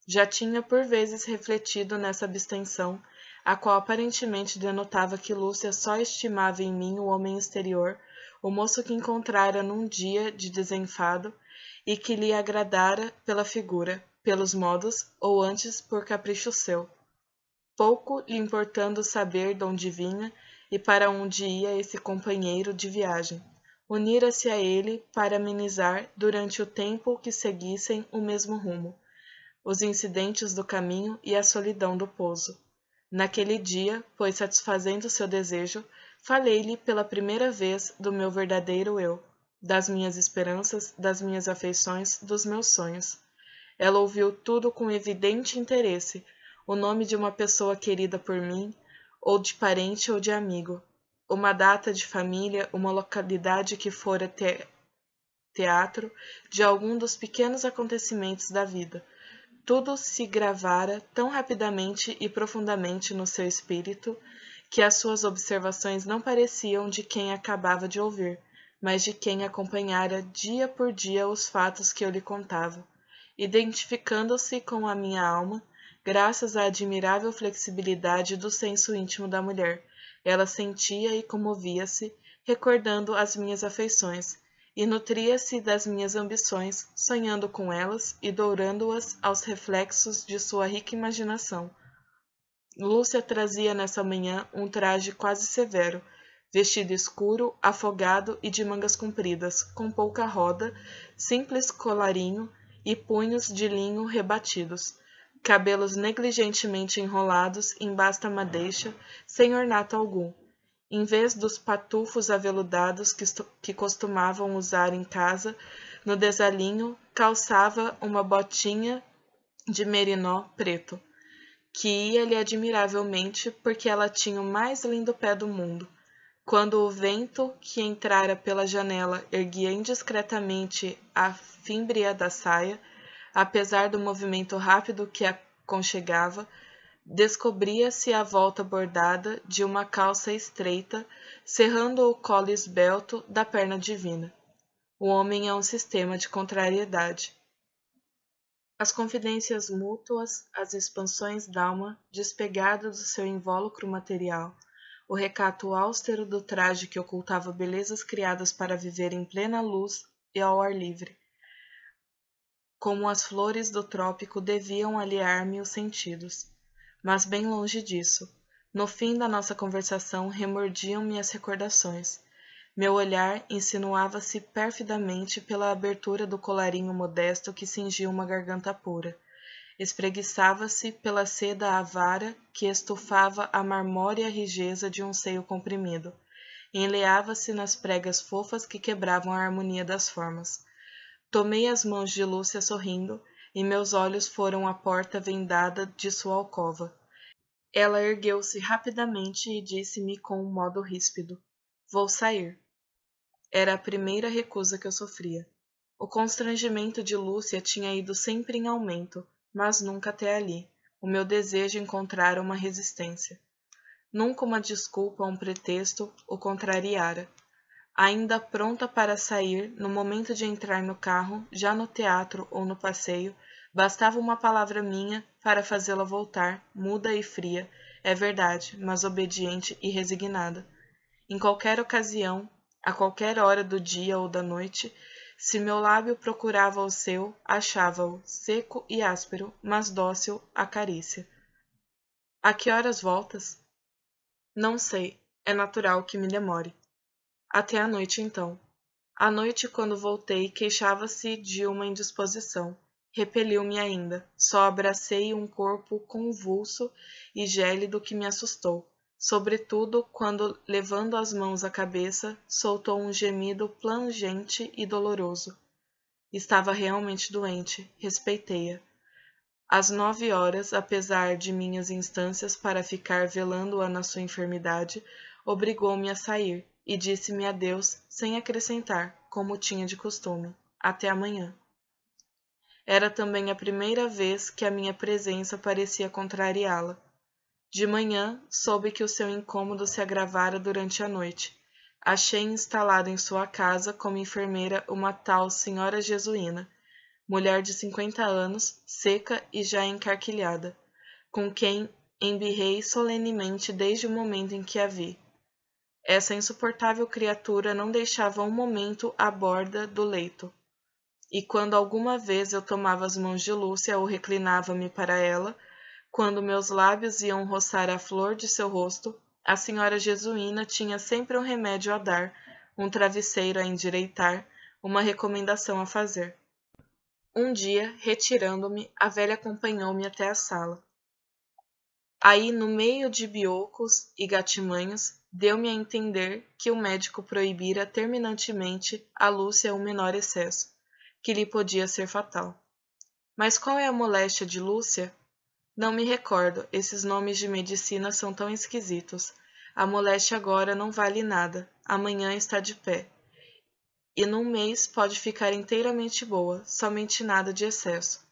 Já tinha por vezes refletido nessa abstenção a qual aparentemente denotava que Lúcia só estimava em mim o homem exterior, o moço que encontrara num dia de desenfado e que lhe agradara pela figura, pelos modos ou antes por capricho seu. Pouco lhe importando saber de onde vinha e para onde ia esse companheiro de viagem, unira-se a ele para amenizar durante o tempo que seguissem o mesmo rumo, os incidentes do caminho e a solidão do pouso Naquele dia, pois satisfazendo seu desejo, falei-lhe pela primeira vez do meu verdadeiro eu, das minhas esperanças, das minhas afeições, dos meus sonhos. Ela ouviu tudo com evidente interesse, o nome de uma pessoa querida por mim, ou de parente ou de amigo, uma data de família, uma localidade que fora te teatro de algum dos pequenos acontecimentos da vida tudo se gravara tão rapidamente e profundamente no seu espírito que as suas observações não pareciam de quem acabava de ouvir, mas de quem acompanhara dia por dia os fatos que eu lhe contava, identificando-se com a minha alma, graças à admirável flexibilidade do senso íntimo da mulher. Ela sentia e comovia-se, recordando as minhas afeições, e nutria-se das minhas ambições, sonhando com elas e dourando-as aos reflexos de sua rica imaginação. Lúcia trazia nessa manhã um traje quase severo, vestido escuro, afogado e de mangas compridas, com pouca roda, simples colarinho e punhos de linho rebatidos, cabelos negligentemente enrolados em basta madeixa, sem ornato algum, em vez dos patufos aveludados que, que costumavam usar em casa, no desalinho calçava uma botinha de merinó preto, que ia-lhe admiravelmente porque ela tinha o mais lindo pé do mundo. Quando o vento que entrara pela janela erguia indiscretamente a fímbria da saia, apesar do movimento rápido que a conchegava, descobria-se a volta bordada de uma calça estreita, cerrando o colo esbelto da perna divina. O homem é um sistema de contrariedade. As confidências mútuas, as expansões d'alma, despegada do seu invólucro material, o recato austero do traje que ocultava belezas criadas para viver em plena luz e ao ar livre. Como as flores do trópico deviam aliar-me os sentidos mas bem longe disso. No fim da nossa conversação remordiam-me as recordações. Meu olhar insinuava-se perfidamente pela abertura do colarinho modesto que cingia uma garganta pura. Espreguiçava-se pela seda avara que estufava a marmórea rijeza de um seio comprimido. Enleava-se nas pregas fofas que quebravam a harmonia das formas. Tomei as mãos de Lúcia sorrindo e meus olhos foram à porta vendada de sua alcova. Ela ergueu-se rapidamente e disse-me com um modo ríspido: Vou sair. Era a primeira recusa que eu sofria. O constrangimento de Lúcia tinha ido sempre em aumento, mas nunca até ali. O meu desejo encontrara uma resistência. Nunca uma desculpa, um pretexto o contrariara ainda pronta para sair, no momento de entrar no carro, já no teatro ou no passeio, bastava uma palavra minha para fazê-la voltar, muda e fria, é verdade, mas obediente e resignada. Em qualquer ocasião, a qualquer hora do dia ou da noite, se meu lábio procurava o seu, achava-o seco e áspero, mas dócil a carícia. A que horas voltas? Não sei, é natural que me demore. Até a noite, então. À noite, quando voltei, queixava-se de uma indisposição. Repeliu-me ainda. Só abracei um corpo convulso e gélido que me assustou, sobretudo quando, levando as mãos à cabeça, soltou um gemido plangente e doloroso. Estava realmente doente, respeitei-a. Às nove horas, apesar de minhas instâncias para ficar velando-a na sua enfermidade, obrigou-me a sair, e disse-me adeus sem acrescentar, como tinha de costume, até amanhã. Era também a primeira vez que a minha presença parecia contrariá-la. De manhã, soube que o seu incômodo se agravara durante a noite. Achei instalada em sua casa como enfermeira uma tal senhora jesuína, mulher de cinquenta anos, seca e já encarquilhada, com quem embirrei solenemente desde o momento em que a vi essa insuportável criatura não deixava um momento à borda do leito. E quando alguma vez eu tomava as mãos de Lúcia ou reclinava-me para ela, quando meus lábios iam roçar a flor de seu rosto, a senhora jesuína tinha sempre um remédio a dar, um travesseiro a endireitar, uma recomendação a fazer. Um dia, retirando-me, a velha acompanhou-me até a sala. Aí, no meio de biocos e gatimanhos, deu-me a entender que o médico proibira terminantemente a Lúcia um menor excesso, que lhe podia ser fatal. Mas qual é a moléstia de Lúcia? Não me recordo, esses nomes de medicina são tão esquisitos. A moléstia agora não vale nada, amanhã está de pé. E num mês pode ficar inteiramente boa, somente nada de excesso.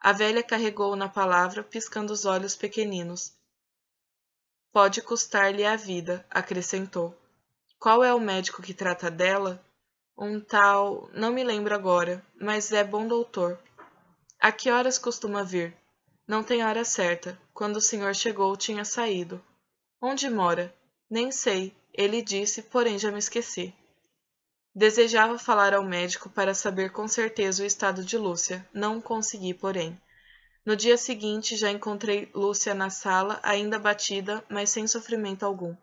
A velha carregou na palavra, piscando os olhos pequeninos, Pode custar-lhe a vida, acrescentou. Qual é o médico que trata dela? Um tal. não me lembro agora, mas é bom doutor. A que horas costuma vir? Não tem hora certa. Quando o senhor chegou, tinha saído. Onde mora? Nem sei, ele disse, porém já me esqueci. Desejava falar ao médico para saber com certeza o estado de Lúcia, não consegui, porém. No dia seguinte já encontrei Lúcia na sala, ainda batida, mas sem sofrimento algum.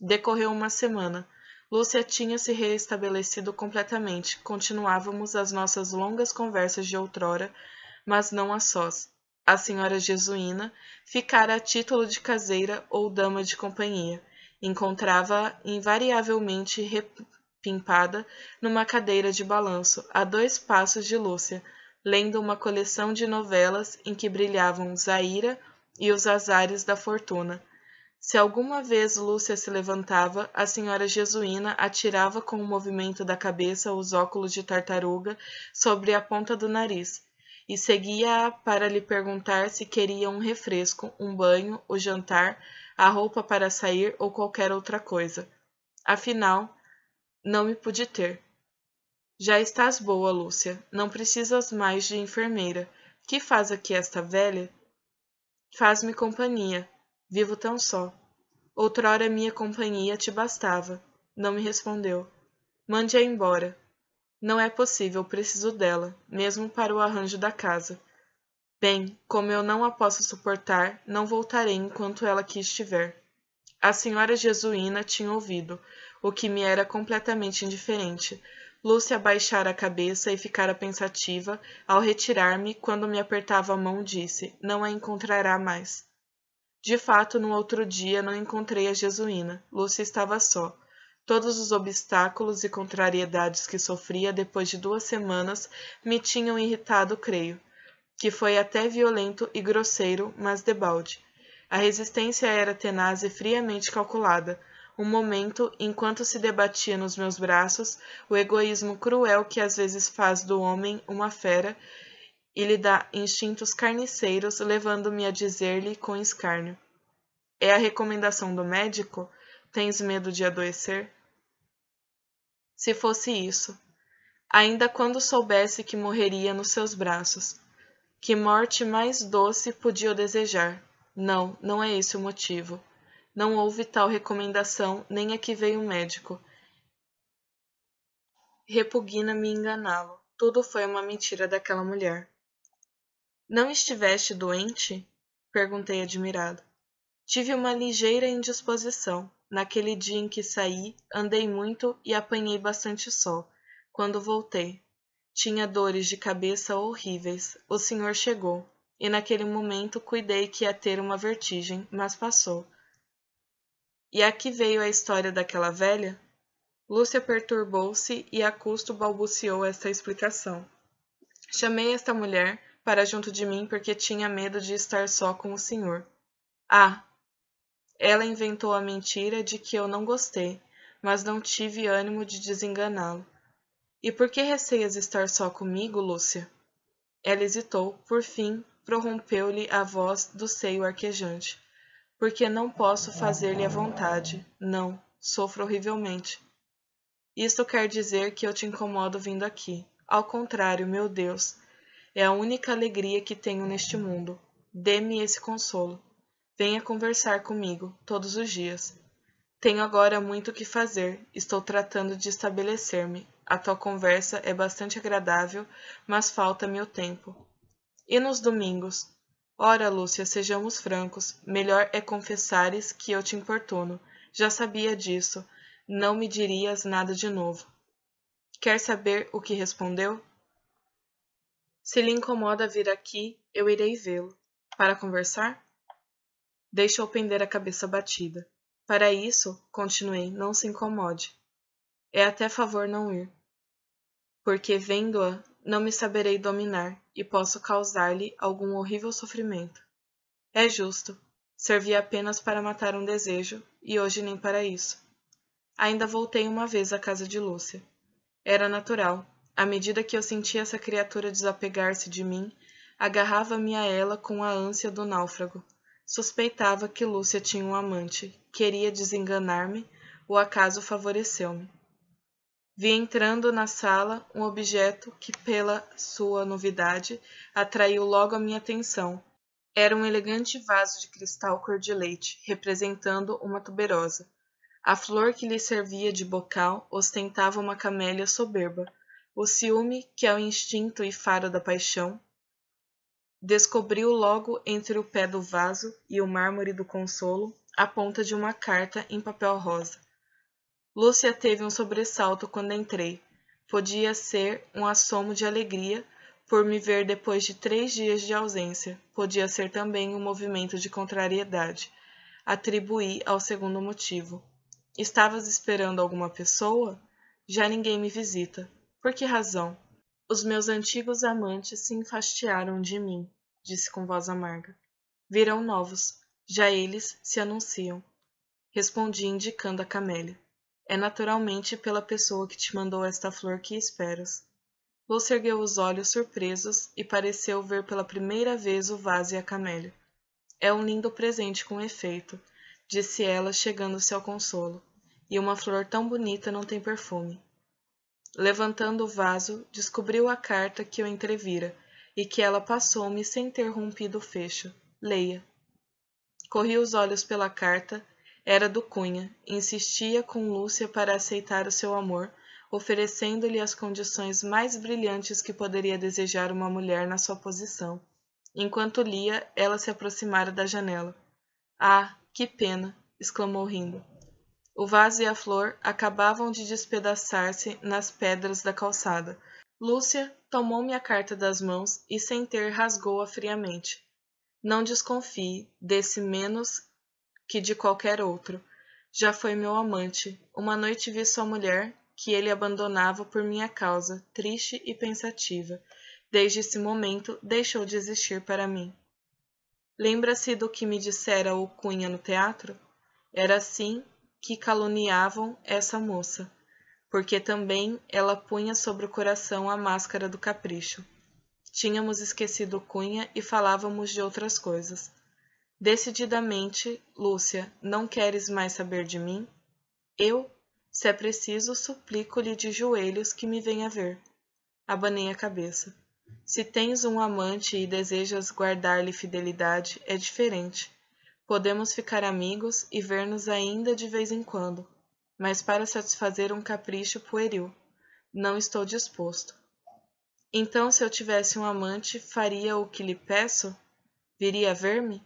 Decorreu uma semana. Lúcia tinha se reestabelecido completamente. Continuávamos as nossas longas conversas de outrora, mas não a sós. A senhora Jesuína ficara a título de caseira ou dama de companhia. Encontrava-a invariavelmente repimpada numa cadeira de balanço, a dois passos de Lúcia, lendo uma coleção de novelas em que brilhavam Zaira e os azares da fortuna. Se alguma vez Lúcia se levantava, a senhora Jesuína atirava com um movimento da cabeça os óculos de tartaruga sobre a ponta do nariz e seguia-a para lhe perguntar se queria um refresco, um banho, o jantar, a roupa para sair ou qualquer outra coisa. Afinal, não me pude ter. Já estás boa, Lúcia. Não precisas mais de enfermeira. Que faz aqui esta velha? Faz-me companhia. Vivo tão só. Outrora minha companhia te bastava. Não me respondeu. Mande-a embora. Não é possível, preciso dela, mesmo para o arranjo da casa. Bem, como eu não a posso suportar, não voltarei enquanto ela aqui estiver. A senhora jesuína tinha ouvido, o que me era completamente indiferente Lúcia abaixara a cabeça e ficara pensativa. Ao retirar-me, quando me apertava a mão, disse: Não a encontrará mais. De fato, no outro dia não encontrei a Jesuína. Lúcia estava só. Todos os obstáculos e contrariedades que sofria depois de duas semanas me tinham irritado, creio, que foi até violento e grosseiro, mas debalde. A resistência era tenaz e friamente calculada um momento, enquanto se debatia nos meus braços, o egoísmo cruel que às vezes faz do homem uma fera e lhe dá instintos carniceiros, levando-me a dizer-lhe com escárnio: É a recomendação do médico? Tens medo de adoecer? Se fosse isso, ainda quando soubesse que morreria nos seus braços, que morte mais doce podia eu desejar? Não, não é esse o motivo. Não houve tal recomendação, nem aqui veio o médico. Repugna-me enganá-lo. Tudo foi uma mentira daquela mulher. Não estiveste doente? Perguntei admirado. Tive uma ligeira indisposição. Naquele dia em que saí, andei muito e apanhei bastante sol. Quando voltei, tinha dores de cabeça horríveis. O senhor chegou, e naquele momento cuidei que ia ter uma vertigem, mas passou. E aqui veio a história daquela velha? Lúcia perturbou-se e a custo balbuciou esta explicação. Chamei esta mulher para junto de mim porque tinha medo de estar só com o senhor. Ah! Ela inventou a mentira de que eu não gostei, mas não tive ânimo de desenganá-lo. E por que receias estar só comigo, Lúcia? Ela hesitou, por fim, prorrompeu-lhe a voz do seio arquejante porque não posso fazer-lhe a vontade. Não, sofro horrivelmente. Isto quer dizer que eu te incomodo vindo aqui. Ao contrário, meu Deus, é a única alegria que tenho neste mundo. Dê-me esse consolo. Venha conversar comigo todos os dias. Tenho agora muito o que fazer. Estou tratando de estabelecer-me. A tua conversa é bastante agradável, mas falta-me o tempo. E nos domingos? Ora, Lúcia, sejamos francos, melhor é confessares que eu te importuno. Já sabia disso, não me dirias nada de novo. Quer saber o que respondeu? Se lhe incomoda vir aqui, eu irei vê-lo. Para conversar? Deixou pender a cabeça batida. Para isso, continuei, não se incomode. É até favor não ir. Porque, vendo-a, não me saberei dominar, e posso causar-lhe algum horrível sofrimento. É justo, servi apenas para matar um desejo, e hoje nem para isso. Ainda voltei uma vez à casa de Lúcia. Era natural, à medida que eu sentia essa criatura desapegar-se de mim, agarrava-me a ela com a ânsia do náufrago. Suspeitava que Lúcia tinha um amante, queria desenganar-me, o acaso favoreceu-me. Vi entrando na sala um objeto que, pela sua novidade, atraiu logo a minha atenção. Era um elegante vaso de cristal cor de leite, representando uma tuberosa. A flor que lhe servia de bocal ostentava uma camélia soberba. O ciúme, que é o instinto e faro da paixão, descobriu logo entre o pé do vaso e o mármore do consolo a ponta de uma carta em papel rosa. Lúcia teve um sobressalto quando entrei. Podia ser um assomo de alegria por me ver depois de três dias de ausência. Podia ser também um movimento de contrariedade. Atribuí ao segundo motivo. Estavas esperando alguma pessoa? Já ninguém me visita. Por que razão? Os meus antigos amantes se enfastiaram de mim, disse com voz amarga. Virão novos, já eles se anunciam. Respondi indicando a camélia. É naturalmente pela pessoa que te mandou esta flor que esperas. Lúcia ergueu os olhos surpresos e pareceu ver pela primeira vez o vaso e a camélia. É um lindo presente com efeito, disse ela, chegando-se ao consolo. E uma flor tão bonita não tem perfume. Levantando o vaso, descobriu a carta que eu entrevira e que ela passou-me sem ter rompido o fecho. Leia. Corri os olhos pela carta era do Cunha, insistia com Lúcia para aceitar o seu amor, oferecendo-lhe as condições mais brilhantes que poderia desejar uma mulher na sua posição. Enquanto lia, ela se aproximara da janela. Ah, que pena! exclamou rindo. O vaso e a flor acabavam de despedaçar-se nas pedras da calçada. Lúcia tomou-me a carta das mãos e, sem ter, rasgou-a friamente. Não desconfie, desse menos que de qualquer outro. Já foi meu amante. Uma noite vi sua mulher, que ele abandonava por minha causa, triste e pensativa. Desde esse momento, deixou de existir para mim. Lembra-se do que me dissera o Cunha no teatro? Era assim que caluniavam essa moça, porque também ela punha sobre o coração a máscara do capricho. Tínhamos esquecido o Cunha e falávamos de outras coisas. Decididamente, Lúcia, não queres mais saber de mim? Eu, se é preciso, suplico-lhe de joelhos que me venha ver. Abanei a cabeça. Se tens um amante e desejas guardar-lhe fidelidade, é diferente. Podemos ficar amigos e ver-nos ainda de vez em quando, mas para satisfazer um capricho pueril, não estou disposto. Então, se eu tivesse um amante, faria o que lhe peço? Viria ver-me?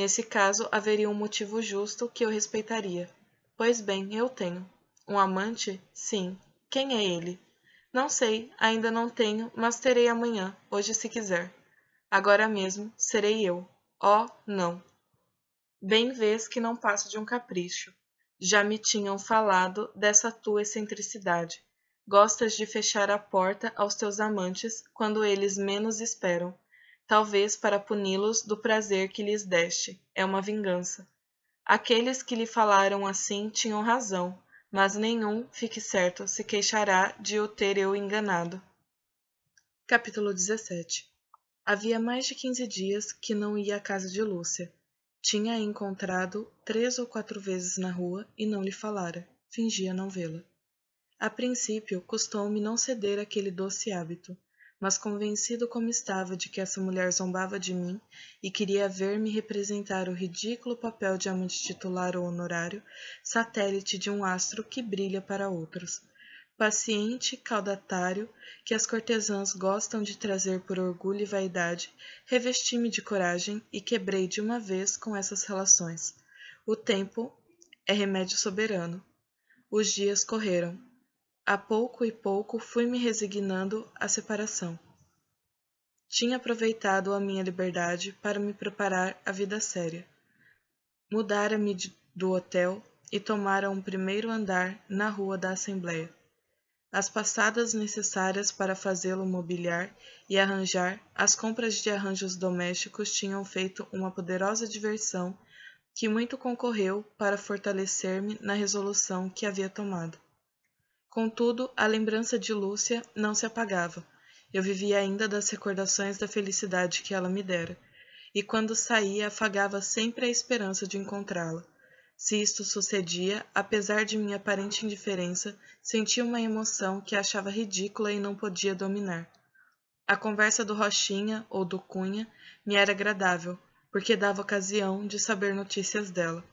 Nesse caso, haveria um motivo justo que eu respeitaria. Pois bem, eu tenho. Um amante? Sim. Quem é ele? Não sei, ainda não tenho, mas terei amanhã, hoje se quiser. Agora mesmo, serei eu. Oh, não. Bem vês que não passo de um capricho. Já me tinham falado dessa tua excentricidade. Gostas de fechar a porta aos teus amantes quando eles menos esperam talvez para puni-los do prazer que lhes deste. É uma vingança. Aqueles que lhe falaram assim tinham razão, mas nenhum, fique certo, se queixará de o ter eu enganado. Capítulo 17 Havia mais de quinze dias que não ia à casa de Lúcia. Tinha a encontrado três ou quatro vezes na rua e não lhe falara, fingia não vê-la. A princípio, custou-me não ceder àquele doce hábito, mas convencido como estava de que essa mulher zombava de mim e queria ver-me representar o ridículo papel de amante titular ou honorário, satélite de um astro que brilha para outros. Paciente, caudatário, que as cortesãs gostam de trazer por orgulho e vaidade, revesti-me de coragem e quebrei de uma vez com essas relações. O tempo é remédio soberano. Os dias correram, a pouco e pouco fui me resignando à separação. Tinha aproveitado a minha liberdade para me preparar à vida séria. Mudara-me do hotel e tomara um primeiro andar na rua da Assembleia. As passadas necessárias para fazê-lo mobiliar e arranjar, as compras de arranjos domésticos tinham feito uma poderosa diversão que muito concorreu para fortalecer-me na resolução que havia tomado. Contudo, a lembrança de Lúcia não se apagava. Eu vivia ainda das recordações da felicidade que ela me dera, e quando saía afagava sempre a esperança de encontrá-la. Se isto sucedia, apesar de minha aparente indiferença, sentia uma emoção que achava ridícula e não podia dominar. A conversa do Rochinha ou do Cunha me era agradável, porque dava ocasião de saber notícias dela.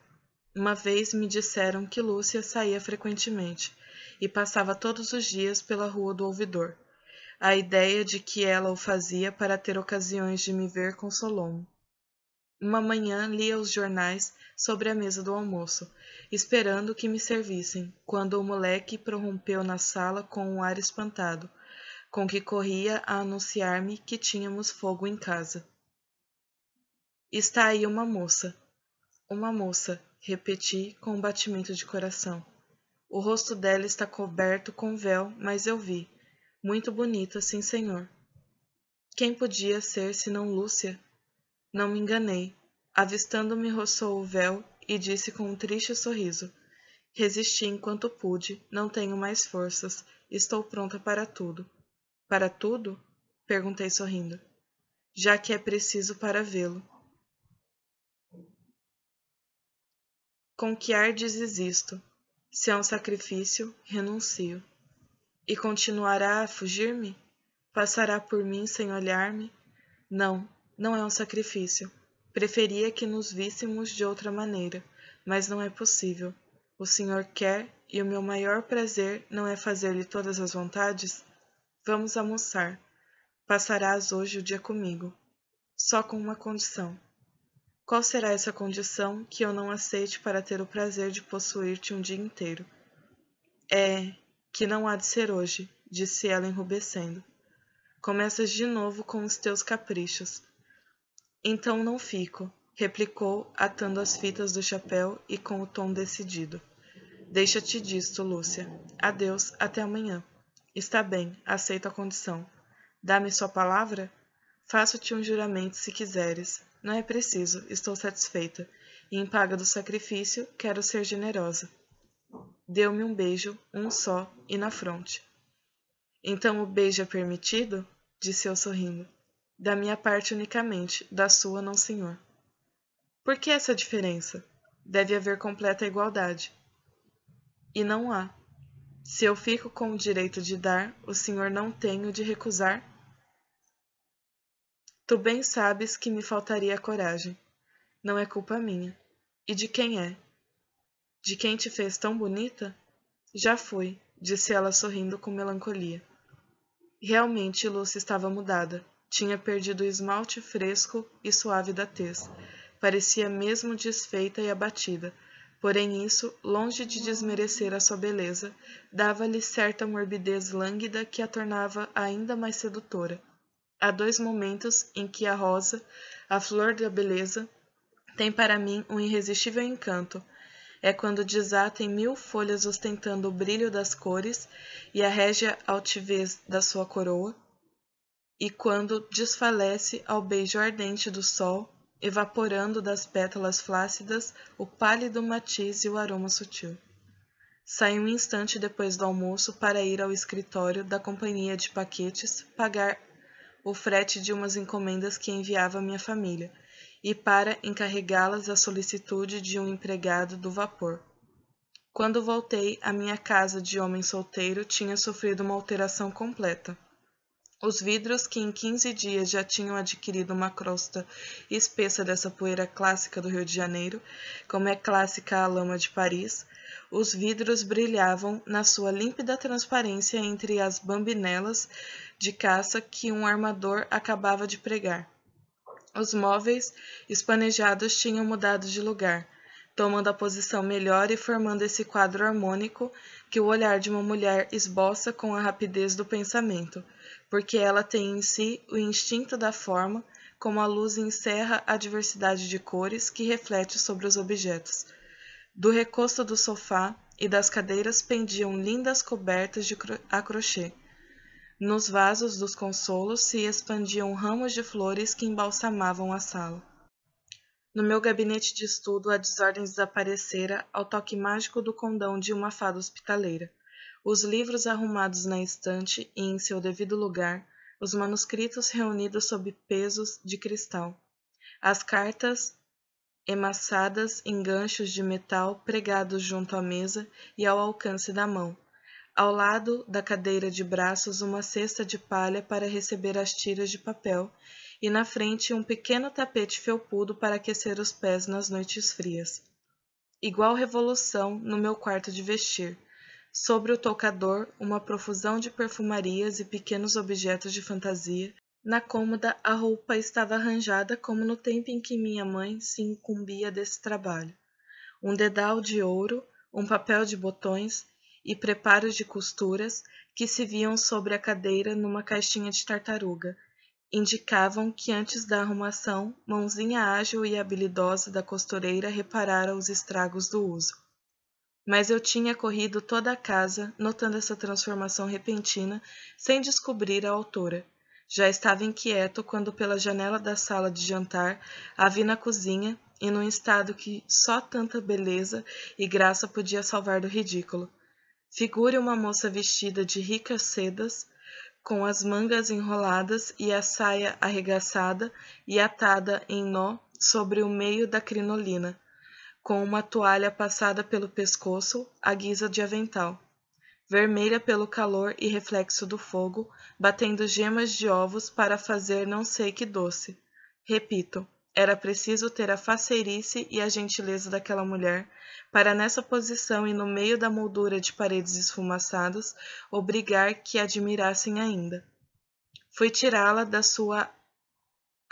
Uma vez me disseram que Lúcia saía frequentemente, e passava todos os dias pela rua do ouvidor. A ideia de que ela o fazia para ter ocasiões de me ver com me Uma manhã lia os jornais sobre a mesa do almoço, esperando que me servissem, quando o moleque prorrompeu na sala com um ar espantado, com que corria a anunciar-me que tínhamos fogo em casa. Está aí uma moça. Uma moça, repeti com um batimento de coração. O rosto dela está coberto com véu, mas eu vi. Muito bonita, sim, senhor. Quem podia ser senão Lúcia? Não me enganei. Avistando-me, roçou o véu e disse com um triste sorriso: Resisti enquanto pude, não tenho mais forças, estou pronta para tudo. Para tudo? perguntei sorrindo. Já que é preciso para vê-lo. Com que ar dizes isto? Se é um sacrifício, renuncio. E continuará a fugir-me? Passará por mim sem olhar-me? Não, não é um sacrifício. Preferia que nos víssemos de outra maneira, mas não é possível. O Senhor quer e o meu maior prazer não é fazer-lhe todas as vontades? Vamos almoçar. Passarás hoje o dia comigo, só com uma condição. Qual será essa condição que eu não aceite para ter o prazer de possuir-te um dia inteiro? É que não há de ser hoje, disse ela enrubescendo. Começas de novo com os teus caprichos. Então não fico, replicou, atando as fitas do chapéu e com o tom decidido. Deixa-te disto, Lúcia. Adeus, até amanhã. Está bem, aceito a condição. Dá-me sua palavra? Faço-te um juramento se quiseres, não é preciso, estou satisfeita. E em paga do sacrifício, quero ser generosa. Deu-me um beijo, um só, e na fronte. Então o beijo é permitido? Disse eu sorrindo. Da minha parte unicamente, da sua não, senhor. Por que essa diferença? Deve haver completa igualdade. E não há. Se eu fico com o direito de dar, o senhor não tem o de recusar Tu bem sabes que me faltaria a coragem. Não é culpa minha. E de quem é? De quem te fez tão bonita? Já fui, disse ela sorrindo com melancolia. Realmente, Lúcia estava mudada. Tinha perdido o esmalte fresco e suave da tez. Parecia mesmo desfeita e abatida. Porém, isso, longe de desmerecer a sua beleza, dava-lhe certa morbidez lânguida que a tornava ainda mais sedutora. Há dois momentos em que a rosa, a flor da beleza, tem para mim um irresistível encanto. É quando desata em mil folhas ostentando o brilho das cores e a régia altivez da sua coroa, e quando desfalece ao beijo ardente do sol, evaporando das pétalas flácidas o pálido matiz e o aroma sutil. Saí um instante depois do almoço para ir ao escritório da companhia de paquetes pagar o frete de umas encomendas que enviava minha família e para encarregá-las à solicitude de um empregado do vapor. Quando voltei, a minha casa de homem solteiro tinha sofrido uma alteração completa. Os vidros, que em quinze dias já tinham adquirido uma crosta espessa dessa poeira clássica do Rio de Janeiro, como é clássica a lama de Paris, os vidros brilhavam na sua límpida transparência entre as bambinelas de caça que um armador acabava de pregar. Os móveis espanejados tinham mudado de lugar, tomando a posição melhor e formando esse quadro harmônico que o olhar de uma mulher esboça com a rapidez do pensamento, porque ela tem em si o instinto da forma, como a luz encerra a diversidade de cores que reflete sobre os objetos. Do recosto do sofá e das cadeiras pendiam lindas cobertas de a crochê nos vasos dos consolos se expandiam ramos de flores que embalsamavam a sala. No meu gabinete de estudo, a desordem desaparecera ao toque mágico do condão de uma fada hospitaleira. Os livros arrumados na estante e em seu devido lugar, os manuscritos reunidos sob pesos de cristal, as cartas emassadas em ganchos de metal pregados junto à mesa e ao alcance da mão, ao lado da cadeira de braços, uma cesta de palha para receber as tiras de papel, e na frente um pequeno tapete felpudo para aquecer os pés nas noites frias. Igual revolução no meu quarto de vestir. Sobre o toucador, uma profusão de perfumarias e pequenos objetos de fantasia. Na cômoda, a roupa estava arranjada como no tempo em que minha mãe se incumbia desse trabalho. Um dedal de ouro, um papel de botões e preparos de costuras que se viam sobre a cadeira numa caixinha de tartaruga indicavam que antes da arrumação, mãozinha ágil e habilidosa da costureira reparara os estragos do uso. Mas eu tinha corrido toda a casa, notando essa transformação repentina, sem descobrir a autora. Já estava inquieto quando, pela janela da sala de jantar, a vi na cozinha e num estado que só tanta beleza e graça podia salvar do ridículo. Figure uma moça vestida de ricas sedas, com as mangas enroladas e a saia arregaçada e atada em nó sobre o meio da crinolina, com uma toalha passada pelo pescoço à guisa de avental, vermelha pelo calor e reflexo do fogo, batendo gemas de ovos para fazer não sei que doce. Repito, era preciso ter a faceirice e a gentileza daquela mulher para, nessa posição e no meio da moldura de paredes esfumaçadas, obrigar que admirassem ainda. Fui tirá-la da sua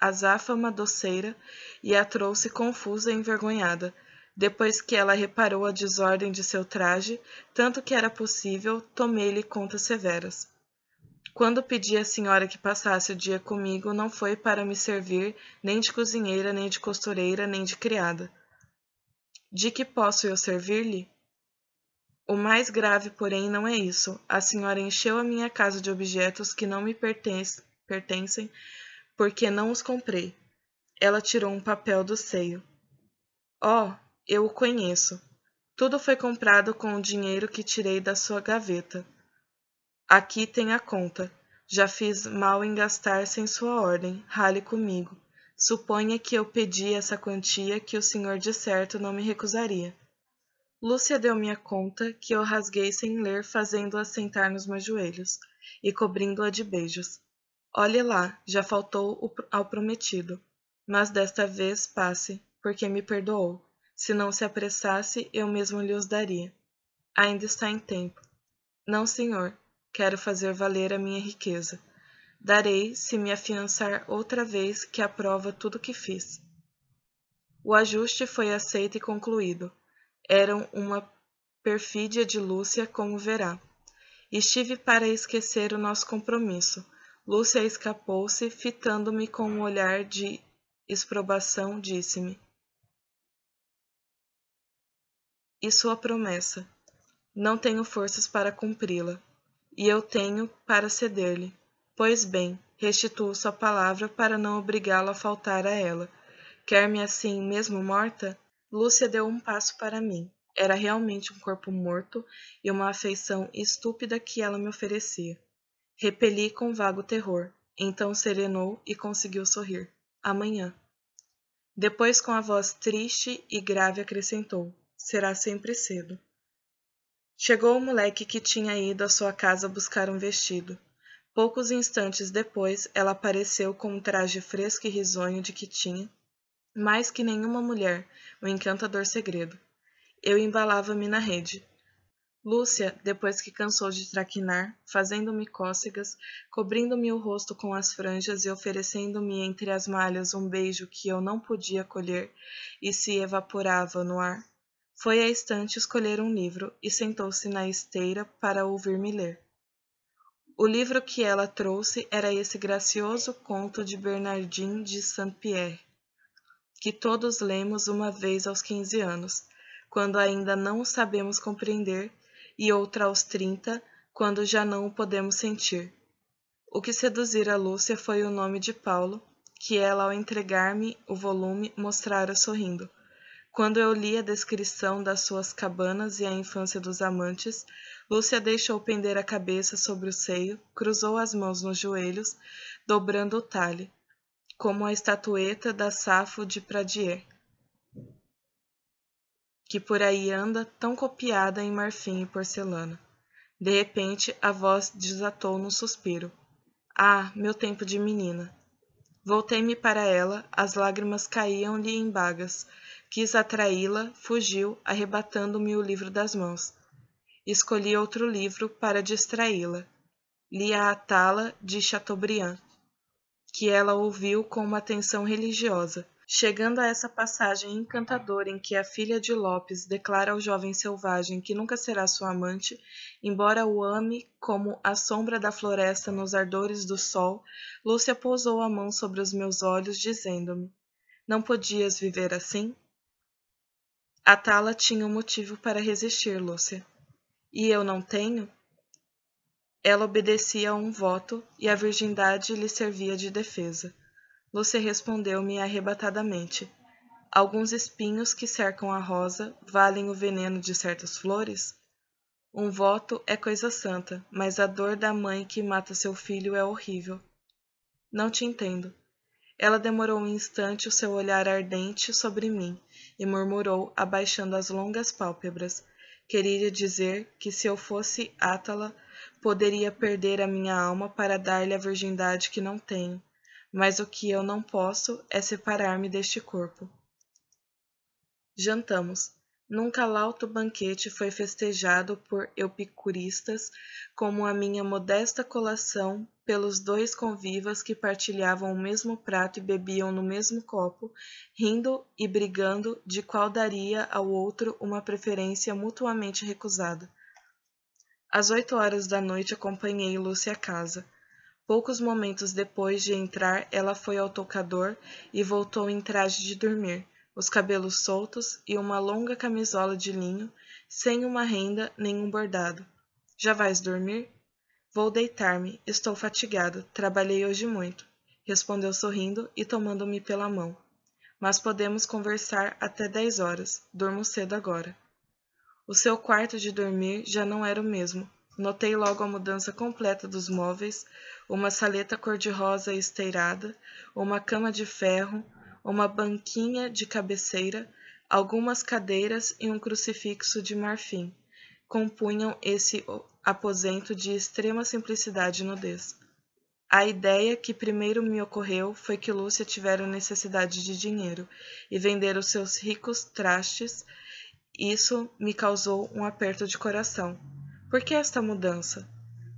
azáfama doceira e a trouxe confusa e envergonhada, depois que ela reparou a desordem de seu traje, tanto que era possível, tomei-lhe contas severas. Quando pedi à senhora que passasse o dia comigo, não foi para me servir nem de cozinheira, nem de costureira, nem de criada. De que posso eu servir-lhe? O mais grave, porém, não é isso. A senhora encheu a minha casa de objetos que não me pertencem, porque não os comprei. Ela tirou um papel do seio. Oh, eu o conheço. Tudo foi comprado com o dinheiro que tirei da sua gaveta. Aqui tem a conta. Já fiz mal em gastar sem sua ordem. Rale comigo. Suponha que eu pedi essa quantia que o senhor de certo não me recusaria. Lúcia deu-me a conta, que eu rasguei sem ler, fazendo-a sentar nos meus joelhos e cobrindo-a de beijos. Olhe lá, já faltou ao prometido. Mas desta vez passe, porque me perdoou. Se não se apressasse, eu mesmo lhe os daria. Ainda está em tempo. Não, senhor, quero fazer valer a minha riqueza. Darei, se me afiançar outra vez, que aprova tudo o que fiz. O ajuste foi aceito e concluído. Eram uma perfídia de Lúcia, como verá. Estive para esquecer o nosso compromisso. Lúcia escapou-se, fitando-me com um olhar de exprobação, disse-me. E sua promessa? Não tenho forças para cumpri-la e eu tenho para ceder-lhe. Pois bem, restituo sua palavra para não obrigá-lo a faltar a ela. Quer-me assim, mesmo morta? Lúcia deu um passo para mim. Era realmente um corpo morto e uma afeição estúpida que ela me oferecia. Repeli com vago terror, então serenou e conseguiu sorrir. Amanhã. Depois, com a voz triste e grave, acrescentou: Será sempre cedo. Chegou o moleque que tinha ido à sua casa buscar um vestido. Poucos instantes depois, ela apareceu com o um traje fresco e risonho de que tinha, mais que nenhuma mulher, o um encantador segredo. Eu embalava-me na rede. Lúcia, depois que cansou de traquinar, fazendo-me cócegas, cobrindo-me o rosto com as franjas e oferecendo-me entre as malhas um beijo que eu não podia colher e se evaporava no ar, foi à estante escolher um livro e sentou-se na esteira para ouvir-me ler. O livro que ela trouxe era esse gracioso conto de Bernardin de Saint-Pierre, que todos lemos uma vez aos 15 anos, quando ainda não o sabemos compreender, e outra aos 30, quando já não o podemos sentir. O que seduzira Lúcia foi o nome de Paulo, que ela, ao entregar-me o volume, mostrara sorrindo. Quando eu li a descrição das suas cabanas e a infância dos amantes, Lúcia deixou pender a cabeça sobre o seio, cruzou as mãos nos joelhos, dobrando o talhe, como a estatueta da Safo de Pradier, que por aí anda tão copiada em marfim e porcelana. De repente, a voz desatou num suspiro. Ah, meu tempo de menina! Voltei-me para ela, as lágrimas caíam-lhe em bagas, Quis atraí-la, fugiu, arrebatando-me o livro das mãos. Escolhi outro livro para distraí-la. Li a Atala de Chateaubriand, que ela ouviu com uma atenção religiosa. Chegando a essa passagem encantadora em que a filha de Lopes declara ao jovem selvagem que nunca será sua amante, embora o ame como a sombra da floresta nos ardores do sol, Lúcia pousou a mão sobre os meus olhos, dizendo-me: Não podias viver assim? A Tala tinha um motivo para resistir, Lúcia. E eu não tenho? Ela obedecia a um voto e a virgindade lhe servia de defesa. Lúcia respondeu-me arrebatadamente. Alguns espinhos que cercam a rosa valem o veneno de certas flores? Um voto é coisa santa, mas a dor da mãe que mata seu filho é horrível. Não te entendo. Ela demorou um instante o seu olhar ardente sobre mim e murmurou, abaixando as longas pálpebras. Queria dizer que se eu fosse Átala, poderia perder a minha alma para dar-lhe a virgindade que não tenho, mas o que eu não posso é separar-me deste corpo. Jantamos. Nunca lauto banquete foi festejado por epicuristas, como a minha modesta colação, pelos dois convivas que partilhavam o mesmo prato e bebiam no mesmo copo, rindo e brigando de qual daria ao outro uma preferência mutuamente recusada. Às oito horas da noite acompanhei Lúcia à casa. Poucos momentos depois de entrar, ela foi ao tocador e voltou em traje de dormir os cabelos soltos e uma longa camisola de linho, sem uma renda nem um bordado. Já vais dormir? Vou deitar-me, estou fatigado, trabalhei hoje muito, respondeu sorrindo e tomando-me pela mão. Mas podemos conversar até dez horas, durmo cedo agora. O seu quarto de dormir já não era o mesmo. Notei logo a mudança completa dos móveis, uma saleta cor-de-rosa esteirada, uma cama de ferro, uma banquinha de cabeceira, algumas cadeiras e um crucifixo de marfim compunham esse aposento de extrema simplicidade e nudez. A ideia que primeiro me ocorreu foi que Lúcia tivera necessidade de dinheiro e vender os seus ricos trastes. Isso me causou um aperto de coração. Por que esta mudança?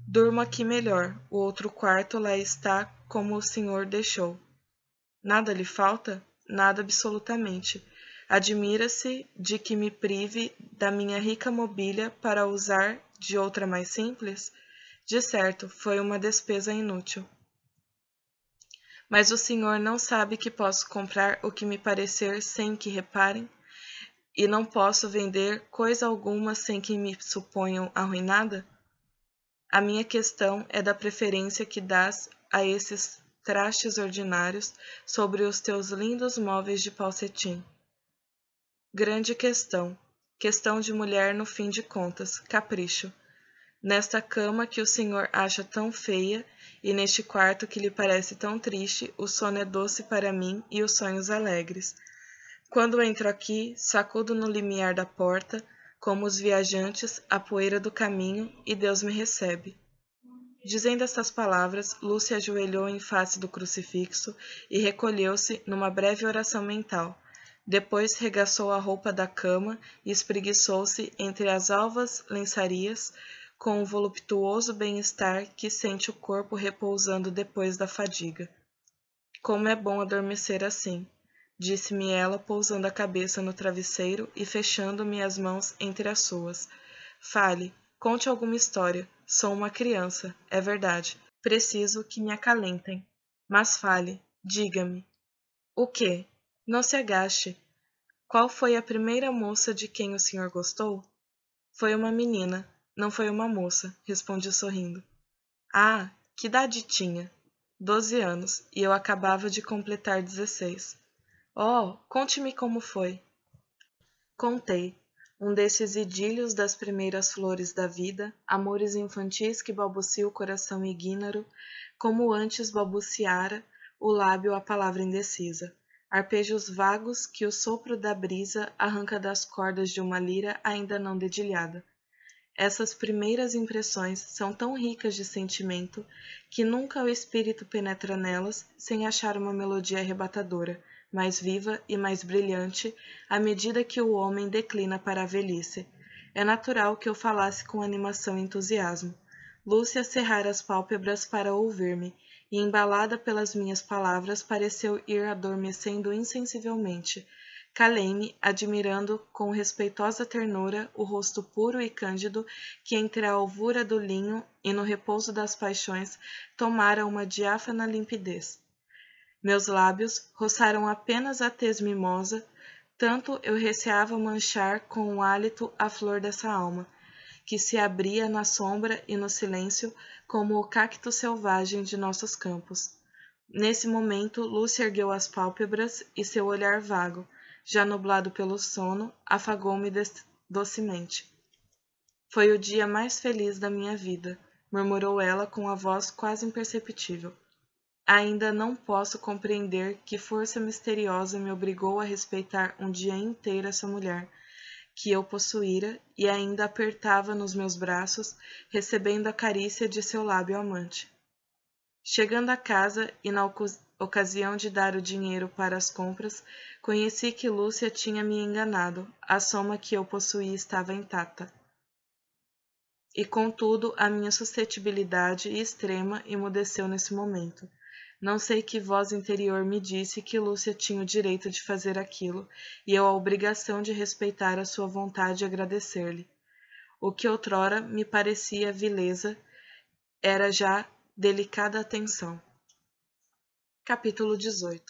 Durmo aqui melhor, o outro quarto lá está como o senhor deixou. Nada lhe falta? Nada absolutamente. Admira-se de que me prive da minha rica mobília para usar de outra mais simples? De certo, foi uma despesa inútil. Mas o senhor não sabe que posso comprar o que me parecer sem que reparem? E não posso vender coisa alguma sem que me suponham arruinada? A minha questão é da preferência que dás a esses trastes ordinários sobre os teus lindos móveis de cetim. Grande questão, questão de mulher no fim de contas, capricho. Nesta cama que o senhor acha tão feia e neste quarto que lhe parece tão triste, o sono é doce para mim e os sonhos alegres. Quando entro aqui, sacudo no limiar da porta, como os viajantes, a poeira do caminho, e Deus me recebe. Dizendo estas palavras, Lúcia ajoelhou em face do crucifixo e recolheu-se numa breve oração mental. Depois regaçou a roupa da cama e espreguiçou-se entre as alvas lençarias com o voluptuoso bem-estar que sente o corpo repousando depois da fadiga. Como é bom adormecer assim, disse-me ela, pousando a cabeça no travesseiro e fechando-me as mãos entre as suas. Fale, conte alguma história. Sou uma criança, é verdade. Preciso que me acalentem. Mas fale, diga-me. O que? Não se agache. Qual foi a primeira moça de quem o senhor gostou? Foi uma menina, não foi uma moça, respondi sorrindo. Ah, que idade tinha? Doze anos, e eu acabava de completar dezesseis. Oh, conte-me como foi. Contei, um desses idílios das primeiras flores da vida, amores infantis que balbucia o coração ignaro, como antes balbuciara o lábio a palavra indecisa, arpejos vagos que o sopro da brisa arranca das cordas de uma lira ainda não dedilhada. Essas primeiras impressões são tão ricas de sentimento que nunca o espírito penetra nelas sem achar uma melodia arrebatadora, mais viva e mais brilhante à medida que o homem declina para a velhice. É natural que eu falasse com animação e entusiasmo. Lúcia cerrara as pálpebras para ouvir-me, e embalada pelas minhas palavras, pareceu ir adormecendo insensivelmente. Calei-me, admirando com respeitosa ternura o rosto puro e cândido que, entre a alvura do linho e no repouso das paixões, tomara uma diáfana limpidez. Meus lábios roçaram apenas a tez mimosa, tanto eu receava manchar com o hálito a flor dessa alma, que se abria na sombra e no silêncio como o cacto selvagem de nossos campos. Nesse momento, Lúcia ergueu as pálpebras e seu olhar vago, já nublado pelo sono, afagou-me docemente. Foi o dia mais feliz da minha vida, murmurou ela com a voz quase imperceptível. Ainda não posso compreender que força misteriosa me obrigou a respeitar um dia inteiro essa mulher que eu possuíra e ainda apertava nos meus braços, recebendo a carícia de seu lábio amante. Chegando a casa e na ocasião de dar o dinheiro para as compras, conheci que Lúcia tinha me enganado, a soma que eu possuía estava intacta. E contudo, a minha suscetibilidade extrema emudeceu nesse momento. Não sei que voz interior me disse que Lúcia tinha o direito de fazer aquilo e eu a obrigação de respeitar a sua vontade e agradecer-lhe. O que outrora me parecia vileza era já delicada atenção. Capítulo 18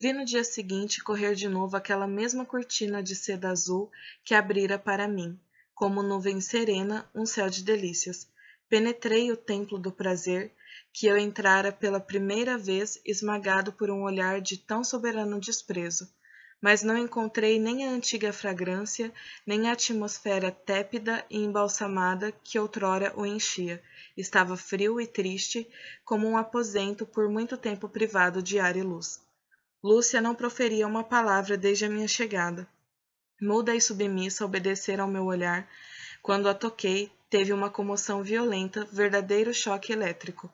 Vi no dia seguinte correr de novo aquela mesma cortina de seda azul que abrira para mim, como nuvem serena, um céu de delícias. Penetrei o templo do prazer, que eu entrara pela primeira vez esmagado por um olhar de tão soberano desprezo, mas não encontrei nem a antiga fragrância, nem a atmosfera tépida e embalsamada que outrora o enchia. Estava frio e triste, como um aposento por muito tempo privado de ar e luz. Lúcia não proferia uma palavra desde a minha chegada. Muda e submissa obedecer ao meu olhar. Quando a toquei, teve uma comoção violenta, verdadeiro choque elétrico.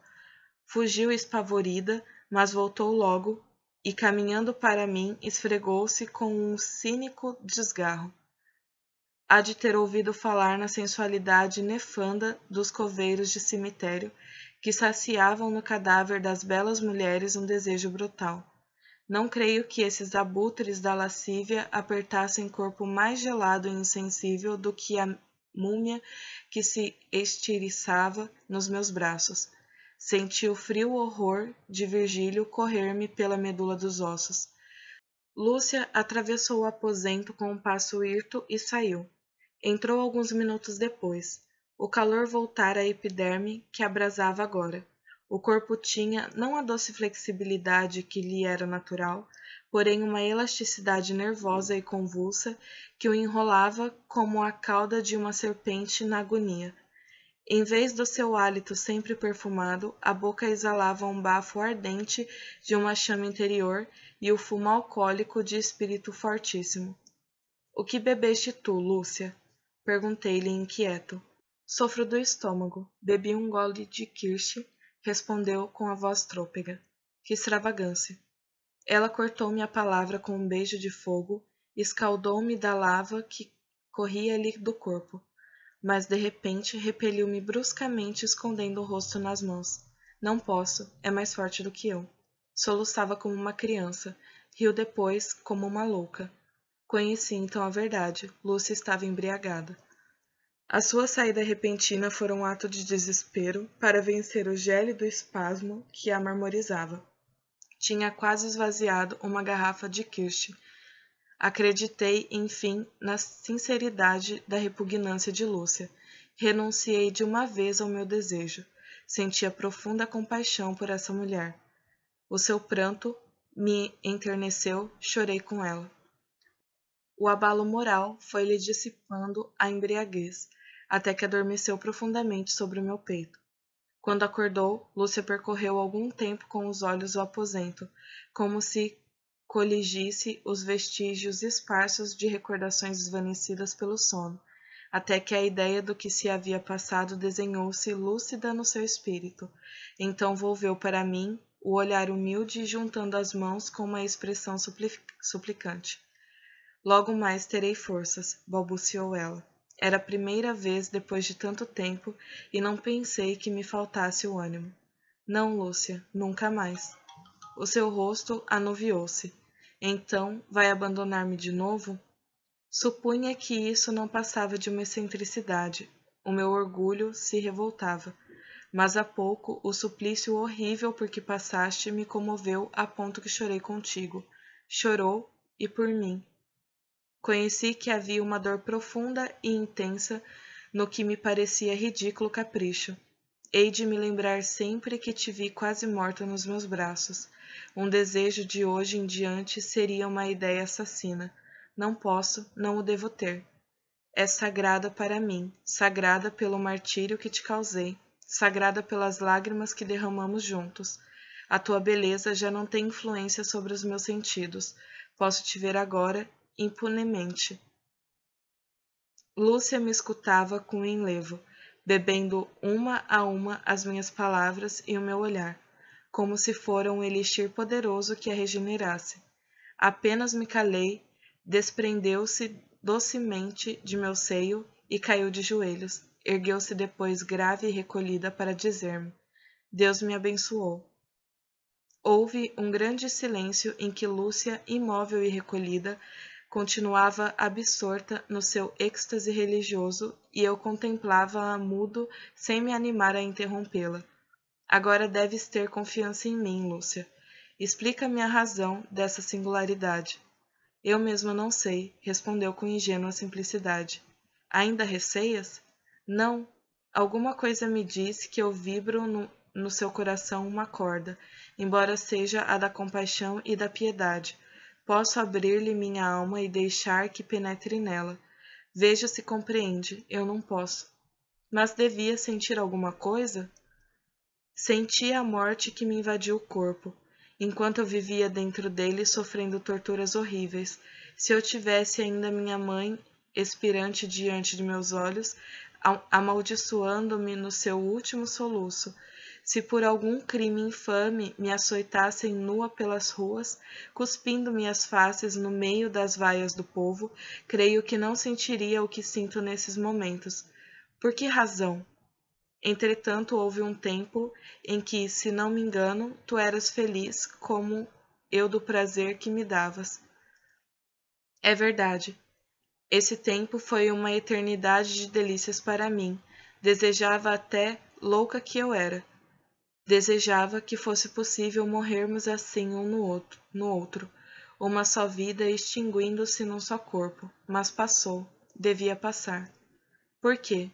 Fugiu espavorida, mas voltou logo e, caminhando para mim, esfregou-se com um cínico desgarro. Há de ter ouvido falar na sensualidade nefanda dos coveiros de cemitério que saciavam no cadáver das belas mulheres um desejo brutal. Não creio que esses abutres da lascívia apertassem corpo mais gelado e insensível do que a múmia que se estiriçava nos meus braços. Senti o frio horror de Virgílio correr-me pela medula dos ossos. Lúcia atravessou o aposento com um passo hirto e saiu. Entrou alguns minutos depois. O calor voltara à epiderme, que abrasava agora. O corpo tinha não a doce flexibilidade que lhe era natural, porém uma elasticidade nervosa e convulsa que o enrolava como a cauda de uma serpente na agonia. Em vez do seu hálito sempre perfumado, a boca exalava um bafo ardente de uma chama interior e o fumo alcoólico de espírito fortíssimo. O que bebeste tu, Lúcia? Perguntei-lhe inquieto. Sofro do estômago. Bebi um gole de kirsch, respondeu com a voz trôpega. Que extravagância! Ela cortou-me a palavra com um beijo de fogo, escaldou-me da lava que corria lhe do corpo mas de repente repeliu-me bruscamente, escondendo o rosto nas mãos. Não posso, é mais forte do que eu. Soluçava como uma criança, riu depois como uma louca. Conheci então a verdade. Lúcia estava embriagada. A sua saída repentina fora um ato de desespero para vencer o gélido espasmo que a marmorizava. Tinha quase esvaziado uma garrafa de kirsch Acreditei, enfim, na sinceridade da repugnância de Lúcia. Renunciei de uma vez ao meu desejo. Sentia profunda compaixão por essa mulher. O seu pranto me enterneceu, chorei com ela. O abalo moral foi-lhe dissipando a embriaguez, até que adormeceu profundamente sobre o meu peito. Quando acordou, Lúcia percorreu algum tempo com os olhos o aposento, como se coligisse os vestígios esparsos de recordações desvanecidas pelo sono, até que a ideia do que se havia passado desenhou-se lúcida no seu espírito. Então volveu para mim o olhar humilde, juntando as mãos com uma expressão suplicante. Logo mais terei forças, balbuciou ela. Era a primeira vez depois de tanto tempo e não pensei que me faltasse o ânimo. Não, Lúcia, nunca mais. O seu rosto anuviou-se. Então, vai abandonar-me de novo? Supunha que isso não passava de uma excentricidade. O meu orgulho se revoltava. Mas há pouco, o suplício horrível por que passaste me comoveu a ponto que chorei contigo. Chorou e por mim. Conheci que havia uma dor profunda e intensa no que me parecia ridículo capricho. Hei de me lembrar sempre que te vi quase morta nos meus braços. Um desejo de hoje em diante seria uma ideia assassina. Não posso, não o devo ter. É sagrada para mim, sagrada pelo martírio que te causei, sagrada pelas lágrimas que derramamos juntos. A tua beleza já não tem influência sobre os meus sentidos. Posso te ver agora, impunemente. Lúcia me escutava com enlevo bebendo uma a uma as minhas palavras e o meu olhar, como se fora um elixir poderoso que a regenerasse. Apenas me calei, desprendeu-se docemente de meu seio e caiu de joelhos. Ergueu-se depois grave e recolhida para dizer-me: Deus me abençoou. Houve um grande silêncio em que Lúcia, imóvel e recolhida, continuava absorta no seu êxtase religioso e eu contemplava-a mudo sem me animar a interrompê-la. Agora deves ter confiança em mim, Lúcia. Explica-me a razão dessa singularidade. Eu mesma não sei, respondeu com ingênua simplicidade. Ainda receias? Não. Alguma coisa me diz que eu vibro no, no seu coração uma corda, embora seja a da compaixão e da piedade, Posso abrir-lhe minha alma e deixar que penetre nela. Veja se compreende, eu não posso. Mas devia sentir alguma coisa? Senti a morte que me invadiu o corpo, enquanto eu vivia dentro dele sofrendo torturas horríveis. Se eu tivesse ainda minha mãe expirante diante de meus olhos, amaldiçoando-me no seu último soluço, se por algum crime infame me açoitassem nua pelas ruas, cuspindo minhas faces no meio das vaias do povo, creio que não sentiria o que sinto nesses momentos. Por que razão? Entretanto, houve um tempo em que, se não me engano, tu eras feliz como eu do prazer que me davas. É verdade. Esse tempo foi uma eternidade de delícias para mim. Desejava até, louca que eu era, Desejava que fosse possível morrermos assim um no outro, no outro, uma só vida extinguindo-se num só corpo, mas passou, devia passar. Por quê?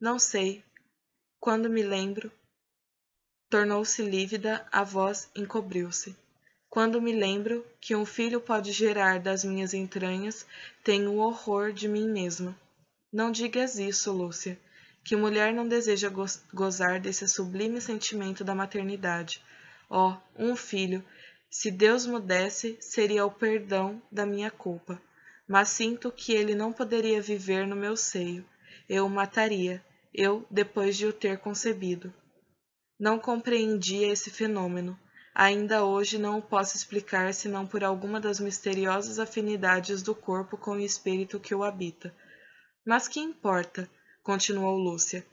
Não sei. Quando me lembro, tornou-se lívida, a voz encobriu-se. Quando me lembro que um filho pode gerar das minhas entranhas, tenho o horror de mim mesma. Não digas isso, Lúcia. Que mulher não deseja gozar desse sublime sentimento da maternidade? Ó, oh, um filho, se Deus me seria o perdão da minha culpa. Mas sinto que ele não poderia viver no meu seio. Eu o mataria, eu depois de o ter concebido. Não compreendia esse fenômeno. Ainda hoje não o posso explicar senão por alguma das misteriosas afinidades do corpo com o espírito que o habita. Mas que importa? continuou Lúcia.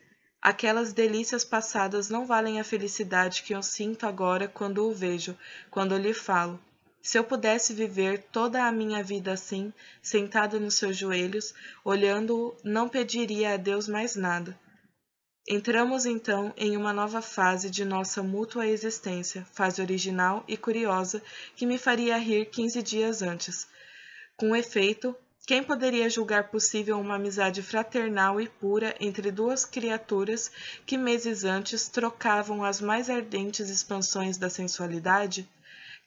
Aquelas delícias passadas não valem a felicidade que eu sinto agora quando o vejo, quando lhe falo. Se eu pudesse viver toda a minha vida assim, sentada nos seus joelhos, olhando-o, não pediria a Deus mais nada. Entramos então em uma nova fase de nossa mútua existência, fase original e curiosa, que me faria rir quinze dias antes. Com efeito, quem poderia julgar possível uma amizade fraternal e pura entre duas criaturas que meses antes trocavam as mais ardentes expansões da sensualidade?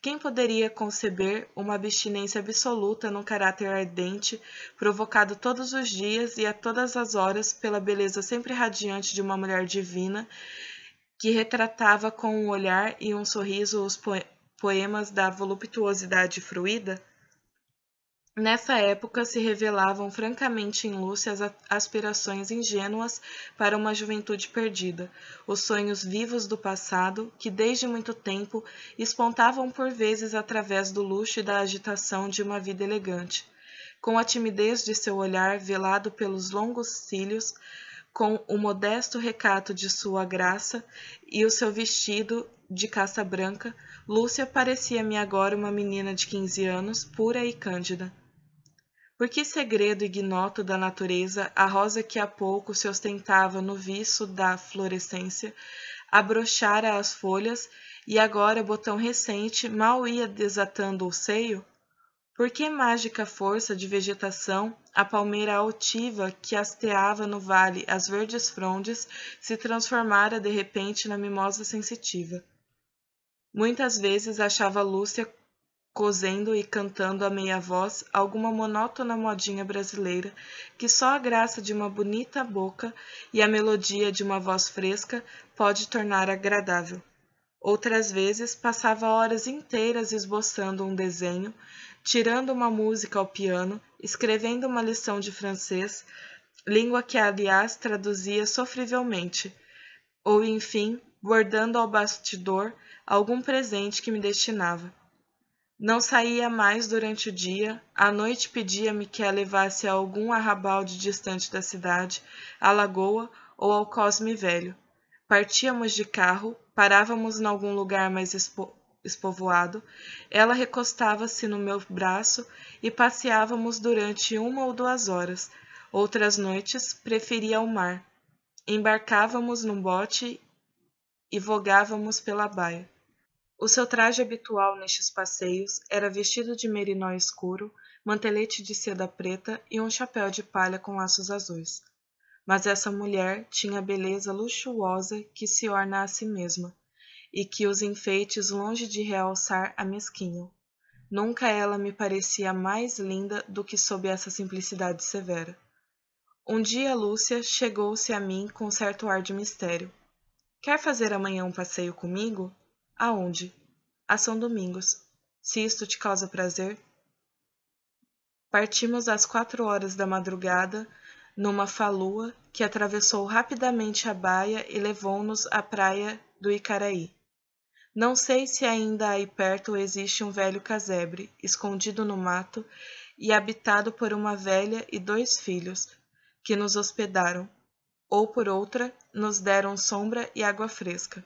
Quem poderia conceber uma abstinência absoluta num caráter ardente, provocado todos os dias e a todas as horas pela beleza sempre radiante de uma mulher divina, que retratava com um olhar e um sorriso os poemas da voluptuosidade fruída? Nessa época se revelavam francamente em Lúcia as aspirações ingênuas para uma juventude perdida, os sonhos vivos do passado que desde muito tempo espontavam por vezes através do luxo e da agitação de uma vida elegante. Com a timidez de seu olhar velado pelos longos cílios, com o modesto recato de sua graça e o seu vestido de caça branca, Lúcia parecia-me agora uma menina de quinze anos, pura e cândida. Por que segredo ignoto da natureza a rosa que há pouco se ostentava no viço da florescência, abrochara as folhas e agora botão recente mal ia desatando o seio? Por que mágica força de vegetação a palmeira altiva que hasteava no vale as verdes frondes se transformara de repente na mimosa sensitiva? Muitas vezes achava Lúcia cozendo e cantando a meia voz alguma monótona modinha brasileira que só a graça de uma bonita boca e a melodia de uma voz fresca pode tornar agradável. Outras vezes passava horas inteiras esboçando um desenho, tirando uma música ao piano, escrevendo uma lição de francês, língua que aliás traduzia sofrivelmente, ou enfim, bordando ao bastidor algum presente que me destinava não saía mais durante o dia, à noite pedia-me que a levasse a algum arrabalde distante da cidade, à lagoa ou ao Cosme Velho. Partíamos de carro, parávamos em algum lugar mais expo espovoado, ela recostava-se no meu braço e passeávamos durante uma ou duas horas. Outras noites preferia o mar. Embarcávamos num bote e vogávamos pela baia. O seu traje habitual nestes passeios era vestido de merinó escuro, mantelete de seda preta e um chapéu de palha com laços azuis. Mas essa mulher tinha a beleza luxuosa que se orna a si mesma, e que os enfeites longe de realçar a mesquinho. Nunca ela me parecia mais linda do que sob essa simplicidade severa. Um dia Lúcia chegou-se a mim com certo ar de mistério. Quer fazer amanhã um passeio comigo? Aonde? A São Domingos. Se isto te causa prazer. Partimos às quatro horas da madrugada numa falua que atravessou rapidamente a baía e levou-nos à praia do Icaraí. Não sei se ainda aí perto existe um velho casebre, escondido no mato e habitado por uma velha e dois filhos, que nos hospedaram, ou por outra, nos deram sombra e água fresca.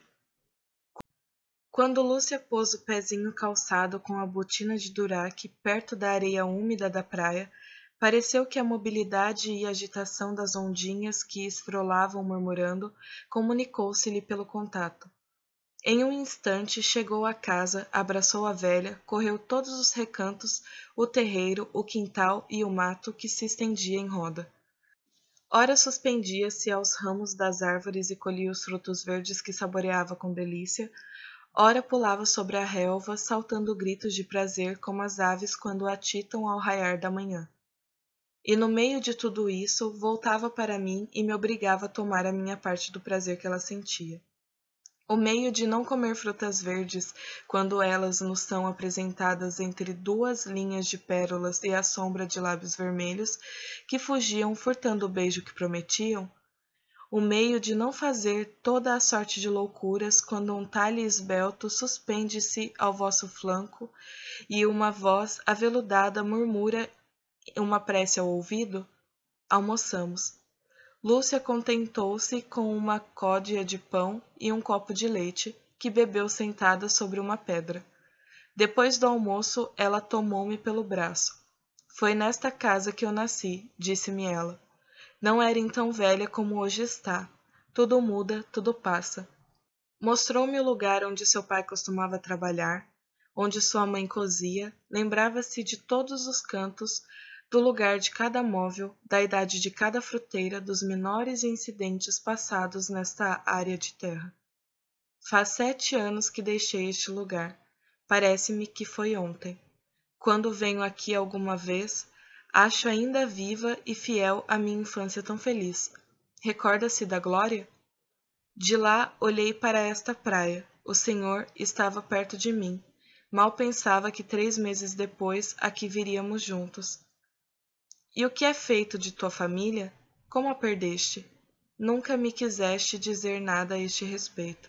Quando Lúcia pôs o pezinho calçado com a botina de duraque perto da areia úmida da praia, pareceu que a mobilidade e agitação das ondinhas que esfrolavam murmurando comunicou-se-lhe pelo contato. Em um instante chegou à casa, abraçou a velha, correu todos os recantos, o terreiro, o quintal e o mato que se estendia em roda. Ora suspendia-se aos ramos das árvores e colhia os frutos verdes que saboreava com delícia, Ora pulava sobre a relva, saltando gritos de prazer como as aves quando atitam ao raiar da manhã. E no meio de tudo isso, voltava para mim e me obrigava a tomar a minha parte do prazer que ela sentia. O meio de não comer frutas verdes quando elas nos são apresentadas entre duas linhas de pérolas e a sombra de lábios vermelhos que fugiam furtando o beijo que prometiam o meio de não fazer toda a sorte de loucuras quando um talhe esbelto suspende-se ao vosso flanco e uma voz aveludada murmura uma prece ao ouvido? Almoçamos. Lúcia contentou-se com uma códia de pão e um copo de leite, que bebeu sentada sobre uma pedra. Depois do almoço, ela tomou-me pelo braço. Foi nesta casa que eu nasci, disse-me ela. Não era então velha como hoje está. Tudo muda, tudo passa. Mostrou-me o lugar onde seu pai costumava trabalhar, onde sua mãe cozia, lembrava-se de todos os cantos, do lugar de cada móvel, da idade de cada fruteira, dos menores incidentes passados nesta área de terra. Faz sete anos que deixei este lugar. Parece-me que foi ontem. Quando venho aqui alguma vez, Acho ainda viva e fiel a minha infância tão feliz. Recorda-se da glória? De lá olhei para esta praia. O Senhor estava perto de mim. Mal pensava que três meses depois aqui viríamos juntos. E o que é feito de tua família? Como a perdeste? Nunca me quiseste dizer nada a este respeito.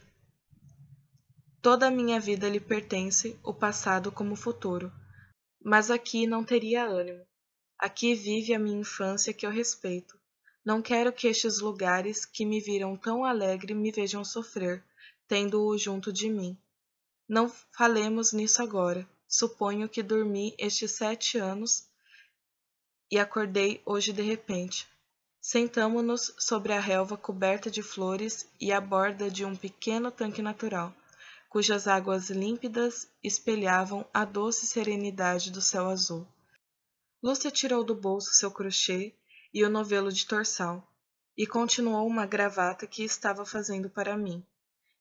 Toda a minha vida lhe pertence, o passado como o futuro. Mas aqui não teria ânimo. Aqui vive a minha infância que eu respeito. Não quero que estes lugares que me viram tão alegre me vejam sofrer, tendo-o junto de mim. Não falemos nisso agora. Suponho que dormi estes sete anos e acordei hoje de repente. Sentamo-nos sobre a relva coberta de flores e à borda de um pequeno tanque natural, cujas águas límpidas espelhavam a doce serenidade do céu azul. Lúcia tirou do bolso seu crochê e o novelo de torçal, e continuou uma gravata que estava fazendo para mim.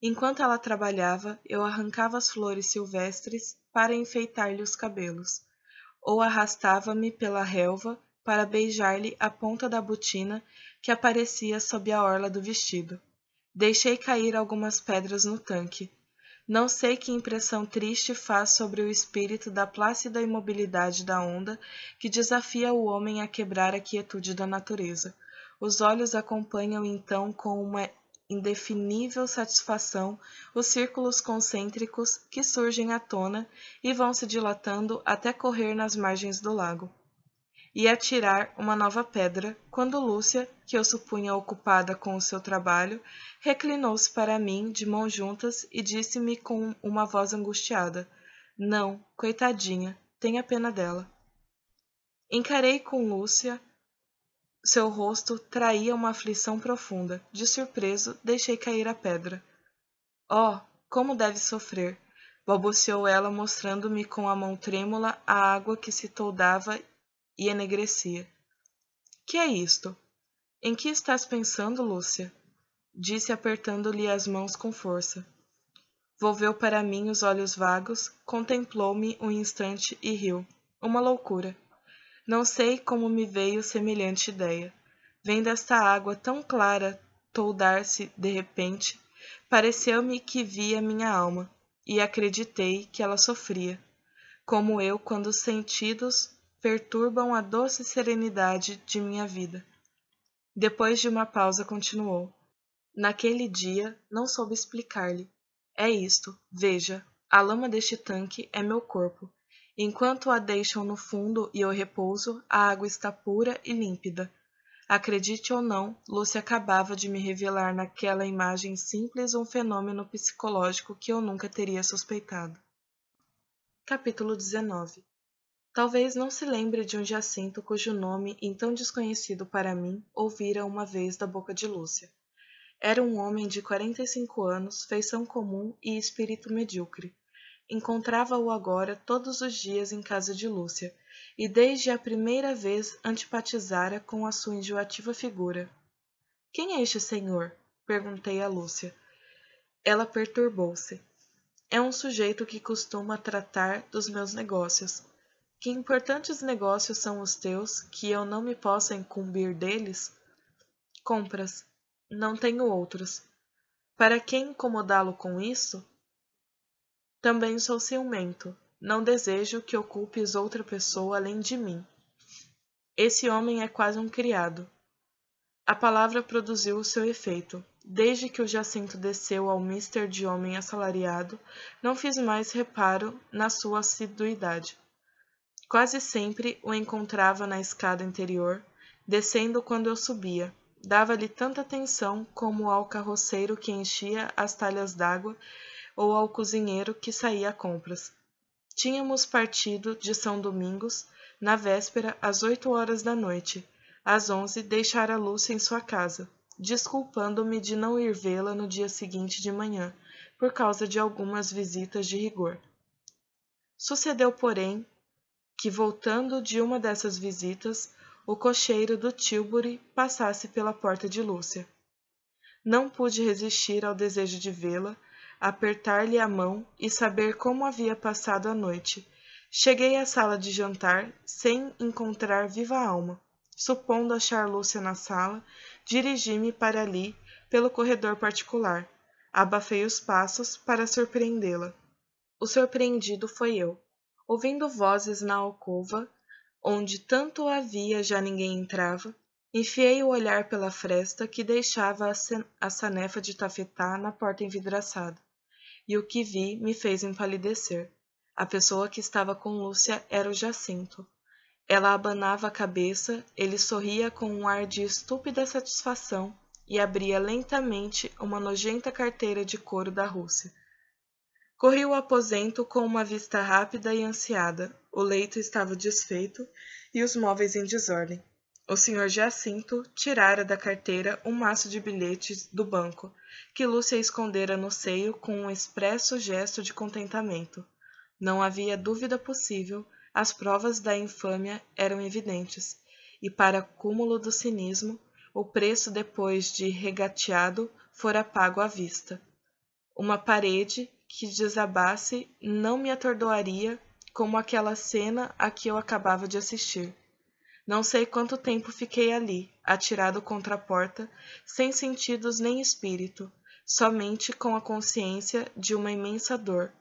Enquanto ela trabalhava, eu arrancava as flores silvestres para enfeitar-lhe os cabelos, ou arrastava-me pela relva para beijar-lhe a ponta da botina que aparecia sob a orla do vestido. Deixei cair algumas pedras no tanque, não sei que impressão triste faz sobre o espírito da plácida imobilidade da onda que desafia o homem a quebrar a quietude da natureza. Os olhos acompanham então com uma indefinível satisfação os círculos concêntricos que surgem à tona e vão se dilatando até correr nas margens do lago e atirar uma nova pedra, quando Lúcia, que eu supunha ocupada com o seu trabalho, reclinou-se para mim de mãos juntas e disse-me com uma voz angustiada: Não, coitadinha, tenha pena dela. Encarei com Lúcia. Seu rosto traía uma aflição profunda. De surpreso, deixei cair a pedra. Oh, como deve sofrer! balbuciou ela, mostrando-me com a mão trêmula a água que se toldava e enegrecia. Que é isto? Em que estás pensando, Lúcia? Disse apertando-lhe as mãos com força. Volveu para mim os olhos vagos, contemplou-me um instante e riu. Uma loucura. Não sei como me veio semelhante ideia. Vendo esta água tão clara toldar-se de repente, pareceu-me que via minha alma, e acreditei que ela sofria, como eu quando os sentidos perturbam a doce serenidade de minha vida. Depois de uma pausa, continuou. Naquele dia, não soube explicar-lhe. É isto, veja, a lama deste tanque é meu corpo. Enquanto a deixam no fundo e eu repouso, a água está pura e límpida. Acredite ou não, Lúcia acabava de me revelar naquela imagem simples um fenômeno psicológico que eu nunca teria suspeitado. Capítulo 19 Talvez não se lembre de um Jacinto cujo nome, então desconhecido para mim, ouvira uma vez da boca de Lúcia. Era um homem de 45 anos, feição comum e espírito medíocre. Encontrava-o agora todos os dias em casa de Lúcia, e desde a primeira vez antipatizara com a sua enjoativa figura. Quem é este senhor? perguntei a Lúcia. Ela perturbou-se. É um sujeito que costuma tratar dos meus negócios, que importantes negócios são os teus, que eu não me possa incumbir deles? Compras. Não tenho outros. Para quem incomodá-lo com isso? Também sou ciumento. Não desejo que ocupes outra pessoa além de mim. Esse homem é quase um criado. A palavra produziu o seu efeito. Desde que o Jacinto desceu ao mister de homem assalariado, não fiz mais reparo na sua assiduidade. Quase sempre o encontrava na escada interior, descendo quando eu subia. Dava-lhe tanta atenção como ao carroceiro que enchia as talhas d'água ou ao cozinheiro que saía a compras. Tínhamos partido de São Domingos na véspera às oito horas da noite. Às onze deixara Lúcia em sua casa, desculpando-me de não ir vê-la no dia seguinte de manhã, por causa de algumas visitas de rigor. Sucedeu, porém, que, voltando de uma dessas visitas, o cocheiro do Tilbury passasse pela porta de Lúcia. Não pude resistir ao desejo de vê-la, apertar-lhe a mão e saber como havia passado a noite. Cheguei à sala de jantar sem encontrar viva alma. Supondo achar Lúcia na sala, dirigi-me para ali pelo corredor particular. Abafei os passos para surpreendê-la. O surpreendido foi eu ouvindo vozes na alcova, onde tanto havia já ninguém entrava, enfiei o olhar pela fresta que deixava a sanefa de tafetá na porta envidraçada, e o que vi me fez empalidecer. A pessoa que estava com Lúcia era o Jacinto. Ela abanava a cabeça, ele sorria com um ar de estúpida satisfação e abria lentamente uma nojenta carteira de couro da Rússia, Corri o aposento com uma vista rápida e ansiada. O leito estava desfeito e os móveis em desordem. O senhor Jacinto tirara da carteira um maço de bilhetes do banco, que Lúcia escondera no seio com um expresso gesto de contentamento. Não havia dúvida possível, as provas da infâmia eram evidentes, e para cúmulo do cinismo, o preço depois de regateado fora pago à vista. Uma parede que desabasse não me atordoaria como aquela cena a que eu acabava de assistir. Não sei quanto tempo fiquei ali, atirado contra a porta, sem sentidos nem espírito, somente com a consciência de uma imensa dor.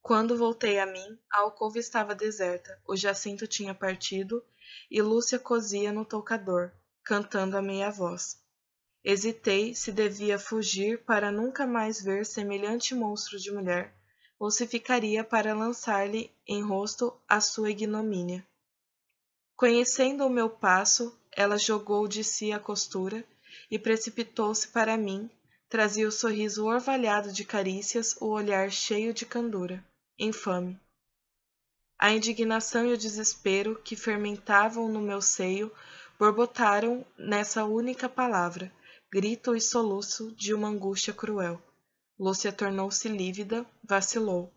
Quando voltei a mim, a alcova estava deserta, o Jacinto tinha partido e Lúcia cozia no toucador, cantando a meia voz. Hesitei se devia fugir para nunca mais ver semelhante monstro de mulher, ou se ficaria para lançar-lhe em rosto a sua ignomínia. Conhecendo o meu passo, ela jogou de si a costura e precipitou-se para mim, trazia o sorriso orvalhado de carícias, o olhar cheio de candura. Infame! A indignação e o desespero que fermentavam no meu seio borbotaram nessa única palavra, grito e soluço de uma angústia cruel. Lúcia tornou-se lívida, vacilou.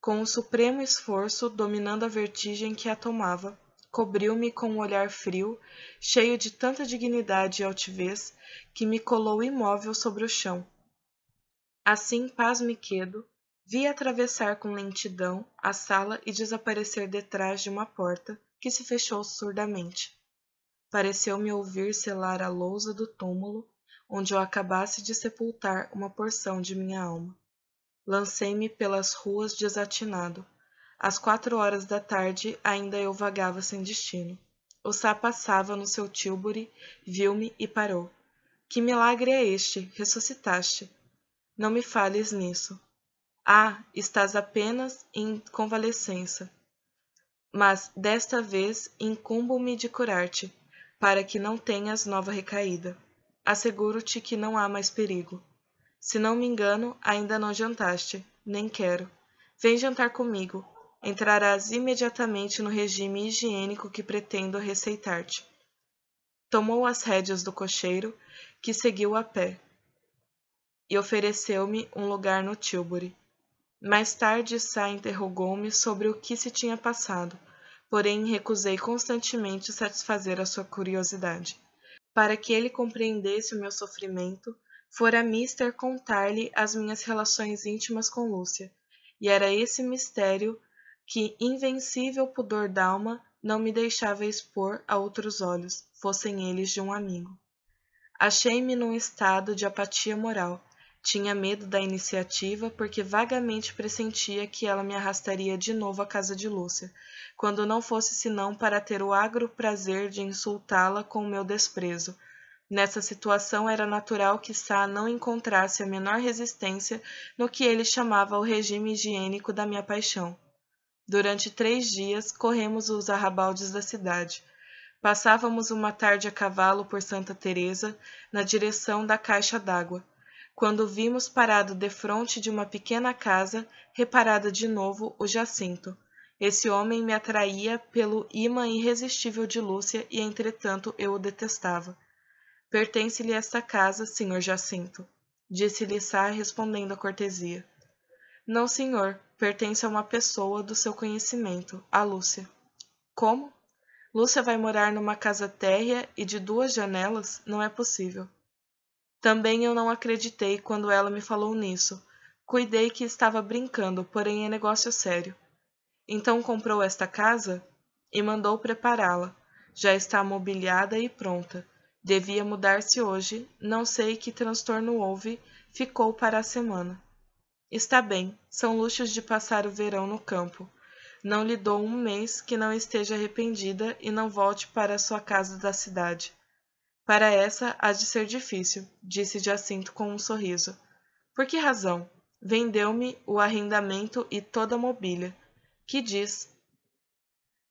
Com um supremo esforço, dominando a vertigem que a tomava, cobriu-me com um olhar frio, cheio de tanta dignidade e altivez, que me colou imóvel sobre o chão. Assim, pasmo e quedo, vi atravessar com lentidão a sala e desaparecer detrás de uma porta que se fechou surdamente. Pareceu-me ouvir selar a lousa do túmulo onde eu acabasse de sepultar uma porção de minha alma. Lancei-me pelas ruas desatinado. Às quatro horas da tarde ainda eu vagava sem destino. O Sá passava no seu tilbury, viu-me e parou. Que milagre é este? Ressuscitaste. Não me fales nisso. Ah, estás apenas em convalescença. Mas desta vez incumbo-me de curar-te, para que não tenhas nova recaída. Asseguro-te que não há mais perigo. Se não me engano, ainda não jantaste, nem quero. Vem jantar comigo. Entrarás imediatamente no regime higiênico que pretendo receitar-te. Tomou as rédeas do cocheiro, que seguiu a pé, e ofereceu-me um lugar no Tilbury. Mais tarde, Sá interrogou-me sobre o que se tinha passado, porém recusei constantemente satisfazer a sua curiosidade para que ele compreendesse o meu sofrimento, fora mister contar-lhe as minhas relações íntimas com Lúcia, e era esse mistério que invencível pudor d'alma não me deixava expor a outros olhos, fossem eles de um amigo. Achei-me num estado de apatia moral, tinha medo da iniciativa porque vagamente pressentia que ela me arrastaria de novo à casa de Lúcia, quando não fosse senão para ter o agro prazer de insultá-la com o meu desprezo. Nessa situação era natural que Sá não encontrasse a menor resistência no que ele chamava o regime higiênico da minha paixão. Durante três dias corremos os arrabaldes da cidade. Passávamos uma tarde a cavalo por Santa Teresa, na direção da caixa d'água quando vimos parado defronte de uma pequena casa, reparada de novo o Jacinto. Esse homem me atraía pelo imã irresistível de Lúcia e, entretanto, eu o detestava. Pertence-lhe esta casa, senhor Jacinto, disse-lhe Sá, respondendo à cortesia. Não, senhor, pertence a uma pessoa do seu conhecimento, a Lúcia. Como? Lúcia vai morar numa casa térrea e de duas janelas? Não é possível. Também eu não acreditei quando ela me falou nisso. Cuidei que estava brincando, porém é negócio sério. Então comprou esta casa e mandou prepará-la. Já está mobiliada e pronta. Devia mudar-se hoje, não sei que transtorno houve, ficou para a semana. Está bem, são luxos de passar o verão no campo. Não lhe dou um mês que não esteja arrependida e não volte para a sua casa da cidade. Para essa há de ser difícil, disse Jacinto com um sorriso. Por que razão? Vendeu-me o arrendamento e toda a mobília. Que diz?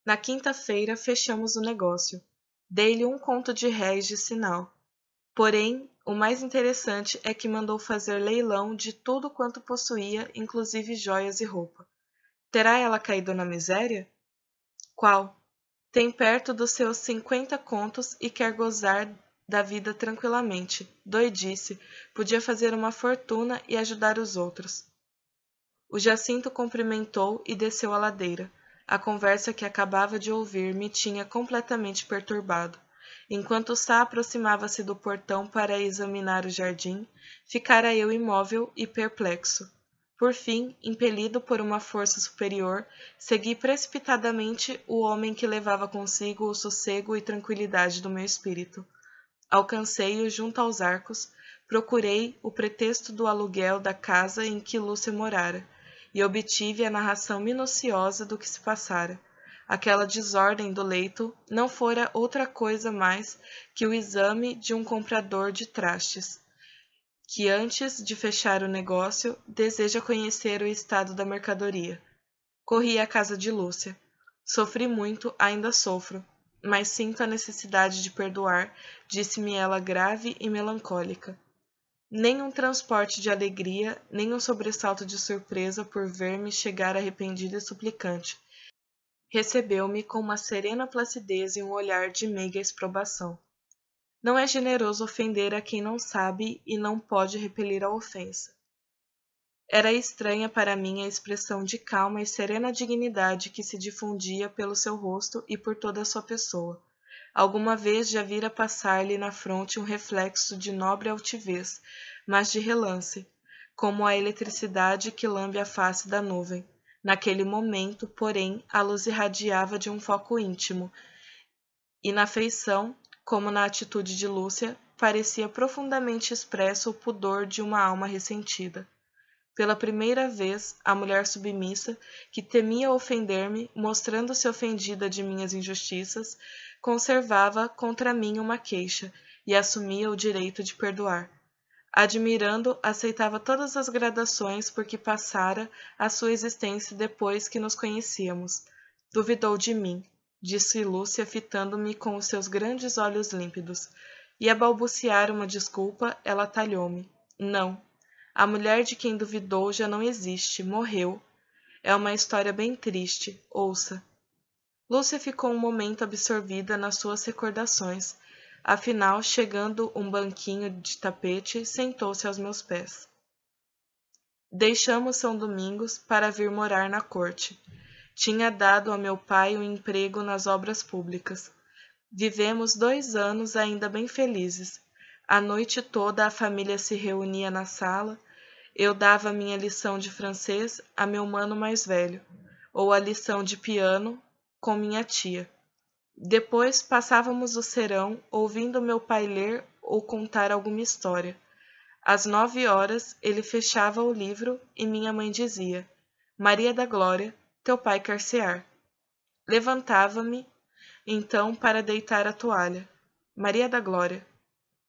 Na quinta-feira fechamos o negócio. Dei-lhe um conto de réis de sinal. Porém, o mais interessante é que mandou fazer leilão de tudo quanto possuía, inclusive joias e roupa. Terá ela caído na miséria? Qual? Tem perto dos seus cinquenta contos e quer gozar da vida tranquilamente, doidice, podia fazer uma fortuna e ajudar os outros. O Jacinto cumprimentou e desceu a ladeira. A conversa que acabava de ouvir me tinha completamente perturbado. Enquanto Sá aproximava-se do portão para examinar o jardim, ficara eu imóvel e perplexo. Por fim, impelido por uma força superior, segui precipitadamente o homem que levava consigo o sossego e tranquilidade do meu espírito. Alcancei-o junto aos arcos, procurei o pretexto do aluguel da casa em que Lúcia morara, e obtive a narração minuciosa do que se passara. Aquela desordem do leito não fora outra coisa mais que o exame de um comprador de trastes, que antes de fechar o negócio deseja conhecer o estado da mercadoria. Corri à casa de Lúcia. Sofri muito, ainda sofro, mas sinto a necessidade de perdoar, disse-me ela grave e melancólica. Nem um transporte de alegria, nem um sobressalto de surpresa por ver-me chegar arrependida e suplicante. Recebeu-me com uma serena placidez e um olhar de meiga exprobação. Não é generoso ofender a quem não sabe e não pode repelir a ofensa. Era estranha para mim a expressão de calma e serena dignidade que se difundia pelo seu rosto e por toda a sua pessoa. Alguma vez já vira passar-lhe na fronte um reflexo de nobre altivez, mas de relance, como a eletricidade que lambe a face da nuvem. Naquele momento, porém, a luz irradiava de um foco íntimo, e na feição, como na atitude de Lúcia, parecia profundamente expresso o pudor de uma alma ressentida. Pela primeira vez, a mulher submissa, que temia ofender-me, mostrando-se ofendida de minhas injustiças, conservava contra mim uma queixa e assumia o direito de perdoar. Admirando, aceitava todas as gradações por que passara a sua existência depois que nos conhecíamos. Duvidou de mim, disse Lúcia, fitando-me com os seus grandes olhos límpidos. E a balbuciar uma desculpa, ela talhou-me. Não, a mulher de quem duvidou já não existe, morreu. É uma história bem triste, ouça. Lúcia ficou um momento absorvida nas suas recordações. Afinal, chegando um banquinho de tapete, sentou-se aos meus pés. Deixamos São Domingos para vir morar na corte. Tinha dado a meu pai um emprego nas obras públicas. Vivemos dois anos ainda bem felizes. A noite toda a família se reunia na sala, eu dava minha lição de francês a meu mano mais velho, ou a lição de piano com minha tia. Depois passávamos o serão ouvindo meu pai ler ou contar alguma história. Às nove horas ele fechava o livro e minha mãe dizia: Maria da Glória, teu pai quer cear. Levantava-me então para deitar a toalha. Maria da Glória,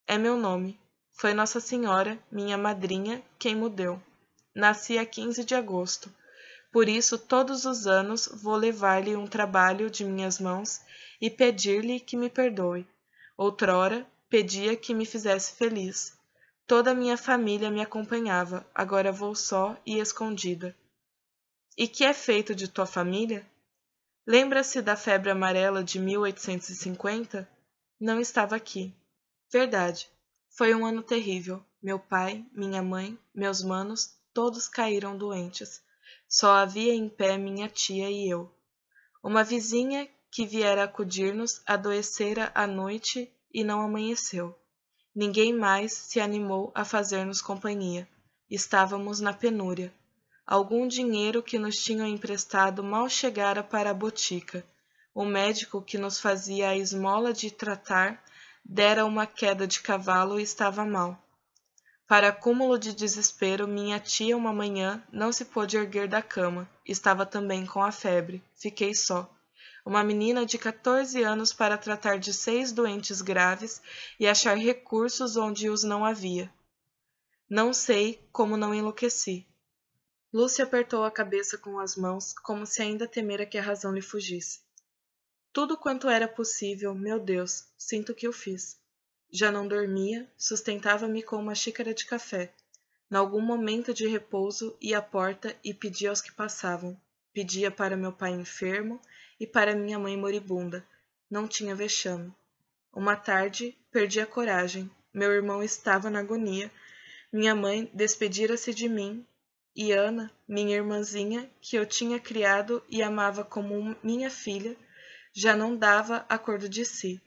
é meu nome. Foi Nossa Senhora, minha madrinha, quem me deu. Nasci a 15 de agosto. Por isso, todos os anos vou levar-lhe um trabalho de minhas mãos e pedir-lhe que me perdoe. Outrora, pedia que me fizesse feliz. Toda a minha família me acompanhava, agora vou só e escondida. E que é feito de tua família? Lembra-se da febre amarela de 1850? Não estava aqui. Verdade, foi um ano terrível. Meu pai, minha mãe, meus manos, todos caíram doentes. Só havia em pé minha tia e eu. Uma vizinha que viera acudir-nos adoecera à noite e não amanheceu. Ninguém mais se animou a fazer-nos companhia. Estávamos na penúria. Algum dinheiro que nos tinham emprestado mal chegara para a botica. O médico que nos fazia a esmola de tratar dera uma queda de cavalo e estava mal. Para acúmulo de desespero, minha tia uma manhã não se pôde erguer da cama. Estava também com a febre. Fiquei só. Uma menina de 14 anos para tratar de seis doentes graves e achar recursos onde os não havia. Não sei como não enlouqueci. Lúcia apertou a cabeça com as mãos, como se ainda temera que a razão lhe fugisse. Tudo quanto era possível, meu Deus, sinto que eu fiz. Já não dormia, sustentava-me com uma xícara de café, Nalgum momento de repouso ia à porta e pedia aos que passavam. Pedia para meu pai enfermo e para minha mãe moribunda. Não tinha vexame. Uma tarde, perdi a coragem. Meu irmão estava na agonia. Minha mãe despedira-se de mim. E Ana, minha irmãzinha, que eu tinha criado e amava como minha filha, já não dava acordo de si.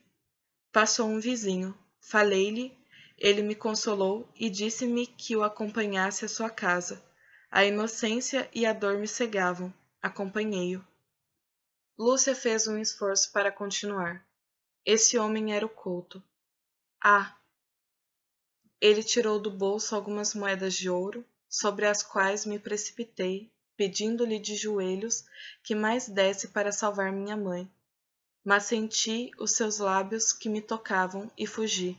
Passou um vizinho, falei-lhe, ele me consolou e disse-me que o acompanhasse à sua casa. A inocência e a dor me cegavam. Acompanhei-o. Lúcia fez um esforço para continuar. Esse homem era o Couto. Ah! Ele tirou do bolso algumas moedas de ouro, sobre as quais me precipitei, pedindo-lhe de joelhos que mais desse para salvar minha mãe, mas senti os seus lábios que me tocavam e fugi.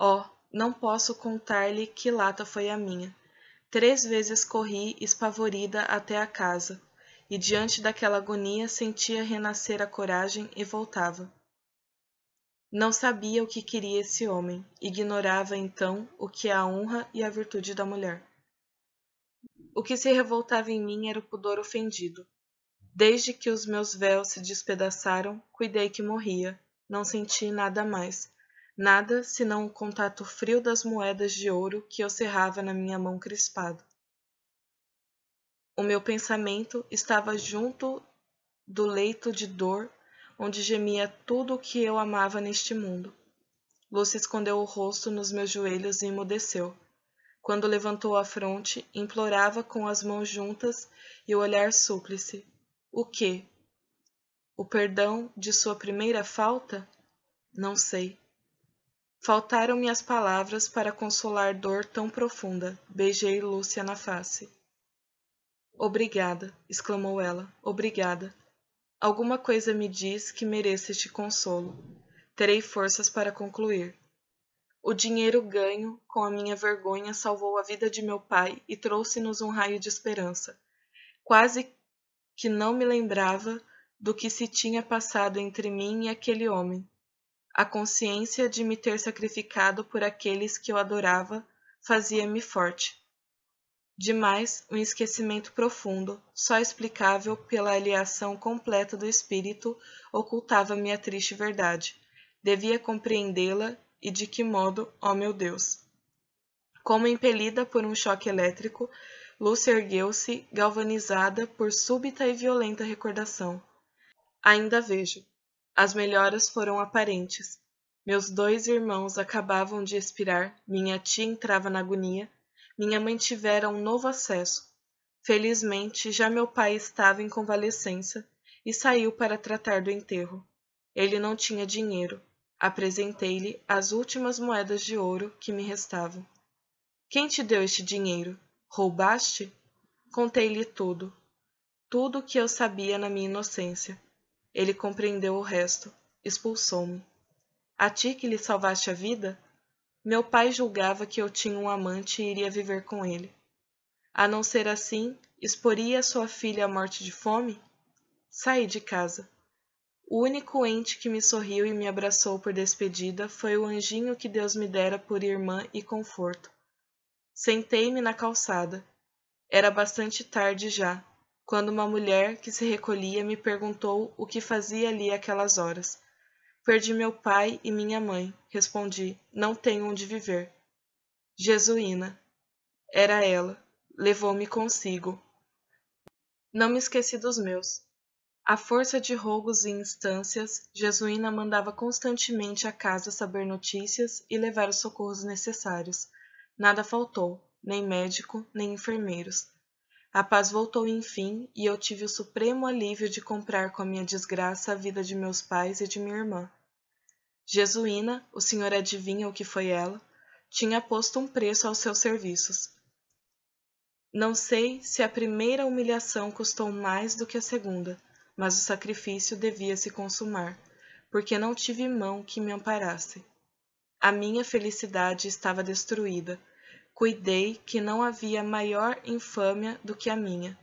Oh, não posso contar-lhe que lata foi a minha. Três vezes corri espavorida até a casa, e diante daquela agonia sentia renascer a coragem e voltava. Não sabia o que queria esse homem, ignorava então o que é a honra e a virtude da mulher. O que se revoltava em mim era o pudor ofendido, Desde que os meus véus se despedaçaram, cuidei que morria. Não senti nada mais. Nada senão o contato frio das moedas de ouro que eu cerrava na minha mão crispada. O meu pensamento estava junto do leito de dor onde gemia tudo o que eu amava neste mundo. Lúcia escondeu o rosto nos meus joelhos e emudeceu. Quando levantou a fronte, implorava com as mãos juntas e o olhar súplice, o que? O perdão de sua primeira falta? Não sei. Faltaram-me as palavras para consolar dor tão profunda. Beijei Lúcia na face. Obrigada, exclamou ela. Obrigada. Alguma coisa me diz que mereço este consolo. Terei forças para concluir. O dinheiro ganho com a minha vergonha salvou a vida de meu pai e trouxe-nos um raio de esperança. Quase que não me lembrava do que se tinha passado entre mim e aquele homem. A consciência de me ter sacrificado por aqueles que eu adorava fazia-me forte. Demais, um esquecimento profundo, só explicável pela aliação completa do espírito, ocultava-me a triste verdade. Devia compreendê-la e de que modo, ó oh meu Deus! Como impelida por um choque elétrico, Lúcia ergueu-se, galvanizada por súbita e violenta recordação. Ainda vejo. As melhoras foram aparentes. Meus dois irmãos acabavam de expirar, minha tia entrava na agonia, minha mãe tivera um novo acesso. Felizmente, já meu pai estava em convalescença e saiu para tratar do enterro. Ele não tinha dinheiro. Apresentei-lhe as últimas moedas de ouro que me restavam. Quem te deu este dinheiro? Roubaste? Contei-lhe tudo. Tudo o que eu sabia na minha inocência. Ele compreendeu o resto, expulsou-me. A ti que lhe salvaste a vida? Meu pai julgava que eu tinha um amante e iria viver com ele. A não ser assim, exporia sua filha à morte de fome? Saí de casa. O único ente que me sorriu e me abraçou por despedida foi o anjinho que Deus me dera por irmã e conforto. Sentei-me na calçada. Era bastante tarde já, quando uma mulher que se recolhia me perguntou o que fazia ali aquelas horas. Perdi meu pai e minha mãe, respondi. Não tenho onde viver. Jesuína. Era ela. Levou-me consigo. Não me esqueci dos meus. A força de rogos e instâncias, Jesuína mandava constantemente a casa saber notícias e levar os socorros necessários. Nada faltou, nem médico, nem enfermeiros. A paz voltou enfim, e eu tive o supremo alívio de comprar com a minha desgraça a vida de meus pais e de minha irmã. Jesuína, o senhor adivinha o que foi ela, tinha posto um preço aos seus serviços. Não sei se a primeira humilhação custou mais do que a segunda, mas o sacrifício devia se consumar, porque não tive mão que me amparasse. A minha felicidade estava destruída, Cuidei que não havia maior infâmia do que a minha.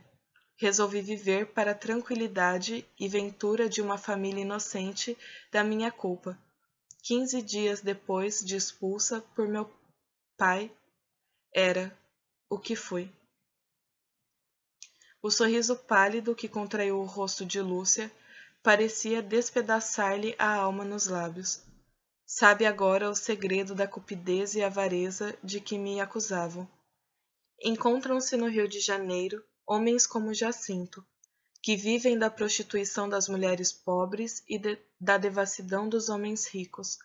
Resolvi viver para a tranquilidade e ventura de uma família inocente da minha culpa. Quinze dias depois de expulsa por meu pai, era o que fui. O sorriso pálido que contraiu o rosto de Lúcia parecia despedaçar-lhe a alma nos lábios. Sabe agora o segredo da cupidez e avareza de que me acusavam. Encontram-se no Rio de Janeiro homens como Jacinto, que vivem da prostituição das mulheres pobres e de, da devassidão dos homens ricos.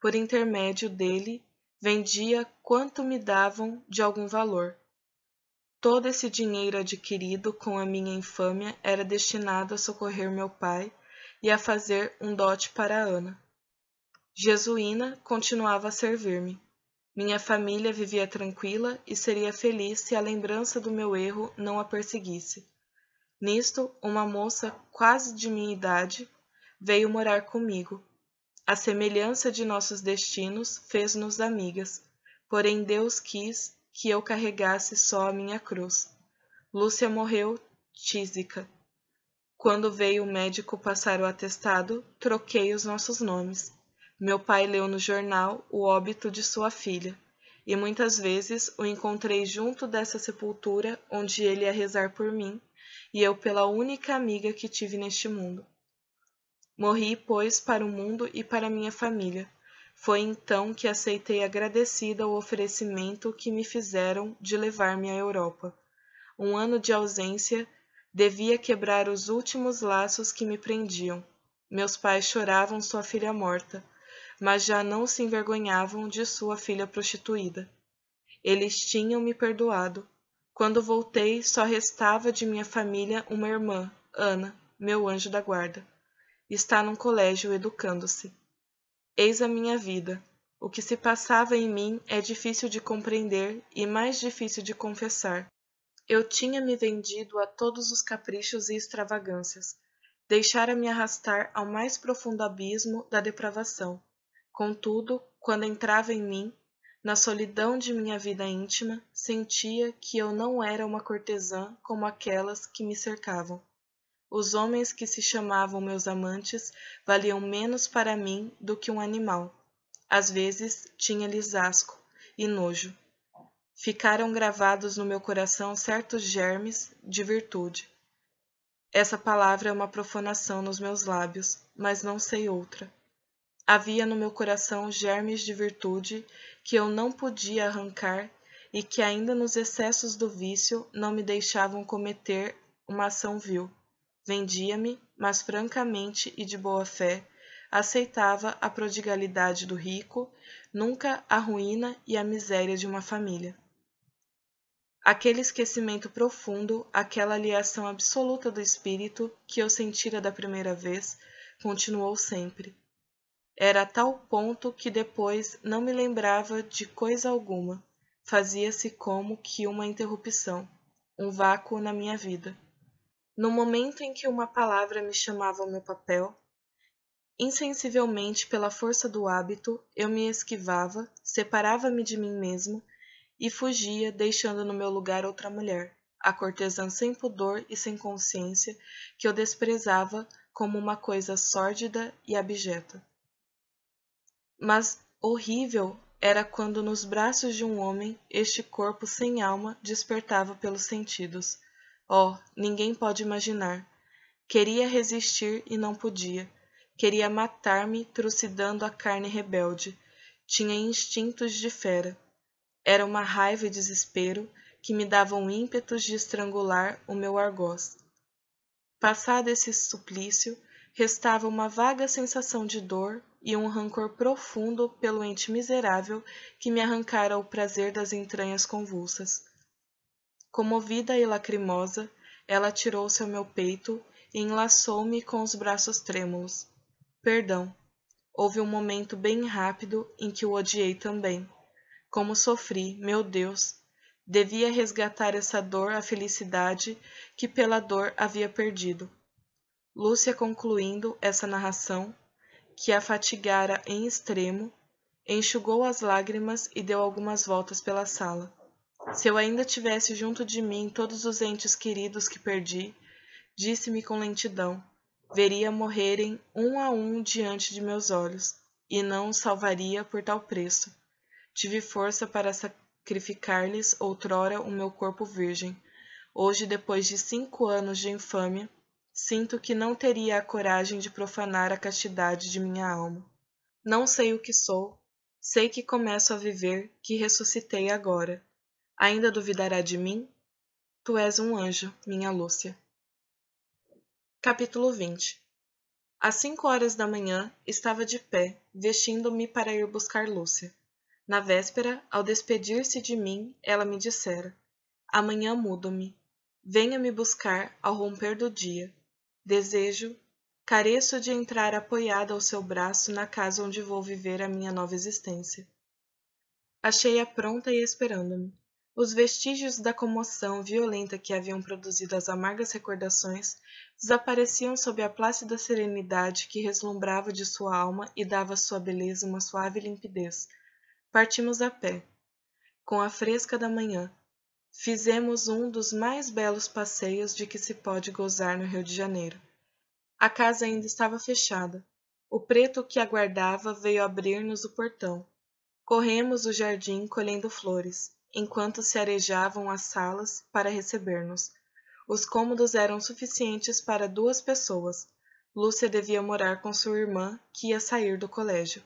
Por intermédio dele, vendia quanto me davam de algum valor. Todo esse dinheiro adquirido com a minha infâmia era destinado a socorrer meu pai e a fazer um dote para Ana. Jesuína continuava a servir-me. Minha família vivia tranquila e seria feliz se a lembrança do meu erro não a perseguisse. Nisto, uma moça quase de minha idade veio morar comigo. A semelhança de nossos destinos fez-nos amigas, porém Deus quis que eu carregasse só a minha cruz. Lúcia morreu tísica. Quando veio o médico passar o atestado, troquei os nossos nomes. Meu pai leu no jornal o óbito de sua filha, e muitas vezes o encontrei junto dessa sepultura onde ele ia rezar por mim e eu pela única amiga que tive neste mundo. Morri, pois, para o mundo e para minha família. Foi então que aceitei agradecida o oferecimento que me fizeram de levar-me à Europa. Um ano de ausência devia quebrar os últimos laços que me prendiam. Meus pais choravam sua filha morta, mas já não se envergonhavam de sua filha prostituída. Eles tinham me perdoado. Quando voltei, só restava de minha família uma irmã, Ana, meu anjo da guarda. Está num colégio educando-se. Eis a minha vida. O que se passava em mim é difícil de compreender e mais difícil de confessar. Eu tinha me vendido a todos os caprichos e extravagâncias, deixara-me arrastar ao mais profundo abismo da depravação. Contudo, quando entrava em mim, na solidão de minha vida íntima, sentia que eu não era uma cortesã como aquelas que me cercavam. Os homens que se chamavam meus amantes valiam menos para mim do que um animal. Às vezes tinha-lhes asco e nojo. Ficaram gravados no meu coração certos germes de virtude. Essa palavra é uma profanação nos meus lábios, mas não sei outra. Havia no meu coração germes de virtude que eu não podia arrancar e que ainda nos excessos do vício não me deixavam cometer uma ação vil. Vendia-me, mas francamente e de boa fé, aceitava a prodigalidade do rico, nunca a ruína e a miséria de uma família. Aquele esquecimento profundo, aquela aliação absoluta do espírito que eu sentira da primeira vez, continuou sempre. Era a tal ponto que depois não me lembrava de coisa alguma. Fazia-se como que uma interrupção, um vácuo na minha vida. No momento em que uma palavra me chamava ao meu papel, insensivelmente pela força do hábito, eu me esquivava, separava-me de mim mesmo e fugia, deixando no meu lugar outra mulher, a cortesã sem pudor e sem consciência que eu desprezava como uma coisa sórdida e abjeta. Mas horrível era quando nos braços de um homem este corpo sem alma despertava pelos sentidos. Oh, ninguém pode imaginar. Queria resistir e não podia. Queria matar-me trucidando a carne rebelde. Tinha instintos de fera. Era uma raiva e desespero que me davam ímpetos de estrangular o meu argos. Passado esse suplício, restava uma vaga sensação de dor e um rancor profundo pelo ente miserável que me arrancara o prazer das entranhas convulsas. Comovida e lacrimosa, ela atirou-se ao meu peito e enlaçou-me com os braços trêmulos. Perdão. Houve um momento bem rápido em que o odiei também. Como sofri, meu Deus! Devia resgatar essa dor à felicidade que pela dor havia perdido. Lúcia, concluindo essa narração, que a fatigara em extremo, enxugou as lágrimas e deu algumas voltas pela sala. Se eu ainda tivesse junto de mim todos os entes queridos que perdi, disse-me com lentidão, veria morrerem um a um diante de meus olhos, e não os salvaria por tal preço. Tive força para sacrificar-lhes outrora o meu corpo virgem. Hoje, depois de cinco anos de infâmia, Sinto que não teria a coragem de profanar a castidade de minha alma. Não sei o que sou, sei que começo a viver, que ressuscitei agora. Ainda duvidará de mim? Tu és um anjo, minha Lúcia. Capítulo 20 Às cinco horas da manhã, estava de pé, vestindo-me para ir buscar Lúcia. Na véspera, ao despedir-se de mim, ela me dissera: Amanhã mudo-me. Venha me buscar ao romper do dia. Desejo, careço de entrar apoiada ao seu braço na casa onde vou viver a minha nova existência. Achei-a pronta e esperando-me. Os vestígios da comoção violenta que haviam produzido as amargas recordações desapareciam sob a plácida serenidade que reslumbrava de sua alma e dava à sua beleza uma suave limpidez. Partimos a pé, com a fresca da manhã, fizemos um dos mais belos passeios de que se pode gozar no Rio de Janeiro. A casa ainda estava fechada. O preto que aguardava veio abrir-nos o portão. Corremos o jardim colhendo flores, enquanto se arejavam as salas para receber-nos. Os cômodos eram suficientes para duas pessoas. Lúcia devia morar com sua irmã, que ia sair do colégio.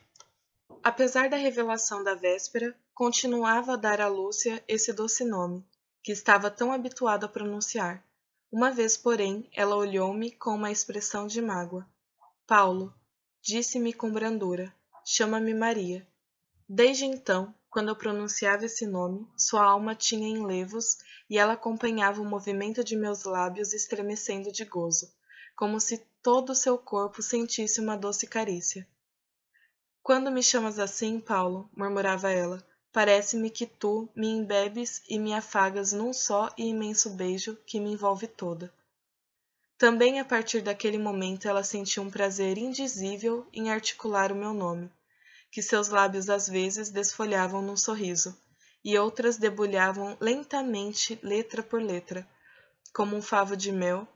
Apesar da revelação da véspera, continuava a dar a Lúcia esse doce nome, que estava tão habituado a pronunciar. Uma vez, porém, ela olhou-me com uma expressão de mágoa. Paulo, disse-me com brandura, chama-me Maria. Desde então, quando eu pronunciava esse nome, sua alma tinha enlevos e ela acompanhava o movimento de meus lábios estremecendo de gozo, como se todo o seu corpo sentisse uma doce carícia. Quando me chamas assim, Paulo, murmurava ela, Parece-me que tu me embebes e me afagas num só e imenso beijo que me envolve toda. Também a partir daquele momento ela sentiu um prazer indizível em articular o meu nome, que seus lábios às vezes desfolhavam num sorriso, e outras debulhavam lentamente letra por letra, como um favo de mel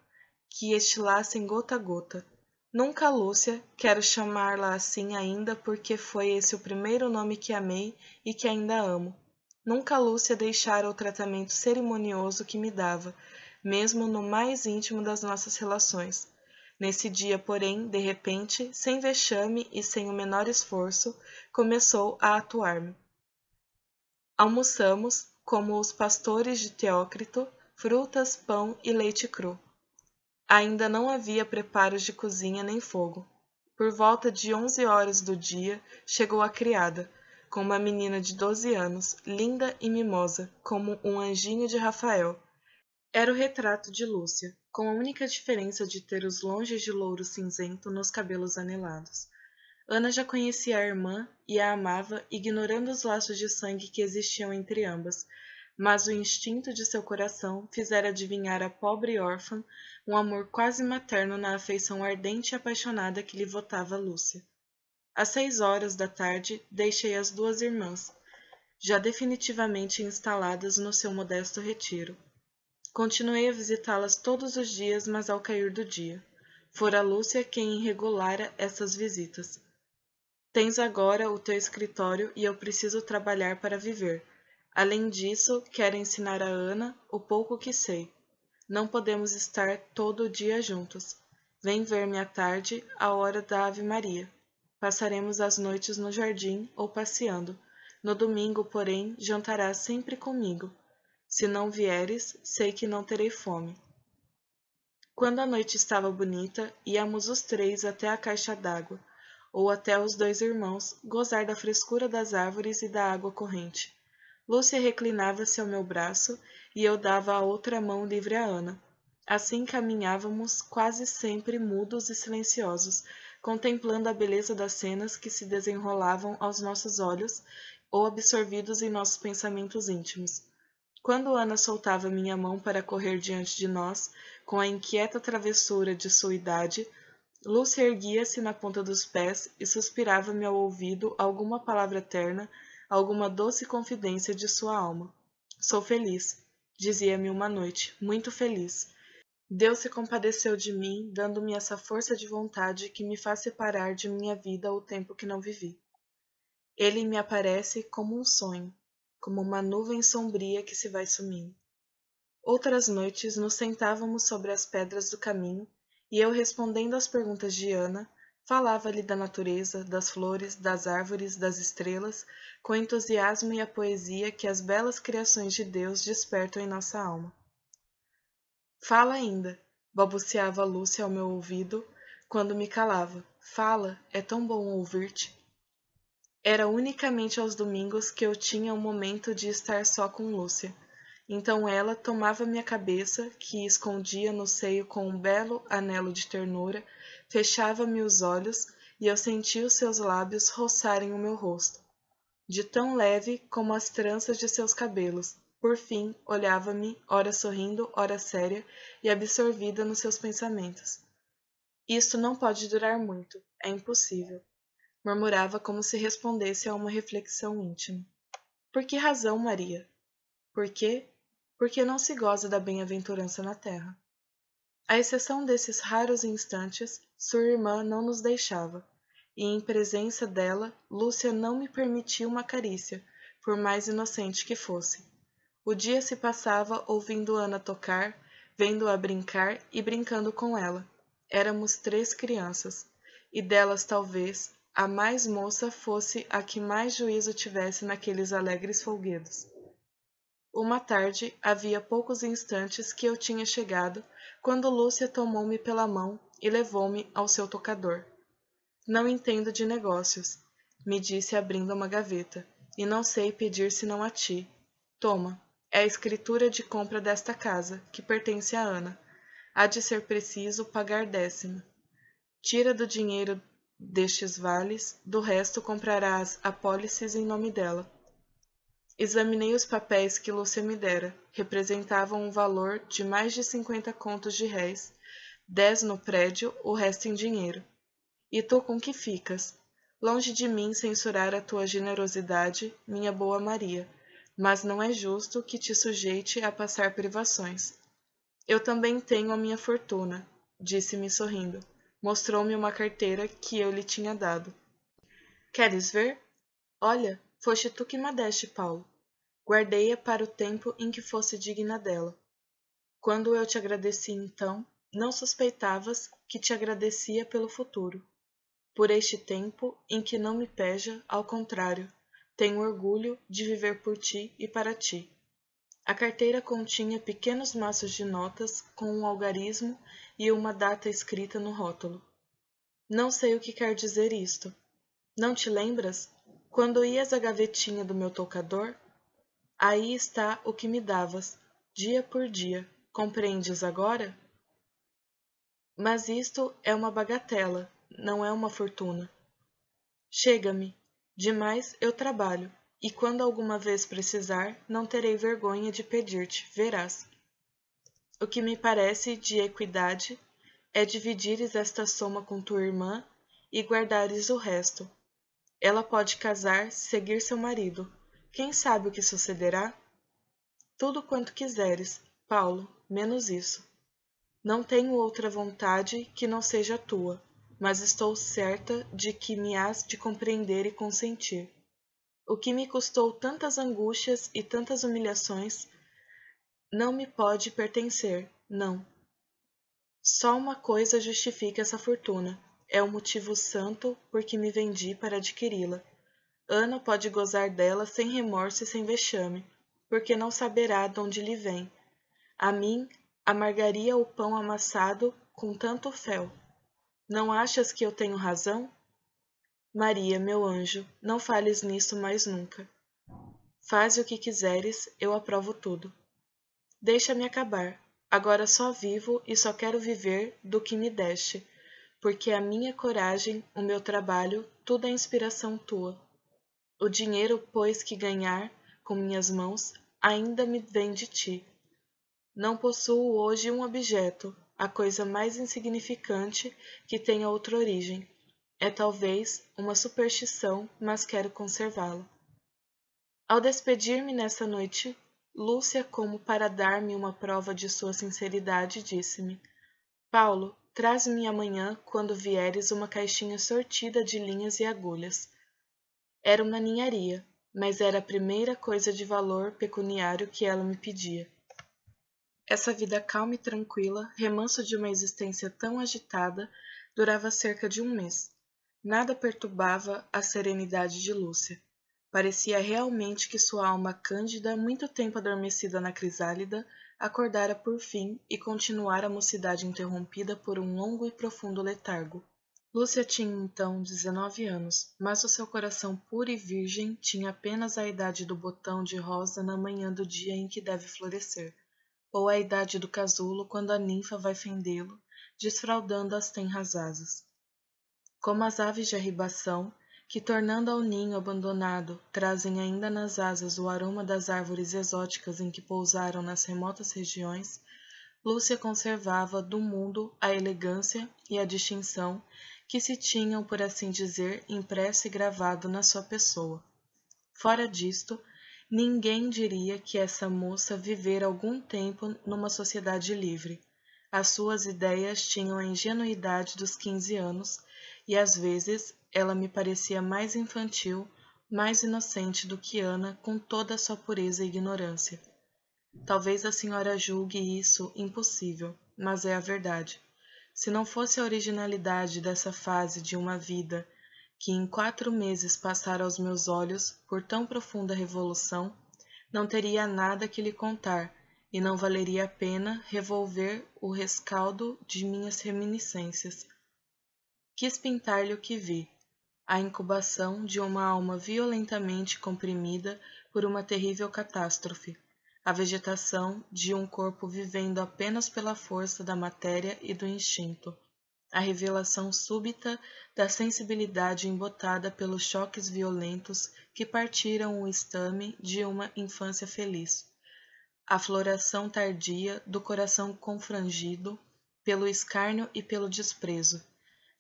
que estilassem gota a gota, Nunca Lúcia, quero chamá-la assim ainda porque foi esse o primeiro nome que amei e que ainda amo. Nunca Lúcia deixara o tratamento cerimonioso que me dava, mesmo no mais íntimo das nossas relações. Nesse dia, porém, de repente, sem vexame e sem o menor esforço, começou a atuar-me. Almoçamos, como os pastores de Teócrito, frutas, pão e leite cru. Ainda não havia preparos de cozinha nem fogo. Por volta de onze horas do dia, chegou a criada, com uma menina de doze anos, linda e mimosa, como um anjinho de Rafael. Era o retrato de Lúcia, com a única diferença de ter os longes de louro cinzento nos cabelos anelados. Ana já conhecia a irmã e a amava, ignorando os laços de sangue que existiam entre ambas, mas o instinto de seu coração fizera adivinhar à pobre órfã um amor quase materno na afeição ardente e apaixonada que lhe votava Lúcia. Às seis horas da tarde, deixei as duas irmãs, já definitivamente instaladas no seu modesto retiro. Continuei a visitá-las todos os dias, mas ao cair do dia. Fora Lúcia quem regulara essas visitas. Tens agora o teu escritório e eu preciso trabalhar para viver Além disso, quero ensinar a Ana o pouco que sei. Não podemos estar todo o dia juntos. Vem ver-me à tarde, à hora da Ave Maria. Passaremos as noites no jardim ou passeando. No domingo, porém, jantarás sempre comigo. Se não vieres, sei que não terei fome. Quando a noite estava bonita, íamos os três até a caixa d'água, ou até os dois irmãos, gozar da frescura das árvores e da água corrente. Lúcia reclinava-se ao meu braço e eu dava a outra mão livre a Ana. Assim caminhávamos, quase sempre mudos e silenciosos, contemplando a beleza das cenas que se desenrolavam aos nossos olhos ou absorvidos em nossos pensamentos íntimos. Quando Ana soltava minha mão para correr diante de nós, com a inquieta travessura de sua idade, Lúcia erguia-se na ponta dos pés e suspirava-me ao ouvido alguma palavra terna alguma doce confidência de sua alma. Sou feliz, dizia-me uma noite, muito feliz. Deus se compadeceu de mim, dando-me essa força de vontade que me faz separar de minha vida o tempo que não vivi. Ele me aparece como um sonho, como uma nuvem sombria que se vai sumindo. Outras noites nos sentávamos sobre as pedras do caminho e eu respondendo às perguntas de Ana, Falava-lhe da natureza, das flores, das árvores, das estrelas, com o entusiasmo e a poesia que as belas criações de Deus despertam em nossa alma. Fala ainda, balbuciava Lúcia ao meu ouvido quando me calava. Fala, é tão bom ouvir-te. Era unicamente aos domingos que eu tinha um momento de estar só com Lúcia. Então ela tomava minha cabeça, que escondia no seio com um belo anelo de ternura, Fechava-me os olhos e eu sentia os seus lábios roçarem o meu rosto, de tão leve como as tranças de seus cabelos. Por fim, olhava-me, ora sorrindo, ora séria e absorvida nos seus pensamentos. Isto não pode durar muito, é impossível, murmurava como se respondesse a uma reflexão íntima. Por que razão, Maria? Por quê? Porque não se goza da bem-aventurança na terra. À exceção desses raros instantes, sua irmã não nos deixava, e em presença dela, Lúcia não me permitia uma carícia, por mais inocente que fosse. O dia se passava ouvindo Ana tocar, vendo-a brincar e brincando com ela. Éramos três crianças, e delas talvez a mais moça fosse a que mais juízo tivesse naqueles alegres folguedos. Uma tarde, havia poucos instantes que eu tinha chegado quando Lúcia tomou-me pela mão e levou-me ao seu tocador. Não entendo de negócios, me disse abrindo uma gaveta, e não sei pedir senão a ti. Toma, é a escritura de compra desta casa, que pertence a Ana. Há de ser preciso pagar décima. Tira do dinheiro destes vales, do resto comprarás apólices em nome dela. Examinei os papéis que Lúcia me dera. Representavam um valor de mais de 50 contos de réis, dez no prédio, o resto em dinheiro. E tu com que ficas? Longe de mim censurar a tua generosidade, minha boa Maria, mas não é justo que te sujeite a passar privações. Eu também tenho a minha fortuna, disse-me sorrindo. Mostrou-me uma carteira que eu lhe tinha dado. Queres ver? Olha, foste tu que me deste, Paulo guardei-a para o tempo em que fosse digna dela. Quando eu te agradeci então, não suspeitavas que te agradecia pelo futuro. Por este tempo em que não me peja, ao contrário, tenho orgulho de viver por ti e para ti. A carteira continha pequenos maços de notas com um algarismo e uma data escrita no rótulo. Não sei o que quer dizer isto. Não te lembras? Quando ias à gavetinha do meu toucador, Aí está o que me davas, dia por dia, compreendes agora? Mas isto é uma bagatela, não é uma fortuna. Chega-me, demais eu trabalho, e quando alguma vez precisar, não terei vergonha de pedir-te, verás. O que me parece de equidade é dividires esta soma com tua irmã e guardares o resto. Ela pode casar, seguir seu marido, quem sabe o que sucederá? Tudo quanto quiseres, Paulo, menos isso. Não tenho outra vontade que não seja tua, mas estou certa de que me has de compreender e consentir. O que me custou tantas angústias e tantas humilhações não me pode pertencer, não. Só uma coisa justifica essa fortuna, é o motivo santo por que me vendi para adquiri-la, Ana pode gozar dela sem remorso e sem vexame, porque não saberá de onde lhe vem. A mim amargaria o pão amassado com tanto fel. Não achas que eu tenho razão? Maria, meu anjo, não fales nisso mais nunca. Faze o que quiseres, eu aprovo tudo. Deixa-me acabar. Agora só vivo e só quero viver do que me deste, porque a minha coragem, o meu trabalho, tudo é inspiração tua. O dinheiro, pois, que ganhar com minhas mãos ainda me vem de ti. Não possuo hoje um objeto, a coisa mais insignificante que tenha outra origem. É talvez uma superstição, mas quero conservá-la. Ao despedir-me nessa noite, Lúcia, como para dar-me uma prova de sua sinceridade, disse-me: Paulo, traz-me amanhã, quando vieres, uma caixinha sortida de linhas e agulhas. Era uma ninharia, mas era a primeira coisa de valor pecuniário que ela me pedia. Essa vida calma e tranquila, remanso de uma existência tão agitada, durava cerca de um mês. Nada perturbava a serenidade de Lúcia. Parecia realmente que sua alma cândida, muito tempo adormecida na crisálida, acordara por fim e continuara a mocidade interrompida por um longo e profundo letargo. Lúcia tinha então 19 anos, mas o seu coração puro e virgem tinha apenas a idade do botão de rosa na manhã do dia em que deve florescer, ou a idade do casulo quando a ninfa vai fendê-lo, desfraldando as tenras asas. Como as aves de arribação, que tornando ao ninho abandonado, trazem ainda nas asas o aroma das árvores exóticas em que pousaram nas remotas regiões, Lúcia conservava do mundo a elegância e a distinção que se tinham, por assim dizer, impresso e gravado na sua pessoa. Fora disto, ninguém diria que essa moça vivera algum tempo numa sociedade livre. As suas ideias tinham a ingenuidade dos quinze anos, e às vezes ela me parecia mais infantil, mais inocente do que Ana, com toda a sua pureza e ignorância. Talvez a senhora julgue isso impossível, mas é a verdade. Se não fosse a originalidade dessa fase de uma vida que em quatro meses passara aos meus olhos por tão profunda revolução, não teria nada que lhe contar e não valeria a pena revolver o rescaldo de minhas reminiscências. Quis pintar-lhe o que vi, a incubação de uma alma violentamente comprimida por uma terrível catástrofe, a vegetação de um corpo vivendo apenas pela força da matéria e do instinto, a revelação súbita da sensibilidade embotada pelos choques violentos que partiram o estame de uma infância feliz, a floração tardia do coração confrangido pelo escárnio e pelo desprezo,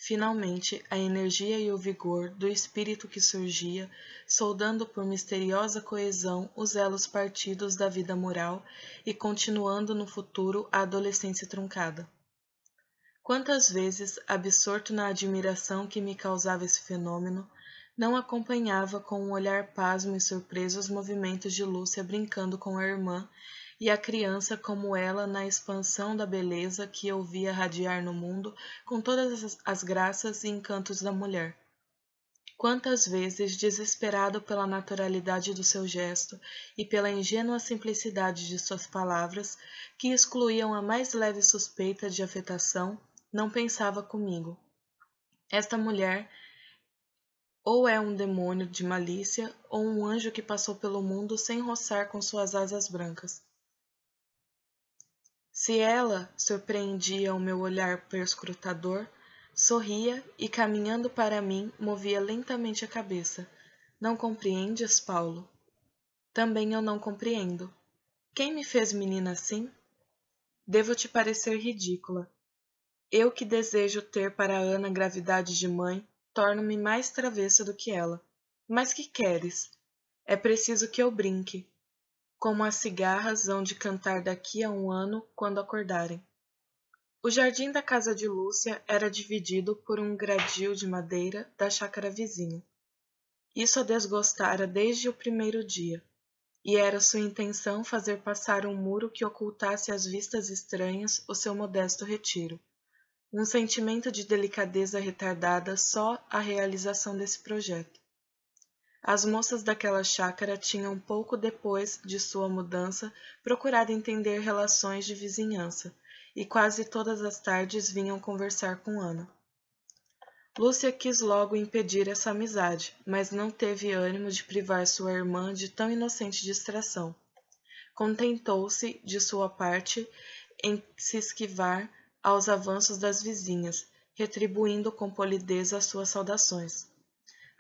Finalmente, a energia e o vigor do espírito que surgia, soldando por misteriosa coesão os elos partidos da vida moral e continuando no futuro a adolescência truncada. Quantas vezes, absorto na admiração que me causava esse fenômeno, não acompanhava com um olhar pasmo e surpreso os movimentos de Lúcia brincando com a irmã e a criança como ela na expansão da beleza que eu via radiar no mundo com todas as graças e encantos da mulher. Quantas vezes, desesperado pela naturalidade do seu gesto e pela ingênua simplicidade de suas palavras, que excluíam a mais leve suspeita de afetação, não pensava comigo. Esta mulher ou é um demônio de malícia ou um anjo que passou pelo mundo sem roçar com suas asas brancas. Se ela surpreendia o meu olhar perscrutador, sorria e, caminhando para mim, movia lentamente a cabeça. Não compreendes, Paulo? Também eu não compreendo. Quem me fez menina assim? Devo te parecer ridícula. Eu que desejo ter para Ana gravidade de mãe, torno-me mais travessa do que ela. Mas que queres? É preciso que eu brinque, como as cigarras hão de cantar daqui a um ano quando acordarem. O jardim da casa de Lúcia era dividido por um gradil de madeira da chácara vizinha. Isso a desgostara desde o primeiro dia, e era sua intenção fazer passar um muro que ocultasse às vistas estranhas o seu modesto retiro. Um sentimento de delicadeza retardada só a realização desse projeto. As moças daquela chácara tinham pouco depois de sua mudança procurado entender relações de vizinhança, e quase todas as tardes vinham conversar com Ana. Lúcia quis logo impedir essa amizade, mas não teve ânimo de privar sua irmã de tão inocente distração. Contentou-se, de sua parte, em se esquivar aos avanços das vizinhas, retribuindo com polidez as suas saudações.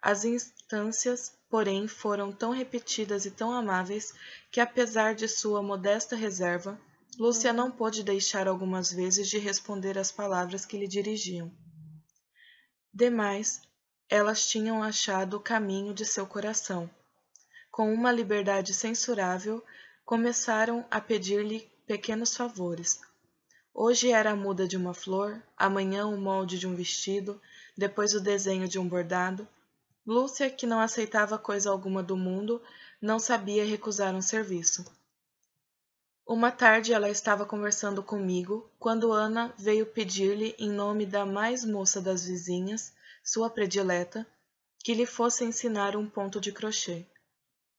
As instâncias, porém, foram tão repetidas e tão amáveis que, apesar de sua modesta reserva, Lúcia não pôde deixar algumas vezes de responder às palavras que lhe dirigiam. Demais, elas tinham achado o caminho de seu coração. Com uma liberdade censurável, começaram a pedir-lhe pequenos favores. Hoje era a muda de uma flor, amanhã o molde de um vestido, depois o desenho de um bordado, Lúcia, que não aceitava coisa alguma do mundo, não sabia recusar um serviço. Uma tarde ela estava conversando comigo quando Ana veio pedir-lhe, em nome da mais moça das vizinhas, sua predileta, que lhe fosse ensinar um ponto de crochê.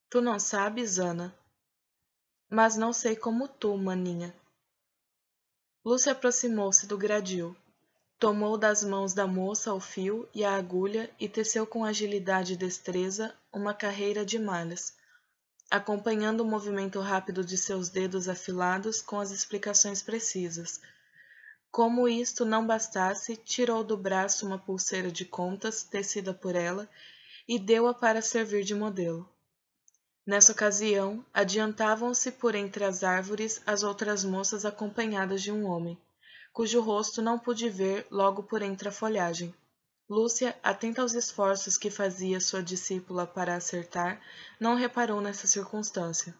Tu não sabes, Ana? Mas não sei como tu, maninha. Lúcia aproximou-se do gradil. Tomou das mãos da moça o fio e a agulha e teceu com agilidade e destreza uma carreira de malhas, acompanhando o movimento rápido de seus dedos afilados com as explicações precisas. Como isto não bastasse, tirou do braço uma pulseira de contas tecida por ela e deu-a para servir de modelo. Nessa ocasião, adiantavam-se por entre as árvores as outras moças acompanhadas de um homem cujo rosto não pude ver logo por entre a folhagem. Lúcia, atenta aos esforços que fazia sua discípula para acertar, não reparou nessa circunstância.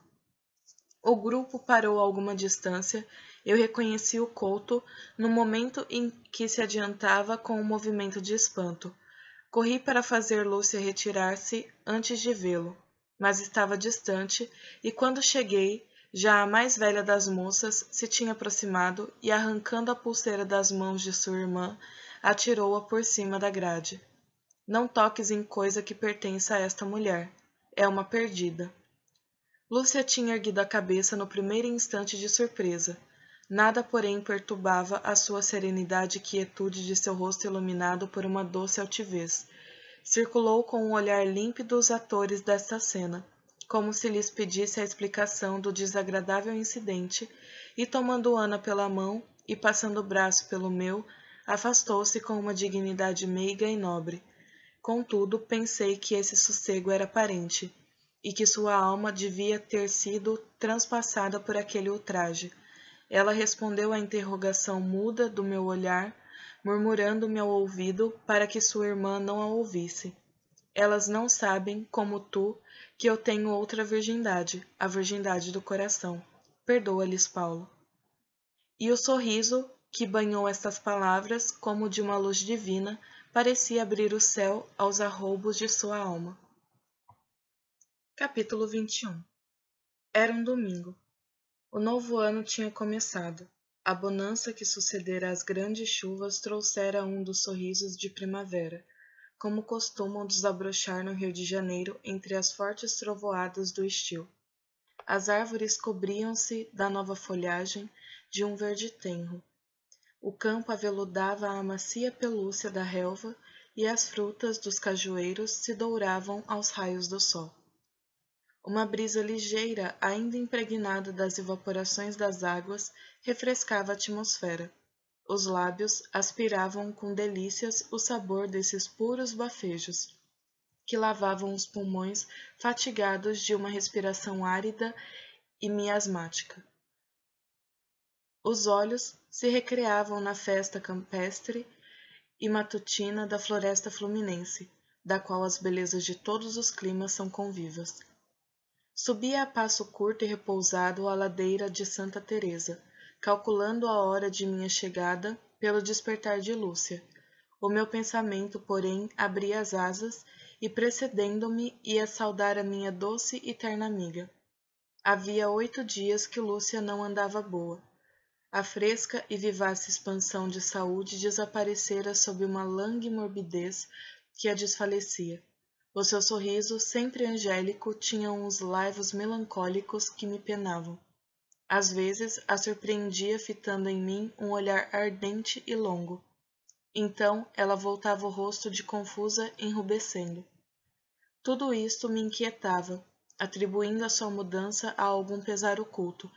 O grupo parou a alguma distância. Eu reconheci o Couto no momento em que se adiantava com um movimento de espanto. Corri para fazer Lúcia retirar-se antes de vê-lo, mas estava distante e quando cheguei já a mais velha das moças se tinha aproximado e, arrancando a pulseira das mãos de sua irmã, atirou-a por cima da grade. Não toques em coisa que pertence a esta mulher. É uma perdida. Lúcia tinha erguido a cabeça no primeiro instante de surpresa. Nada, porém, perturbava a sua serenidade e quietude de seu rosto iluminado por uma doce altivez. Circulou com um olhar límpido os atores desta cena como se lhes pedisse a explicação do desagradável incidente, e tomando Ana pela mão e passando o braço pelo meu, afastou-se com uma dignidade meiga e nobre. Contudo, pensei que esse sossego era parente, e que sua alma devia ter sido transpassada por aquele ultraje. Ela respondeu à interrogação muda do meu olhar, murmurando-me ao ouvido para que sua irmã não a ouvisse. Elas não sabem, como tu, que eu tenho outra virgindade, a virgindade do coração. Perdoa-lhes, Paulo. E o sorriso que banhou estas palavras como de uma luz divina parecia abrir o céu aos arroubos de sua alma. Capítulo 21 Era um domingo. O novo ano tinha começado. A bonança que sucedera às grandes chuvas trouxera um dos sorrisos de primavera como costumam desabrochar no Rio de Janeiro entre as fortes trovoadas do estio. As árvores cobriam-se da nova folhagem de um verde tenro. O campo aveludava a macia pelúcia da relva e as frutas dos cajueiros se douravam aos raios do sol. Uma brisa ligeira, ainda impregnada das evaporações das águas, refrescava a atmosfera. Os lábios aspiravam com delícias o sabor desses puros bafejos, que lavavam os pulmões fatigados de uma respiração árida e miasmática. Os olhos se recreavam na festa campestre e matutina da floresta fluminense, da qual as belezas de todos os climas são convivas. Subia a passo curto e repousado a ladeira de Santa Teresa, calculando a hora de minha chegada pelo despertar de Lúcia. O meu pensamento, porém, abria as asas e, precedendo-me, ia saudar a minha doce e terna amiga. Havia oito dias que Lúcia não andava boa. A fresca e vivace expansão de saúde desaparecera sob uma langue morbidez que a desfalecia. O seu sorriso, sempre angélico, tinha uns laivos melancólicos que me penavam. Às vezes a surpreendia fitando em mim um olhar ardente e longo. Então ela voltava o rosto de confusa, enrubescendo. Tudo isto me inquietava, atribuindo a sua mudança a algum pesar oculto,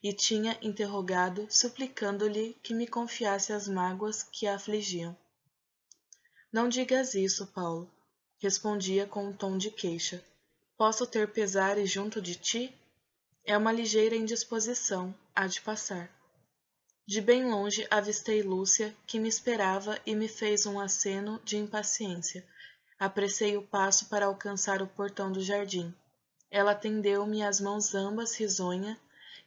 e tinha interrogado, suplicando-lhe que me confiasse as mágoas que a afligiam. Não digas isso, Paulo, respondia com um tom de queixa. Posso ter pesares junto de ti? É uma ligeira indisposição, há de passar. De bem longe avistei Lúcia, que me esperava e me fez um aceno de impaciência. Apressei o passo para alcançar o portão do jardim. Ela tendeu-me as mãos ambas risonha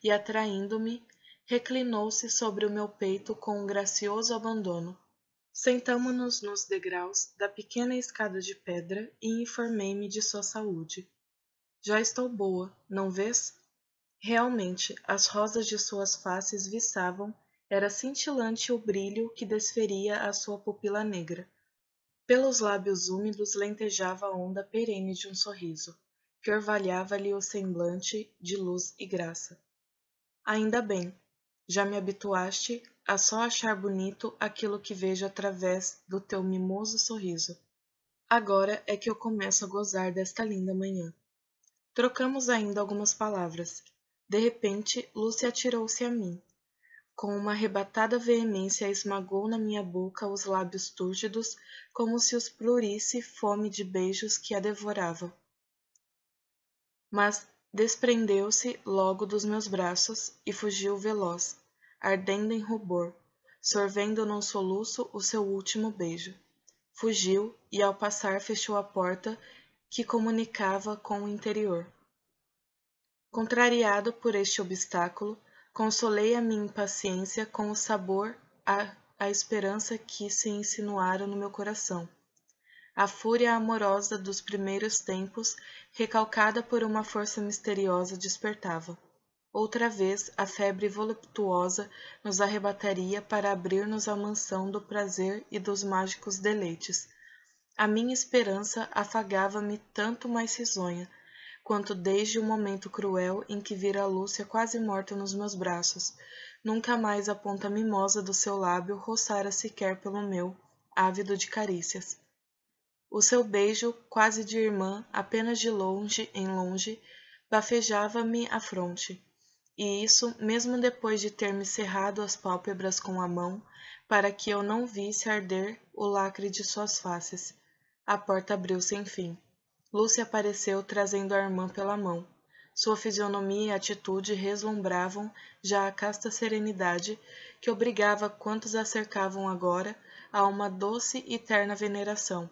e, atraindo-me, reclinou-se sobre o meu peito com um gracioso abandono. Sentamo-nos nos degraus da pequena escada de pedra e informei-me de sua saúde. Já estou boa, não vês? Realmente, as rosas de suas faces viçavam, era cintilante o brilho que desferia a sua pupila negra. Pelos lábios úmidos lentejava a onda perene de um sorriso, que orvalhava-lhe o semblante de luz e graça. Ainda bem, já me habituaste a só achar bonito aquilo que vejo através do teu mimoso sorriso. Agora é que eu começo a gozar desta linda manhã. Trocamos ainda algumas palavras, de repente, Lúcia atirou-se a mim. Com uma arrebatada veemência, esmagou na minha boca os lábios túrgidos, como se os plurisse fome de beijos que a devorava. Mas desprendeu-se logo dos meus braços e fugiu veloz, ardendo em rubor, sorvendo num soluço o seu último beijo. Fugiu e, ao passar, fechou a porta que comunicava com o interior. Contrariado por este obstáculo, consolei a minha impaciência com o sabor a, a esperança que se insinuara no meu coração. A fúria amorosa dos primeiros tempos, recalcada por uma força misteriosa, despertava. Outra vez a febre voluptuosa nos arrebataria para abrir-nos a mansão do prazer e dos mágicos deleites. A minha esperança afagava-me tanto mais risonha, quanto desde o momento cruel em que vira Lúcia quase morta nos meus braços. Nunca mais a ponta mimosa do seu lábio roçara sequer pelo meu, ávido de carícias. O seu beijo, quase de irmã, apenas de longe em longe, bafejava-me a fronte. E isso, mesmo depois de ter-me cerrado as pálpebras com a mão, para que eu não visse arder o lacre de suas faces. A porta abriu sem fim. Lúcia apareceu trazendo a irmã pela mão. Sua fisionomia e atitude reslumbravam já a casta serenidade que obrigava quantos a cercavam agora a uma doce e terna veneração.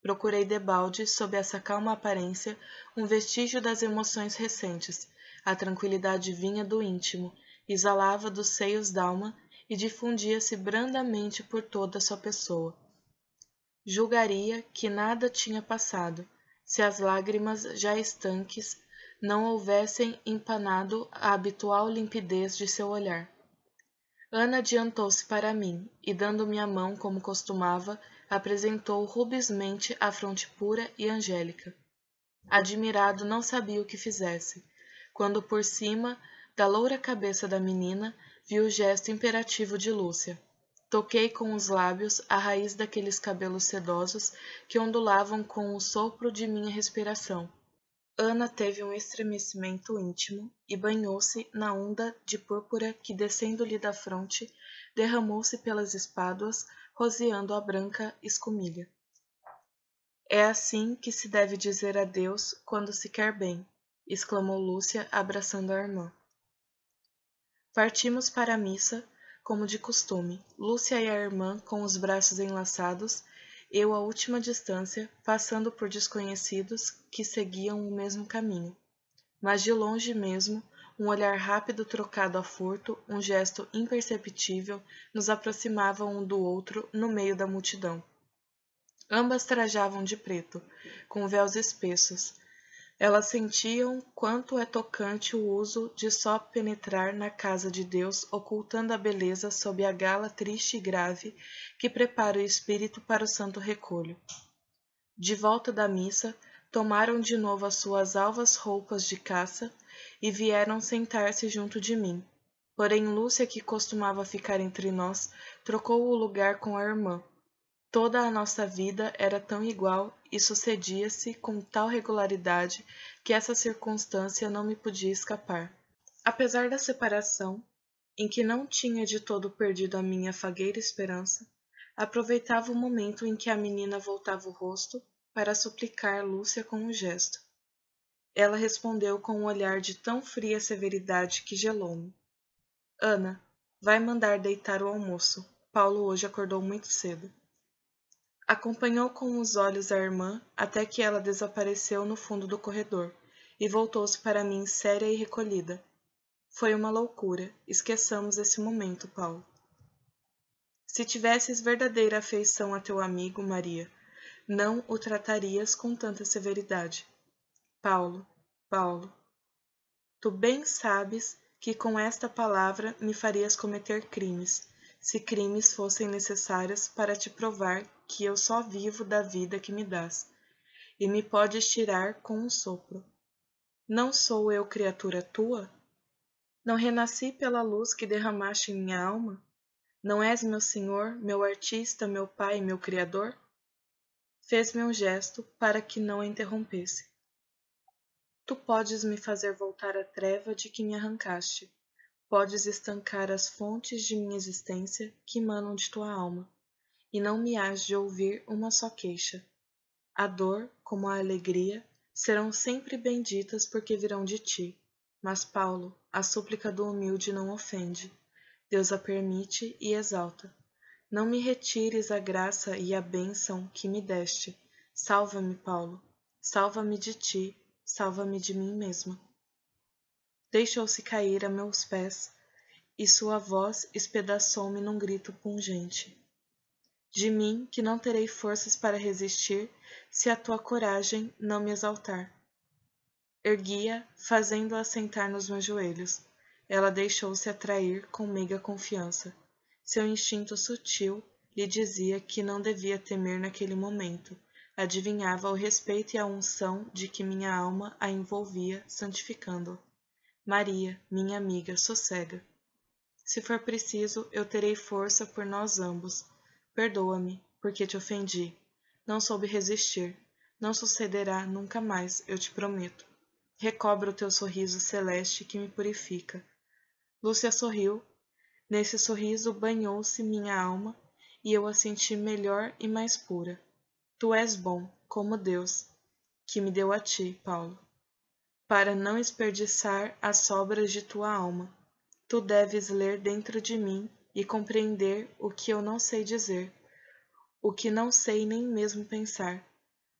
Procurei debalde, sob essa calma aparência, um vestígio das emoções recentes. A tranquilidade vinha do íntimo, exalava dos seios d'alma e difundia-se brandamente por toda a sua pessoa. Julgaria que nada tinha passado, se as lágrimas já estanques não houvessem empanado a habitual limpidez de seu olhar. Ana adiantou-se para mim e, dando-me a mão como costumava, apresentou rubismente a fronte pura e angélica. Admirado, não sabia o que fizesse, quando por cima da loura cabeça da menina vi o gesto imperativo de Lúcia. Toquei com os lábios a raiz daqueles cabelos sedosos que ondulavam com o sopro de minha respiração. Ana teve um estremecimento íntimo e banhou-se na onda de púrpura que, descendo-lhe da fronte, derramou-se pelas espáduas, roseando a branca escumilha. É assim que se deve dizer adeus quando se quer bem, exclamou Lúcia, abraçando a irmã. Partimos para a missa como de costume, Lúcia e a irmã com os braços enlaçados, eu à última distância, passando por desconhecidos que seguiam o mesmo caminho. Mas de longe mesmo, um olhar rápido trocado a furto, um gesto imperceptível, nos aproximava um do outro no meio da multidão. Ambas trajavam de preto, com véus espessos, elas sentiam quanto é tocante o uso de só penetrar na casa de Deus, ocultando a beleza sob a gala triste e grave que prepara o espírito para o santo recolho. De volta da missa, tomaram de novo as suas alvas roupas de caça e vieram sentar-se junto de mim. Porém, Lúcia, que costumava ficar entre nós, trocou o lugar com a irmã, Toda a nossa vida era tão igual e sucedia-se com tal regularidade que essa circunstância não me podia escapar. Apesar da separação, em que não tinha de todo perdido a minha fagueira esperança, aproveitava o momento em que a menina voltava o rosto para suplicar Lúcia com um gesto. Ela respondeu com um olhar de tão fria severidade que gelou-me. Ana, vai mandar deitar o almoço. Paulo hoje acordou muito cedo. Acompanhou com os olhos a irmã até que ela desapareceu no fundo do corredor e voltou-se para mim séria e recolhida. Foi uma loucura. Esqueçamos esse momento, Paulo. Se tivesses verdadeira afeição a teu amigo, Maria, não o tratarias com tanta severidade. Paulo, Paulo, tu bem sabes que com esta palavra me farias cometer crimes, se crimes fossem necessários para te provar que eu só vivo da vida que me dás, e me podes tirar com um sopro. Não sou eu criatura tua? Não renasci pela luz que derramaste em minha alma? Não és meu Senhor, meu artista, meu Pai, meu Criador? Fez-me um gesto para que não a interrompesse. Tu podes me fazer voltar à treva de que me arrancaste, podes estancar as fontes de minha existência que emanam de tua alma e não me hás de ouvir uma só queixa. A dor, como a alegria, serão sempre benditas porque virão de ti. Mas, Paulo, a súplica do humilde não ofende. Deus a permite e exalta. Não me retires a graça e a bênção que me deste. Salva-me, Paulo. Salva-me de ti. Salva-me de mim mesma. Deixou-se cair a meus pés, e sua voz espedaçou-me num grito pungente de mim que não terei forças para resistir se a tua coragem não me exaltar. Erguia, fazendo-a sentar nos meus joelhos. Ela deixou-se atrair com meiga confiança. Seu instinto sutil lhe dizia que não devia temer naquele momento. Adivinhava o respeito e a unção de que minha alma a envolvia, santificando-a. Maria, minha amiga, sossega. Se for preciso, eu terei força por nós ambos Perdoa-me, porque te ofendi. Não soube resistir. Não sucederá nunca mais, eu te prometo. Recobra o teu sorriso celeste que me purifica. Lúcia sorriu. Nesse sorriso banhou-se minha alma e eu a senti melhor e mais pura. Tu és bom, como Deus, que me deu a ti, Paulo, para não desperdiçar as sobras de tua alma. Tu deves ler dentro de mim e compreender o que eu não sei dizer, o que não sei nem mesmo pensar.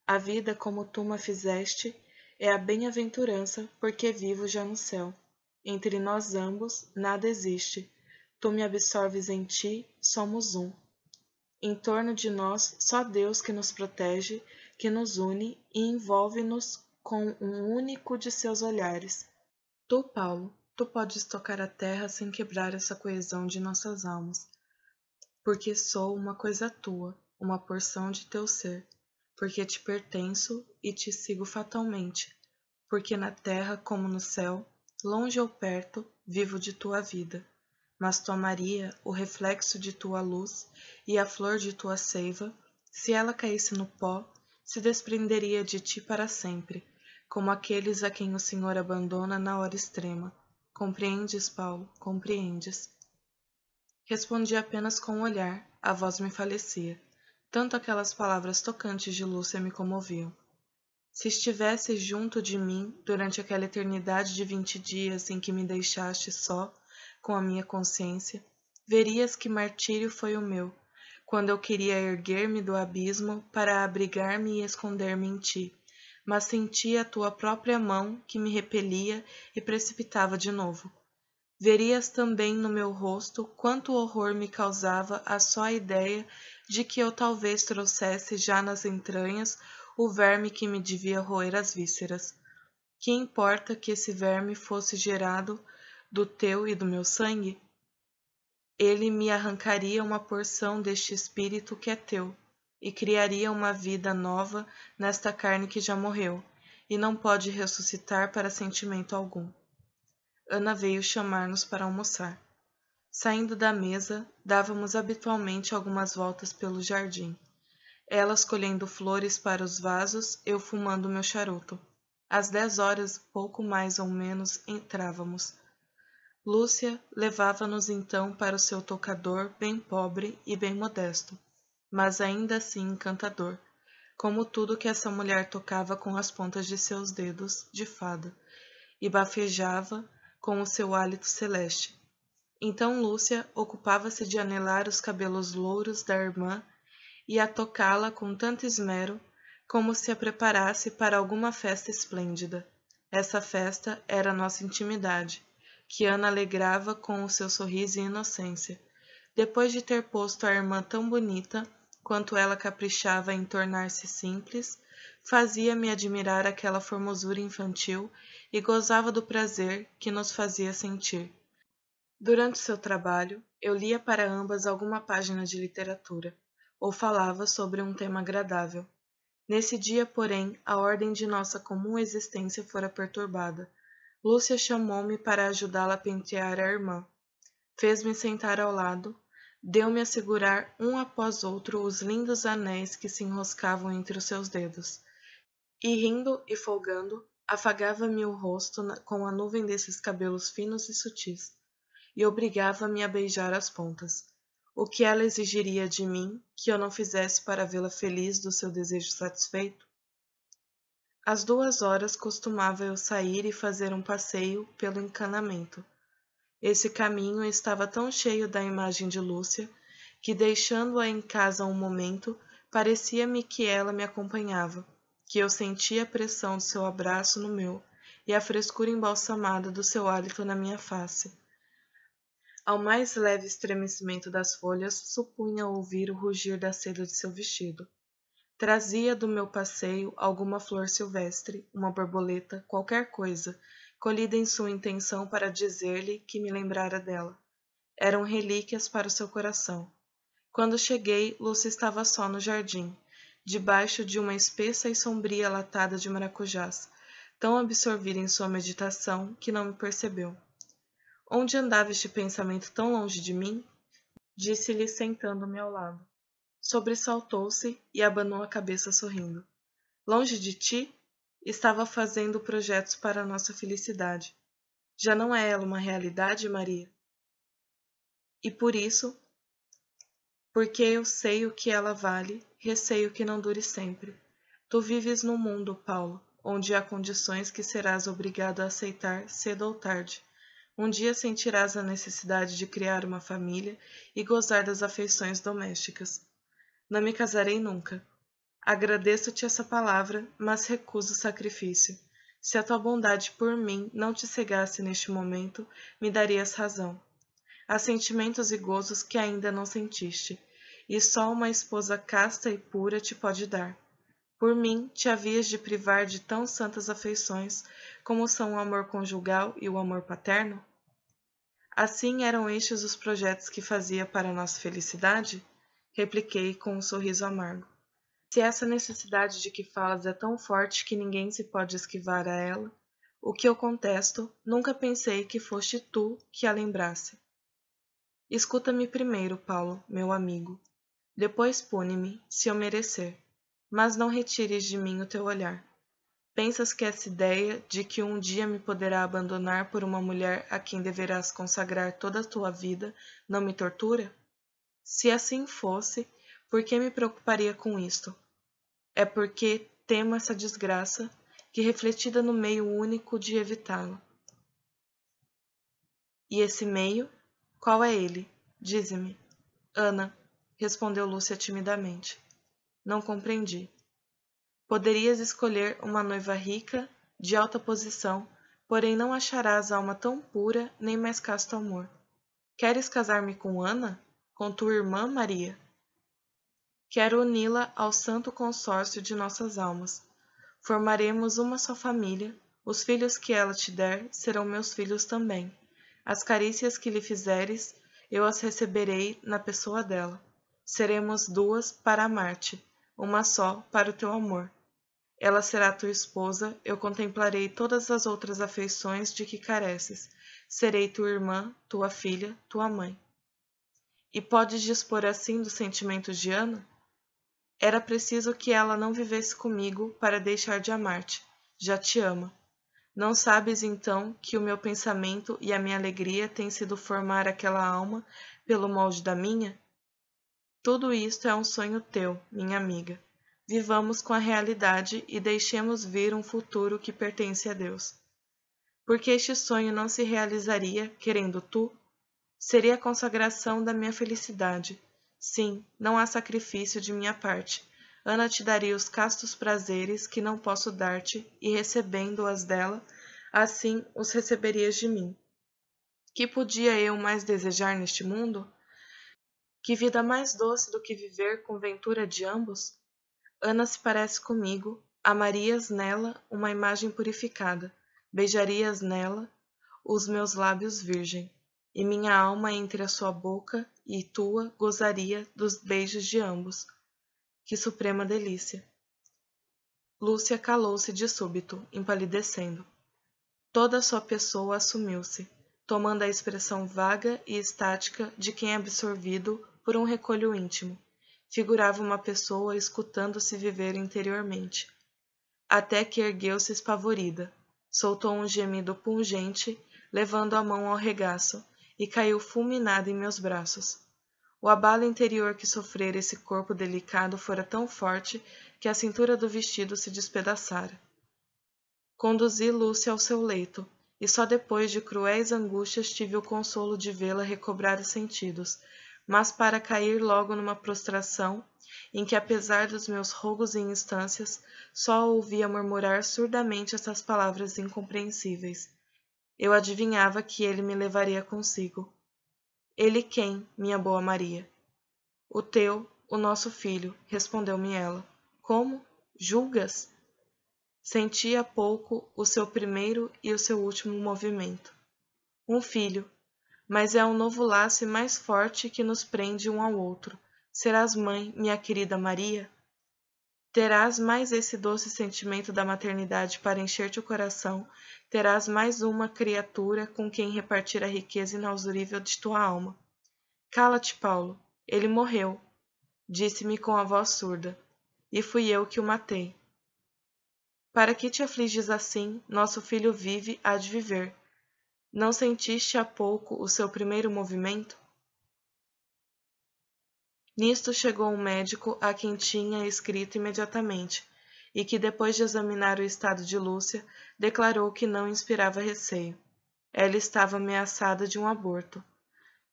A vida como tu me fizeste é a bem-aventurança, porque vivo já no céu. Entre nós ambos nada existe. Tu me absorves em ti, somos um. Em torno de nós, só Deus que nos protege, que nos une e envolve-nos com um único de seus olhares. Tu, Paulo, Tu podes tocar a terra sem quebrar essa coesão de nossas almas, porque sou uma coisa tua, uma porção de teu ser, porque te pertenço e te sigo fatalmente, porque na terra como no céu, longe ou perto, vivo de tua vida. Mas tua Maria, o reflexo de tua luz e a flor de tua seiva, se ela caísse no pó, se desprenderia de ti para sempre, como aqueles a quem o Senhor abandona na hora extrema Compreendes, Paulo, compreendes. Respondi apenas com o um olhar, a voz me falecia. Tanto aquelas palavras tocantes de Lúcia me comoviam. Se estivesse junto de mim durante aquela eternidade de vinte dias em que me deixaste só com a minha consciência, verias que martírio foi o meu, quando eu queria erguer-me do abismo para abrigar-me e esconder-me em ti, mas sentia a tua própria mão que me repelia e precipitava de novo. Verias também no meu rosto quanto horror me causava a só ideia de que eu talvez trouxesse já nas entranhas o verme que me devia roer as vísceras. Que importa que esse verme fosse gerado do teu e do meu sangue? Ele me arrancaria uma porção deste espírito que é teu e criaria uma vida nova nesta carne que já morreu e não pode ressuscitar para sentimento algum. Ana veio chamar-nos para almoçar. Saindo da mesa, dávamos habitualmente algumas voltas pelo jardim. Ela colhendo flores para os vasos, eu fumando meu charuto. Às dez horas, pouco mais ou menos, entrávamos. Lúcia levava-nos então para o seu tocador, bem pobre e bem modesto mas ainda assim encantador, como tudo que essa mulher tocava com as pontas de seus dedos de fada, e bafejava com o seu hálito celeste. Então Lúcia ocupava-se de anelar os cabelos louros da irmã e a tocá-la com tanto esmero como se a preparasse para alguma festa esplêndida. Essa festa era nossa intimidade, que Ana alegrava com o seu sorriso e inocência. Depois de ter posto a irmã tão bonita quanto ela caprichava em tornar-se simples, fazia-me admirar aquela formosura infantil e gozava do prazer que nos fazia sentir. Durante seu trabalho, eu lia para ambas alguma página de literatura, ou falava sobre um tema agradável. Nesse dia, porém, a ordem de nossa comum existência fora perturbada. Lúcia chamou-me para ajudá-la a pentear a irmã. Fez-me sentar ao lado Deu-me a segurar um após outro os lindos anéis que se enroscavam entre os seus dedos, e rindo e folgando, afagava-me o rosto com a nuvem desses cabelos finos e sutis, e obrigava-me a beijar as pontas. O que ela exigiria de mim que eu não fizesse para vê-la feliz do seu desejo satisfeito? Às duas horas costumava eu sair e fazer um passeio pelo encanamento esse caminho estava tão cheio da imagem de Lúcia que, deixando-a em casa um momento, parecia-me que ela me acompanhava, que eu sentia a pressão do seu abraço no meu e a frescura embalsamada do seu hálito na minha face. Ao mais leve estremecimento das folhas, supunha ouvir o rugir da seda de seu vestido. Trazia do meu passeio alguma flor silvestre, uma borboleta, qualquer coisa colhida em sua intenção para dizer-lhe que me lembrara dela. Eram relíquias para o seu coração. Quando cheguei, Lúcia estava só no jardim, debaixo de uma espessa e sombria latada de maracujás, tão absorvida em sua meditação que não me percebeu. Onde andava este pensamento tão longe de mim? Disse-lhe sentando-me ao lado. Sobressaltou-se e abanou a cabeça sorrindo. Longe de ti? estava fazendo projetos para nossa felicidade. Já não é ela uma realidade, Maria? E por isso, porque eu sei o que ela vale, receio que não dure sempre. Tu vives num mundo, Paulo, onde há condições que serás obrigado a aceitar cedo ou tarde. Um dia sentirás a necessidade de criar uma família e gozar das afeições domésticas. Não me casarei nunca. Agradeço-te essa palavra, mas recuso o sacrifício. Se a tua bondade por mim não te cegasse neste momento, me darias razão. Há sentimentos e gozos que ainda não sentiste, e só uma esposa casta e pura te pode dar. Por mim, te havias de privar de tão santas afeições como são o amor conjugal e o amor paterno? Assim eram estes os projetos que fazia para nossa felicidade? Repliquei com um sorriso amargo. Se essa necessidade de que falas é tão forte que ninguém se pode esquivar a ela, o que eu contesto, nunca pensei que foste tu que a lembrasse. Escuta-me primeiro, Paulo, meu amigo. Depois pune-me, se eu merecer, mas não retires de mim o teu olhar. Pensas que essa ideia de que um dia me poderá abandonar por uma mulher a quem deverás consagrar toda a tua vida não me tortura? Se assim fosse, por que me preocuparia com isto? É porque temo essa desgraça que refletida no meio único de evitá la E esse meio? Qual é ele? Dize-me. Ana, respondeu Lúcia timidamente. Não compreendi. Poderias escolher uma noiva rica, de alta posição, porém não acharás alma tão pura nem mais casto amor. Queres casar-me com Ana? Com tua irmã Maria? Quero uni-la ao santo consórcio de nossas almas. Formaremos uma só família, os filhos que ela te der serão meus filhos também. As carícias que lhe fizeres, eu as receberei na pessoa dela. Seremos duas para amar-te, uma só para o teu amor. Ela será tua esposa, eu contemplarei todas as outras afeições de que careces. Serei tua irmã, tua filha, tua mãe. E podes dispor assim dos sentimentos de Ana? Era preciso que ela não vivesse comigo para deixar de amar-te. Já te ama. Não sabes então que o meu pensamento e a minha alegria têm sido formar aquela alma pelo molde da minha? Tudo isto é um sonho teu, minha amiga. Vivamos com a realidade e deixemos vir um futuro que pertence a Deus. Porque este sonho não se realizaria, querendo tu, seria a consagração da minha felicidade, Sim, não há sacrifício de minha parte. Ana te daria os castos prazeres que não posso dar-te, e recebendo-as dela, assim os receberias de mim. Que podia eu mais desejar neste mundo? Que vida mais doce do que viver com ventura de ambos? Ana se parece comigo, amarias nela uma imagem purificada, beijarias nela os meus lábios virgem, e minha alma entre a sua boca e tua gozaria dos beijos de ambos. Que suprema delícia! Lúcia calou-se de súbito, empalidecendo. Toda a sua pessoa assumiu-se, tomando a expressão vaga e estática de quem é absorvido por um recolho íntimo. Figurava uma pessoa escutando-se viver interiormente. Até que ergueu-se espavorida, soltou um gemido pungente, levando a mão ao regaço, e caiu fulminada em meus braços. O abalo interior que sofrera esse corpo delicado fora tão forte que a cintura do vestido se despedaçara. Conduzi Lúcia ao seu leito, e só depois de cruéis angústias tive o consolo de vê-la recobrar os sentidos, mas para cair logo numa prostração, em que, apesar dos meus rogos e instâncias, só ouvia murmurar surdamente essas palavras incompreensíveis eu adivinhava que ele me levaria consigo. Ele quem, minha boa Maria? O teu, o nosso filho, respondeu-me ela. Como? Julgas? Senti há pouco o seu primeiro e o seu último movimento. Um filho, mas é um novo laço mais forte que nos prende um ao outro. Serás mãe, minha querida Maria? Terás mais esse doce sentimento da maternidade para encher-te o coração, terás mais uma criatura com quem repartir a riqueza inausurível de tua alma. Cala-te, Paulo, ele morreu, disse-me com a voz surda, e fui eu que o matei. Para que te afliges assim, nosso filho vive, há de viver. Não sentiste há pouco o seu primeiro movimento? Nisto chegou um médico a quem tinha escrito imediatamente, e que, depois de examinar o estado de Lúcia, declarou que não inspirava receio. Ela estava ameaçada de um aborto,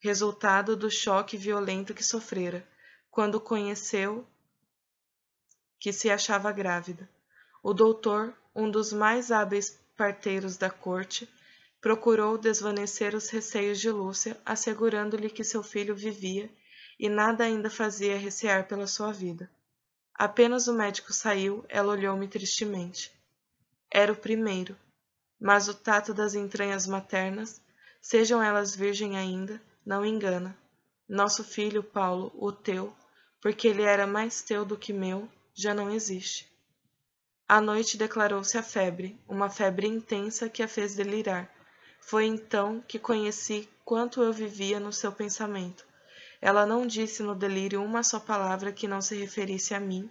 resultado do choque violento que sofrera, quando conheceu que se achava grávida. O doutor, um dos mais hábeis parteiros da corte, procurou desvanecer os receios de Lúcia, assegurando-lhe que seu filho vivia e nada ainda fazia recear pela sua vida. Apenas o médico saiu, ela olhou-me tristemente. Era o primeiro, mas o tato das entranhas maternas, sejam elas virgem ainda, não engana. Nosso filho, Paulo, o teu, porque ele era mais teu do que meu, já não existe. À noite declarou-se a febre, uma febre intensa que a fez delirar. Foi então que conheci quanto eu vivia no seu pensamento ela não disse no delírio uma só palavra que não se referisse a mim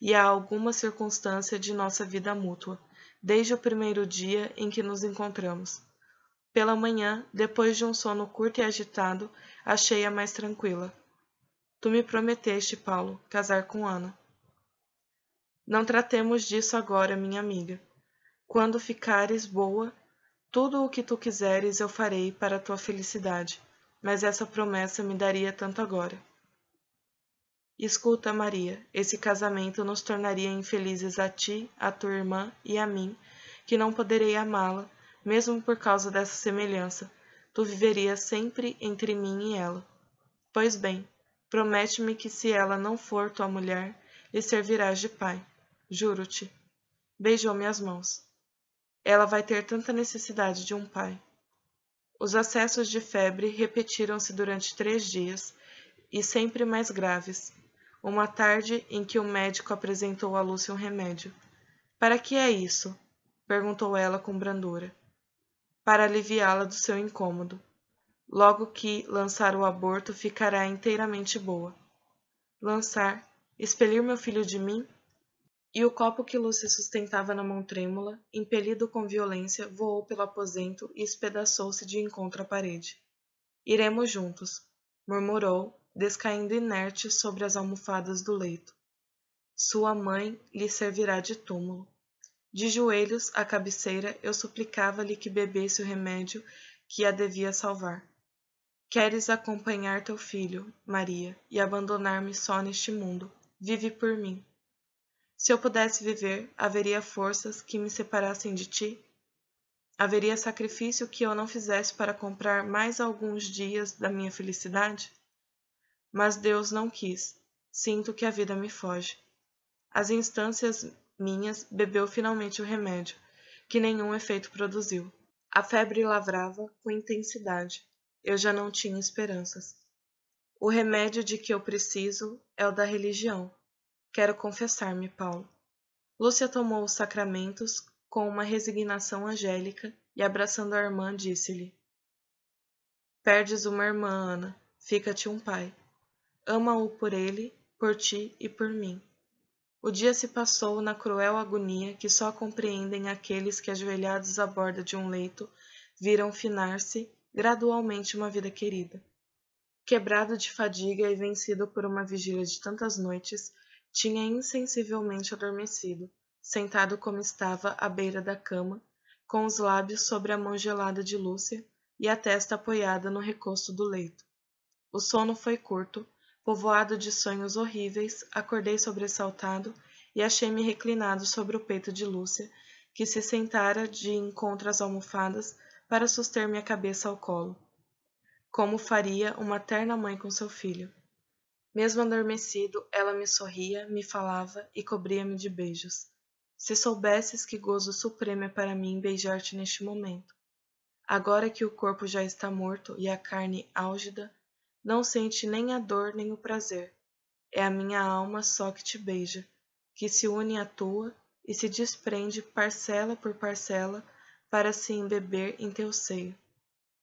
e a alguma circunstância de nossa vida mútua, desde o primeiro dia em que nos encontramos. Pela manhã, depois de um sono curto e agitado, achei-a mais tranquila. Tu me prometeste, Paulo, casar com Ana. Não tratemos disso agora, minha amiga. Quando ficares boa, tudo o que tu quiseres eu farei para a tua felicidade mas essa promessa me daria tanto agora. Escuta, Maria, esse casamento nos tornaria infelizes a ti, a tua irmã e a mim, que não poderei amá-la, mesmo por causa dessa semelhança. Tu viverias sempre entre mim e ela. Pois bem, promete-me que se ela não for tua mulher, lhe servirás de pai. Juro-te. Beijou-me as mãos. Ela vai ter tanta necessidade de um pai. Os acessos de febre repetiram-se durante três dias e sempre mais graves. Uma tarde em que o médico apresentou a Lúcia um remédio. Para que é isso? perguntou ela com brandura. Para aliviá-la do seu incômodo. Logo que lançar o aborto, ficará inteiramente boa. Lançar? Expelir meu filho de mim? E o copo que Lúcia sustentava na mão trêmula, impelido com violência, voou pelo aposento e espedaçou-se de encontro à parede. Iremos juntos, murmurou, descaindo inerte sobre as almofadas do leito. Sua mãe lhe servirá de túmulo. De joelhos à cabeceira, eu suplicava-lhe que bebesse o remédio que a devia salvar. Queres acompanhar teu filho, Maria, e abandonar-me só neste mundo. Vive por mim. Se eu pudesse viver, haveria forças que me separassem de ti? Haveria sacrifício que eu não fizesse para comprar mais alguns dias da minha felicidade? Mas Deus não quis. Sinto que a vida me foge. As instâncias minhas bebeu finalmente o remédio, que nenhum efeito produziu. A febre lavrava com intensidade. Eu já não tinha esperanças. O remédio de que eu preciso é o da religião Quero confessar-me, Paulo. Lúcia tomou os sacramentos com uma resignação angélica e, abraçando a irmã, disse-lhe: Perdes uma irmã, Ana, fica-te um pai. Ama-o por ele, por ti e por mim. O dia se passou na cruel agonia que só compreendem aqueles que, ajoelhados à borda de um leito, viram finar-se gradualmente uma vida querida. Quebrado de fadiga e vencido por uma vigília de tantas noites, tinha insensivelmente adormecido, sentado como estava à beira da cama, com os lábios sobre a mão gelada de Lúcia e a testa apoiada no recosto do leito. O sono foi curto, povoado de sonhos horríveis, acordei sobressaltado e achei-me reclinado sobre o peito de Lúcia, que se sentara de encontro às almofadas para suster minha cabeça ao colo, como faria uma terna mãe com seu filho. Mesmo adormecido, ela me sorria, me falava e cobria-me de beijos. Se soubesses que gozo supremo é para mim beijar-te neste momento. Agora que o corpo já está morto e a carne álgida, não sente nem a dor nem o prazer. É a minha alma só que te beija, que se une à tua e se desprende parcela por parcela para se embeber em teu seio.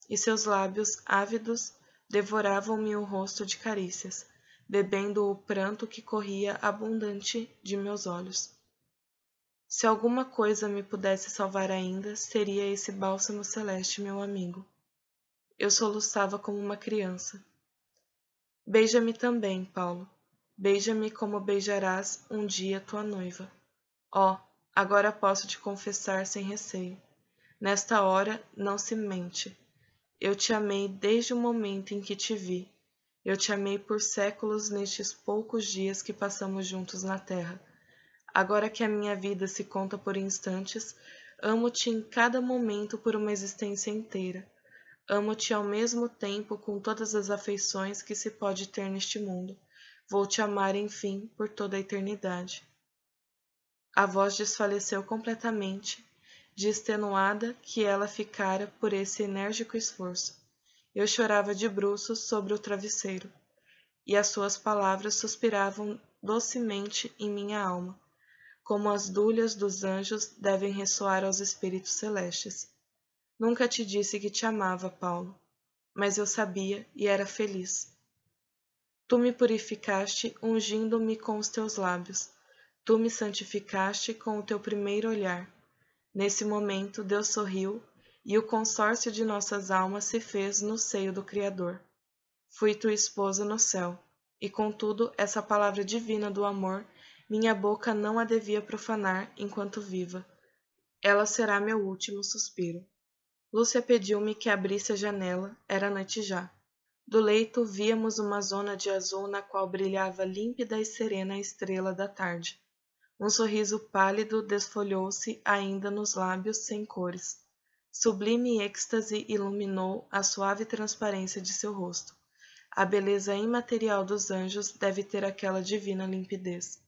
E seus lábios ávidos devoravam-me o rosto de carícias bebendo o pranto que corria abundante de meus olhos. Se alguma coisa me pudesse salvar ainda, seria esse bálsamo celeste, meu amigo. Eu soluçava como uma criança. Beija-me também, Paulo. Beija-me como beijarás um dia tua noiva. Ó, oh, agora posso te confessar sem receio. Nesta hora não se mente. Eu te amei desde o momento em que te vi eu te amei por séculos nestes poucos dias que passamos juntos na terra. Agora que a minha vida se conta por instantes, amo-te em cada momento por uma existência inteira. Amo-te ao mesmo tempo com todas as afeições que se pode ter neste mundo. Vou te amar, enfim, por toda a eternidade. A voz desfaleceu completamente, de extenuada que ela ficara por esse enérgico esforço. Eu chorava de bruços sobre o travesseiro, e as suas palavras suspiravam docemente em minha alma, como as dúlias dos anjos devem ressoar aos espíritos celestes. Nunca te disse que te amava, Paulo, mas eu sabia e era feliz. Tu me purificaste ungindo-me com os teus lábios. Tu me santificaste com o teu primeiro olhar. Nesse momento, Deus sorriu e o consórcio de nossas almas se fez no seio do Criador. Fui tua esposa no céu, e contudo, essa palavra divina do amor, minha boca não a devia profanar enquanto viva. Ela será meu último suspiro. Lúcia pediu-me que abrisse a janela, era noite já. Do leito víamos uma zona de azul na qual brilhava límpida e serena a estrela da tarde. Um sorriso pálido desfolhou-se ainda nos lábios sem cores. Sublime êxtase iluminou a suave transparência de seu rosto. A beleza imaterial dos anjos deve ter aquela divina limpidez.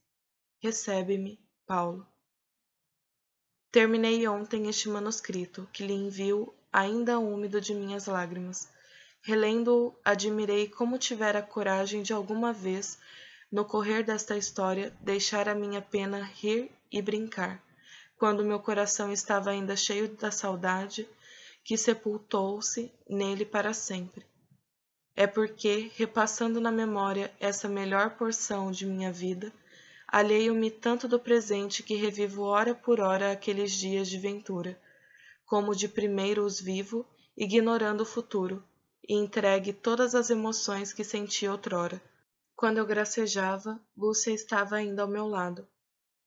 Recebe-me, Paulo. Terminei ontem este manuscrito, que lhe envio ainda úmido de minhas lágrimas. Relendo-o, admirei como tivera coragem de alguma vez, no correr desta história, deixar a minha pena rir e brincar quando meu coração estava ainda cheio da saudade, que sepultou-se nele para sempre. É porque, repassando na memória essa melhor porção de minha vida, alheio-me tanto do presente que revivo hora por hora aqueles dias de ventura, como de primeiro os vivo, ignorando o futuro, e entregue todas as emoções que senti outrora. Quando eu gracejava, Lúcia estava ainda ao meu lado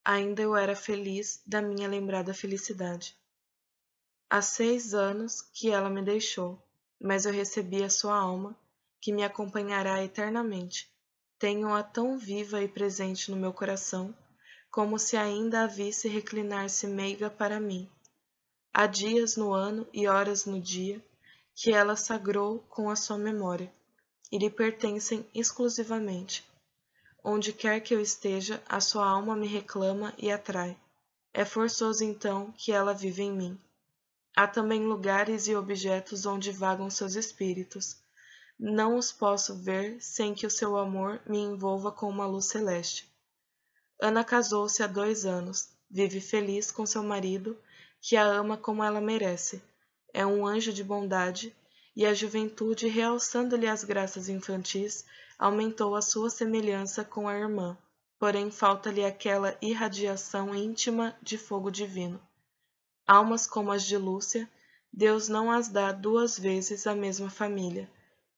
ainda eu era feliz da minha lembrada felicidade. Há seis anos que ela me deixou, mas eu recebi a sua alma, que me acompanhará eternamente. Tenho-a tão viva e presente no meu coração, como se ainda a visse reclinar-se meiga para mim. Há dias no ano e horas no dia que ela sagrou com a sua memória, e lhe pertencem exclusivamente Onde quer que eu esteja, a sua alma me reclama e atrai. É forçoso então que ela vive em mim. Há também lugares e objetos onde vagam seus espíritos. Não os posso ver sem que o seu amor me envolva com uma luz celeste. Ana casou-se há dois anos, vive feliz com seu marido, que a ama como ela merece. É um anjo de bondade, e a juventude, realçando-lhe as graças infantis, aumentou a sua semelhança com a irmã, porém falta-lhe aquela irradiação íntima de fogo divino. Almas como as de Lúcia, Deus não as dá duas vezes à mesma família,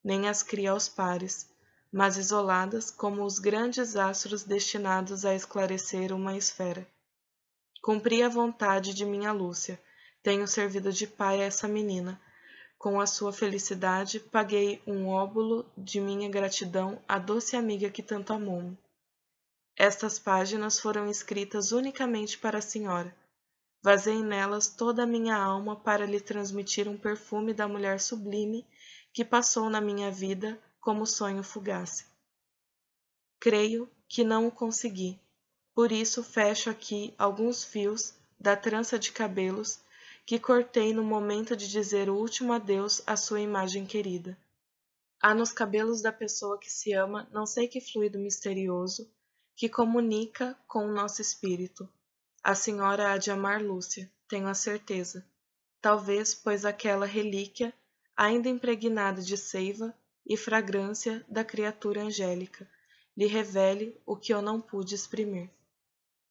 nem as cria aos pares, mas isoladas como os grandes astros destinados a esclarecer uma esfera. Cumpri a vontade de minha Lúcia, tenho servido de pai a essa menina, com a sua felicidade, paguei um óbolo de minha gratidão à doce amiga que tanto amou-me. Estas páginas foram escritas unicamente para a senhora. Vazei nelas toda a minha alma para lhe transmitir um perfume da mulher sublime que passou na minha vida como sonho fugace. Creio que não o consegui, por isso fecho aqui alguns fios da trança de cabelos que cortei no momento de dizer o último adeus à sua imagem querida. Há nos cabelos da pessoa que se ama não sei que fluido misterioso que comunica com o nosso espírito. A senhora há de amar Lúcia, tenho a certeza. Talvez, pois aquela relíquia, ainda impregnada de seiva e fragrância da criatura angélica, lhe revele o que eu não pude exprimir.